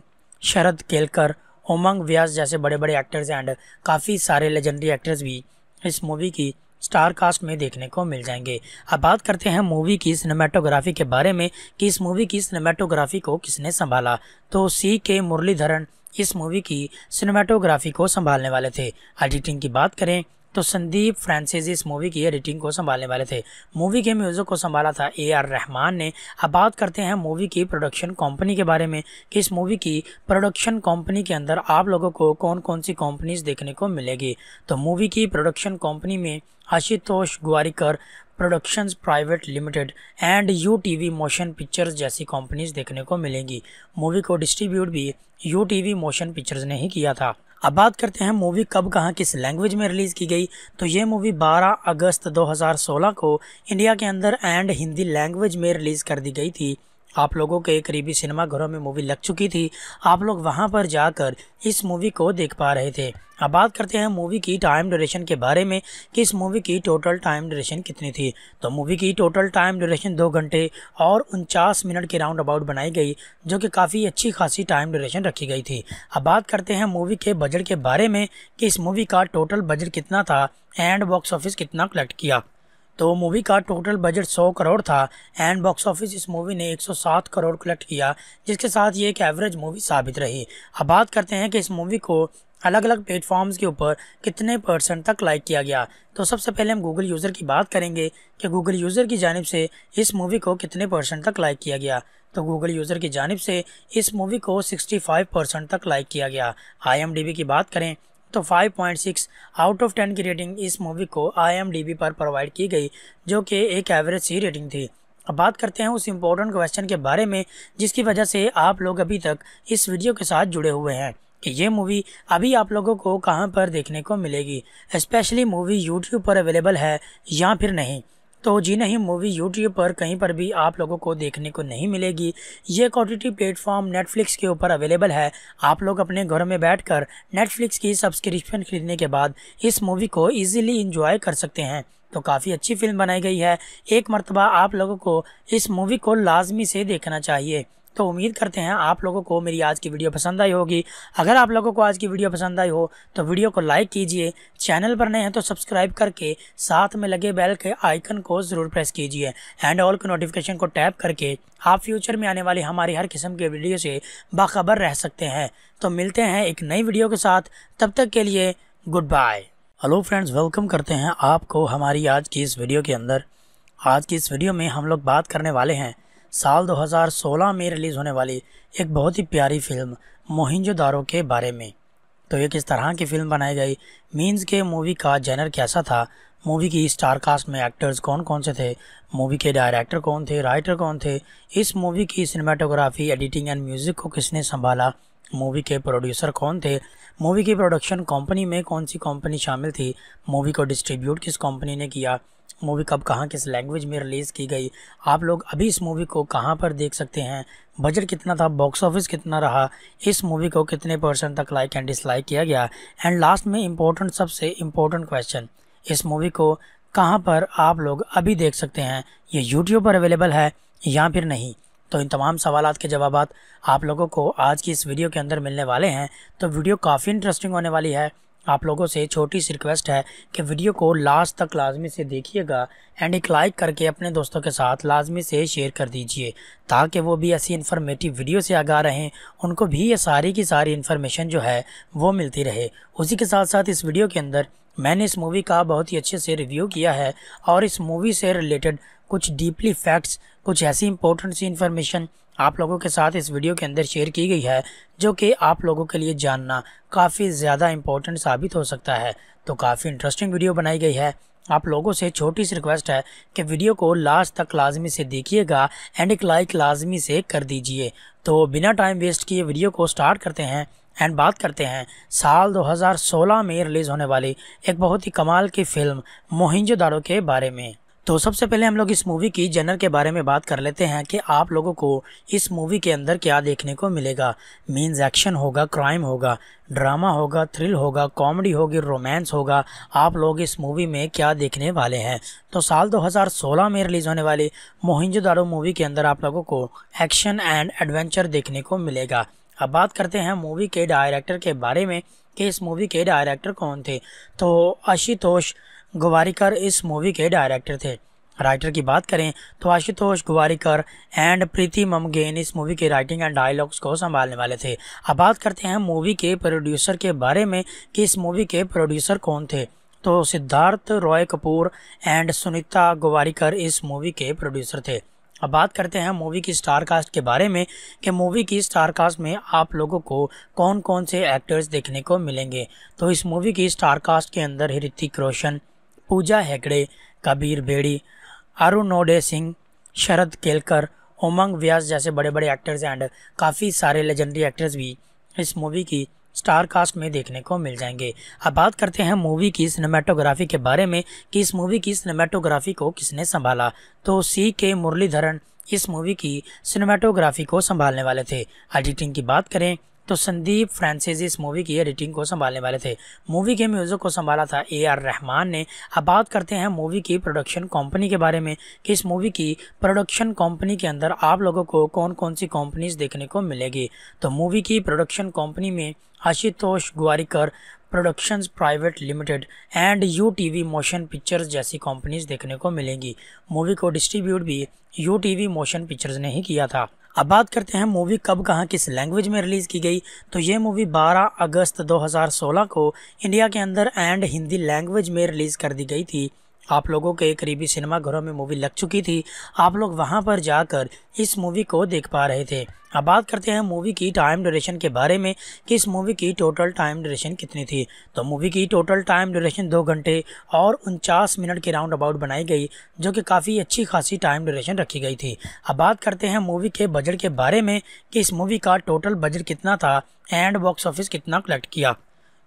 S1: शरद केलकर उमंग व्यास जैसे बड़े बड़े एक्टर्स एंड काफ़ी सारे लेजेंडरी एक्टर्स भी इस मूवी की स्टार कास्ट में देखने को मिल जाएंगे अब बात करते हैं मूवी की सिनेमाटोग्राफी के बारे में कि इस मूवी की सिनेमाटोग्राफी को किसने संभाला तो सी के मुरलीधरन इस मूवी की सिनेमाटोग्राफी को संभालने वाले थे एडिटिंग की बात करें तो संदीप फ्रांसिस इस मूवी की एडिटिंग को संभालने वाले थे मूवी के म्यूज़िक को संभाला था ए आर रहमान ने अब बात करते हैं मूवी की प्रोडक्शन कंपनी के बारे में कि इस मूवी की प्रोडक्शन कंपनी के अंदर आप लोगों को कौन कौन सी कंपनीज देखने को मिलेगी तो मूवी की प्रोडक्शन कंपनी में Ashutosh Gowariker productions private limited and U T V motion pictures जैसी कंपनीज देखने को मिलेंगी मूवी को डिस्ट्रीब्यूट भी U T V motion pictures ने ही किया था अब बात करते हैं मूवी कब कहाँ किस लैंग्वेज में रिलीज़ की गई तो ये मूवी 12 अगस्त 2016 को इंडिया के अंदर एंड हिंदी लैंग्वेज में रिलीज़ कर दी गई थी आप लोगों के करीबी सिनेमाघरों में मूवी लग चुकी थी आप लोग वहां पर जाकर इस मूवी को देख पा रहे थे अब बात करते हैं मूवी की टाइम ड्यूरेशन के बारे में कि इस मूवी की टोटल टाइम ड्यूरेशन कितनी थी तो मूवी की टोटल टाइम ड्यूरेशन दो घंटे और उनचास मिनट के राउंड अबाउट बनाई गई जो कि काफ़ी अच्छी खासी टाइम ड्यूरेशन रखी गई थी अब बात करते हैं मूवी के बजट के बारे में कि इस मूवी का टोटल बजट कितना था एंड बॉक्स ऑफिस कितना कलेक्ट किया तो मूवी का टोटल बजट 100 करोड़ था एंड बॉक्स ऑफिस इस मूवी ने 107 करोड़ कलेक्ट किया जिसके साथ ये एक एवरेज मूवी साबित रही अब बात करते हैं कि इस मूवी को अलग अलग प्लेटफॉर्म्स के ऊपर कितने परसेंट तक लाइक किया गया तो सबसे पहले हम गूगल यूज़र की बात करेंगे कि गूगल यूज़र की जानब से इस मूवी को कितने परसेंट तक लाइक किया गया तो गूगल यूज़र की जानब से इस मूवी को 65 परसेंट तक लाइक किया गया आई की बात करें तो 5.6 आउट ऑफ 10 की रेटिंग इस मूवी को आई पर प्रोवाइड की गई जो कि एक एवरेज सी रेटिंग थी अब बात करते हैं उस इम्पोर्टेंट क्वेश्चन के बारे में जिसकी वजह से आप लोग अभी तक इस वीडियो के साथ जुड़े हुए हैं कि ये मूवी अभी आप लोगों को कहाँ पर देखने को मिलेगी स्पेशली मूवी यूट्यूब पर अवेलेबल है या फिर नहीं तो जी नहीं मूवी यूट्यूब पर कहीं पर भी आप लोगों को देखने को नहीं मिलेगी ये एक ओ प्लेटफॉर्म नेटफ्लिक्स के ऊपर अवेलेबल है आप लोग अपने घर में बैठकर नेटफ्लिक्स की सब्सक्रिप्शन खरीदने के बाद इस मूवी को इजीली इंजॉय कर सकते हैं तो काफ़ी अच्छी फिल्म बनाई गई है एक मरतबा आप लोगों को इस मूवी को लाजमी से देखना चाहिए तो उम्मीद करते हैं आप लोगों को मेरी आज की वीडियो पसंद आई होगी अगर आप लोगों को आज की वीडियो पसंद आई हो तो वीडियो को लाइक कीजिए चैनल पर नए हैं तो सब्सक्राइब करके साथ में लगे बेल के आइकन को ज़रूर प्रेस कीजिए एंड ऑल के नोटिफिकेशन को टैप करके आप फ्यूचर में आने वाली हमारी हर किस्म के वीडियो से बाखबर रह सकते हैं तो मिलते हैं एक नई वीडियो के साथ तब तक के लिए good bye hello friends welcome करते हैं आपको हमारी आज की इस वीडियो के अंदर आज की इस वीडियो में हम लोग बात करने वाले हैं साल 2016 में रिलीज़ होने वाली एक बहुत ही प्यारी फिल्म मोहिंजोदारो के बारे में तो ये किस तरह की फिल्म बनाई गई मीन्स के मूवी का जेनर कैसा था मूवी की स्टार कास्ट में एक्टर्स कौन कौन से थे मूवी के डायरेक्टर कौन थे राइटर कौन थे इस मूवी की सिनेमाटोग्राफी एडिटिंग एंड म्यूजिक को किसने संभाला मूवी के प्रोड्यूसर कौन थे मूवी की प्रोडक्शन कंपनी में कौन सी कंपनी शामिल थी मूवी को डिस्ट्रीब्यूट किस कंपनी ने किया मूवी कब कहाँ किस लैंग्वेज में रिलीज़ की गई आप लोग अभी इस मूवी को कहाँ पर देख सकते हैं बजट कितना था बॉक्स ऑफिस कितना रहा इस मूवी को कितने परसेंट तक लाइक एंड डिसलाइक किया गया एंड लास्ट में इम्पोर्टेंट सबसे इम्पोर्टेंट क्वेश्चन इस मूवी को कहाँ पर आप लोग अभी देख सकते हैं ये यूट्यूब पर अवेलेबल है या फिर नहीं तो इन तमाम सवाल के जवाब आप लोगों को आज की इस वीडियो के अंदर मिलने वाले हैं तो वीडियो काफ़ी इंटरेस्टिंग होने वाली है आप लोगों से छोटी सी रिक्वेस्ट है कि वीडियो को लास्ट तक लाजमी से देखिएगा एंड एक लाइक करके अपने दोस्तों के साथ लाजमी से शेयर कर दीजिए ताकि वो भी ऐसी इन्फॉर्मेटिव वीडियो से आगा रहें उनको भी ये सारी की सारी इन्फॉर्मेशन जो है वो मिलती रहे उसी के साथ साथ इस वीडियो के अंदर मैंने इस मूवी का बहुत ही अच्छे से रिव्यू किया है और इस मूवी से रिलेटेड कुछ डीपली फैक्ट्स कुछ ऐसी इंपॉर्टेंट सी इन्फॉर्मेशन आप लोगों के साथ इस वीडियो के अंदर शेयर की गई है जो कि आप लोगों के लिए जानना काफ़ी ज़्यादा इम्पोर्टेंट साबित हो सकता है तो काफ़ी इंटरेस्टिंग वीडियो बनाई गई है आप लोगों से छोटी सी रिक्वेस्ट है कि वीडियो को लास्ट तक लाजमी से देखिएगा एंड एक लाइक लाजमी से कर दीजिए तो बिना टाइम वेस्ट किए वीडियो को स्टार्ट करते हैं एंड बात करते हैं साल 2016 में रिलीज़ होने वाली एक बहुत ही कमाल की फिल्म मोहिंजोदारो के बारे में तो सबसे पहले हम लोग इस मूवी की जनर के बारे में बात कर लेते हैं कि आप लोगों को इस मूवी के अंदर क्या देखने को मिलेगा मीन्स एक्शन होगा क्राइम होगा ड्रामा होगा थ्रिल होगा कॉमेडी होगी रोमांस होगा आप लोग इस मूवी में क्या देखने वाले हैं तो साल 2016 में रिलीज़ होने वाली मोहिंजोदारो मूवी के अंदर आप लोगों को एक्शन एंड एडवेंचर देखने को मिलेगा अब बात करते हैं मूवी के डायरेक्टर के बारे में कि इस मूवी के डायरेक्टर कौन थे तो आशुतोष गुवारीकर इस मूवी के डायरेक्टर थे राइटर की बात करें तो आशुतोष गुवारीकर एंड प्रीति ममगेन इस मूवी के राइटिंग एंड डायलॉग्स को संभालने वाले थे अब बात करते हैं मूवी के प्रोड्यूसर के बारे में कि इस मूवी के प्रोड्यूसर कौन थे तो सिद्धार्थ रॉय कपूर एंड सुनीता गोवारीकर इस मूवी के प्रोड्यूसर थे अब बात करते हैं मूवी की स्टार कास्ट के बारे में कि मूवी की स्टार कास्ट में आप लोगों को कौन कौन से एक्टर्स देखने को मिलेंगे तो इस मूवी की स्टार कास्ट के अंदर ऋतिक रोशन पूजा हेगड़े कबीर बेड़ी नोडे सिंह शरद केलकर उमंग व्यास जैसे बड़े बड़े एक्टर्स एंड काफ़ी सारे लेजेंडरी एक्टर्स भी इस मूवी की स्टार कास्ट में देखने को मिल जाएंगे अब बात करते हैं मूवी की सिनेमाटोग्राफी के बारे में कि इस मूवी की सिनेमाटोग्राफी को किसने संभाला तो सी के मुरलीधरन इस मूवी की सिनेमाटोग्राफी को संभालने वाले थे एडिटिंग की बात करें तो संदीप फ्रांसिस इस मूवी की एडिटिंग को संभालने वाले थे मूवी के म्यूज़िक को संभाला था ए आर रहमान ने अब बात करते हैं मूवी की प्रोडक्शन कंपनी के बारे में कि इस मूवी की प्रोडक्शन कंपनी के अंदर आप लोगों को कौन कौन सी कंपनीज देखने को मिलेगी तो मूवी की प्रोडक्शन कंपनी में Ashutosh Gowariker productions private limited and U T V motion pictures जैसी कंपनीज देखने को मिलेंगी मूवी को डिस्ट्रीब्यूट भी U T V motion pictures ने ही किया था अब बात करते हैं मूवी कब कहाँ किस लैंग्वेज में रिलीज़ की गई तो ये मूवी 12 अगस्त 2016 को इंडिया के अंदर एंड हिंदी लैंग्वेज में रिलीज़ कर दी गई थी आप लोगों के करीबी सिनेमाघरों में मूवी लग चुकी थी आप लोग वहां पर जाकर इस मूवी को देख पा रहे थे अब बात करते हैं मूवी की टाइम ड्यूरेशन के बारे में कि इस मूवी की टोटल टाइम ड्यूरेशन कितनी थी तो मूवी की टोटल टाइम ड्यूरेशन दो घंटे और उनचास मिनट के राउंड अबाउट बनाई गई जो कि काफ़ी अच्छी खासी टाइम ड्यूरेशन रखी गई थी अब बात करते हैं मूवी के बजट के बारे में कि इस मूवी का टोटल बजट कितना था एंड बॉक्स ऑफिस कितना कलेक्ट किया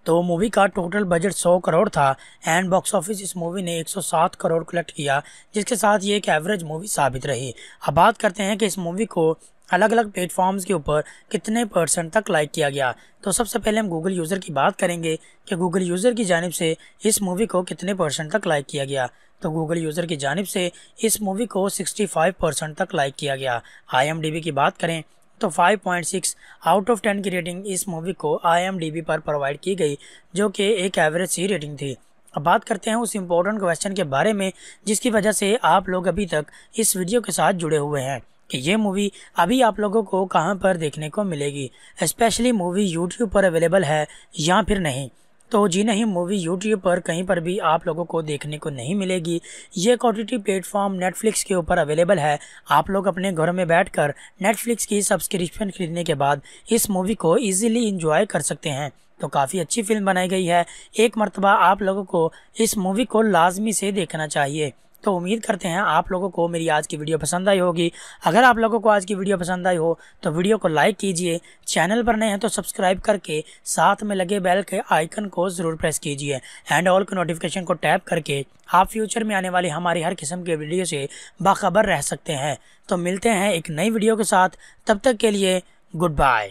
S1: तो मूवी का टोटल बजट 100 करोड़ था एंड बॉक्स ऑफिस इस मूवी ने 107 करोड़ कलेक्ट किया जिसके साथ ये एक एवरेज मूवी साबित रही अब बात करते हैं कि इस मूवी को अलग अलग प्लेटफॉर्म्स के ऊपर कितने परसेंट तक लाइक किया गया तो सबसे पहले हम गूगल यूज़र की बात करेंगे कि गूगल यूज़र की जानब से इस मूवी को कितने परसेंट तक लाइक किया गया तो गूगल यूज़र की जानब से इस मूवी को 65 परसेंट तक लाइक किया गया आई की बात करें तो 5.6 आउट ऑफ 10 की रेटिंग इस मूवी को आई पर प्रोवाइड की गई जो कि एक एवरेज सी रेटिंग थी अब बात करते हैं उस इम्पोर्टेंट क्वेश्चन के बारे में जिसकी वजह से आप लोग अभी तक इस वीडियो के साथ जुड़े हुए हैं कि ये मूवी अभी आप लोगों को कहाँ पर देखने को मिलेगी स्पेशली मूवी यूट्यूब पर अवेलेबल है या फिर नहीं तो जी नहीं मूवी यूट्यूब पर कहीं पर भी आप लोगों को देखने को नहीं मिलेगी ये क्वालिटी प्लेटफॉर्म नेटफ्लिक्स के ऊपर अवेलेबल है आप लोग अपने घर में बैठकर नेटफ्लिक्स की सब्सक्रिप्शन खरीदने के बाद इस मूवी को ईजिली इंजॉय कर सकते हैं तो काफ़ी अच्छी फिल्म बनाई गई है एक मरतबा आप लोगों को इस मूवी को लाजमी से देखना चाहिए तो उम्मीद करते हैं आप लोगों को मेरी आज की वीडियो पसंद आई होगी अगर आप लोगों को आज की वीडियो पसंद आई हो तो वीडियो को लाइक कीजिए चैनल पर नए हैं तो सब्सक्राइब करके साथ में लगे बेल के आइकन को ज़रूर प्रेस कीजिए एंड ऑल के नोटिफिकेशन को टैप करके आप फ्यूचर में आने वाली हमारी हर किस्म के वीडियो से बाखबर रह सकते हैं तो मिलते हैं एक नई वीडियो के साथ तब तक के लिए good bye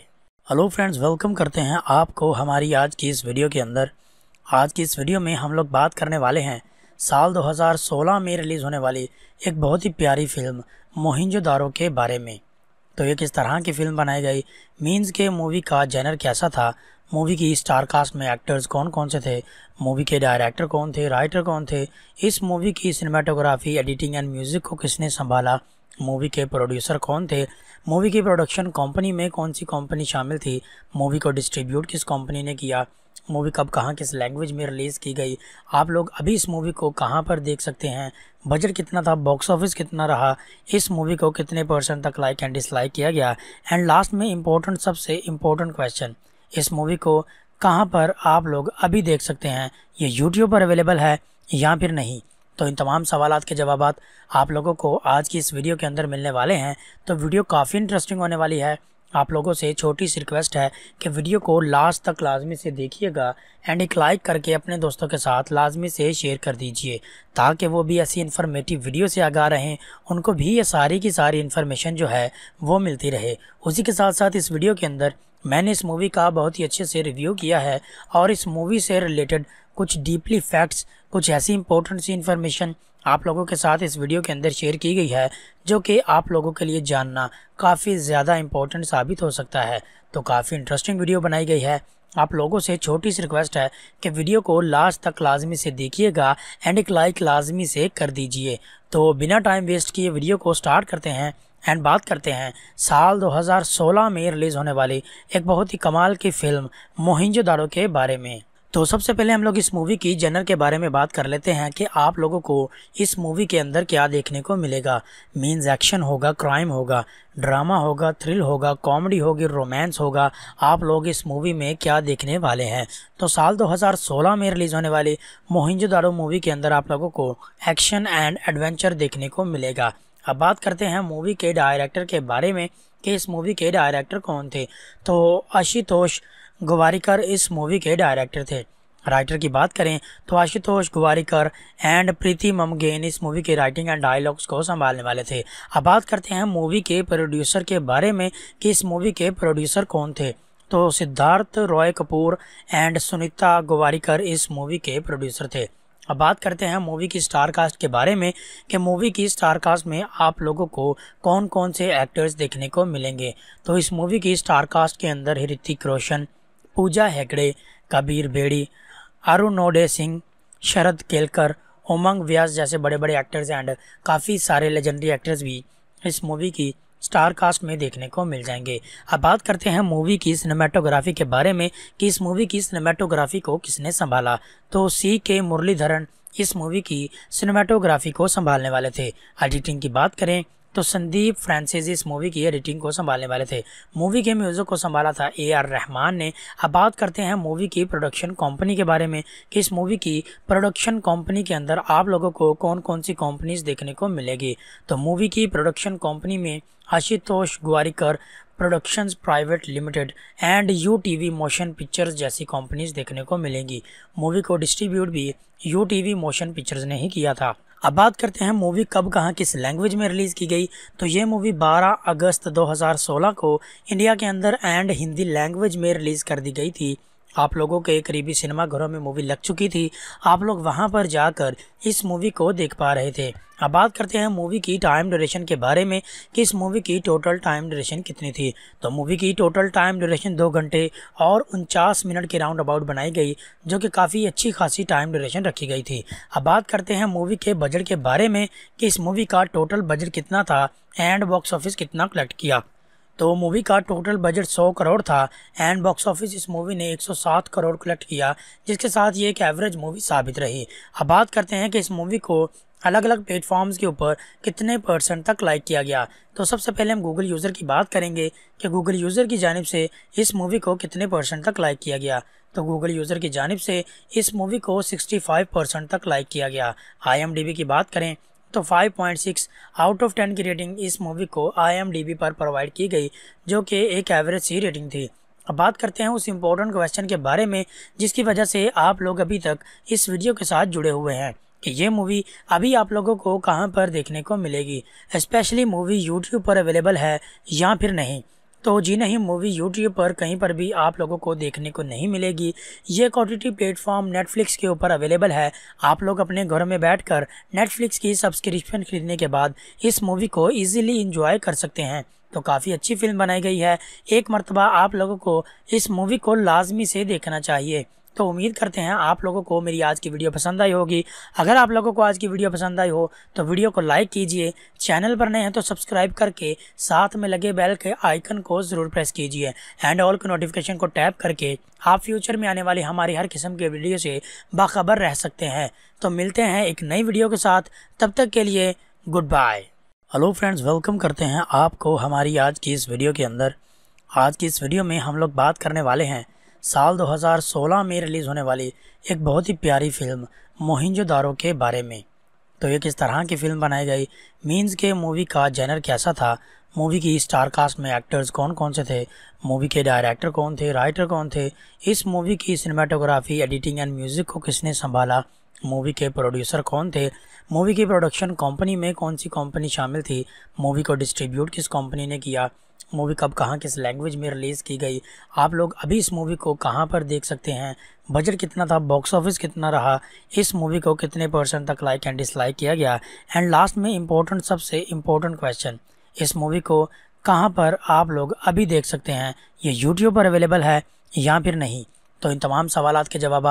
S1: hello friends welcome करते हैं आपको हमारी आज की इस वीडियो के अंदर आज की इस वीडियो में हम लोग बात करने वाले हैं साल 2016 में रिलीज़ होने वाली एक बहुत ही प्यारी फिल्म मोहिंजोदारो के बारे में तो ये किस तरह की फिल्म बनाई गई मीन्स के मूवी का जेनर कैसा था मूवी की स्टार कास्ट में एक्टर्स कौन कौन से थे मूवी के डायरेक्टर कौन थे राइटर कौन थे इस मूवी की सिनेमाटोग्राफी एडिटिंग एंड म्यूज़िक को किसने संभाला मूवी के प्रोड्यूसर कौन थे मूवी की प्रोडक्शन कंपनी में कौन सी कंपनी शामिल थी मूवी को डिस्ट्रीब्यूट किस कंपनी ने किया मूवी कब कहाँ किस लैंग्वेज में रिलीज़ की गई आप लोग अभी इस मूवी को कहाँ पर देख सकते हैं बजट कितना था बॉक्स ऑफिस कितना रहा इस मूवी को कितने परसेंट तक लाइक एंड डिसलाइक किया गया एंड लास्ट में इम्पोर्टेंट सबसे इम्पोर्टेंट क्वेश्चन इस मूवी को कहाँ पर आप लोग अभी देख सकते हैं ये यूट्यूब पर अवेलेबल है या फिर नहीं तो इन तमाम सवाल के जवाब आप लोगों को आज की इस वीडियो के अंदर मिलने वाले हैं तो वीडियो काफ़ी इंटरेस्टिंग होने वाली है आप लोगों से छोटी सी रिक्वेस्ट है कि वीडियो को लास्ट तक लाजमी से देखिएगा एंड एक लाइक करके अपने दोस्तों के साथ लाजमी से शेयर कर दीजिए ताकि वो भी ऐसी इन्फॉर्मेटिव वीडियो से आगा रहें उनको भी ये सारी की सारी इन्फॉर्मेशन जो है वो मिलती रहे उसी के साथ साथ इस वीडियो के अंदर मैंने इस मूवी का बहुत ही अच्छे से रिव्यू किया है और इस मूवी से रिलेटेड कुछ डीपली फैक्ट्स कुछ ऐसी इंपॉर्टेंट सी इन्फॉर्मेशन आप लोगों के साथ इस वीडियो के अंदर शेयर की गई है जो कि आप लोगों के लिए जानना काफ़ी ज़्यादा इम्पोर्टेंट साबित हो सकता है तो काफ़ी इंटरेस्टिंग वीडियो बनाई गई है आप लोगों से छोटी सी रिक्वेस्ट है कि वीडियो को लास्ट तक लाजमी से देखिएगा एंड एक लाइक लाजमी से कर दीजिए तो बिना टाइम वेस्ट किए वीडियो को स्टार्ट करते हैं एंड बात करते हैं साल 2016 में रिलीज़ होने वाली एक बहुत ही कमाल की फ़िल्म मोहिंजोदारो के बारे में तो सबसे पहले हम लोग इस मूवी की जनर के बारे में बात कर लेते हैं कि आप लोगों को इस मूवी के अंदर क्या देखने को मिलेगा मीन्स एक्शन होगा क्राइम होगा ड्रामा होगा थ्रिल होगा कॉमेडी होगी रोमांस होगा आप लोग इस मूवी में क्या देखने वाले हैं तो साल 2016 में रिलीज़ होने वाली मोहिंजोदारो मूवी के अंदर आप लोगों को एक्शन एंड एडवेंचर देखने को मिलेगा अब बात करते हैं मूवी के डायरेक्टर के बारे में कि इस मूवी के डायरेक्टर कौन थे तो आशुतोष गुवारीकर इस मूवी के डायरेक्टर थे राइटर की बात करें तो आशुतोष गुवारीकर एंड प्रीति ममगेन इस मूवी के राइटिंग एंड डायलॉग्स को संभालने वाले थे अब बात करते हैं मूवी के प्रोड्यूसर के बारे में कि इस मूवी के प्रोड्यूसर कौन थे तो सिद्धार्थ रॉय कपूर एंड सुनीता गुवारीकर इस मूवी के प्रोड्यूसर थे अब बात करते हैं मूवी की स्टार कास्ट के बारे में कि मूवी की स्टार कास्ट में आप लोगों को कौन कौन से एक्टर्स देखने को मिलेंगे तो इस मूवी की स्टार कास्ट के अंदर ऋतिक रोशन पूजा हेगड़े कबीर बेड़ी आरुनोडे सिंह शरद केलकर उमंग व्यास जैसे बड़े बड़े एक्टर्स एंड काफ़ी सारे लेजेंडरी एक्टर्स भी इस मूवी की स्टार कास्ट में देखने को मिल जाएंगे अब बात करते हैं मूवी की सिनेमाटोग्राफी के बारे में कि इस मूवी की सिनेमाटोग्राफी को किसने संभाला तो सी के मुरलीधरन इस मूवी की सिनेमाटोग्राफी को संभालने वाले थे एडिटिंग की बात करें तो संदीप फ्रांसिस इस मूवी की एडिटिंग को संभालने वाले थे मूवी के म्यूज़िक को संभाला था ए आर रहमान ने अब बात करते हैं मूवी की प्रोडक्शन कंपनी के बारे में कि इस मूवी की प्रोडक्शन कंपनी के अंदर आप लोगों को कौन कौन सी कंपनीज देखने को मिलेगी तो मूवी की प्रोडक्शन कंपनी में Ashutosh Gowariker productions private limited and U T V motion pictures जैसी कंपनीज देखने को मिलेंगी मूवी को डिस्ट्रीब्यूट भी U T V motion pictures ने ही किया था अब बात करते हैं मूवी कब कहाँ किस लैंग्वेज में रिलीज़ की गई तो ये मूवी 12 अगस्त 2016 को इंडिया के अंदर एंड हिंदी लैंग्वेज में रिलीज़ कर दी गई थी आप लोगों के करीबी सिनेमाघरों में मूवी लग चुकी थी आप लोग वहां पर जाकर इस मूवी को देख पा रहे थे अब बात करते हैं मूवी की टाइम ड्यूरेशन के बारे में कि इस मूवी की टोटल टाइम ड्यूरेशन कितनी थी तो मूवी की टोटल टाइम ड्यूरेशन दो घंटे और उनचास मिनट के राउंड अबाउट बनाई गई जो कि काफ़ी अच्छी खासी टाइम ड्यूरेशन रखी गई थी अब बात करते हैं मूवी के बजट के बारे में कि इस मूवी का टोटल बजट कितना था एंड बॉक्स ऑफिस कितना कलेक्ट किया तो मूवी का टोटल बजट 100 करोड़ था एंड बॉक्स ऑफिस इस मूवी ने 107 करोड़ कलेक्ट किया जिसके साथ ये एक एवरेज मूवी साबित रही अब बात करते हैं कि इस मूवी को अलग अलग प्लेटफॉर्म्स के ऊपर कितने परसेंट तक लाइक किया गया तो सबसे पहले हम गूगल यूज़र की बात करेंगे कि गूगल यूज़र की जानब से इस मूवी को कितने परसेंट तक लाइक किया गया तो गूगल यूज़र की जानब से इस मूवी को 65 परसेंट तक लाइक किया गया आईएमडीबी की बात करें तो 5.6 आउट ऑफ 10 की रेटिंग इस मूवी को आई पर प्रोवाइड की गई जो कि एक एवरेज सी रेटिंग थी अब बात करते हैं उस इम्पोर्टेंट क्वेश्चन के बारे में जिसकी वजह से आप लोग अभी तक इस वीडियो के साथ जुड़े हुए हैं कि ये मूवी अभी आप लोगों को कहाँ पर देखने को मिलेगी स्पेशली मूवी यूट्यूब पर अवेलेबल है या फिर नहीं तो जी नहीं मूवी यूट्यूब पर कहीं पर भी आप लोगों को देखने को नहीं मिलेगी ये ओटीटी प्लेटफॉर्म नेटफ्लिक्स के ऊपर अवेलेबल है आप लोग अपने घर में बैठकर नेटफ्लिक्स की सब्सक्रिप्शन खरीदने के बाद इस मूवी को इजीली इंजॉय कर सकते हैं तो काफ़ी अच्छी फिल्म बनाई गई है एक मरतबा आप लोगों को इस मूवी को लाजमी से देखना चाहिए तो उम्मीद करते हैं आप लोगों को मेरी आज की वीडियो पसंद आई होगी अगर आप लोगों को आज की वीडियो पसंद आई हो तो वीडियो को लाइक कीजिए चैनल पर नए हैं तो सब्सक्राइब करके साथ में लगे बेल के आइकन को ज़रूर प्रेस कीजिए एंड ऑल के नोटिफिकेशन को टैप करके आप फ्यूचर में आने वाली हमारी हर किस्म के वीडियो से बाखबर रह सकते हैं तो मिलते हैं एक नई वीडियो के साथ तब तक के लिए good bye hello friends welcome करते हैं आपको हमारी आज की इस वीडियो के अंदर आज की इस वीडियो में हम लोग बात करने वाले हैं साल 2016 में रिलीज़ होने वाली एक बहुत ही प्यारी फिल्म मोहिंजोदारो के बारे में तो ये किस तरह की फिल्म बनाई गई मीन्स के मूवी का जेनर कैसा था मूवी की स्टार कास्ट में एक्टर्स कौन कौन से थे मूवी के डायरेक्टर कौन थे राइटर कौन थे इस मूवी की सिनेमाटोग्राफी एडिटिंग एंड म्यूज़िक को किसने संभाला मूवी के प्रोड्यूसर कौन थे मूवी की प्रोडक्शन कंपनी में कौन सी कंपनी शामिल थी मूवी को डिस्ट्रीब्यूट किस कंपनी ने किया मूवी कब कहाँ किस लैंग्वेज में रिलीज़ की गई आप लोग अभी इस मूवी को कहाँ पर देख सकते हैं बजट कितना था बॉक्स ऑफिस कितना रहा इस मूवी को कितने परसेंट तक लाइक एंड डिसलाइक किया गया एंड लास्ट में इम्पोर्टेंट सबसे इम्पोर्टेंट क्वेश्चन इस मूवी को कहाँ पर आप लोग अभी देख सकते हैं ये यूट्यूब पर अवेलेबल है या फिर नहीं तो इन तमाम सवाल के जवाब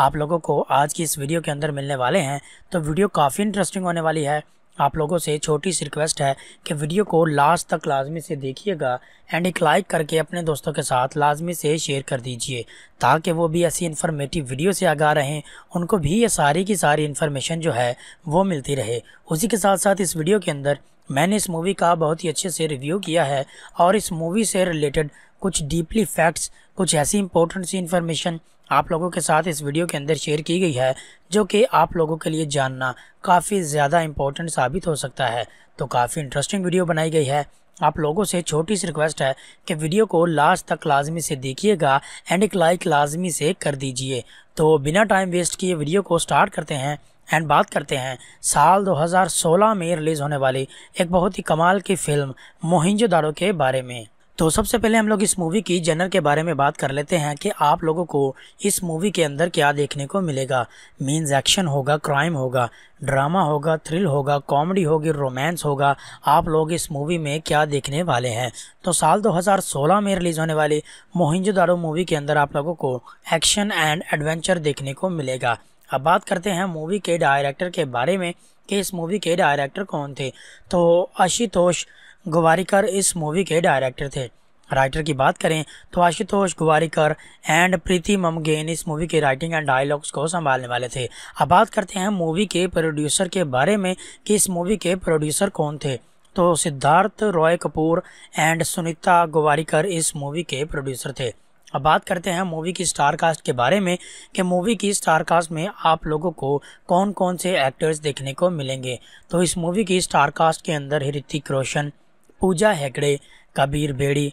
S1: आप लोगों को आज की इस वीडियो के अंदर मिलने वाले हैं तो वीडियो काफ़ी इंटरेस्टिंग होने वाली है आप लोगों से छोटी सी रिक्वेस्ट है कि वीडियो को लास्ट तक लाजमी से देखिएगा एंड एक लाइक करके अपने दोस्तों के साथ लाजमी से शेयर कर दीजिए ताकि वो भी ऐसी इन्फॉर्मेटिव वीडियो से आगा रहें उनको भी ये सारी की सारी इन्फॉर्मेशन जो है वो मिलती रहे उसी के साथ साथ इस वीडियो के अंदर मैंने इस मूवी का बहुत ही अच्छे से रिव्यू किया है और इस मूवी से रिलेटेड कुछ डीपली फैक्ट्स कुछ ऐसी इंपॉर्टेंट सी इन्फॉर्मेशन आप लोगों के साथ इस वीडियो के अंदर शेयर की गई है जो कि आप लोगों के लिए जानना काफ़ी ज़्यादा इम्पोर्टेंट साबित हो सकता है तो काफ़ी इंटरेस्टिंग वीडियो बनाई गई है आप लोगों से छोटी सी रिक्वेस्ट है कि वीडियो को लास्ट तक लाजमी से देखिएगा एंड एक लाइक लाजमी से कर दीजिए तो बिना टाइम वेस्ट किए वीडियो को स्टार्ट करते हैं एंड बात करते हैं साल 2016 में रिलीज़ होने वाली एक बहुत ही कमाल की फ़िल्म मोहिंजोदारो के बारे में तो सबसे पहले हम लोग इस मूवी की जनर के बारे में बात कर लेते हैं कि आप लोगों को इस मूवी के अंदर क्या देखने को मिलेगा मीन्स एक्शन होगा क्राइम होगा ड्रामा होगा थ्रिल होगा कॉमेडी होगी रोमांस होगा आप लोग इस मूवी में क्या देखने वाले हैं तो साल 2016 में रिलीज़ होने वाली मोहिंजोदारो मूवी के अंदर आप लोगों को एक्शन एंड एडवेंचर देखने को मिलेगा अब बात करते हैं मूवी के डायरेक्टर के बारे में कि इस मूवी के डायरेक्टर कौन थे तो आशुतोष गुवारीकर इस मूवी के डायरेक्टर थे राइटर की बात करें तो आशुतोष गुवारीकर एंड प्रीति ममगेन इस मूवी के राइटिंग एंड डायलॉग्स को संभालने वाले थे अब बात करते हैं मूवी के प्रोड्यूसर के बारे में कि इस मूवी के प्रोड्यूसर कौन थे तो सिद्धार्थ रॉय कपूर एंड सुनीता गुवारीकर इस मूवी के प्रोड्यूसर थे अब बात करते हैं मूवी की स्टार कास्ट के बारे में कि मूवी की स्टार कास्ट में आप लोगों को कौन कौन से एक्टर्स देखने को मिलेंगे तो इस मूवी की स्टार कास्ट के अंदर ऋतिक रोशन पूजा हेगड़े कबीर बेड़ी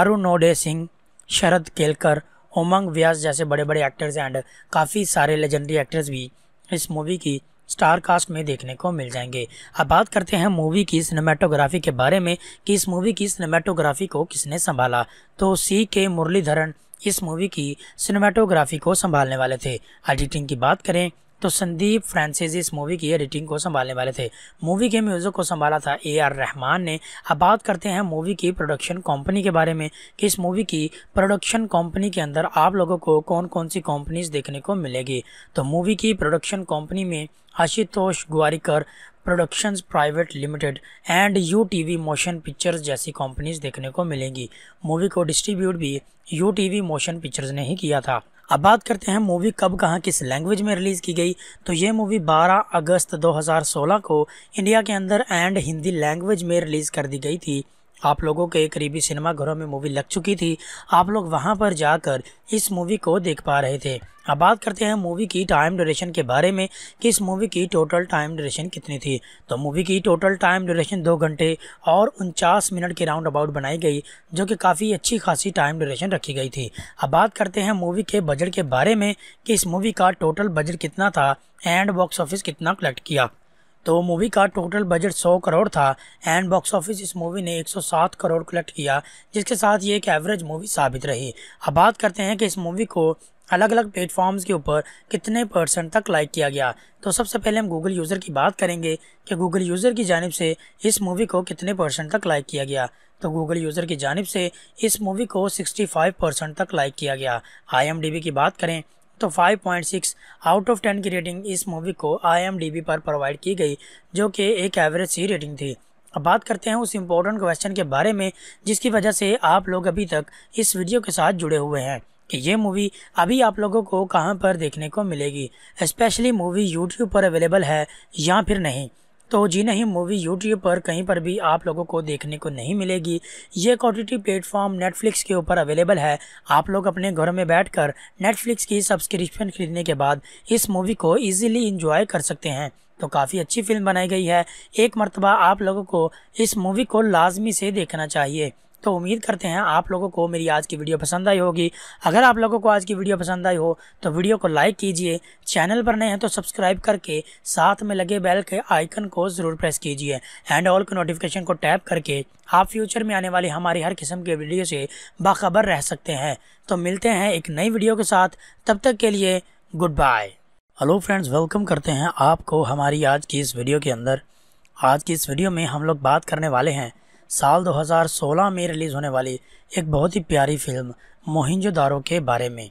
S1: आरुनोडे सिंह शरद केलकर उमंग व्यास जैसे बड़े बड़े एक्टर्स एंड काफ़ी सारे लेजेंडरी एक्टर्स भी इस मूवी की स्टार कास्ट में देखने को मिल जाएंगे अब बात करते हैं मूवी की सिनेमाटोग्राफी के बारे में कि इस मूवी की सिनेमाटोग्राफी को किसने संभाला तो सी के मुरलीधरन इस मूवी की सिनेमाटोग्राफी को संभालने वाले थे एडिटिंग की बात करें तो संदीप फ्रांसिस इस मूवी की एडिटिंग को संभालने वाले थे मूवी के म्यूज़िक को संभाला था ए आर रहमान ने अब बात करते हैं मूवी की प्रोडक्शन कंपनी के बारे में कि इस मूवी की प्रोडक्शन कंपनी के अंदर आप लोगों को कौन कौन सी कंपनीज देखने को मिलेगी तो मूवी की प्रोडक्शन कंपनी में Ashutosh Gowariker productions private limited and U T V motion pictures जैसी कंपनीज देखने को मिलेंगी मूवी को डिस्ट्रीब्यूट भी U T V motion pictures ने ही किया था अब बात करते हैं मूवी कब कहाँ किस लैंग्वेज में रिलीज़ की गई तो ये मूवी 12 अगस्त 2016 को इंडिया के अंदर एंड हिंदी लैंग्वेज में रिलीज़ कर दी गई थी आप लोगों के करीबी सिनेमाघरों में मूवी लग चुकी थी आप लोग वहां पर जाकर इस मूवी को देख पा रहे थे अब बात करते हैं मूवी की टाइम ड्यूरेशन के बारे में कि इस मूवी की टोटल टाइम ड्यूरेशन कितनी थी तो मूवी की टोटल टाइम ड्यूरेशन दो घंटे और उनचास मिनट के राउंड अबाउट बनाई गई जो कि काफ़ी अच्छी खासी टाइम ड्यूरेशन रखी गई थी अब बात करते हैं मूवी के बजट के बारे में कि इस मूवी का टोटल बजट कितना था एंड बॉक्स ऑफिस कितना कलेक्ट किया तो मूवी का टोटल बजट 100 करोड़ था एंड बॉक्स ऑफिस इस मूवी ने 107 करोड़ कलेक्ट किया जिसके साथ ये एक एवरेज मूवी साबित रही अब बात करते हैं कि इस मूवी को अलग अलग प्लेटफॉर्म्स के ऊपर कितने परसेंट तक लाइक किया गया तो सबसे पहले हम गूगल यूज़र की बात करेंगे कि गूगल यूज़र की जानब से इस मूवी को कितने परसेंट तक लाइक किया गया तो गूगल यूज़र की जानब से इस मूवी को सिक्सटी परसेंट तक लाइक किया गया आई की बात करें तो 5.6 आउट ऑफ 10 की रेटिंग इस मूवी को आई पर प्रोवाइड की गई जो कि एक एवरेज सी रेटिंग थी अब बात करते हैं उस इम्पोर्टेंट क्वेश्चन के बारे में जिसकी वजह से आप लोग अभी तक इस वीडियो के साथ जुड़े हुए हैं कि ये मूवी अभी आप लोगों को कहाँ पर देखने को मिलेगी स्पेशली मूवी यूट्यूब पर अवेलेबल है या फिर नहीं तो जी नहीं मूवी यूट्यूब पर कहीं पर भी आप लोगों को देखने को नहीं मिलेगी ये क्वालिटी प्लेटफॉर्म नेटफ्लिक्स के ऊपर अवेलेबल है आप लोग अपने घर में बैठ कर नेटफ्लिक्स की सब्सक्रिप्शन खरीदने के बाद इस मूवी को ईजिली इंजॉय कर सकते हैं तो काफ़ी अच्छी फिल्म बनाई गई है एक मरतबा आप लोगों को इस मूवी को लाजमी से देखना चाहिए तो उम्मीद करते हैं आप लोगों को मेरी आज की वीडियो पसंद आई होगी अगर आप लोगों को आज की वीडियो पसंद आई हो तो वीडियो को लाइक कीजिए चैनल पर नए हैं तो सब्सक्राइब करके साथ में लगे बेल के आइकन को ज़रूर प्रेस कीजिए एंड ऑल के नोटिफिकेशन को टैप करके आप फ्यूचर में आने वाली हमारी हर किस्म के वीडियो से बाखबर रह सकते हैं तो मिलते हैं एक नई वीडियो के साथ तब तक के लिए good bye hello friends welcome करते हैं आपको हमारी आज की इस वीडियो के अंदर आज की इस वीडियो में हम लोग बात करने वाले हैं साल 2016 में रिलीज़ होने वाली एक बहुत ही प्यारी फिल्म मोहिंजोदारो के बारे में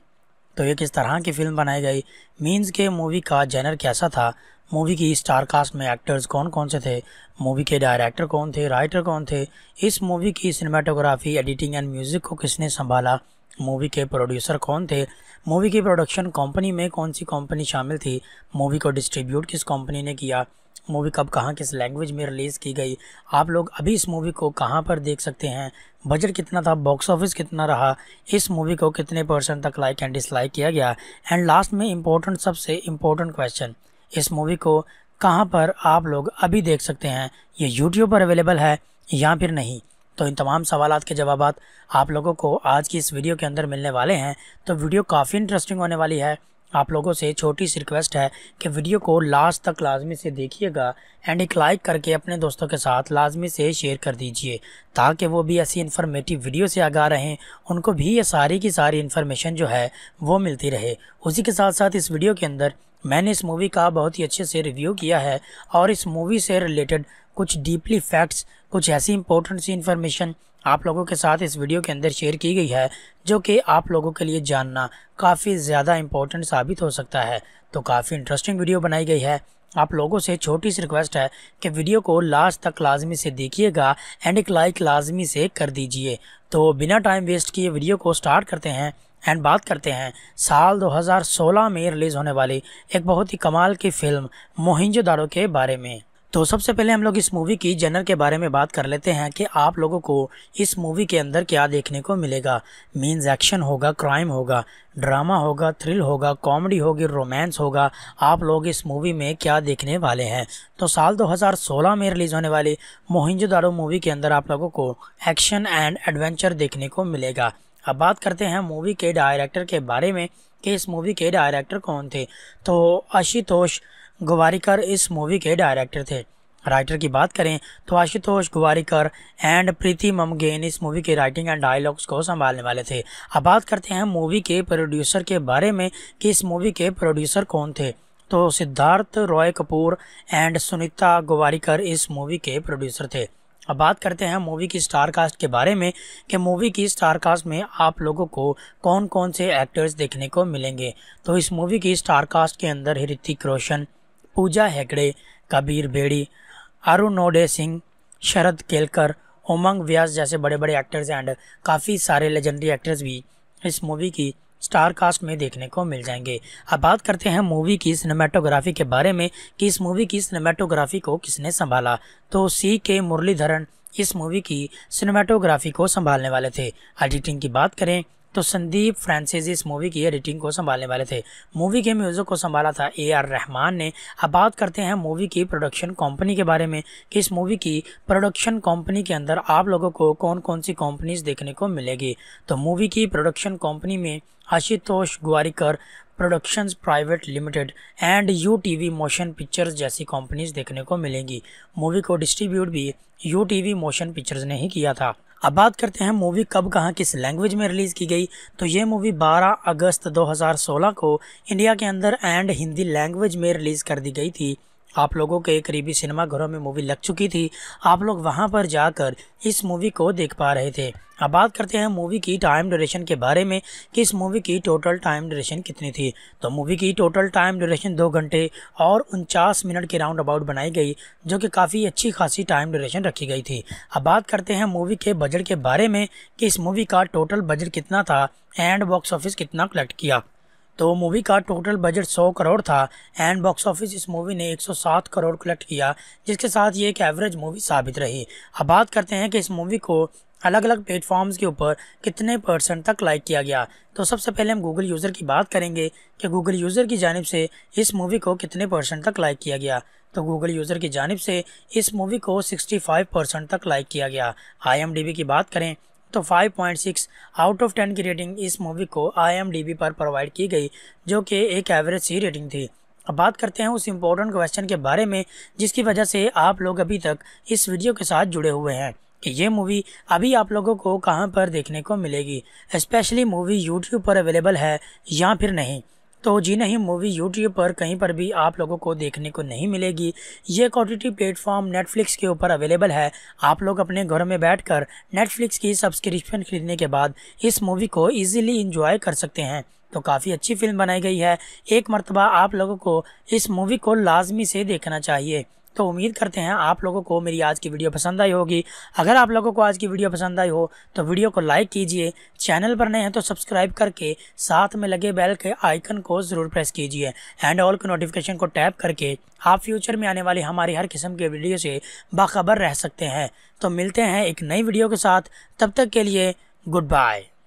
S1: तो ये किस तरह की फिल्म बनाई गई मीन्स के मूवी का जेनर कैसा था मूवी की स्टार कास्ट में एक्टर्स कौन कौन से थे मूवी के डायरेक्टर कौन थे राइटर कौन थे इस मूवी की सिनेमाटोग्राफी एडिटिंग एंड म्यूज़िक को किसने संभाला मूवी के प्रोड्यूसर कौन थे मूवी की प्रोडक्शन कंपनी में कौन सी कंपनी शामिल थी मूवी को डिस्ट्रीब्यूट किस कंपनी ने किया मूवी कब कहाँ किस लैंग्वेज में रिलीज़ की गई आप लोग अभी इस मूवी को कहाँ पर देख सकते हैं बजट कितना था बॉक्स ऑफिस कितना रहा इस मूवी को कितने परसेंट तक लाइक एंड डिसलाइक किया गया एंड लास्ट में इम्पोर्टेंट सबसे इम्पोर्टेंट क्वेश्चन इस मूवी को कहाँ पर आप लोग अभी देख सकते हैं ये यूट्यूब पर अवेलेबल है या फिर नहीं तो इन तमाम सवाल के जवाब आप लोगों को आज की इस वीडियो के अंदर मिलने वाले हैं तो वीडियो काफ़ी इंटरेस्टिंग होने वाली है आप लोगों से छोटी सी रिक्वेस्ट है कि वीडियो को लास्ट तक लाजमी से देखिएगा एंड एक लाइक करके अपने दोस्तों के साथ लाजमी से शेयर कर दीजिए ताकि वो भी ऐसी इन्फॉर्मेटिव वीडियो से आगा रहें उनको भी ये सारी की सारी इन्फॉर्मेशन जो है वो मिलती रहे उसी के साथ साथ इस वीडियो के अंदर मैंने इस मूवी का बहुत ही अच्छे से रिव्यू किया है और इस मूवी से रिलेटेड कुछ डीपली फैक्ट्स कुछ ऐसी इंपॉर्टेंट सी इन्फॉर्मेशन आप लोगों के साथ इस वीडियो के अंदर शेयर की गई है जो कि आप लोगों के लिए जानना काफ़ी ज़्यादा इम्पोर्टेंट साबित हो सकता है तो काफ़ी इंटरेस्टिंग वीडियो बनाई गई है आप लोगों से छोटी सी रिक्वेस्ट है कि वीडियो को लास्ट तक लाजमी से देखिएगा एंड एक लाइक लाजमी से कर दीजिए तो बिना टाइम वेस्ट किए वीडियो को स्टार्ट करते हैं एंड बात करते हैं साल 2016 में रिलीज़ होने वाली एक बहुत ही कमाल की फ़िल्म मोहिंजोदारो के बारे में तो सबसे पहले हम लोग इस मूवी की जनर के बारे में बात कर लेते हैं कि आप लोगों को इस मूवी के अंदर क्या देखने को मिलेगा मीन्स एक्शन होगा क्राइम होगा ड्रामा होगा थ्रिल होगा कॉमेडी होगी रोमांस होगा आप लोग इस मूवी में क्या देखने वाले हैं तो साल 2016 में रिलीज़ होने वाली मोहिंजोदारो मूवी के अंदर आप लोगों को एक्शन एंड एडवेंचर देखने को मिलेगा अब बात करते हैं मूवी के डायरेक्टर के बारे में कि इस मूवी के डायरेक्टर कौन थे तो आशुतोष गवारीकर इस मूवी के डायरेक्टर थे राइटर की बात करें तो आशुतोष गुवारीकर एंड प्रीति ममगेन इस मूवी के राइटिंग एंड डायलॉग्स को संभालने वाले थे अब बात करते हैं मूवी के प्रोड्यूसर के बारे में कि इस मूवी के प्रोड्यूसर कौन थे तो सिद्धार्थ रॉय कपूर एंड सुनीता गुवारीकर इस मूवी के प्रोड्यूसर थे अब बात करते हैं मूवी की स्टार कास्ट के बारे में कि मूवी की स्टार कास्ट में आप लोगों को कौन कौन से एक्टर्स देखने को मिलेंगे तो इस मूवी की स्टार कास्ट के अंदर ऋतिक रोशन पूजा हेगड़े कबीर बेड़ी आरुनोडे सिंह शरद केलकर उमंग व्यास जैसे बड़े बड़े एक्टर्स एंड काफ़ी सारे लेजेंडरी एक्टर्स भी इस मूवी की स्टार कास्ट में देखने को मिल जाएंगे अब बात करते हैं मूवी की सिनेमाटोग्राफी के बारे में कि इस मूवी की सिनेमाटोग्राफी को किसने संभाला तो सी के मुरलीधरन इस मूवी की सिनेमाटोग्राफी को संभालने वाले थे एडिटिंग की बात करें तो संदीप फ्रांसिस इस मूवी की एडिटिंग को संभालने वाले थे मूवी के म्यूज़िक को संभाला था ए आर रहमान ने अब बात करते हैं मूवी की प्रोडक्शन कंपनी के बारे में कि इस मूवी की प्रोडक्शन कंपनी के अंदर आप लोगों को कौन कौन सी कंपनीज देखने को मिलेगी तो मूवी की प्रोडक्शन कंपनी में Ashutosh Gowariker productions private limited and U T V motion pictures जैसी कंपनीज देखने को मिलेंगी मूवी को डिस्ट्रीब्यूट भी U T V motion pictures ने ही किया था अब बात करते हैं मूवी कब कहाँ किस लैंग्वेज में रिलीज़ की गई तो ये मूवी 12 अगस्त 2016 को इंडिया के अंदर एंड हिंदी लैंग्वेज में रिलीज़ कर दी गई थी आप लोगों के करीबी सिनेमाघरों में मूवी लग चुकी थी आप लोग वहां पर जाकर इस मूवी को देख पा रहे थे अब बात करते हैं मूवी की टाइम ड्यूरेशन के बारे में कि इस मूवी की टोटल टाइम ड्यूरेशन कितनी थी तो मूवी की टोटल टाइम ड्यूरेशन दो घंटे और उनचास मिनट के राउंड अबाउट बनाई गई जो कि काफ़ी अच्छी खासी टाइम ड्यूरेशन रखी गई थी अब बात करते हैं मूवी के बजट के बारे में कि इस मूवी का टोटल बजट कितना था एंड बॉक्स ऑफिस कितना कलेक्ट किया तो मूवी का टोटल बजट 100 करोड़ था एंड बॉक्स ऑफिस इस मूवी ने 107 करोड़ कलेक्ट किया जिसके साथ ये एक एवरेज मूवी साबित रही अब बात करते हैं कि इस मूवी को अलग अलग प्लेटफॉर्म्स के ऊपर कितने परसेंट तक लाइक किया गया तो सबसे पहले हम गूगल यूज़र की बात करेंगे कि गूगल यूज़र की जानब से इस मूवी को कितने परसेंट तक लाइक किया गया तो गूगल यूज़र की जानब से इस मूवी को 65 परसेंट तक लाइक किया गया आईएमडीबी की बात करें तो 5.6 आउट ऑफ 10 की रेटिंग इस मूवी को आई पर प्रोवाइड की गई जो कि एक एवरेज सी रेटिंग थी अब बात करते हैं उस इम्पोर्टेंट क्वेश्चन के बारे में जिसकी वजह से आप लोग अभी तक इस वीडियो के साथ जुड़े हुए हैं कि ये मूवी अभी आप लोगों को कहाँ पर देखने को मिलेगी स्पेशली मूवी यूट्यूब पर अवेलेबल है या फिर नहीं तो जी नहीं मूवी यूट्यूब पर कहीं पर भी आप लोगों को देखने को नहीं मिलेगी ये ओ प्लेटफॉर्म नेटफ्लिक्स के ऊपर अवेलेबल है आप लोग अपने घर में बैठकर नेटफ्लिक्स की सब्सक्रिप्शन खरीदने के बाद इस मूवी को इजीली इंजॉय कर सकते हैं तो काफ़ी अच्छी फिल्म बनाई गई है एक मरतबा आप लोगों को इस मूवी को लाजमी से देखना चाहिए तो उम्मीद करते हैं आप लोगों को मेरी आज की वीडियो पसंद आई होगी अगर आप लोगों को आज की वीडियो पसंद आई हो तो वीडियो को लाइक कीजिए चैनल पर नए हैं तो सब्सक्राइब करके साथ में लगे बेल के आइकन को ज़रूर प्रेस कीजिए एंड ऑल के नोटिफिकेशन को टैप करके आप फ्यूचर में आने वाली हमारी हर किस्म के वीडियो से बाखबर रह सकते हैं तो मिलते हैं एक नई वीडियो के साथ तब तक के लिए गुड बाय